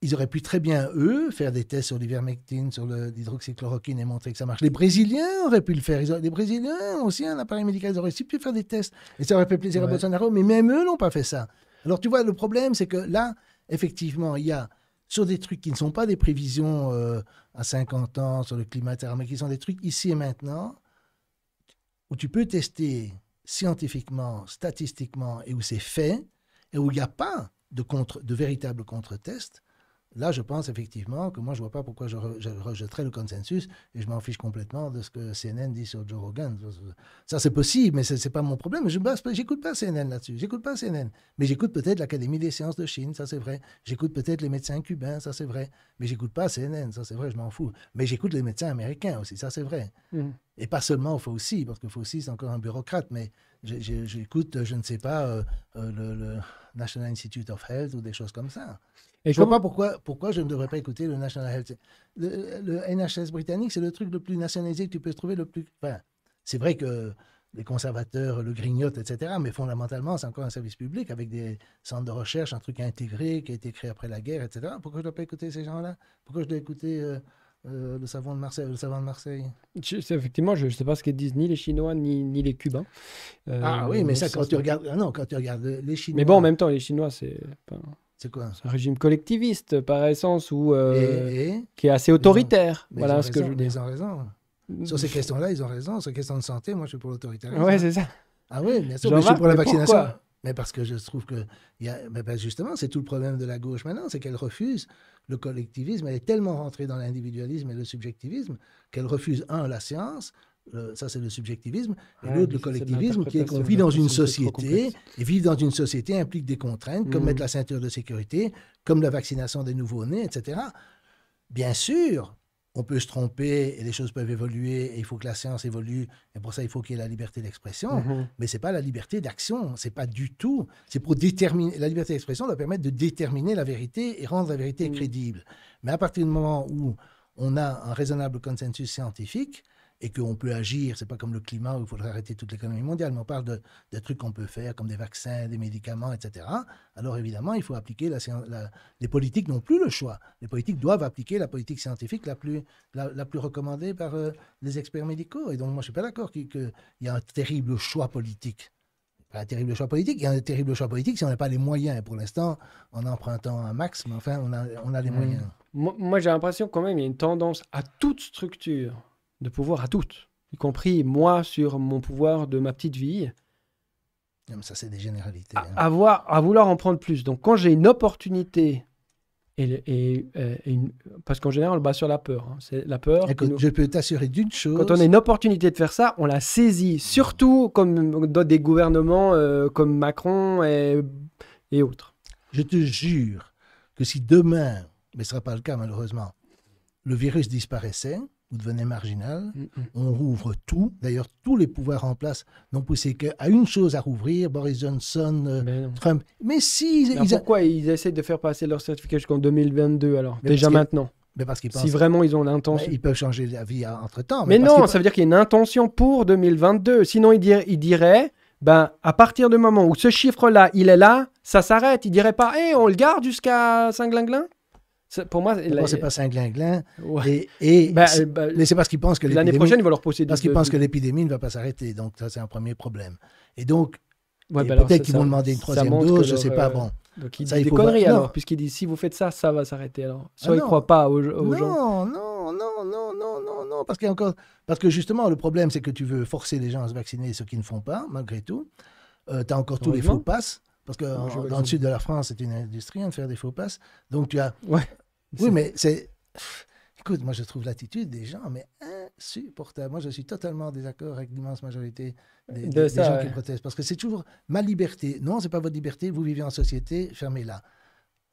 ils auraient pu très bien, eux, faire des tests sur l'ivermectine, sur l'hydroxychloroquine et montrer que ça marche. Les Brésiliens auraient pu le faire. les Brésiliens aussi un appareil médical. Ils auraient aussi pu faire des tests. Et ça aurait fait plaisir à Bolsonaro, mais même eux n'ont pas fait ça. Alors tu vois, le problème, c'est que là, effectivement, il y a sur des trucs qui ne sont pas des prévisions euh, à 50 ans sur le climat, etc., mais qui sont des trucs ici et maintenant, où tu peux tester scientifiquement, statistiquement, et où c'est fait, et où il n'y a pas de, contre, de véritable contre-test, Là, je pense effectivement que moi, je ne vois pas pourquoi je, rejetterais le consensus et je m'en fiche complètement de ce que CNN dit sur Joe Rogan. Ça, c'est possible, mais ce n'est pas mon problème. Je n'écoute pas CNN là-dessus. J'écoute pas CNN. Mais j'écoute peut-être l'Académie des sciences de Chine, ça c'est vrai. J'écoute peut-être les médecins cubains, ça c'est vrai. Mais j'écoute pas CNN, ça c'est vrai, je m'en fous. Mais j'écoute les médecins américains aussi, ça c'est vrai. Mmh. Et pas seulement Fauci, parce que Fauci, c'est encore un bureaucrate, mais j'écoute, je ne sais pas, euh, euh, le National Institute of Health ou des choses comme ça. Et je ne vois pas pourquoi, pourquoi je ne devrais pas écouter le National Health. Le, NHS britannique, c'est le truc le plus nationalisé que tu peux trouver, le plus. Enfin, c'est vrai que les conservateurs le grignotent, etc. Mais fondamentalement, c'est encore un service public avec des centres de recherche, un truc intégré qui a été créé après la guerre, etc. Pourquoi je ne dois pas écouter ces gens-là Pourquoi je dois écouter euh, euh, le savon de Marseille, le savon de Marseille Effectivement, je ne sais pas ce que disent ni les Chinois ni, ni les Cubains. Euh, ah oui, mais ça, quand tu regardes, ah non, quand tu regardes les Chinois. Mais bon, en même temps, les Chinois, c'est. C'est quoi un régime collectiviste par essence ou euh, qui est assez autoritaire. voilà ce que je veux dire. Ils ont raison. Sur ces questions-là, ils ont raison. Sur les questions de santé, moi, je suis pour l'autoritarisme. Oui, c'est ça. Ah oui, bien sûr, mais je suis pour la vaccination. Mais parce que je trouve que, y a, mais justement, c'est tout le problème de la gauche maintenant, c'est qu'elle refuse le collectivisme. Elle est tellement rentrée dans l'individualisme et le subjectivisme qu'elle refuse, un, la science, ça c'est le subjectivisme, et l'autre le collectivisme, qui est qu'on vit dans une société, et vivre dans une société implique des contraintes, comme mm. mettre la ceinture de sécurité, comme la vaccination des nouveaux nés etc. Bien sûr, on peut se tromper et les choses peuvent évoluer, et il faut que la science évolue, et pour ça il faut qu'il y ait la liberté d'expression, mm-hmm. mais ce n'est pas la liberté d'action, ce n'est pas du tout, c'est pour déterminer, la liberté d'expression doit permettre de déterminer la vérité et rendre la vérité mm. crédible. Mais à partir du moment où on a un raisonnable consensus scientifique, et qu'on peut agir. C'est pas comme le climat où il faudrait arrêter toute l'économie mondiale, mais on parle de, des trucs qu'on peut faire, comme des vaccins, des médicaments, etc. Alors évidemment, il faut appliquer la, la Les politiques n'ont plus le choix. Les politiques doivent appliquer la politique scientifique la plus, la, plus recommandée par euh, les experts médicaux. Et donc, moi, je suis pas d'accord qu'il y a un terrible choix politique un terrible choix politique. Il y a un terrible choix politique si on n'a pas les moyens. Pour l'instant, en empruntant un max, mais enfin, on a, on a les mmh. moyens. Moi, moi j'ai l'impression quand même qu'il y a une tendance à toute structure de pouvoir à toutes, y compris moi sur mon pouvoir de ma petite vie. ça, c'est des généralités. À, avoir, hein. à vouloir en prendre plus. Donc, quand j'ai une opportunité et, euh, parce qu'en général, on le bat sur la peur. Hein. C'est la peur. que Je peux t'assurer d'une chose. Quand on a une opportunité de faire ça, on la saisit. Surtout comme dans des gouvernements euh, comme Macron et, et, autres. Je te jure que si demain, mais ce ne sera pas le cas malheureusement, le virus disparaissait, vous devenez marginal. Mm, mm. On rouvre tout. D'ailleurs, tous les pouvoirs en place n'ont poussé qu'à une chose à rouvrir, Boris Johnson, euh, Trump. Mais si... Ils, pourquoi ils essaient de faire passer leur certificat jusqu'en 2022 alors Déjà maintenant mais parce qu'ils Si vraiment ils ont l'intention... Ils peuvent changer d'avis entre-temps. Mais, non, ça veut dire qu'il y a une intention pour 2022. Sinon, ils, diraient... Ben, à partir du moment où ce chiffre-là, il est là, ça s'arrête. ne diraient pas, hé, eh, on le garde jusqu'à Saint-Glinglin pour moi, c'est pas un Et, et ben, ben, mais c'est parce qu'ils pensent que l'année prochaine, Parce qu'ils pensent que l'épidémie ne va pas s'arrêter. Donc ça, c'est un premier problème. Et donc, ben peut-être qu'ils vont demander une troisième dose. Je ne sais pas. Euh, bon. Donc ça, des conneries alors, puisqu'ils disent si vous faites ça, ça va s'arrêter ah Soit ils ne croient pas aux, non, gens. Non, non, non, non, non, non, parce parce que justement le problème c'est que tu veux forcer les gens à se vacciner, ceux qui ne font pas malgré tout. Euh, tu as encore tous les faux passes. Parce que dans le sud de la France, c'est une industrie hein, de faire des faux passes. Donc tu as. Ouais, oui, mais c'est. Écoute, moi je trouve l'attitude des gens, mais insupportable. Moi je suis totalement désaccord avec l'immense majorité des, gens qui protestent. Parce que c'est toujours ma liberté. Non, c'est pas votre liberté, vous vivez en société, fermez-la.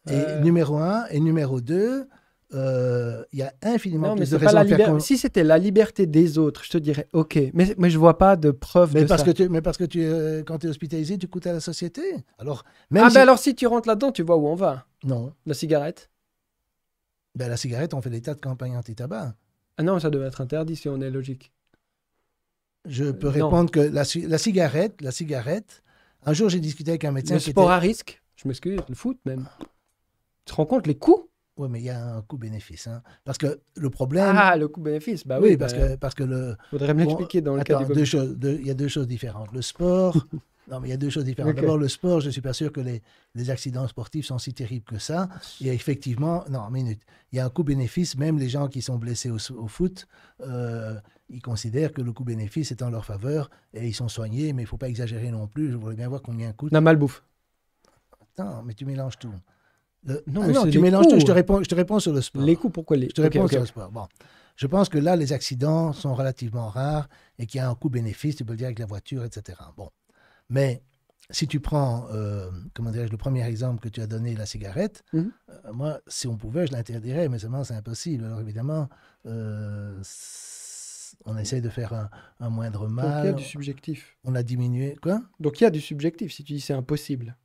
Et euh. numéro un, et numéro deux, euh, il y a infiniment de raisons. Si c'était la liberté des autres, je te dirais OK, mais, mais je vois pas de preuve mais de parce ça. Que tu, mais parce que tu, euh, quand tu es hospitalisé, tu coûtes à la société. Alors, ah si... Ben alors si tu rentres là-dedans, tu vois où on va. Non. La cigarette ben, La cigarette, on fait des tas de campagnes anti-tabac. Ah non, ça devait être interdit si on est logique. Je euh, peux répondre que la, la, cigarette, la cigarette, un jour j'ai discuté avec un médecin. qui sport à risque, je m'excuse, le foot même. Tu te rends compte les coûts oui, mais il y a un coût-bénéfice. Hein. Parce que le problème. Ah, le coût-bénéfice, bah oui. parce, bah que, parce que le. Faudrait me l'expliquer dans le cas du deux choses. Il y a deux choses différentes. Le sport. *laughs* non, mais il y a deux choses différentes. D'abord, le sport, je ne suis pas sûr que les, les, accidents sportifs sont si terribles que ça. Il a effectivement, non, minute. Il y a un coût-bénéfice. Même les gens qui sont blessés au, foot, euh, ils considèrent que le coût-bénéfice est en leur faveur et ils sont soignés, mais il ne faut pas exagérer non plus. Je voudrais bien voir combien coûte. La malbouffe. Attends, mais tu mélanges tout. Non, ah non tu mélanges Je te, réponds, sur le sport. Les coups, pourquoi les Je te réponds sur le sport. Je pense que là, les accidents sont relativement rares et qu'il y a un coût-bénéfice, tu peux le dire avec la voiture, etc. Bon. Mais si tu prends, euh, comment dirais le premier exemple que tu as donné, la cigarette, mhm. euh, moi, si on pouvait, je l'interdirais, mais seulement c'est impossible. Alors évidemment, euh, on essaye de faire un, un moindre mal. Donc il y a du subjectif. On a diminué. Quoi Donc il y a du subjectif si tu dis c'est impossible.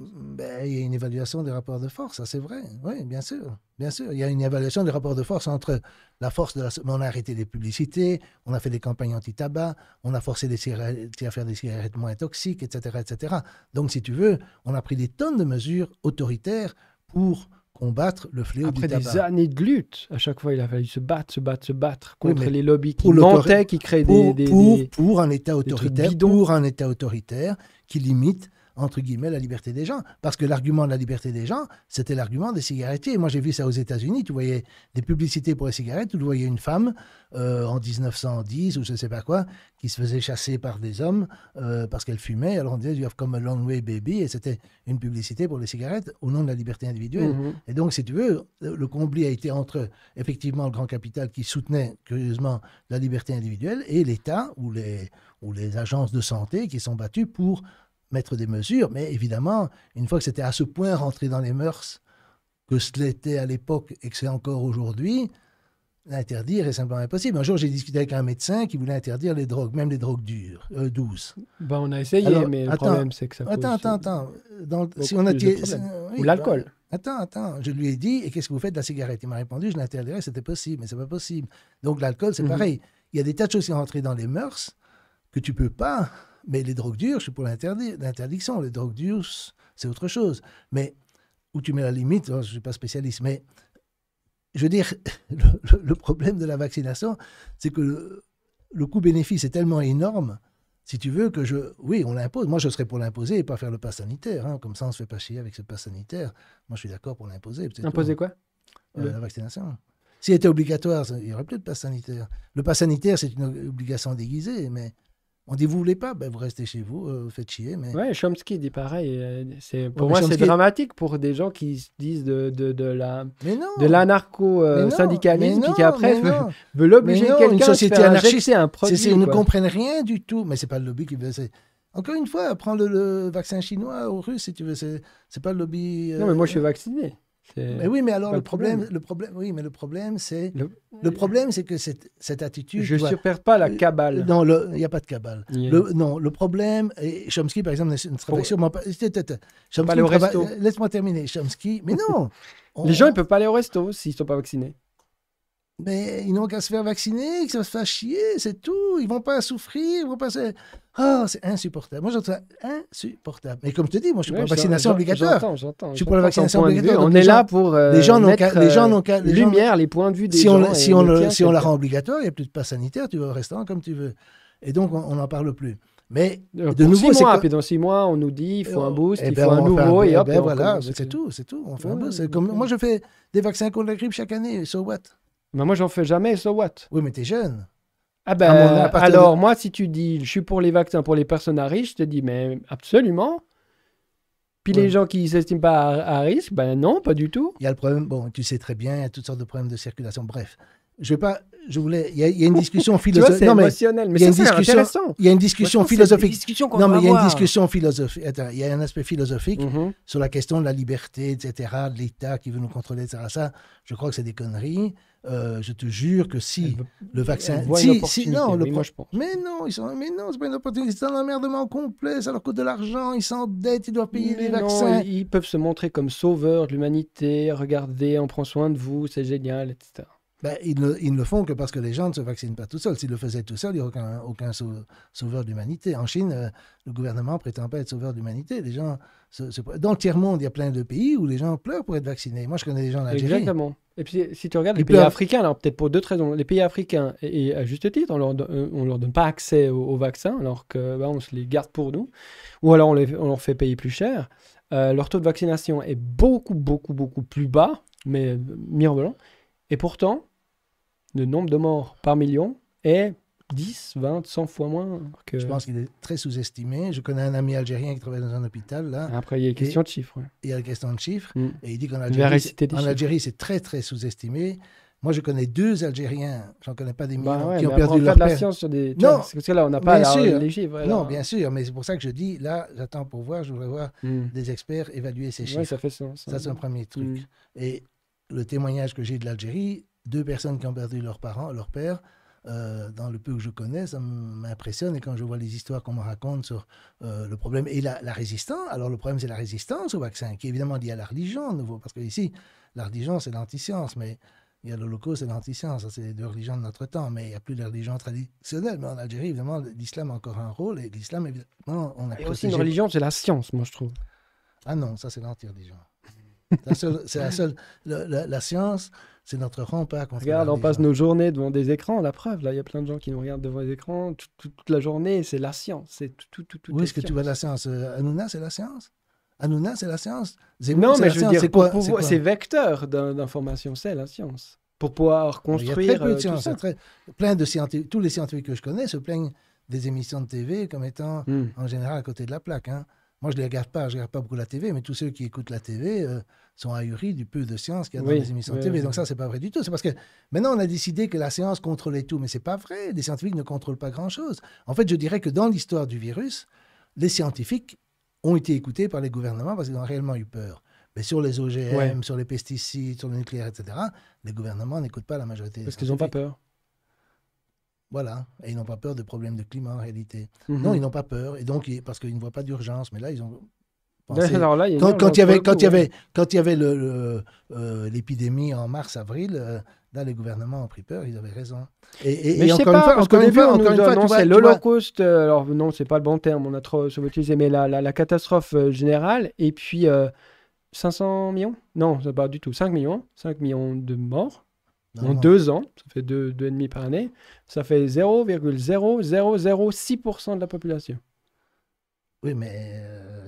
Mm, ben, il y a une évaluation des rapports de force, ça c'est vrai. Oui, bien sûr. Bien sûr, il y a une évaluation des rapports de force entre la force de la... on a arrêté les publicités, on a fait des campagnes anti-tabac, on a forcé les cigarettes à faire des cigarettes moins toxiques, etc., etc. Donc, si tu veux, on a pris des tonnes de mesures autoritaires pour combattre le fléau du tabac. Après des années de lutte, à chaque fois, il a fallu se battre, se battre, se battre contre les lobbies qui mentaient, qui créaient des pour, un État autoritaire, pour un État autoritaire qui limite entre guillemets, la liberté des gens. Parce que l'argument de la liberté des gens, c'était l'argument des cigarettiers. Moi, j'ai vu ça aux États-Unis. Tu voyais des publicités pour les cigarettes, tu voyais une femme euh, en 1910 ou je ne sais pas quoi, qui se faisait chasser par des hommes euh, parce qu'elle fumait. Alors on disait, You have come a long way, baby. Et c'était une publicité pour les cigarettes au nom de la liberté individuelle. Mhm. Et donc, si tu veux, le comblé a été entre, effectivement, le grand capital qui soutenait, curieusement, la liberté individuelle et l'État ou les, ou les agences de santé qui sont battues pour mettre des mesures, mais évidemment, une fois que c'était à ce point rentré dans les mœurs que ce l'était à l'époque et que c'est encore aujourd'hui, l'interdire est simplement impossible. Un jour, j'ai discuté avec un médecin qui voulait interdire les drogues, même les drogues dures, euh, douces. Ben, on a essayé, mais le problème, c'est que ça Attends, attends, attends. si on a euh, Ou l'alcool. Ben, attends, attends. Je lui ai dit, et qu'est-ce que vous faites de la cigarette Il m'a répondu, je l'interdirais, c'était possible, mais c'est pas possible. Donc l'alcool, c'est mhm. pareil. Il y a des tas de choses qui sont rentrées dans les mœurs que tu peux pas mais les drogues dures, je suis pour l'interdiction. Les drogues dures, c'est autre chose. Mais où tu mets la limite, hein, je ne suis pas spécialiste, mais je veux dire, *laughs* le, problème de la vaccination, c'est que le, coût-bénéfice est tellement énorme, si tu veux, que je. Oui, on l'impose. Moi, je serais pour l'imposer et pas faire le pass sanitaire. Hein. Comme ça, on ne se fait pas chier avec ce pass sanitaire. Moi, je suis d'accord pour l'imposer. Imposer euh, quoi euh, La vaccination. S'il était obligatoire, il n'y aurait plus de pass sanitaire. Le pass sanitaire, c'est une obligation déguisée, mais on dit, vous voulez pas ben, Vous restez chez vous, vous euh, faites chier. Mais... Ouais, Chomsky dit pareil. Euh, c'est, pour moi, c'est dramatique pour des gens qui se disent de, de, la, de l'anarcho-syndicalisme, euh, qui après *laughs* veulent obliger quelqu'un une société à anarchiste. Un produit, c'est, ils ne comprennent rien du tout. Mais c'est pas le lobby qui veut. C'est... Encore une fois, prends le, vaccin chinois ou russe si tu veux. C'est, n'est pas le lobby. Non, mais moi, je suis vacciné oui, mais alors le problème, le problème, oui, mais le problème, c'est le, problème, c'est que cette, attitude. Je ne perds pas la euh, cabale. Non, il n'y a pas de cabale. Le, non, le problème, et Chomsky par exemple ne, pas. Chomsky Laisse-moi terminer, Chomsky. Mais non. *laughs* Les gens ne peuvent pas aller au resto s'ils ne sont pas vaccinés. Mais ils n'ont qu'à se faire vacciner, que ça se faire chier, c'est tout. Ils vont pas souffrir, ils vont pas. Ah, c'est insupportable. Moi, j'entends insupportable. Mais comme je te dis, moi, je suis pour la vaccination obligatoire. J'entends, j'entends. Je suis pour la vaccination obligatoire. On est là pour. Euh, les gens n'ont Les gens n'ont lumière, les points de vue des si gens. On, si on, si on la rend obligatoire, il n'y a plus de passe sanitaire, tu vas au restaurant comme tu veux. Et donc, on n'en parle plus. Mais euh, de nouveau, c'est puis dans six mois, on nous dit il faut un oh, boost, eh il ben, faut un nouveau, et eh hop, ben voilà, c'est tout, c'est tout. On fait un boost. moi, je fais des vaccins contre la grippe chaque année, so what mais ben, moi, j'en fais jamais, so what Oui, mais t'es jeune. Ah ben, alors moi, si tu dis, je suis pour les vaccins pour les personnes à risque, je te dis, mais absolument. Puis les gens qui s'estiment pas à, à, risque, ben non, pas du tout. Il y a le problème, bon, tu sais très bien, il y a toutes sortes de problèmes de circulation, bref je vais pas. Je voulais. Il y, a une discussion *laughs* philosophique. mais, c'est intéressant. Il y a une discussion philosophique. non, mais il y a une discussion philosophique. il y a un aspect philosophique mhm. sur la question de la liberté, etc., de l'État qui veut nous contrôler, etc. Ça, je crois que c'est des conneries. Euh, je te jure que si le vaccin. Si, si, non, le proche, Mais non, ils sont, mais non, c'est pas une opportunité. C'est un emmerdement complet. Ça leur coûte de l'argent. Ils s'endettent. Ils doivent payer les vaccins. Ils peuvent se montrer comme sauveurs de l'humanité. Regardez, on prend soin de vous. C'est génial, etc. Ben, ils, ne, le font que parce que les gens ne se vaccinent pas tout seuls. S'ils le faisaient tout seuls, il n'y aurait aucun, sauveur d'humanité. En Chine, euh, le gouvernement prétend pas être sauveur d'humanité. Les gens Dans le tiers-monde, il y a plein de pays où les gens pleurent pour être vaccinés. Moi, je connais des gens en Algérie. Exactement. Et puis, si tu regardes les pays africains, alors peut-être pour deux raisons. Les pays africains, et, à juste titre, on leur, euh, on leur donne pas accès aux, vaccins, alors que ben, on se les garde pour nous. Ou alors on, leur fait payer plus cher. Euh, leur taux de vaccination est beaucoup, beaucoup, beaucoup plus bas, mais mirobolant. Et pourtant, le nombre de morts par million est 10, 20, 100 fois moins que... Je pense qu'il est très sous-estimé. Je connais un ami algérien qui travaille dans un hôpital, là. Après, il y a une question de chiffres. Il y a une question de chiffres. Mm. Et il dit qu'en Algérie, c'est très, très sous-estimé. Moi, je connais deux Algériens, j'en connais pas des bah millions, qui ont perdu leur de la science sur des... Non, parce que là, on n'a pas chiffres. Non, bien sûr, mais c'est pour ça que je dis, là, j'attends pour voir, je voudrais voir mm. des experts évaluer ces chiffres. Oui, ça fait sens. Ça, hein. c'est un premier truc. Mm. Et le témoignage que j'ai de l'Algérie, deux personnes qui ont perdu leurs parents, leur père, euh, dans le peu que je connais, ça m'impressionne. Et quand je vois les histoires qu'on me raconte sur euh, le problème et la, résistance, alors le problème c'est la résistance au vaccin, qui est évidemment liée à la religion, nouveau, parce que ici, la religion c'est l'anti-science. mais il y a l'Holocauste et l'antiscience, c'est les deux religions de notre temps, mais il n'y a plus de religion traditionnelle. Mais en Algérie, évidemment, l'islam a encore un rôle, et l'islam, évidemment, on a... Et aussi une religion, c'est la science, moi je trouve. Ah non, ça c'est l'anti-religion. c'est la seule... La, la science... C'est notre rempart contre Regarde, on passe nos journées devant des écrans, la preuve, là, il y a plein de gens qui nous regardent devant des écrans toute la journée, c'est la science, c'est tout, tout, tout Où est-ce que tu vois la science euh, Hanouna, c'est la science Hanouna, c'est la science Non, mais je veux dire, c'est vecteur d'information, c'est la science. Pour pouvoir construire. Euh, il y a très peu de science, plein de scientifiques, tous les scientifiques que je connais se plaignent des émissions de TV comme étant hmm. en général à côté de la plaque. Hein. Moi, je ne les regarde pas, je ne regarde pas beaucoup la TV, mais tous ceux qui écoutent la TV, euh, sont ahuris du peu de science qu'il y a dans les émissions TV. Donc ça, c'est pas vrai du tout. C'est parce que maintenant, on a décidé que la science contrôlait tout, mais c'est pas vrai. Les scientifiques ne contrôlent pas grand-chose. En fait, je dirais que dans l'histoire du virus, les scientifiques ont été écoutés par les gouvernements parce qu'ils ont réellement eu peur. Mais sur les OGM, sur les pesticides, sur le nucléaire, etc., les gouvernements n'écoutent pas la majorité. Parce qu'ils n'ont pas peur. Voilà. Et ils n'ont pas peur de problèmes de climat en réalité. Mhm. Non, ils n'ont pas peur. Et donc, parce qu'ils ne voient pas d'urgence. Mais là, ils ont quand, il y avait, quand, il y avait, quand il y avait l'épidémie en mars-avril, euh, là, les gouvernements ont pris peur, ils avaient raison. Et, et, et encore une pas, l'Holocauste, alors non, c'est pas le bon terme, on a trop utilisé, mais la, la, catastrophe euh, générale, et puis 500 euh, millions Non, pas du tout, 5 millions, 5 millions de morts. en deux ans, ça fait 2,5 deux, demi par année, ça fait 0,0006% de la population. Oui, mais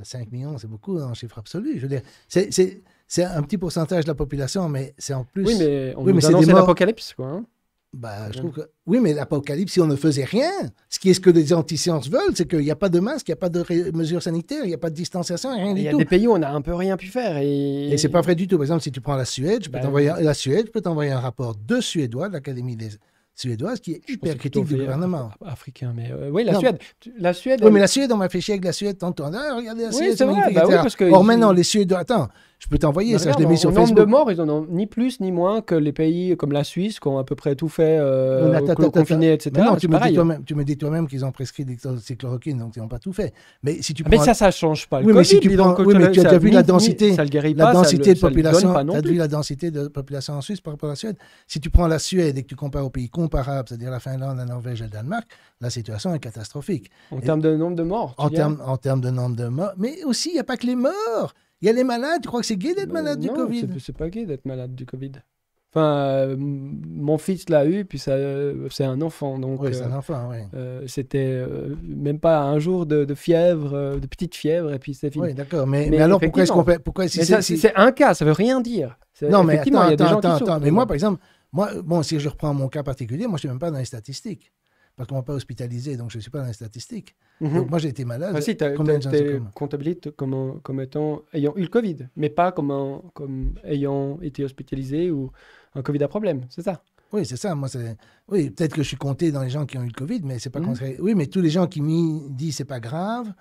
5 euh, millions, c'est beaucoup en chiffre absolu. Je veux dire, c'est, un petit pourcentage de la population, mais c'est en plus. Oui, mais on c'est l'apocalypse, quoi. Hein. Bah, je trouve que... Oui, mais l'apocalypse, si on ne faisait rien, ce qui est ce que les anti-sciences veulent, c'est qu'il n'y a pas de masque, il n'y a pas de mesures sanitaires, il n'y a pas de distanciation, rien du tout. Il y a des pays où on n'a un peu rien pu faire. Et, et c'est pas vrai du tout. Par exemple, si tu prends la Suède, je peux bah t'envoyer la Suède, je peux t'envoyer un rapport de Suédois de l'Académie des suédoise qui est hyper critique du gouvernement. Africain, mais euh, oui, la Suède. La Suède. Oui, mais la Suède, on m'a fait avec la Suède tantôt. Ah, regardez la Suède, c'est magnifique. Bah Or, maintenant, les Suédois. Attends, je peux t'envoyer ça, je l'ai mis sur Facebook. nombre de morts, ils en ont ni plus ni moins que les pays comme la Suisse qui ont à peu près tout fait, euh, etc. Non, tu me, dis toi-même qu'ils ont prescrit des chloroquines, donc ils n'ont pas tout fait. Mais si tu Mais ça, ça change pas. oui, mais si tu prends... as vu la densité, le la densité de population. Tu as vu la densité de population en Suisse par rapport à la Suède. Si tu prends la Suède et que tu compares aux pays comparables, c'est-à-dire la Finlande, la Norvège et le Danemark, la situation est catastrophique. En termes de nombre de morts. Hein? En termes de nombre de morts, mais aussi il n'y a pas que les morts. Il y a les malades, tu crois que c'est gay d'être malade du Covid Non, C'est pas gay d'être malade du Covid. Enfin, euh, mon fils l'a eu, puis euh, c'est un enfant, donc. Oui, c'est un euh, enfant, oui. C'était même pas un jour de, fièvre, de petite fièvre, et puis c'est fini. Oui, d'accord. Mais, mais, alors pourquoi est-ce qu'on fait c'est un cas, ça veut rien dire. Non, mais attends, attends, mais moi, par exemple, moi, bon, si je reprends mon cas particulier, moi, je suis même pas dans les statistiques parce qu'on ne pas hospitalisé, donc je ne suis pas dans les statistiques. Mhm. Donc moi, j'ai été malade. Ah, tu as, été comme, comme, étant, ayant eu le Covid, mais pas comme, comme ayant été hospitalisé ou un Covid à problème, c'est ça oui, c'est ça. Moi, oui, peut-être que je suis compté dans les gens qui ont eu le Covid, mais c'est pas mhm. Oui, mais tous les gens qui me disent c'est pas grave,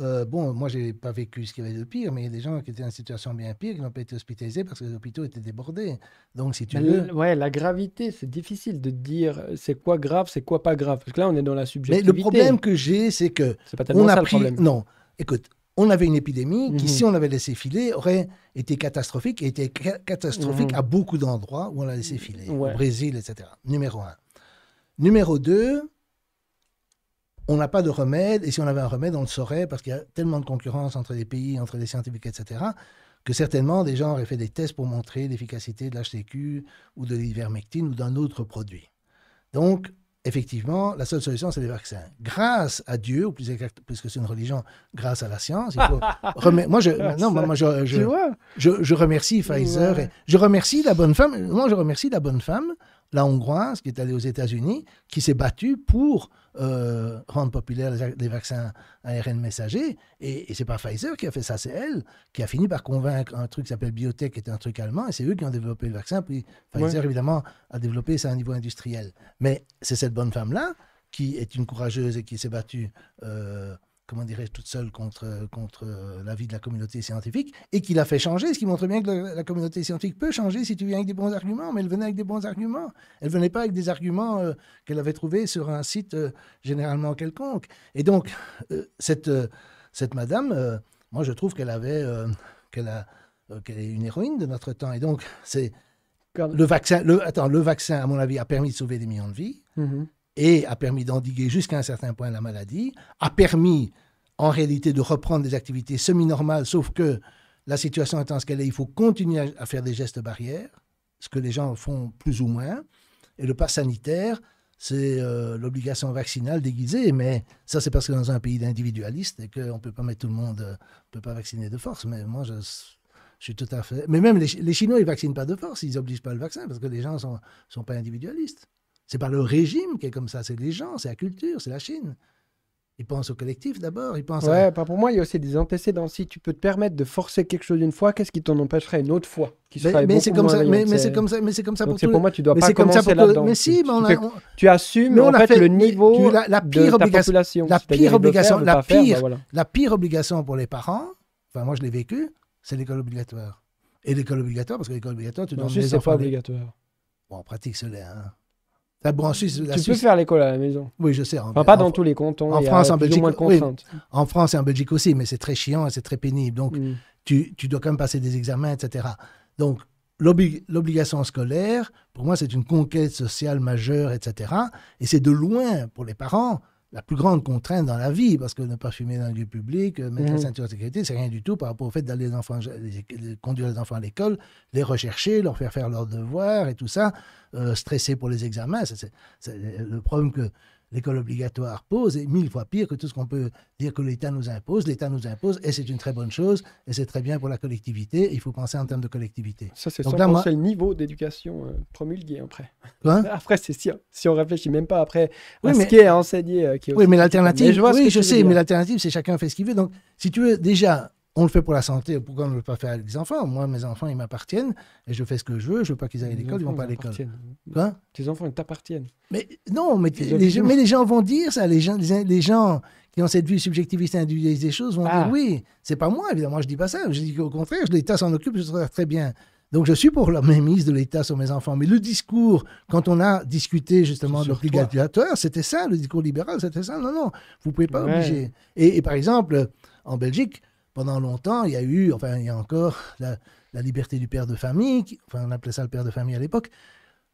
euh, bon, moi, je n'ai pas vécu ce qu'il y avait de pire, mais il y a des gens qui étaient dans une situation bien pire, qui n'ont pas été hospitalisés parce que les hôpitaux étaient débordés. Donc, si tu veux. ouais, la gravité, c'est difficile de dire euh, c'est quoi grave, c'est quoi pas grave. Parce que là, on est dans la subjectivité. Mais le problème que j'ai, c'est que. C'est pas tellement on a ça, pris... le problème. Non. Écoute, on avait une épidémie qui, mhm. si on l'avait laissé filer, aurait été catastrophique et était catastrophique mhm. à beaucoup d'endroits où on l'a laissé filer. Au Brésil, etc. Numéro un. Numéro deux, on n'a pas de remède, et si on avait un remède, on le saurait, parce qu'il y a tellement de concurrence entre les pays, entre les scientifiques, etc., que certainement des gens auraient fait des tests pour montrer l'efficacité de l'HTQ ou de l'ivermectine ou d'un autre produit. Donc, effectivement, la seule solution, c'est les vaccins. Grâce à Dieu, ou plus exact, puisque c'est une religion, grâce à la science, il faut *laughs* moi, je, moi, je, je remercie Pfizer, et je remercie la bonne femme, moi, je remercie la bonne femme, la Hongroise, qui est allée aux États-Unis, qui s'est battue pour euh, rendre populaire les, vaccins vaccins ARN messagers. Et, et c'est pas Pfizer qui a fait ça, c'est elle qui a fini par convaincre un truc qui s'appelle Biotech, qui était un truc allemand, et c'est eux qui ont développé le vaccin. Puis Pfizer, évidemment, a développé ça à un niveau industriel. Mais c'est cette bonne femme-là qui est une courageuse et qui s'est battue euh, comment dirais-je, toute seule contre, contre euh, l'avis de la communauté scientifique, et qui l'a fait changer, ce qui montre bien que la, communauté scientifique peut changer si tu viens avec des bons arguments, mais elle venait avec des bons arguments. Elle venait pas avec des arguments euh, qu'elle avait trouvés sur un site euh, généralement quelconque. Et donc, cette, cette madame, moi je trouve qu'elle avait, qu'elle a, est une héroïne de notre temps. Et donc, c'est... Le vaccin, le, attends, le vaccin, à mon avis, a permis de sauver des millions de vies. Mm-hmm et a permis d'endiguer jusqu'à un certain point la maladie, a permis en réalité de reprendre des activités semi-normales, sauf que la situation étant ce qu'elle est, il faut continuer à faire des gestes barrières, ce que les gens font plus ou moins. Et le pas sanitaire, c'est euh, l'obligation vaccinale déguisée, mais ça c'est parce que dans un pays d'individualistes et qu'on ne peut pas mettre tout le monde, on euh, ne peut pas vacciner de force. Mais moi, je, je suis tout à fait... Mais même les, Chinois, ils ne vaccinent pas de force, ils n'obligent pas le vaccin parce que les gens ne sont pas individualistes. C'est pas le régime qui est comme ça, c'est les gens, c'est la culture, c'est la Chine. Ils pensent au collectif d'abord, ils pensent ouais, pas pour moi, il y a aussi des antécédents. Si tu peux te permettre de forcer quelque chose une fois, qu'est-ce qui t'en empêcherait une autre fois qui mais, c'est comme, ça, mais, mais c'est comme ça, mais c'est comme ça pour tout. C'est pour moi, tu dois mais pas commencer là-dedans. Mais si, tu, on a, assumes mais on en fait, le niveau la, la pire de population. La pire obligation, la, pire, bah la pire obligation pour les parents. Enfin, moi, je l'ai vécu, c'est l'école obligatoire. Et l'école obligatoire, parce que l'école obligatoire, tu donnes les c'est pas obligatoire. Bon, en pratique, c'est l'est. Hein tu peux faire l'école à la maison. Oui, je sais. pas dans tous les cantons. En France, en en France et en Belgique aussi, mais c'est très chiant et c'est très pénible. Donc, mm. tu, tu, dois quand même passer des examens, etc. Donc, l'obligation scolaire, pour moi, c'est une conquête sociale majeure, etc. Et c'est de loin pour les parents la plus grande contrainte dans la vie, parce que ne pas fumer dans le lieu public, euh, mettre la mhm. ceinture de sécurité, c'est rien du tout par rapport au fait d'aller les enfants, conduire les enfants à l'école, les rechercher, leur faire faire leurs devoirs et tout ça, euh, stresser pour les examens. c'est le problème que l'école obligatoire pose est mille fois pire que tout ce qu'on peut dire que l'État nous impose. L'État nous impose et c'est une très bonne chose et c'est très bien pour la collectivité. Il faut penser en termes de collectivité. Ça, c'est le niveau d'éducation euh, promulgué après. *laughs* après, c'est si, si on réfléchit même pas après ce euh, qui est enseigné... oui, mais l'alternative, je sais, mais l'alternative, c'est chacun fait ce qu'il veut. Donc, si tu veux, déjà, on le fait pour la santé, pourquoi on ne le pas faire avec les enfants Moi, mes enfants, ils m'appartiennent et je fais ce que je veux. Je veux pas qu'ils aillent à l'école, ils vont pas à l'école. Hein? Tes enfants, ils t'appartiennent. Mais non, mais les, gens, vont dire ça. Les gens, les, gens qui ont cette vue subjectiviste et individualiste des choses vont ah. dire oui. C'est pas moi, évidemment, je dis pas ça. Je dis qu'au contraire, l'État s'en occupe, je serais très bien. Donc je suis pour la mise de l'État sur mes enfants. Mais le discours, quand on a discuté justement de l'obligatoire, c'était ça, le discours libéral, c'était ça. Non, non, vous pouvez pas obliger. et, par exemple, en Belgique, pendant longtemps, il y a eu, enfin, il y a encore la, liberté du père de famille, enfin, on appelait ça le père de famille à l'époque,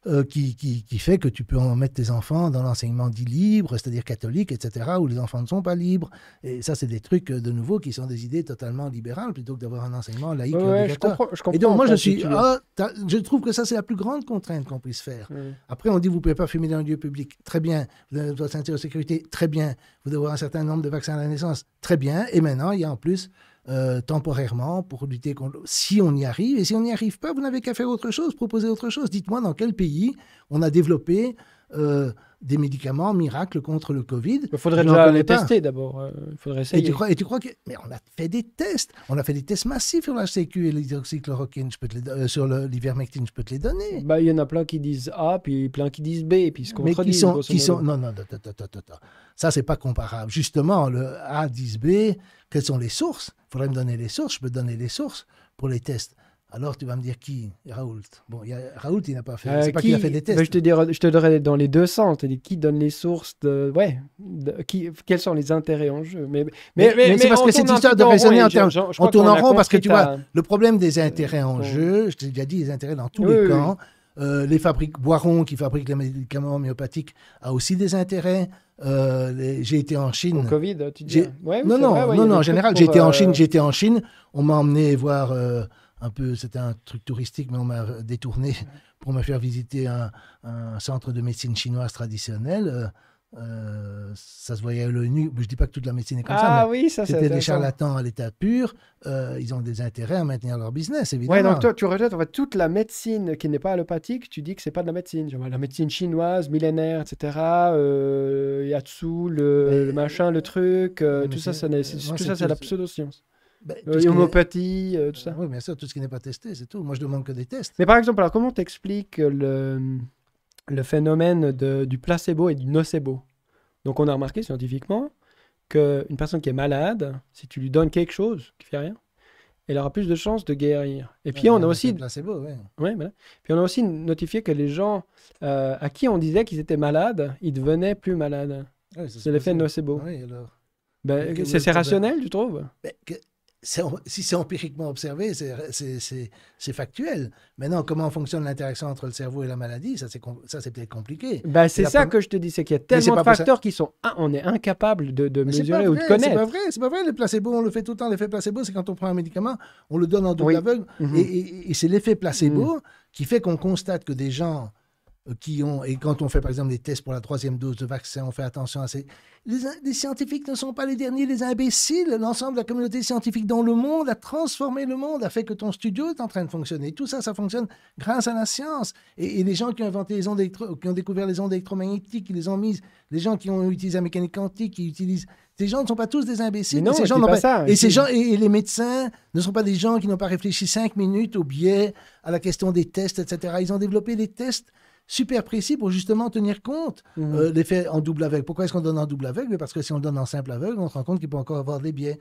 euh, qui, qui, qui, fait que tu peux en mettre tes enfants dans l'enseignement dit libre, c'est-à-dire catholique, etc., où les enfants ne sont pas libres. Et ça, c'est des trucs, euh, de nouveau, qui sont des idées totalement libérales, plutôt que d'avoir un enseignement laïque. Ouais, je, comprends, Et donc, moi, je suis. Ah, je trouve que ça, c'est la plus grande contrainte qu'on puisse faire. Après, on dit, vous ne pouvez pas fumer dans un lieu public. Très bien. Vous avez votre ceinture de sécurité. Très bien. Vous devez avoir un certain nombre de vaccins à la naissance. Très bien. Et maintenant, il y a en plus euh, temporairement pour lutter contre. Si on y arrive, et si on n'y arrive pas, vous n'avez qu'à faire autre chose, proposer autre chose. Dites-moi dans quel pays on a développé euh, des médicaments miracles contre le Covid. Hein. Il faudrait déjà les tester d'abord. Il faudrait essayer. Et tu, crois, que. Mais on a fait des tests. On a fait des tests massifs sur la sécu et l'hydroxychloroquine. Je peux te les, euh, sur l'ivermectine, je peux te les donner. Bah, il y en a plein qui disent A, puis plein qui disent B, puis ils se qui sont. non, non, non, non, non, non, Ça, c'est pas comparable. Justement, le A, 10 B, quelles sont les sources Il faudrait me donner les sources. Je peux donner les sources pour les tests. Alors tu vas me dire qui Raoult. Bon, Raoult, il n'a pas fait. Euh, qui a fait des ben, tests. je, te dirais, dans les deux sens. qui donne les sources de. Ouais. quels sont les intérêts en jeu Mais, c'est parce que cette histoire de raisonner en, termes. On tourne en rond parce que tu vois, le problème des intérêts en jeu, je t'ai déjà dit, les intérêts dans tous les camps. Euh, les fabriques Boiron qui fabriquent les médicaments homéopathiques a aussi des intérêts. Euh, j'ai été en Chine. Au Covid, tu dis. non, non, non, en général, j'ai été en Chine, en Chine. On m'a emmené voir un peu, c'était un truc touristique, mais on m'a détourné pour me faire visiter un, centre de médecine chinoise traditionnelle. Euh, euh, ça se voyait à l'ONU. nu. Je dis pas que toute la médecine est comme ça. Ah oui, ça C'était des charlatans à l'état pur. Euh, ils ont des intérêts à maintenir leur business, évidemment. Ouais, donc toi, tu rejettes toute la médecine qui n'est pas allopathique. Tu dis que c'est pas de la médecine. la médecine chinoise, millénaire, etc. Euh, Yatsu, le, le, machin, le truc. tout ça, ça, c'est de la pseudoscience ben, tout ça. Euh, oui, bien sûr, tout ce qui n'est pas testé, c'est tout. Moi, je demande que des tests. Mais par exemple, alors comment t'expliques le, le phénomène de, du placebo et du nocebo Donc, on a remarqué scientifiquement qu'une personne qui est malade, si tu lui donnes quelque chose qui fait rien, elle aura plus de chances de guérir. Et puis on a aussi, placebo, ouais. puis on a aussi notifié que les gens à qui on disait qu'ils étaient malades, ils devenaient plus malades. c'est l'effet nocebo. Ah ben, c'est rationnel, tu trouves ben, si c'est empiriquement observé, c'est factuel. Maintenant, comment fonctionne l'interaction entre le cerveau et la maladie Ça, c'est peut-être compliqué. Bah, c'est ça que je te dis, c'est qu'il y a tellement de facteurs qui sont... on est incapable de, de mesurer ou de connaître. C'est pas vrai, c'est pas vrai. Le placebo, on le fait tout le temps. L'effet placebo, c'est quand on prend un médicament, on le donne en double aveugle. Mhm. Et, c'est l'effet placebo mhm. qui fait qu'on constate que des gens euh, qui ont, et quand on fait par exemple des tests pour la troisième dose de vaccin, on fait attention à ces... Les, scientifiques ne sont pas les derniers, les imbéciles. L'ensemble de la communauté scientifique dans le monde a transformé le monde, a fait que ton studio est en train de fonctionner. Tout ça, ça fonctionne grâce à la science. Et, les gens qui ont inventé les ondes qui ont découvert les ondes électromagnétiques, qui les ont mises, les gens qui ont utilisé la mécanique quantique, qui utilisent... Ces gens ne sont pas tous des imbéciles. non, ces gens pas ça, et ces gens et les médecins ne sont pas des gens qui n'ont pas réfléchi cinq minutes au biais, à la question des tests, etc. Ils ont développé des tests super précis pour justement tenir compte mhm. euh, l'effet en double aveugle. Pourquoi est-ce qu'on donne en double aveugle Parce que si on donne en simple aveugle, on se rend compte qu'il peut encore avoir des biais.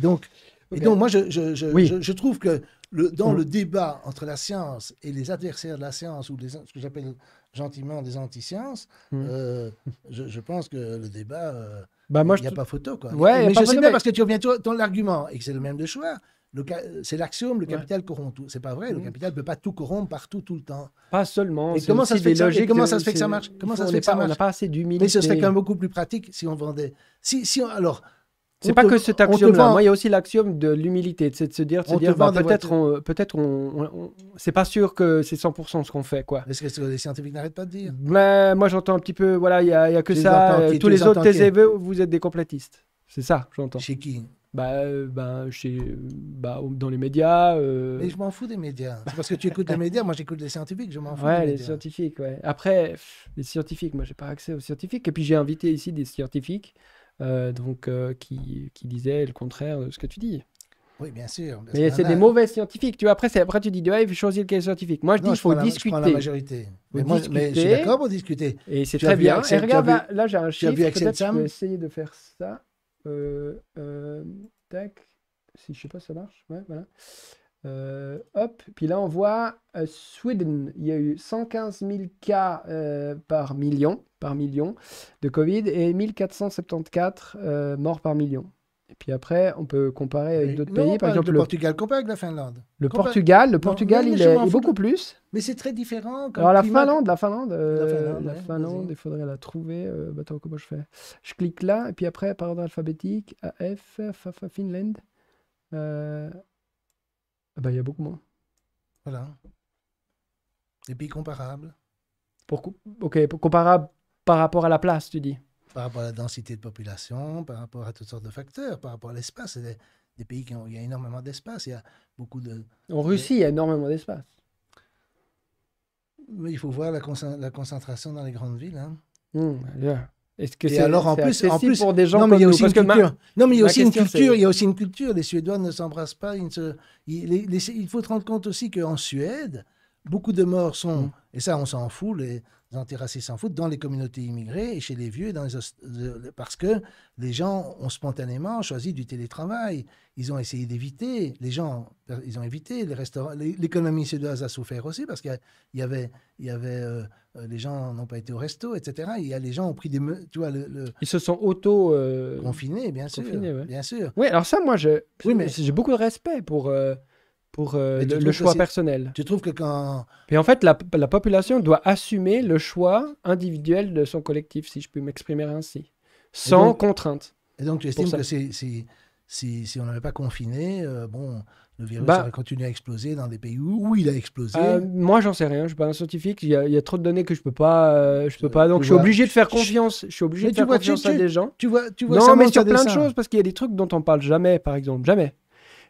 Donc, et donc, moi, je, trouve que dans mhm. le débat entre la science et les adversaires de la science, ou ce que j'appelle gentiment des anti-sciences, mhm. euh, je, pense que le débat... Euh, bah, il n'y a pas photo, quoi. Ouais, mais je sais bien parce que tu reviens ton argument et que c'est le même de choix. Euh, c'est l'axiome, le capital corrompt tout. C'est pas vrai, le mhm. capital ne peut pas tout corrompre partout, tout le temps. Pas seulement. Et comment, ça se, fait comment ça fait que ça marche Comment ça se fait que ça marche On n'a pas assez d'humilité. Mais ce serait quand même beaucoup plus pratique si on vendait. Si, alors, c'est pas que cet axiome-là. Moi, il y a aussi l'axiome de l'humilité, c'est de se dire, dire bah, peut-être, peut-être, c'est pas sûr que c'est 100% ce qu'on fait, quoi. Est-ce que, les scientifiques n'arrêtent pas de dire Mais bah, moi, j'entends un petit peu, voilà, il y, a que ça. tous les autres, vous êtes des complétistes. C'est ça, j'entends. Chez bah, euh, bah, chez, bah, dans les médias. Euh. Mais je m'en fous des médias. C'est parce que tu écoutes les médias, moi j'écoute les scientifiques, je m'en fous. les scientifiques, Après, les scientifiques, moi j'ai pas accès aux scientifiques. Et puis j'ai invité ici des scientifiques euh, donc, qui, qui disaient le contraire de ce que tu dis. Oui, bien sûr. Mais c'est des mauvais scientifiques. Tu vois, après, après tu dis, ouais, il faut choisir quel scientifique. Moi, je dis, il faut discuter. La, majorité. Mais, moi, je suis d'accord pour discuter. Et c'est très bien. et regarde, là, j'ai un chiffre. Peut-être que je vais essayer de faire ça. Euh, euh, tac. Si je sais pas ça marche. Ouais, voilà. Euh, hop, puis là on voit Sweden, il y a eu 115 000 cas par million, par million de Covid et 1474 morts par million. Et puis après, on peut comparer avec d'autres pays. Par exemple, le Portugal, avec la Finlande. Le Portugal, le Portugal, il est, beaucoup plus. Mais c'est très différent. Alors euh, la Finlande, la Finlande, la Finlande, il faudrait la trouver. Euh, bah, attends, comment je fais Je clique là, et puis après, par ordre alphabétique, AF, FAFA, Finland. Euh... Ah bah, il y a beaucoup moins. Voilà. Et puis, comparable. Pour... Ok, comparable par rapport à la place, tu dis par rapport à la densité de population, par rapport à toutes sortes de facteurs, par rapport à l'espace. Des, des, pays qui ont il y a énormément d'espace. Il y a beaucoup de. En Russie, il y a énormément d'espace. Mais il faut voir la, la, concentration dans les grandes villes. Hein. Hum, Est-ce que c'est alors en plus, pour des gens non, mais une culture. Non mais il y a aussi une culture. Il aussi une culture. Les Suédois ne s'embrassent pas. il, faut se rendre compte aussi qu'en Suède, beaucoup de morts sont hum. et ça on s'en fout. Les, terrassé sans foot dans les communautés immigrées et chez les vieux, dans parce que les gens ont spontanément choisi du télétravail. Ils ont essayé d'éviter. Les gens, ils ont évité. Les restaurants, l'économie suédoise a souffert aussi parce qu'il y avait, il y avait euh, les gens n'ont pas été au resto, etc. Il y a les gens ont pris des, tu vois, ils se sont auto euh, confinés, bien sûr, Oui, alors ça, moi, j'ai beaucoup de respect pour. Euh, pour euh, le, choix personnel. Tu trouves que quand... Et en fait, la, population doit assumer le choix individuel de son collectif, si je peux m'exprimer ainsi, sans contrainte. Et donc tu estimes que Si, on n'avait pas confiné, euh, bon, le virus bah- aurait continué à exploser dans des pays où, il a explosé. Euh, moi, j'en sais rien. Je suis pas un scientifique. Il y, a trop de données que je peux pas. je peux pas. Donc, je suis obligé de faire confiance. Je suis obligé de faire confiance à des gens. Tu vois, tu vois. Non, ça mais sur plein de choses, parce qu'il y a des trucs dont on parle jamais, par exemple, jamais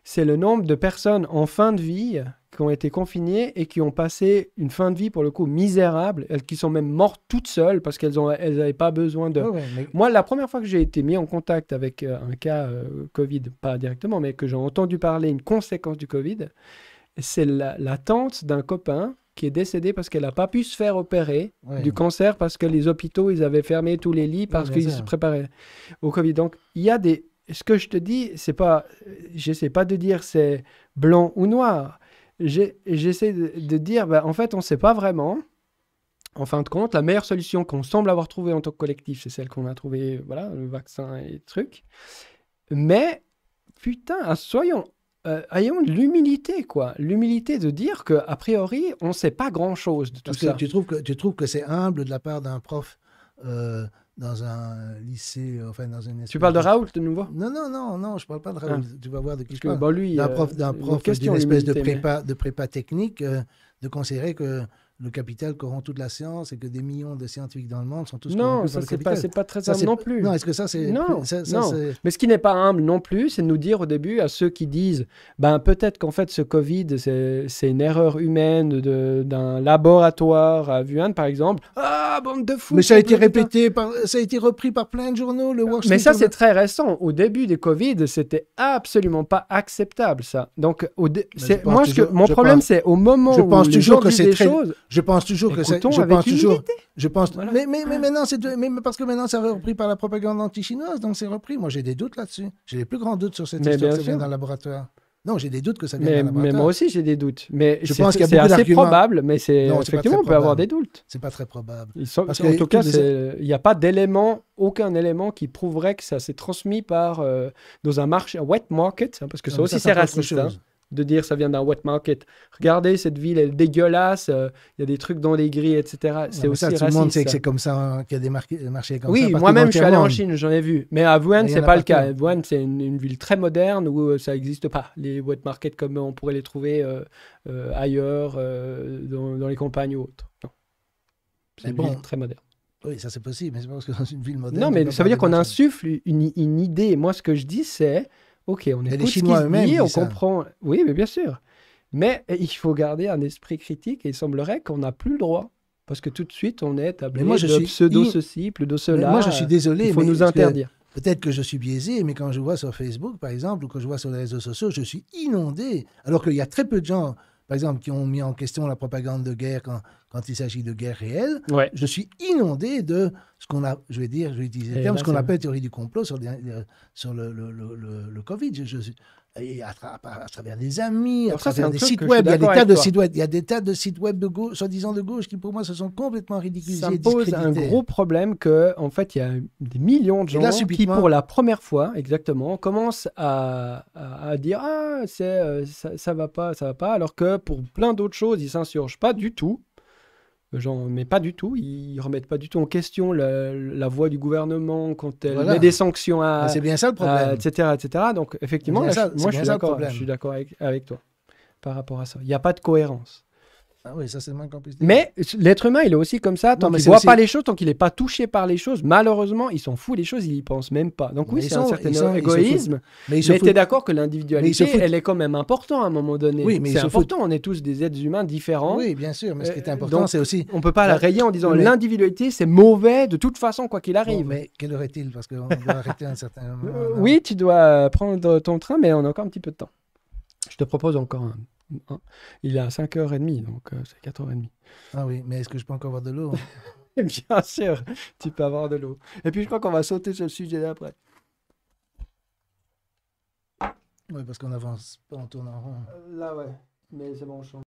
c'est le nombre de personnes en fin de vie qui ont été confinées et qui ont passé une fin de vie, pour le coup, misérable, elles, qui sont même mortes toutes seules parce qu'elles n'avaient pas besoin de... Ah Moi, la première fois que j'ai été mis en contact avec euh, un cas euh, Covid, pas directement, mais que j'ai entendu parler, une conséquence du Covid, c'est la, tante d'un copain qui est décédé parce qu'elle n'a pas pu se faire opérer du cancer parce que les hôpitaux, ils avaient fermé tous les lits parce qu'ils se préparaient au Covid. Donc, il y a des ce que je te dis, c'est pas, j'essaie pas de dire c'est blanc ou noir. J'essaie de, dire, ben en fait, on sait pas vraiment. En fin de compte, la meilleure solution qu'on semble avoir trouvée en tant que collectif, c'est celle qu'on a trouvée, voilà, le vaccin et le truc. Mais, putain, ah, soyons, ayons euh, ayons l'humilité, quoi. L'humilité de dire que a priori, on sait pas grand-chose de tout ça. tu trouves que, tu trouves que c'est humble de la part d'un prof euh, dans un lycée, euh, enfin dans une. Tu parles de Raoul de nouveau Non, non, non, non, je parle pas de Raoul. Ah. Tu vas voir de qui je parle. Bah, d'un euh, prof, d'une espèce de prépa, de prépa technique, euh, de considérer que le capital corrompt toute la science et que des millions de scientifiques dans le monde sont tous non ça c'est pas c'est pas très simple non plus non est-ce que ça c'est non, non. mais ce qui n'est pas humble non plus c'est de nous dire au début à ceux qui disent ben peut-être qu'en fait ce Covid c'est une erreur humaine d'un laboratoire à Wuhan par exemple ah bande de fous mais ça a été répété ça a été repris par plein de journaux le Wall mais ça c'est très récent au début des Covid c'était absolument pas acceptable ça donc au moi mon problème c'est au moment je où pense toujours que c'est choses je pense toujours que c'est. Je pense toujours. Je pense. Mais, mais, mais, maintenant, c'est. Mais parce que maintenant, c'est repris par la propagande anti-chinoise, donc c'est repris. Moi, j'ai des doutes là-dessus. J'ai les plus grands doutes sur cette histoire ça vient d'un laboratoire. Non, j'ai des doutes que ça vient d'un laboratoire. Mais moi aussi, j'ai des doutes. Mais je pense qu'il y a probable, mais c'est effectivement, on peut avoir des doutes. C'est pas très probable. Sont... Parce tout cas, il n'y a pas d'élément, aucun élément qui prouverait que ça s'est transmis par euh, dans un marché, un wet market, hein, parce que ça aussi c'est raciste. Hein de dire ça vient d'un wet market. Regardez, cette ville, elle est dégueulasse, euh, il y a des trucs dans les grilles, etc. C'est aussi tout le monde sait que c'est comme ça, hein, qu'il y a des marchés comme oui, ça. Oui, moi-même, je suis allé en Chine, j'en ai vu. Mais à Wuhan, c'est pas le cas. Wuhan, c'est une, ville très moderne où euh, ça n'existe pas. Les wet markets comme on pourrait les trouver euh, ailleurs, dans, les campagnes ou autres. C'est bon. très moderne. Oui, ça c'est possible, mais c'est pas parce que dans une ville moderne. Non, mais ça veut dire qu'on insuffle une idée. Moi, ce que je dis, c'est Ok, on écoute les Chinois ce on comprend. Oui, mais bien sûr. Mais eh, il faut garder un esprit critique et il semblerait qu'on n'a plus le droit. Parce que tout de suite, on est tablé moi, je suis... pseudo ceci, ceci, pseudo cela. moi, je suis désolé. Il faut nous interdire. Peut-être que je suis biaisé, mais quand je vois sur Facebook, par exemple, ou quand je vois sur les réseaux sociaux, je suis inondé. Alors qu'il y a très peu de gens par exemple, qui ont mis en question la propagande de guerre quand, quand il s'agit de guerre réelle, je suis inondé de ce qu'on a, je vais dire, je vais utiliser le eh terme, ben, ce qu'on appelle théorie du complot sur, le, Covid à, travers des amis, à travers des sites web. Il y a des tas de sites web. Il y a des tas de sites web de gauche, soi-disant de gauche, qui pour moi se sont complètement ridiculisés. Ça pose un gros problème que, en fait, il y a des millions de gens qui, pour la première fois, exactement, commencent à, à, dire ah c'est euh, ça, ça va pas, ça va pas, alors que pour plein d'autres choses, ils s'insurgent pas du tout. Genre, mais pas du tout. Ils remettent pas du tout en question la, voix du gouvernement quand elle met des sanctions à. Ah, c'est bien ça le problème. etc., etc. Donc, effectivement, moi, je suis, d'accord, avec, avec, toi par rapport à ça. Il n'y a pas de cohérence. Ah mais l'être humain, il est aussi comme ça. Tant qu'il ne voit pas les choses, tant qu'il n'est pas touché par les choses, malheureusement, ils s'en fout des choses, il n'y pense même pas. Donc oui, c'est un certain égoïsme. Mais, tu es d'accord que l'individualité, elle est quand même importante à un moment donné. Oui, mais c'est important. On est tous des êtres humains différents. Oui, bien sûr. Mais ce qui est euh, important, c'est aussi. On ne peut pas la euh, rayer en disant l'individualité, c'est mauvais de toute façon, quoi qu'il arrive. mais quelle heure il Parce qu'on doit arrêter un certain euh, moment. Oui, tu dois prendre ton train, mais on a encore un petit peu de temps. Je te propose encore un Hein? Il est à 5h30, donc euh, c'est 4h30. Ah oui, mais est-ce que je peux encore avoir de l'eau hein? *laughs* Bien sûr, tu peux avoir de l'eau. Et puis je crois qu'on va sauter sur le sujet d'après. Oui, parce qu'on avance pas en tournant en rond. Là, ouais. Mais c'est bon, on change.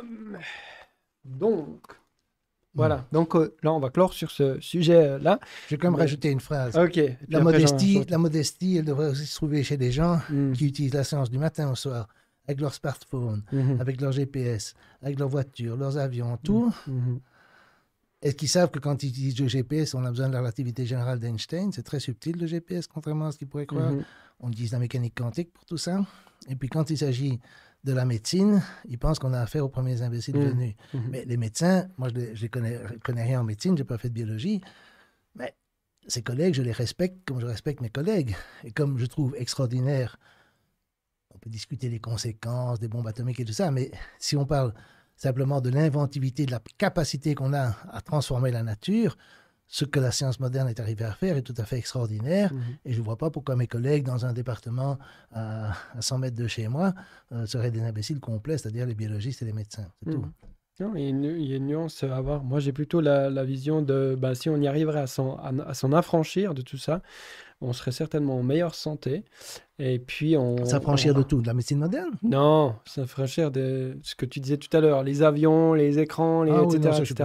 Hum. donc, voilà. Hum. Donc euh, là, on va clore sur ce sujet-là. Je vais quand même euh, rajouter une phrase. Ok. La modestie, la modestie, elle devrait aussi se trouver chez des gens hum. qui utilisent la science du matin au soir, avec leur smartphone, avec leur GPS, avec leur voiture, leurs avions, tout. Est-ce qu'ils savent que quand ils utilisent le GPS, on a besoin de la relativité générale d'Einstein. C'est très subtil le GPS, contrairement à ce qu'ils pourraient croire. On utilise la mécanique quantique pour tout ça. Et puis quand il s'agit de la médecine, ils pensent qu'on a affaire aux premiers imbéciles mm. venus. Mm-hmm. Mais les médecins, moi je ne connais, connais, rien en médecine, je n'ai pas fait de biologie, mais ces collègues, je les respecte comme je respecte mes collègues. Et comme je trouve extraordinaire, on peut discuter des conséquences des bombes atomiques et tout ça, mais si on parle simplement de l'inventivité, de la capacité qu'on a à transformer la nature, ce que la science moderne est arrivée à faire est tout à fait extraordinaire. Mhm. Et je ne vois pas pourquoi mes collègues dans un département à, 100 mètres de chez moi euh, seraient des imbéciles complets, c'est-à-dire les biologistes et les médecins. Mhm. Non, il y, a une, nuance à avoir. Moi, j'ai plutôt la, vision de ben, si on y arriverait à s'en affranchir de tout ça, on serait certainement en meilleure santé. Et puis on. S'affranchir de tout, de la médecine moderne Non, ça s'affranchir de ce que tu disais tout à l'heure, les avions, les écrans, les, ah etc.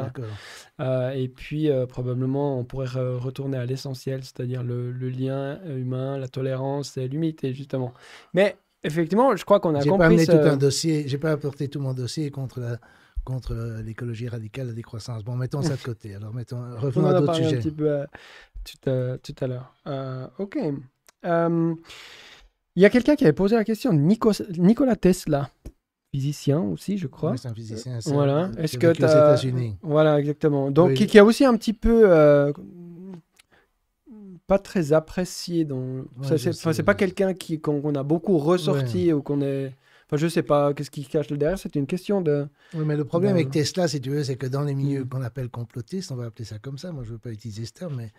Euh, et puis euh, probablement on pourrait retourner à l'essentiel, c'est-à-dire le, lien humain, la tolérance et l'humilité, justement. Mais effectivement, je crois qu'on a compris. Pas amené tout un dossier, j'ai pas apporté tout mon dossier contre contre euh, l'écologie radicale, la décroissance. Bon, mettons ça de côté. Alors, mettons, revenons à d'autres sujets tout à, tout à l'heure. Euh, ok. il euh, y a quelqu'un qui avait posé la question, Nico, Nicolas Tesla, physicien aussi, je crois. c'est un physicien. Est voilà. Est-ce que tu as... Voilà, exactement. Donc, qui, a aussi un petit peu euh, pas très apprécié. donc c'est pas quelqu'un qui qu'on a beaucoup ressorti ou qu'on est. Enfin, je sais pas qu'est-ce qui cache derrière. C'est une question de. Oui, mais le problème avec Tesla, si tu veux, c'est que dans les milieux hmm. qu'on appelle complotistes, on va appeler ça comme ça. Moi, je veux pas utiliser ce terme, mais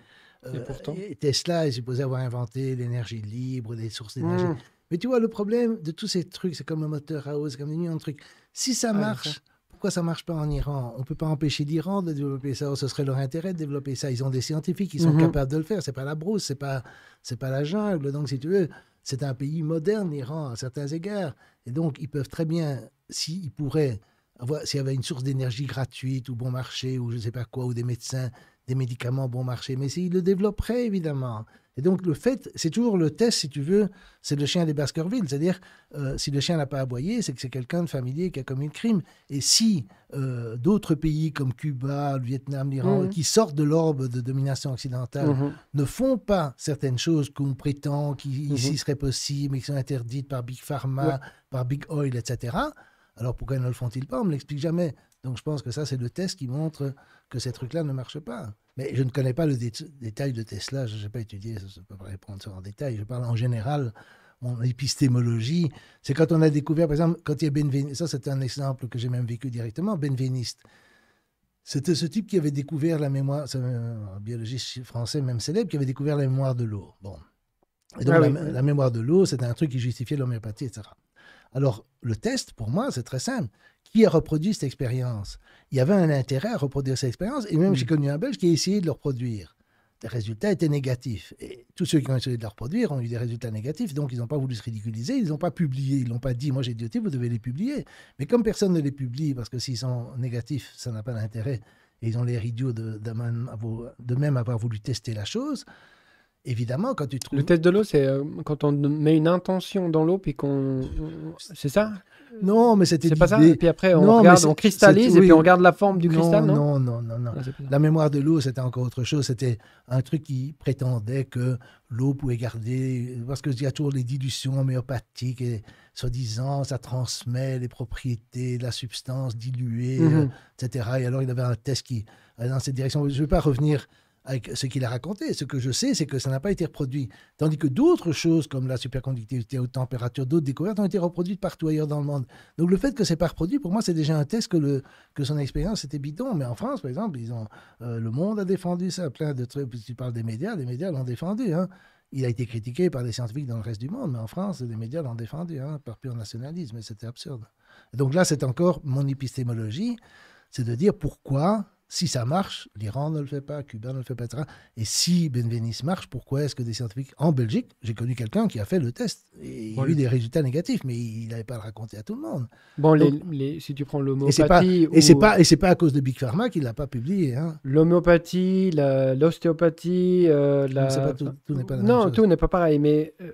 euh, pourtant... Tesla est supposé avoir inventé l'énergie libre, des sources d'énergie. Hmm. Mais tu vois, le problème de tous ces trucs, c'est comme le moteur à eau, c'est comme une un truc. Si ça ah, marche, pourquoi ça marche pas en Iran On peut pas empêcher l'Iran de développer ça. Ce serait leur intérêt de développer ça. Ils ont des scientifiques qui sont mm-hmm. capables de le faire. C'est pas la brousse, c'est pas, pas la jungle. Donc, si tu veux, c'est un pays moderne, l'Iran, à certains égards. Et donc, ils peuvent très bien, s'ils pourraient, s'il y avait une source d'énergie gratuite ou bon marché ou je ne sais pas quoi, ou des médecins, des médicaments bon marché, mais s'ils le développeraient évidemment. Et donc le fait, c'est toujours le test, si tu veux, c'est le chien des Baskerville, c'est-à-dire euh, si le chien n'a pas aboyé, c'est que c'est quelqu'un de familier qui a commis le crime. Et si euh, d'autres pays comme Cuba, le Vietnam, l'Iran, mhm. qui sortent de l'orbe de domination occidentale, mhm. ne font pas certaines choses qu'on prétend qu'ici mhm. serait possible mais qui sont interdites par Big Pharma, par Big Oil, etc., alors pourquoi ne le font-ils pas On ne me l'explique jamais. Donc je pense que ça, c'est le test qui montre que ces trucs-là ne marchent pas. Mais je ne connais pas le détail de Tesla, je n'ai pas étudié, je ne peux pas répondre en détail. Je parle en général, mon épistémologie, c'est quand on a découvert, par exemple, quand il y a Benveniste, ça c'est un exemple que j'ai même vécu directement, Benveniste. C'était ce type qui avait découvert la mémoire, c'est un biologiste français même célèbre, qui avait découvert la mémoire de l'eau. Bon. donc ah la, la mémoire de l'eau, c'était un truc qui justifiait l'homéopathie, etc. Alors, le test, pour moi, c'est très simple qui a reproduit cette expérience. Il y avait un intérêt à reproduire cette expérience, et même hmm. j'ai connu un Belge qui a essayé de le reproduire. Les résultats étaient négatifs. Et tous ceux qui ont essayé de le reproduire ont eu des résultats négatifs, donc ils n'ont pas voulu se ridiculiser, ils n'ont pas publié, ils n'ont pas dit, moi j'ai idioté, vous devez les publier. Mais comme personne ne les publie, parce que s'ils sont négatifs, ça n'a pas d'intérêt, et ils ont l'air idiots de, même, de même avoir voulu tester la chose, Évidemment, quand tu trouves. Le test de l'eau, c'est euh, quand on met une intention dans l'eau, puis qu'on. C'est ça non, mais c'était. C'est pas ça. Et puis après, on, regarde, cristallise et puis on garde la forme du cristal, non, non Non, non, ah, la mémoire de l'eau, c'était encore autre chose. C'était un truc qui prétendait que l'eau pouvait garder. Parce qu'il y a toujours les dilutions homéopathiques et soi-disant, ça transmet les propriétés de la substance diluée, mhm. etc. Et alors, il avait un test qui allait euh, dans cette direction. Je ne vais pas revenir avec ce qu'il a raconté. Ce que je sais, c'est que ça n'a pas été reproduit. Tandis que d'autres choses, comme la superconductivité haute température, d'autres découvertes ont été reproduites partout ailleurs dans le monde. Donc le fait que c'est pas reproduit, pour moi, c'est déjà un test que, le, que son expérience était bidon. Mais en France, par exemple, ils ont, euh, le monde a défendu ça, plein de trucs. Tu parles des médias, les médias l'ont défendu. Hein. Il a été critiqué par des scientifiques dans le reste du monde, mais en France, les médias l'ont défendu hein, par pur nationalisme, et c'était absurde. Donc là, c'est encore mon épistémologie, c'est de dire pourquoi si ça marche, l'Iran ne le fait pas, Cuba ne le fait pas, etc. Et si Benvenis marche, pourquoi est-ce que des scientifiques en Belgique, j'ai connu quelqu'un qui a fait le test et il a eu des résultats négatifs, mais il n'avait pas le raconté à tout le monde. Bon, si tu prends l'homéopathie. Et c'est pas, et c'est pas, à cause de Big Pharma qu'il l'a pas publié. Hein. L'homéopathie, l'ostéopathie, euh, la... tout, n'est pas Non, tout n'est pas pareil, mais euh,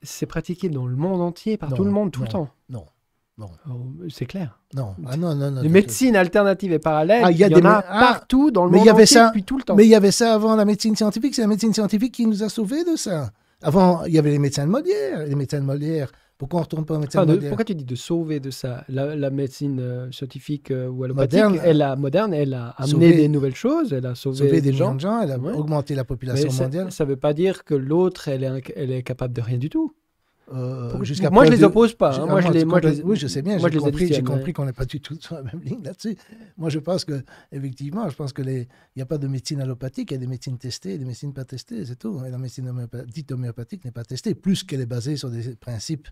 c'est pratiqué dans le monde entier, par tout le monde, tout le temps. Non. Oh, c'est clair. Ah, non. non, non, Les médecines euh, alternatives et parallèles, ah, il y, a des en a ah, partout dans le monde y avait ça, depuis tout le temps. Mais il y avait ça avant la médecine scientifique. C'est la médecine scientifique qui nous a sauvés de ça. Avant, il y avait les médecins de Molière. Les médecins de Molière. Pourquoi on ne retourne pas aux médecins de, Molière Pourquoi tu dis de sauver de ça la, médecine euh, scientifique euh, ou allopathique, moderne, elle a, moderne, elle a amené des nouvelles choses, elle a sauvé, des, gens. Elle a augmenté la population mondiale. Ça ne veut pas dire que l'autre, elle, est capable de rien du tout. Euh, moi, je les oppose pas. Hein. moi, je les, oui, je sais bien, j'ai compris, j'ai compris qu'on n'est pas du tout sur la même ligne là-dessus. Moi, je pense que, effectivement, je pense que les... n'y a pas de médecine allopathique, il y a des médecines testées des médecines pas testées, c'est tout. Et la médecine dite homéopathique n'est pas testée, plus qu'elle est basée sur des principes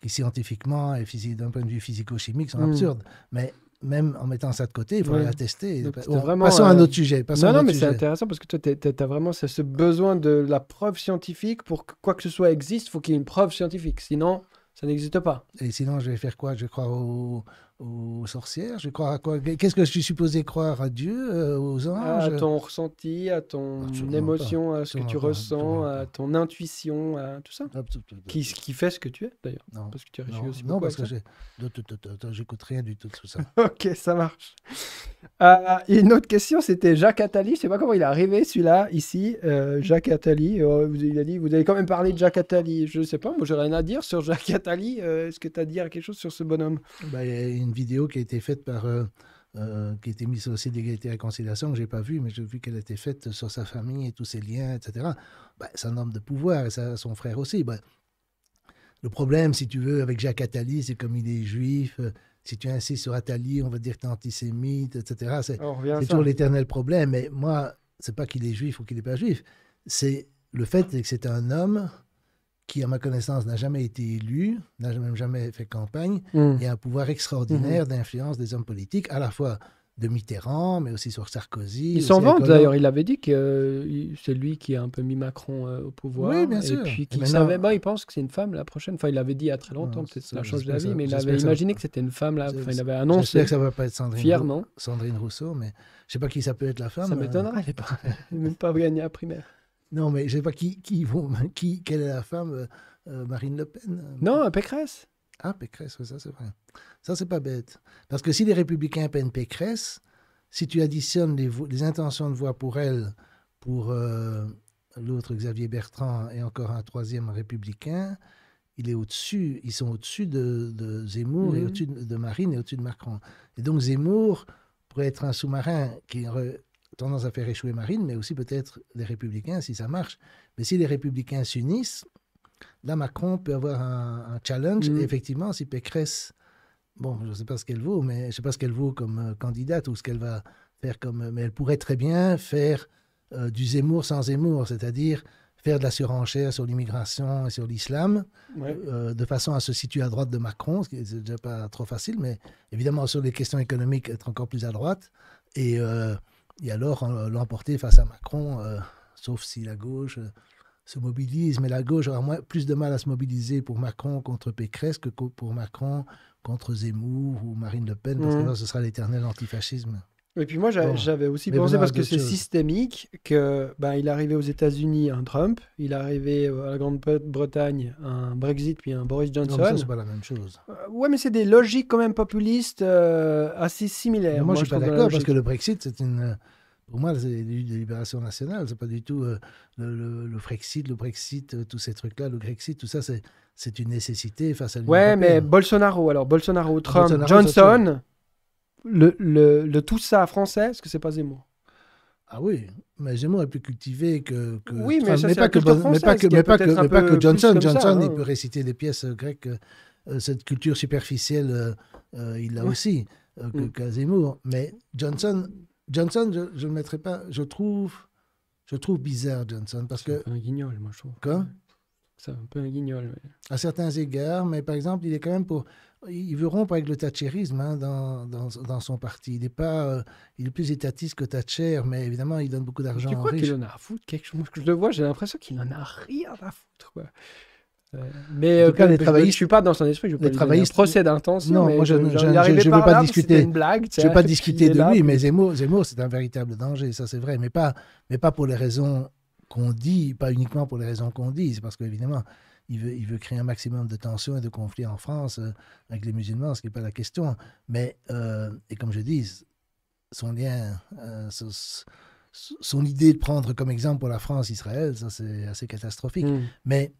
qui, scientifiquement et d'un point de vue physico-chimique, sont hmm. absurdes. Mais même en mettant ça de côté, il faudrait la tester. vraiment, passons à un euh, autre sujet. non, non, mais c'est intéressant parce que toi, tu as vraiment ce besoin de la preuve scientifique. Pour que quoi que ce soit existe, faut il faut qu'il y ait une preuve scientifique. Sinon, ça n'existe pas. Et sinon, je vais faire quoi Je crois au, aux sorcières Je crois à quoi Qu'est-ce que je suis supposé croire à Dieu, euh, aux anges À ton ressenti, à ton ah, émotion, à ce que tu ressens, à ton intuition, à tout ça. Qui, fait ce que tu es d'ailleurs Non, parce que tu réfléchis aussi non, Non, parce que j'écoute rien du tout de tout ça. *laughs* ok, ça marche. Ah, une autre question, c'était Jacques Attali. Je sais pas comment il est arrivé celui-là ici. Euh, Jacques Attali, euh, il dit, vous avez quand même parlé de Jacques Attali. Je ne sais pas, moi j'ai rien à dire sur Jacques Attali. Est-ce que tu as à dire quelque chose sur ce bonhomme bah, une vidéo qui a été faite par. Euh, euh qui était mise aussi d'égalité et réconciliation, que j'ai pas vu mais j'ai vu qu'elle était faite sur sa famille et tous ses liens, etc. Ben, c'est un homme de pouvoir, et ça, son frère aussi. Ben, le problème, si tu veux, avec Jacques Attali, c'est comme il est juif, euh, si tu insistes sur Attali, on va dire que tu es antisémite, etc. C'est, toujours l'éternel problème. Mais moi, c'est pas qu'il est juif ou qu'il n'est pas juif, c'est le fait que c'est un homme qui, à ma connaissance, n'a jamais été élu, n'a même jamais fait campagne, mm. et a un pouvoir extraordinaire mm-hmm. d'influence des hommes politiques, à la fois de Mitterrand, mais aussi sur Sarkozy. Il s'en vante d'ailleurs, il avait dit que euh, c'est lui qui a un peu mis Macron euh, au pouvoir. Oui, bien sûr. Et puis savait, il pense que c'est une femme la prochaine. Enfin, il l'avait dit il y a très longtemps, ah, peut-être ça change vie, mais il avait imaginé que, c'était une femme là. Enfin, il avait annoncé. que ça ne va pas être Sandrine, Rousseau, Sandrine Rousseau, mais je ne sais pas qui ça peut être la femme. Ça euh. m'étonnerait, elle n'est *laughs* même pas gagnée à primaire. Non, mais je sais pas qui, qui, vont, *laughs* qui, quelle est la femme euh, euh, Marine Le Pen euh, Non, Pécresse. Ah, Pécresse, ça c'est vrai. Ça c'est pas bête. Parce que si les Républicains peinent Pécresse, si tu additionnes les, intentions de voix pour elle, pour l'autre Xavier Bertrand et encore un troisième Républicain, il est au-dessus, ils sont au-dessus de, Zemmour et mhm. au-dessus de, Marine et au-dessus de Macron. Et donc Zemmour pourrait être un sous-marin qui tendance à faire échouer Marine, mais aussi peut-être les républicains si ça marche. Mais si les républicains s'unissent, là, Macron peut avoir un, challenge. Mm. effectivement, si Pécresse, bon, je ne sais pas ce qu'elle vaut, mais je ne sais pas ce qu'elle vaut comme euh, candidate ou ce qu'elle va faire comme. Euh, mais elle pourrait très bien faire euh, du Zemmour sans Zemmour, c'est-à-dire faire de la surenchère sur l'immigration et sur l'islam, de façon à se situer à droite de Macron, ce qui n'est déjà pas trop facile, mais évidemment sur les questions économiques, être encore plus à droite. Et et alors euh, l'emporter face à Macron, euh, sauf si la gauche euh, se mobilise. Mais la gauche aura moins, plus de mal à se mobiliser pour Macron contre Pécresse que pour Macron contre Zemmour ou Marine Le Pen, parce que mmh. là, ce sera l'éternel antifascisme. Et puis moi, j'avais aussi pensé, parce que c'est systémique, que ben, il arrivait aux États-Unis un Trump, il arrivait euh, à la Grande-Bretagne un Brexit, puis un Boris Johnson. Non, c'est pas la même chose. Euh, ouais, mais c'est des logiques quand même populistes euh, assez similaires. moi, je suis pas d'accord, parce que le Brexit, c'est une. Pour moi, c'est une libération nationale. C'est pas du tout le, le, Frexit, le Brexit, tous ces trucs-là, le Grexit, tout ça, c'est, c'est une nécessité face à Ouais, mais hein. Bolsonaro, alors Bolsonaro, Trump, Johnson le, le, tout ça français, est-ce que c'est pas Zemmour ah oui, mais Zemmour est plus cultivé que. que oui, mais, pas que, pas mais pas que, Johnson. Johnson, il hein. peut réciter des pièces euh, grecques. Euh, euh, cette culture superficielle, il l'a aussi, que, mm. Zemmour. Mais Johnson, Johnson, je, ne mettrai pas. Je trouve, je trouve bizarre Johnson parce que. Un guignol, moi je trouve. Quoi C'est un peu un guignol. À certains égards, mais par exemple, il est quand même pour il veut rompre avec le thatcherisme hein, dans, dans, son parti. Il n'est pas, euh, il est plus étatiste que Thatcher, mais évidemment, il donne beaucoup d'argent Tu crois qu'il en a à foutre quelque chose. Je le vois, j'ai l'impression qu'il en a rien à foutre. Euh, mais quand il euh, cas, je, ne suis pas dans son esprit. Je veux pas les travaillistes Non, je, ne veux pas discuter. *laughs* de lui, mais Zemmour, c'est un véritable danger, ça c'est vrai, mais pas, mais pas pour les raisons qu'on dit, pas uniquement pour les raisons qu'on dit, c'est parce qu'évidemment il veut, il veut créer un maximum de tensions et de conflits en France euh, avec les musulmans, ce qui n'est pas la question. Mais, euh, et comme je dis, son lien, euh, son, idée de prendre comme exemple pour la France, Israël, ça c'est assez catastrophique. Mm. Mais,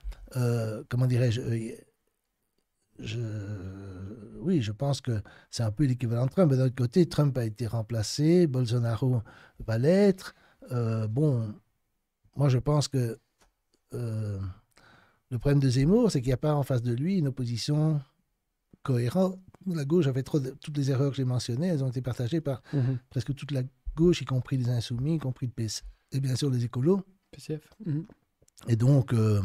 comment dirais-je, je, oui, je pense que c'est un peu l'équivalent de Trump. Mais d'un autre côté, Trump a été remplacé, Bolsonaro va l'être. bon, moi je pense que le problème de Zemmour, c'est qu'il n'y a pas en face de lui une opposition cohérente. La gauche a fait trop de... toutes les erreurs que j'ai mentionnées, elles ont été partagées par mhm. presque toute la gauche, y compris les insoumis, y compris le PS et bien sûr les écolos. PCF. Mhm. Et donc, euh,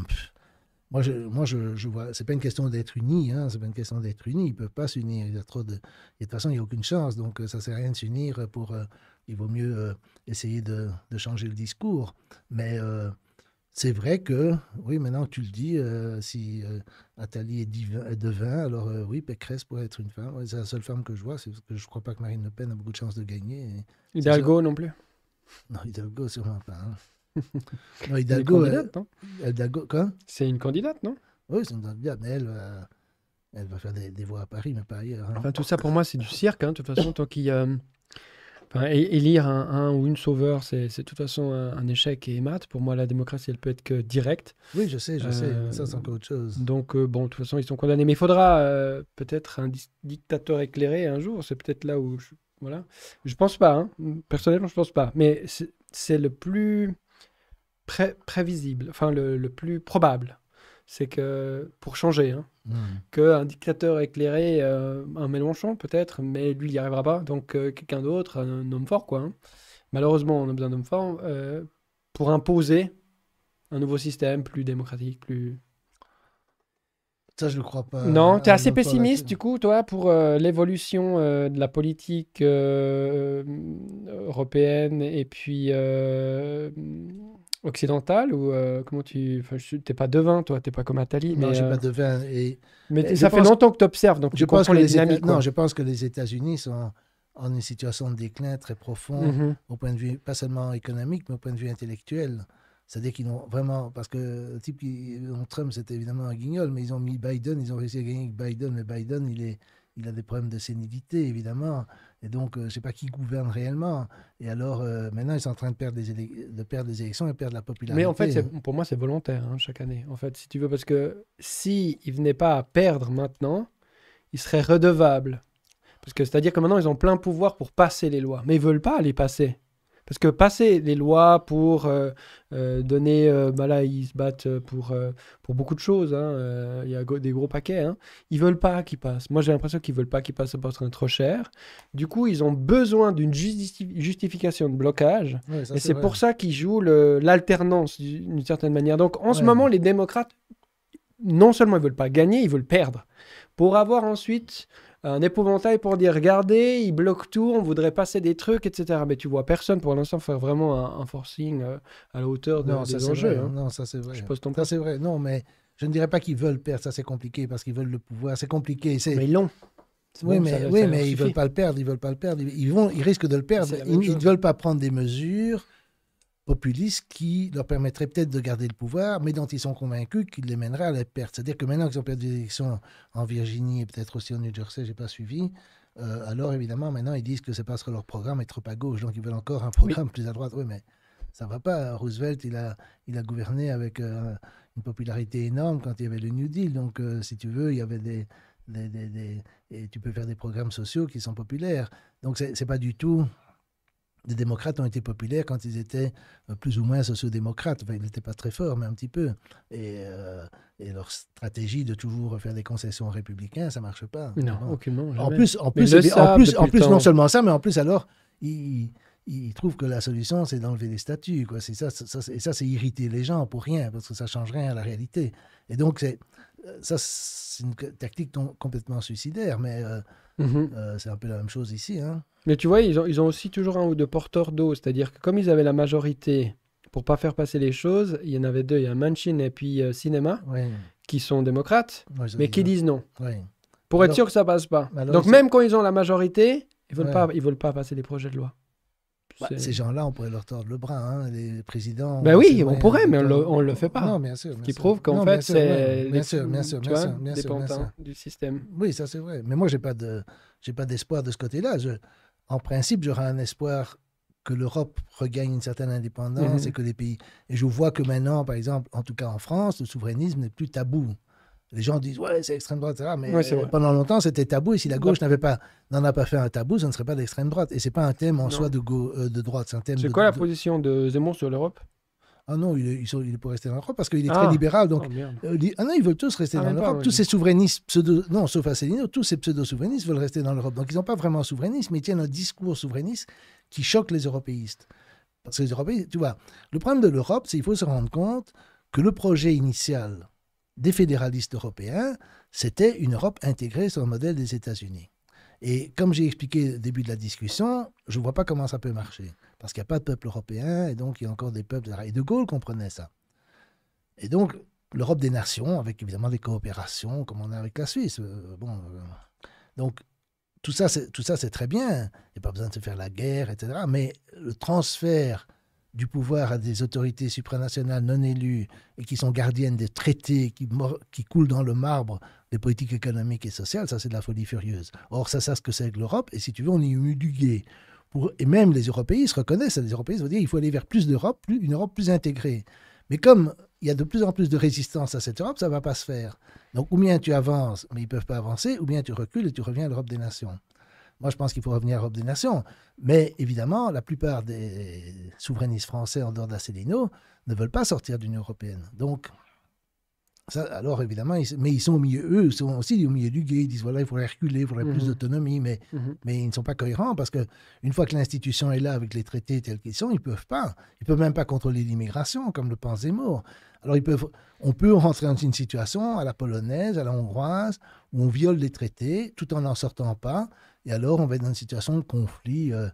moi, je, moi, je, je vois, c'est pas une question d'être unis, hein, c'est pas une question d'être unis. Ils peuvent pas s'unir. Il y a trop de, de toute façon, il n'y a aucune chance. Donc, euh, ça sert à rien de s'unir pour. Euh, il vaut mieux essayer de, de, changer le discours. Mais c'est vrai que, oui, maintenant tu le dis, euh, si euh, Nathalie est, devin, alors euh, oui, Pécresse pourrait être une femme. c'est la seule femme que je vois, c'est que je ne crois pas que Marine Le Pen a beaucoup de chances de gagner. Hidalgo non plus Non, Hidalgo pas. Hein. *laughs* Hidalgo, c'est une candidate, non C'est une candidate, non Oui, c'est une candidate, mais elle va, faire des, voix à Paris, mais pas ailleurs. Hein. Enfin, tout ça pour moi, c'est du cirque, hein. de toute façon, tant qu'il y a hum, Enfin, élire un, ou une sauveur, c'est de toute façon un, échec et mat. Pour moi, la démocratie, elle peut être que directe. Oui, je sais, je sais. Euh, Ça, c'est encore autre chose. Donc, euh, bon, de toute façon, ils sont condamnés. Mais il faudra euh, peut-être un dictateur éclairé un jour. C'est peut-être là où. voilà. Je pense pas. Hein. Personnellement, je pense pas. Mais c'est le plus pré prévisible, enfin, le, le plus probable c'est que pour changer, hein, mmh. qu'un dictateur éclairé, euh, un Mélenchon peut-être, mais lui, il n'y arrivera pas. Donc euh, quelqu'un d'autre, un, homme fort, quoi. Hein. Malheureusement, on a besoin d'un forts fort euh, pour imposer un nouveau système plus démocratique, plus. Ça, je ne crois pas. Non, tu es assez pessimiste, du coup, toi, pour l'évolution de la politique européenne et puis occidental ou euh, comment tu enfin, t'es pas devin toi t'es pas comme Attali non mais, j'ai euh, pas devin et mais, ça fait longtemps que tu observes donc je tu pense que les, dynamiques, non je pense que les États-Unis sont en une situation de déclin très profond mm-hmm. au point de vue pas seulement économique mais au point de vue intellectuel c'est-à-dire qu'ils ont vraiment parce que le type qui Trump c'était évidemment un guignol mais ils ont mis Biden ils ont réussi à gagner avec Biden mais Biden il est il a des problèmes de sénilité évidemment et donc, euh, je ne sais pas qui gouverne réellement. Et alors, euh, maintenant, ils sont en train de perdre, des de perdre des élections et perdre la popularité. Mais en fait, pour moi, c'est volontaire hein, chaque année. En fait, si tu veux, parce que si ne venaient pas à perdre maintenant, ils seraient redevables. Parce que c'est-à-dire que maintenant, ils ont plein pouvoir pour passer les lois, mais ils veulent pas les passer. Parce que passer des lois pour euh, euh, donner, euh, bah là ils se battent pour, pour beaucoup de choses, hein, il y a des gros paquets, hein. ils veulent pas qu'ils passent. Moi j'ai l'impression qu'ils veulent pas qu'ils passent parce qu'on est trop cher. Du coup ils ont besoin d'une justification de blocage. et c'est pour ça qu'ils jouent l'alternance d'une certaine manière. Donc en ce moment les démocrates, non seulement ils veulent pas gagner, ils veulent perdre. Pour avoir ensuite un épouvantail pour dire regardez, ils bloquent tout, on voudrait passer des trucs, etc. Mais tu vois personne pour l'instant faire vraiment un, forcing euh, à la hauteur de, ces des enjeux. Hein. Non, ça c'est vrai. Je pose ton c'est vrai. Non, mais je ne dirais pas qu'ils veulent perdre, ça c'est compliqué parce qu'ils veulent le pouvoir, c'est compliqué. Mais ils l'ont. Oui, mais, oui, mais ils ne veulent pas le perdre, ils veulent pas le perdre. Ils, vont, ils risquent de le perdre. Ils ne veulent pas prendre des mesures populistes qui leur permettrait peut-être de garder le pouvoir, mais dont ils sont convaincus qu'il les mèneraient à la perte. C'est-à-dire que maintenant qu'ils ont perdu l'élection en Virginie et peut-être aussi en New Jersey, J'ai pas suivi, euh, alors évidemment, maintenant ils disent que c'est parce que leur programme est trop à gauche, donc ils veulent encore un programme plus à droite. Oui, mais ça ne va pas. Roosevelt, il a, il a gouverné avec euh, une popularité énorme quand il y avait le New Deal. Donc, euh, si tu veux, il y avait des, tu peux faire des programmes sociaux qui sont populaires. Donc, c'est n'est pas du tout les démocrates ont été populaires quand ils étaient euh, plus ou moins sociodémocrates. démocrates ils n'étaient pas très forts, mais un petit peu. Et, euh, leur stratégie de toujours faire des concessions aux républicains, ça ne marche pas. Non, aucunement. En plus, en plus, eh plus, non seulement ça, mais en plus, alors, ils, trouvent que la solution, c'est d'enlever les statuts. Quoi. C'est ça, ça et ça, c'est irriter les gens pour rien, parce que ça ne change rien à la réalité. Et donc, c'est, euh, ça, c'est une tactique complètement suicidaire, mais. Mhm. Euh, c'est un peu la même chose ici. Hein. Mais tu vois, ils ont, ils ont aussi toujours un ou deux porteurs d'eau. C'est-à-dire que comme ils avaient la majorité pour pas faire passer les choses, il y en avait deux, il y a Manchin et puis euh, Cinéma, qui sont démocrates, mais qui disent non. Pour être sûr que ça passe pas. Donc même quand ils ont la majorité, ils veulent pas, ils veulent pas passer les projets de loi. Bah, ces gens-là, on pourrait leur tordre le bras, hein, les présidents. Ben oui, on pourrait, mais on ne le fait pas. Non, bien sûr. qui prouve qu'en fait, c'est bien, du système. Oui, ça c'est vrai. Mais moi, j'ai pas de, j'ai pas d'espoir de ce côté-là. en principe, j'aurais un espoir que l'Europe regagne une certaine indépendance mhm. et que les pays. Et je vois que maintenant, par exemple, en tout cas en France, le souverainisme n'est plus tabou. Les gens disent, ouais, c'est extrême droite, etc. Mais pendant longtemps, c'était tabou. Et si la bah. gauche n'avait pas, n'en a pas fait un tabou, ça ne serait pas d'extrême droite. Et c'est pas un thème en soi de, euh, de droite. C'est un thème. C'est quoi la position de Zemmour sur l'Europe ah non, il est, il pour rester dans l'Europe parce qu'il est très ah. libéral. Donc, oh, euh, ah non, ils veulent tous rester ah, dans l'Europe. Tous ces souverainistes, non, sauf Asselineau, tous ces pseudo-souverainistes veulent rester dans l'Europe. Donc, ils n'ont pas vraiment souverainisme, mais ils tiennent un discours souverainiste qui choque les européistes. Parce que les européistes, tu vois, le problème de l'Europe, c'est qu'il faut se rendre compte que le projet initial des fédéralistes européens, c'était une Europe intégrée sur le modèle des États-Unis. Et comme j'ai expliqué au début de la discussion, je ne vois pas comment ça peut marcher. Parce qu'il n'y a pas de peuple européen, et donc il y a encore des peuples. Et De Gaulle comprenait ça. Et donc, l'Europe des nations, avec évidemment des coopérations, comme on a avec la Suisse. Euh, bon, euh, donc, tout ça, c'est très bien. Il n'y a pas besoin de se faire la guerre, etc. Mais le transfert du pouvoir à des autorités supranationales non élues et qui sont gardiennes des traités qui, coulent dans le marbre des politiques économiques et sociales, ça c'est de la folie furieuse. Or, ça, c'est ce que c'est que l'Europe, et si tu veux, on y est du Pour, et même les se reconnaissent, les européistes vont dire il faut aller vers plus d'Europe, une Europe plus intégrée. Mais comme il y a de plus en plus de résistance à cette Europe, ça ne va pas se faire. Donc, ou bien tu avances, mais ils ne peuvent pas avancer, ou bien tu recules et tu reviens à l'Europe des nations. Moi, je pense qu'il faut revenir à l'Europe des nations. Mais évidemment, la plupart des souverainistes français en dehors d'Asselineau ne veulent pas sortir de l'Union européenne. Donc, alors évidemment, mais ils sont au milieu, eux, sont aussi au milieu du guet. Ils disent voilà, il faudrait reculer, il faudrait mhm. plus d'autonomie, mais, mhm. mais ils ne sont pas cohérents parce que une fois que l'institution est là avec les traités tels qu'ils sont, ils ne peuvent pas. Ils ne peuvent même pas contrôler l'immigration, comme le pense Zemmour. Alors ils peuvent, on peut rentrer dans une situation à la polonaise, à la hongroise, où on viole les traités tout en n'en sortant pas et alors, on va être dans une situation de conflit euh,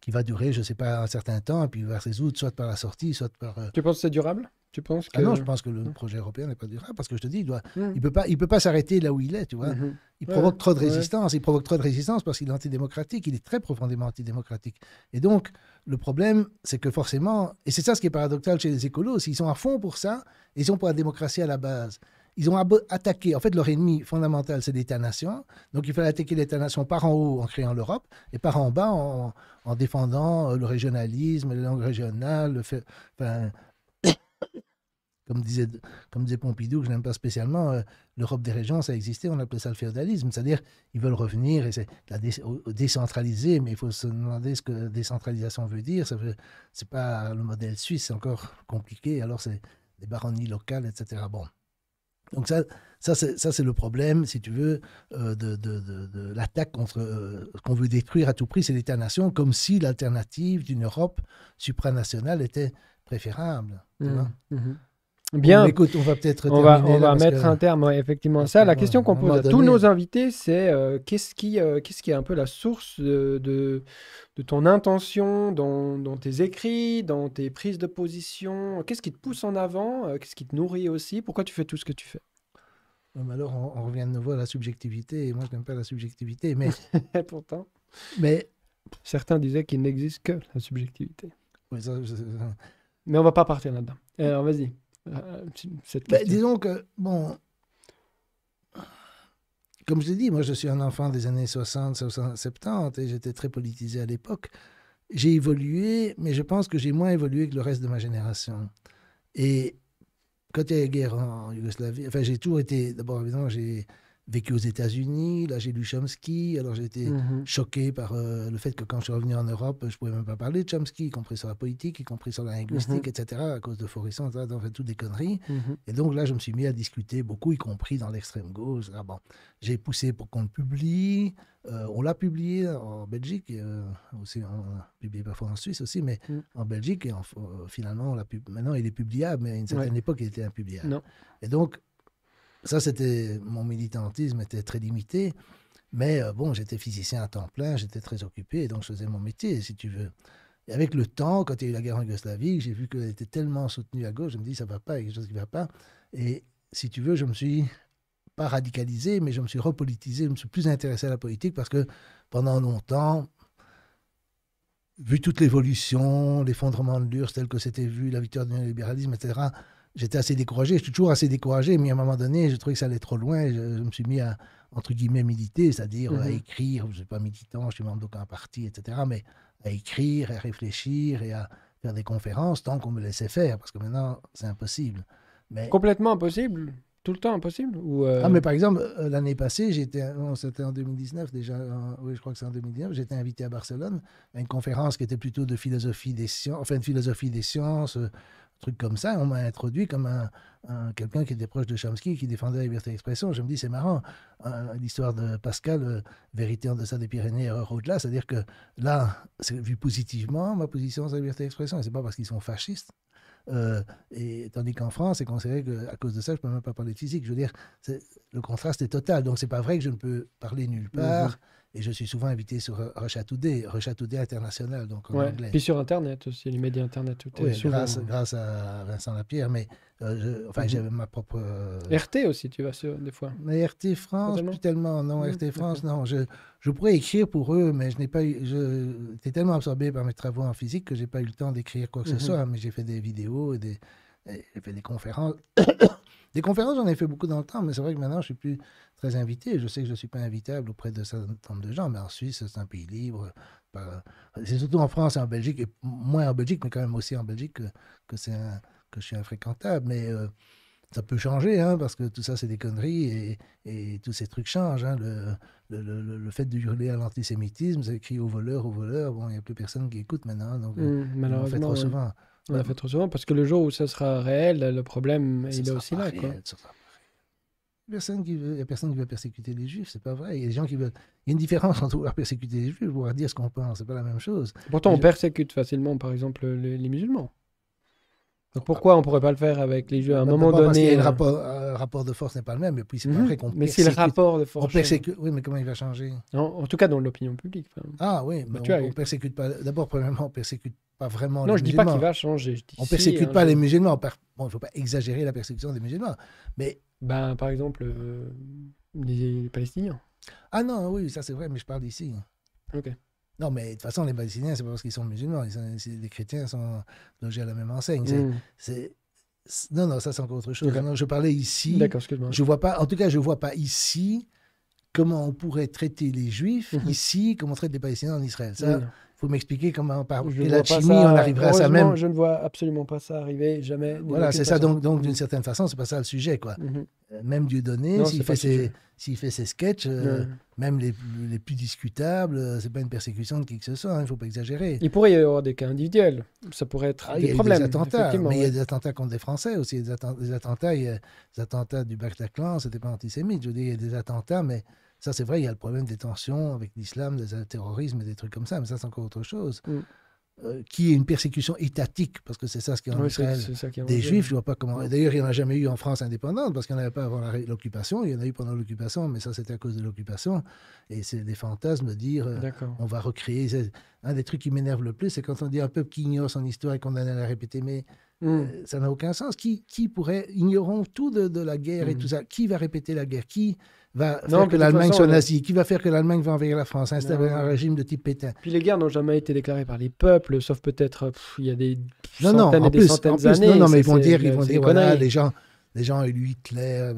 qui va durer, je ne sais pas, un certain temps, et puis vers va se résoudre soit par la sortie, soit par. Euh tu penses que c'est durable tu penses que... Ah non, je pense que le projet européen n'est pas durable parce que je te dis, il ne mmh. peut pas, il peut pas s'arrêter là où il est, tu vois. Mmh il provoque trop de résistance, il provoque trop de résistance parce qu'il est antidémocratique, il est très profondément antidémocratique. Et donc, le problème, c'est que forcément, et c'est ça ce qui est paradoxal chez les écolos, ils sont à fond pour ça, ils sont pour la démocratie à la base. Ils ont attaqué, en fait, leur ennemi fondamental, c'est l'État-nation. Donc, il fallait attaquer l'État-nation par en haut en créant l'Europe et par en bas en, défendant euh, le régionalisme, les langues régionales, le fait, enfin, *coughs* comme disait, comme disait Pompidou, que je n'aime pas spécialement, euh, l'Europe des régions, ça existait, on appelait ça le féodalisme. C'est-à-dire, ils veulent revenir et c'est décentraliser, mais il faut se demander ce que décentralisation veut dire. Ce n'est pas le modèle suisse, c'est encore compliqué. Alors, c'est des baronnies locales, etc. Bon. Donc ça, ça c'est le problème, si tu veux, euh, de, l'attaque contre euh, qu'on veut détruire à tout prix, c'est l'État-nation, comme si l'alternative d'une Europe supranationale était préférable. Mmh, mmh. Bien. écoute, on va peut-être. On va, on va mettre un terme effectivement à ça. La question qu'on pose à tous nos invités, c'est euh, qu'est-ce qui, euh, qu'est-ce qui est un peu la source de, de, ton intention dans, dans, tes écrits, dans tes prises de position Qu'est-ce qui te pousse en avant euh, Qu'est-ce qui te nourrit aussi Pourquoi tu fais tout ce que tu fais Alors, on, revient de nouveau à la subjectivité. Et moi, je n'aime pas la subjectivité, mais. *laughs* Pourtant. Mais. Certains disaient qu'il n'existe que la subjectivité. Mais on va pas partir là-dedans. Alors, vas-y. Euh, bah, disons que, bon, comme je l'ai dit, moi je suis un enfant des années 60, 60 70 et j'étais très politisé à l'époque. J'ai évolué, mais je pense que j'ai moins évolué que le reste de ma génération. Et quand il y a eu la guerre en Yougoslavie, enfin j'ai toujours été, d'abord évidemment, j'ai vécu aux États-Unis. Là, j'ai lu Chomsky. Alors, j'ai été mhm. choqué par euh, le fait que quand je suis revenu en Europe, je pouvais même pas parler de Chomsky, y compris sur la politique, y compris sur la linguistique, mhm. etc., à cause de Forisson, en fait, toutes des conneries. Mhm. Et donc, là, je me suis mis à discuter beaucoup, y compris dans l'extrême gauche. Ah, bon, j'ai poussé pour qu'on le publie. Euh, on l'a publié en Belgique, euh, aussi, on l'a publié parfois en Suisse aussi, mais mm. en Belgique, et finalement, maintenant, il est publiable, mais à une certaine époque, il était impubliable. Et donc, ça, c'était mon militantisme était très limité, mais euh, bon, j'étais physicien à temps plein, j'étais très occupé, donc je faisais mon métier, si tu veux. Et avec le temps, quand il y a eu la guerre en Yougoslavie, j'ai vu qu'elle était tellement soutenue à gauche, je me dis ça va pas, il y a quelque chose qui va pas. Et si tu veux, je me suis pas radicalisé, mais je me suis repolitisé, je me suis plus intéressé à la politique parce que pendant longtemps, vu toute l'évolution, l'effondrement de l'URSS tel que c'était vu, la victoire du libéralisme, etc., j'étais assez découragé. Je suis toujours assez découragé, mais à un moment donné, je trouvais que ça allait trop loin. Je, me suis mis à, entre guillemets, méditer, c'est-à-dire à mhm. écrire. Je ne suis pas militant, je suis membre d'aucun parti, etc. Mais à écrire, à réfléchir et à faire des conférences tant qu'on me laissait faire, parce que maintenant, c'est impossible. Mais... Complètement impossible tout le temps impossible ou euh Ah, mais par exemple, euh, l'année passée, j'étais, oh, c'était en 2019 déjà, euh, oui, je crois que c'est en 2019, j'étais invité à Barcelone à une conférence qui était plutôt de philosophie des sciences, enfin, de philosophie des sciences, truc comme ça. On m'a introduit comme un, quelqu'un qui était proche de Chomsky, qui défendait la liberté d'expression. Je me dis, c'est marrant, euh, l'histoire de Pascal, euh, vérité en deçà des Pyrénées, erreur au-delà. C'est-à-dire que là, c'est vu positivement ma position sur la liberté d'expression. Et c'est pas parce qu'ils sont fascistes. Euh, et tandis qu'en France, c'est considéré qu'à cause de ça, je ne peux même pas parler de physique. Je veux dire, le contraste est total. Donc, c'est pas vrai que je ne peux parler nulle mhm. part. Et je suis souvent invité sur Rechatoudé, Today, Today International, donc en anglais. Puis sur Internet aussi, les médias Internet. Tout oui, grâce, à Vincent Lapierre, mais euh, enfin, mhm. j'avais ma propre... Euh, RT aussi, tu vas sur, des fois. Mais RT France, plus tellement, non, mhm, RT France, non. Je, je, pourrais écrire pour eux, mais je n'ai pas eu... J'étais tellement absorbé par mes travaux en physique que j'ai pas eu le temps d'écrire quoi que ce mhm. soit, mais j'ai fait des vidéos, et des, j'ai fait des conférences. Des conférences, j'en ai fait beaucoup dans le temps, mais c'est vrai que maintenant, je ne suis plus très invité. Je sais que je ne suis pas invitable auprès de certains nombre de gens, mais en Suisse, c'est un pays libre. C'est surtout en France et en Belgique, et moins en Belgique, mais quand même aussi en Belgique, que, que je suis infréquentable. Mais euh, ça peut changer, hein, parce que tout ça, c'est des conneries et, tous ces trucs changent. Hein. Le, fait de hurler à l'antisémitisme, c'est écrit au voleur, au voleur. Bon, il n'y a plus personne qui écoute maintenant, donc euh, on le fait mmh, trop souvent. On l'a fait trop souvent parce que le jour où ça sera réel, le problème, il est aussi là. personne qui il n'y a personne qui veut persécuter les juifs, c'est pas vrai. Il y a gens qui veulent. Il y a une différence *laughs* entre vouloir persécuter les juifs et vouloir dire ce qu'on pense, c'est pas la même chose. Pourtant, on persécute facilement, par exemple, les, musulmans. Donc ah, pourquoi on ne pourrait pas le faire avec les juifs à un bah, moment donné le euh, euh, rapport, de force n'est pas le même, et puis c'est mhm. Mais si le rapport de force. On persécute, oui, mais comment il va changer en, tout cas, dans l'opinion publique. ah oui, on, persécute pas. D'abord, premièrement, on persécute pas vraiment. Non, je dis pas qu'il va changer. on persécute hein, pas les musulmans. par Bon, il faut pas exagérer la persécution des musulmans. Mais... Ben, par exemple, euh, les, Palestiniens. Ah non, oui, ça c'est vrai, mais je parle d'ici. Hein. Ok. Non, mais de toute façon, les Palestiniens, c'est pas parce qu'ils sont musulmans. Ils sont, les chrétiens sont logés à la même enseigne. C'est, hmm. non, non, ça c'est encore autre chose. je parlais ici. D'accord, excuse-moi. Je vois pas, en tout cas, je vois pas ici comment on pourrait traiter les juifs, mhm. ici, comment on traite les Palestiniens en Israël. Ça, faut m'expliquer comment par la chimie on arriverait à ça même. Je ne vois absolument pas ça arriver, jamais. Voilà, c'est ça. Donc, donc d'une certaine façon, c'est pas ça le sujet, quoi. Mhm. Euh, même Dieudonné, s'il fait ses, s'il fait ses sketchs, euh, même les, les, plus discutables, euh, c'est pas une persécution de qui que ce soit. Hein, il faut pas exagérer. Il pourrait y avoir des cas individuels. Ça pourrait être ah, des y a problèmes. Des attentats, mais il y a des attentats contre des Français aussi. Des, attentats, des attentats, y a, des attentats du Bataclan, c'était pas antisémite. Je veux dire, il y a des attentats, mais ça, c'est vrai, il y a le problème des tensions avec l'islam, des terrorismes, des trucs comme ça, mais ça, c'est encore autre chose. Mm. Euh, qui est une persécution étatique, parce que c'est ça ce qui est en Israël. des juifs, je vois pas comment. Mm. D'ailleurs, il n'y en a jamais eu en France indépendante, parce qu'il n'y en avait pas avant l'occupation, il y en a eu pendant l'occupation, mais ça c'était à cause de l'occupation. Et c'est des fantasmes de dire euh, on va recréer. Un des trucs qui m'énerve le plus, c'est quand on dit un peuple qui ignore son histoire et qu'on a à la répéter, mais mm. euh, ça n'a aucun sens. Qui, pourrait. Ignorons tout de, la guerre et tout ça. Qui va répéter la guerre Qui va non, faire que l'Allemagne soit nazie Qui va faire que l'Allemagne va envahir la France Installer un régime de type Pétain Puis les guerres n'ont jamais été déclarées par les peuples, sauf peut-être euh, il y a des centaines des centaines d'années. Non, non, mais ils vont dire, ils vont dire voilà, les gens, les gens ont eu Hitler,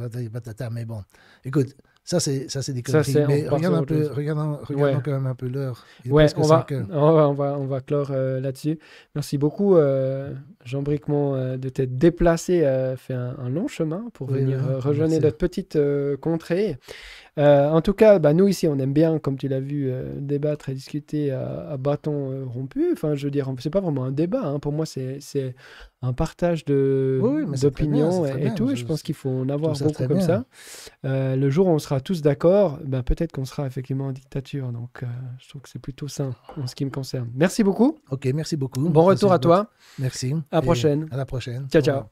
mais bon. Écoute, ça, c'est, ça, c'est des conneries. mais un peu, regardons, quand même un peu l'heure. Ouais, on va, on va, on, va, clore euh, là-dessus. Merci beaucoup, euh, Jean Bricmont, euh, de t'être déplacé, fait un, long chemin pour venir hein, rejoindre notre petite contrée. Euh, en tout cas, bah, nous ici, on aime bien, comme tu l'as vu, euh, débattre et discuter à, bâton euh, rompu. Enfin, je veux dire, c'est pas vraiment un débat. Hein. Pour moi, c'est un partage de d'opinions et, tout. Je, pense qu'il faut en avoir beaucoup comme ça. le jour où on sera tous d'accord, bah, peut-être qu'on sera effectivement en dictature. Donc, je trouve que c'est plutôt sain en ce qui me concerne. Merci beaucoup. Ok, merci beaucoup. Bon retour à toi. Merci. À la prochaine. À la prochaine. ciao. ciao.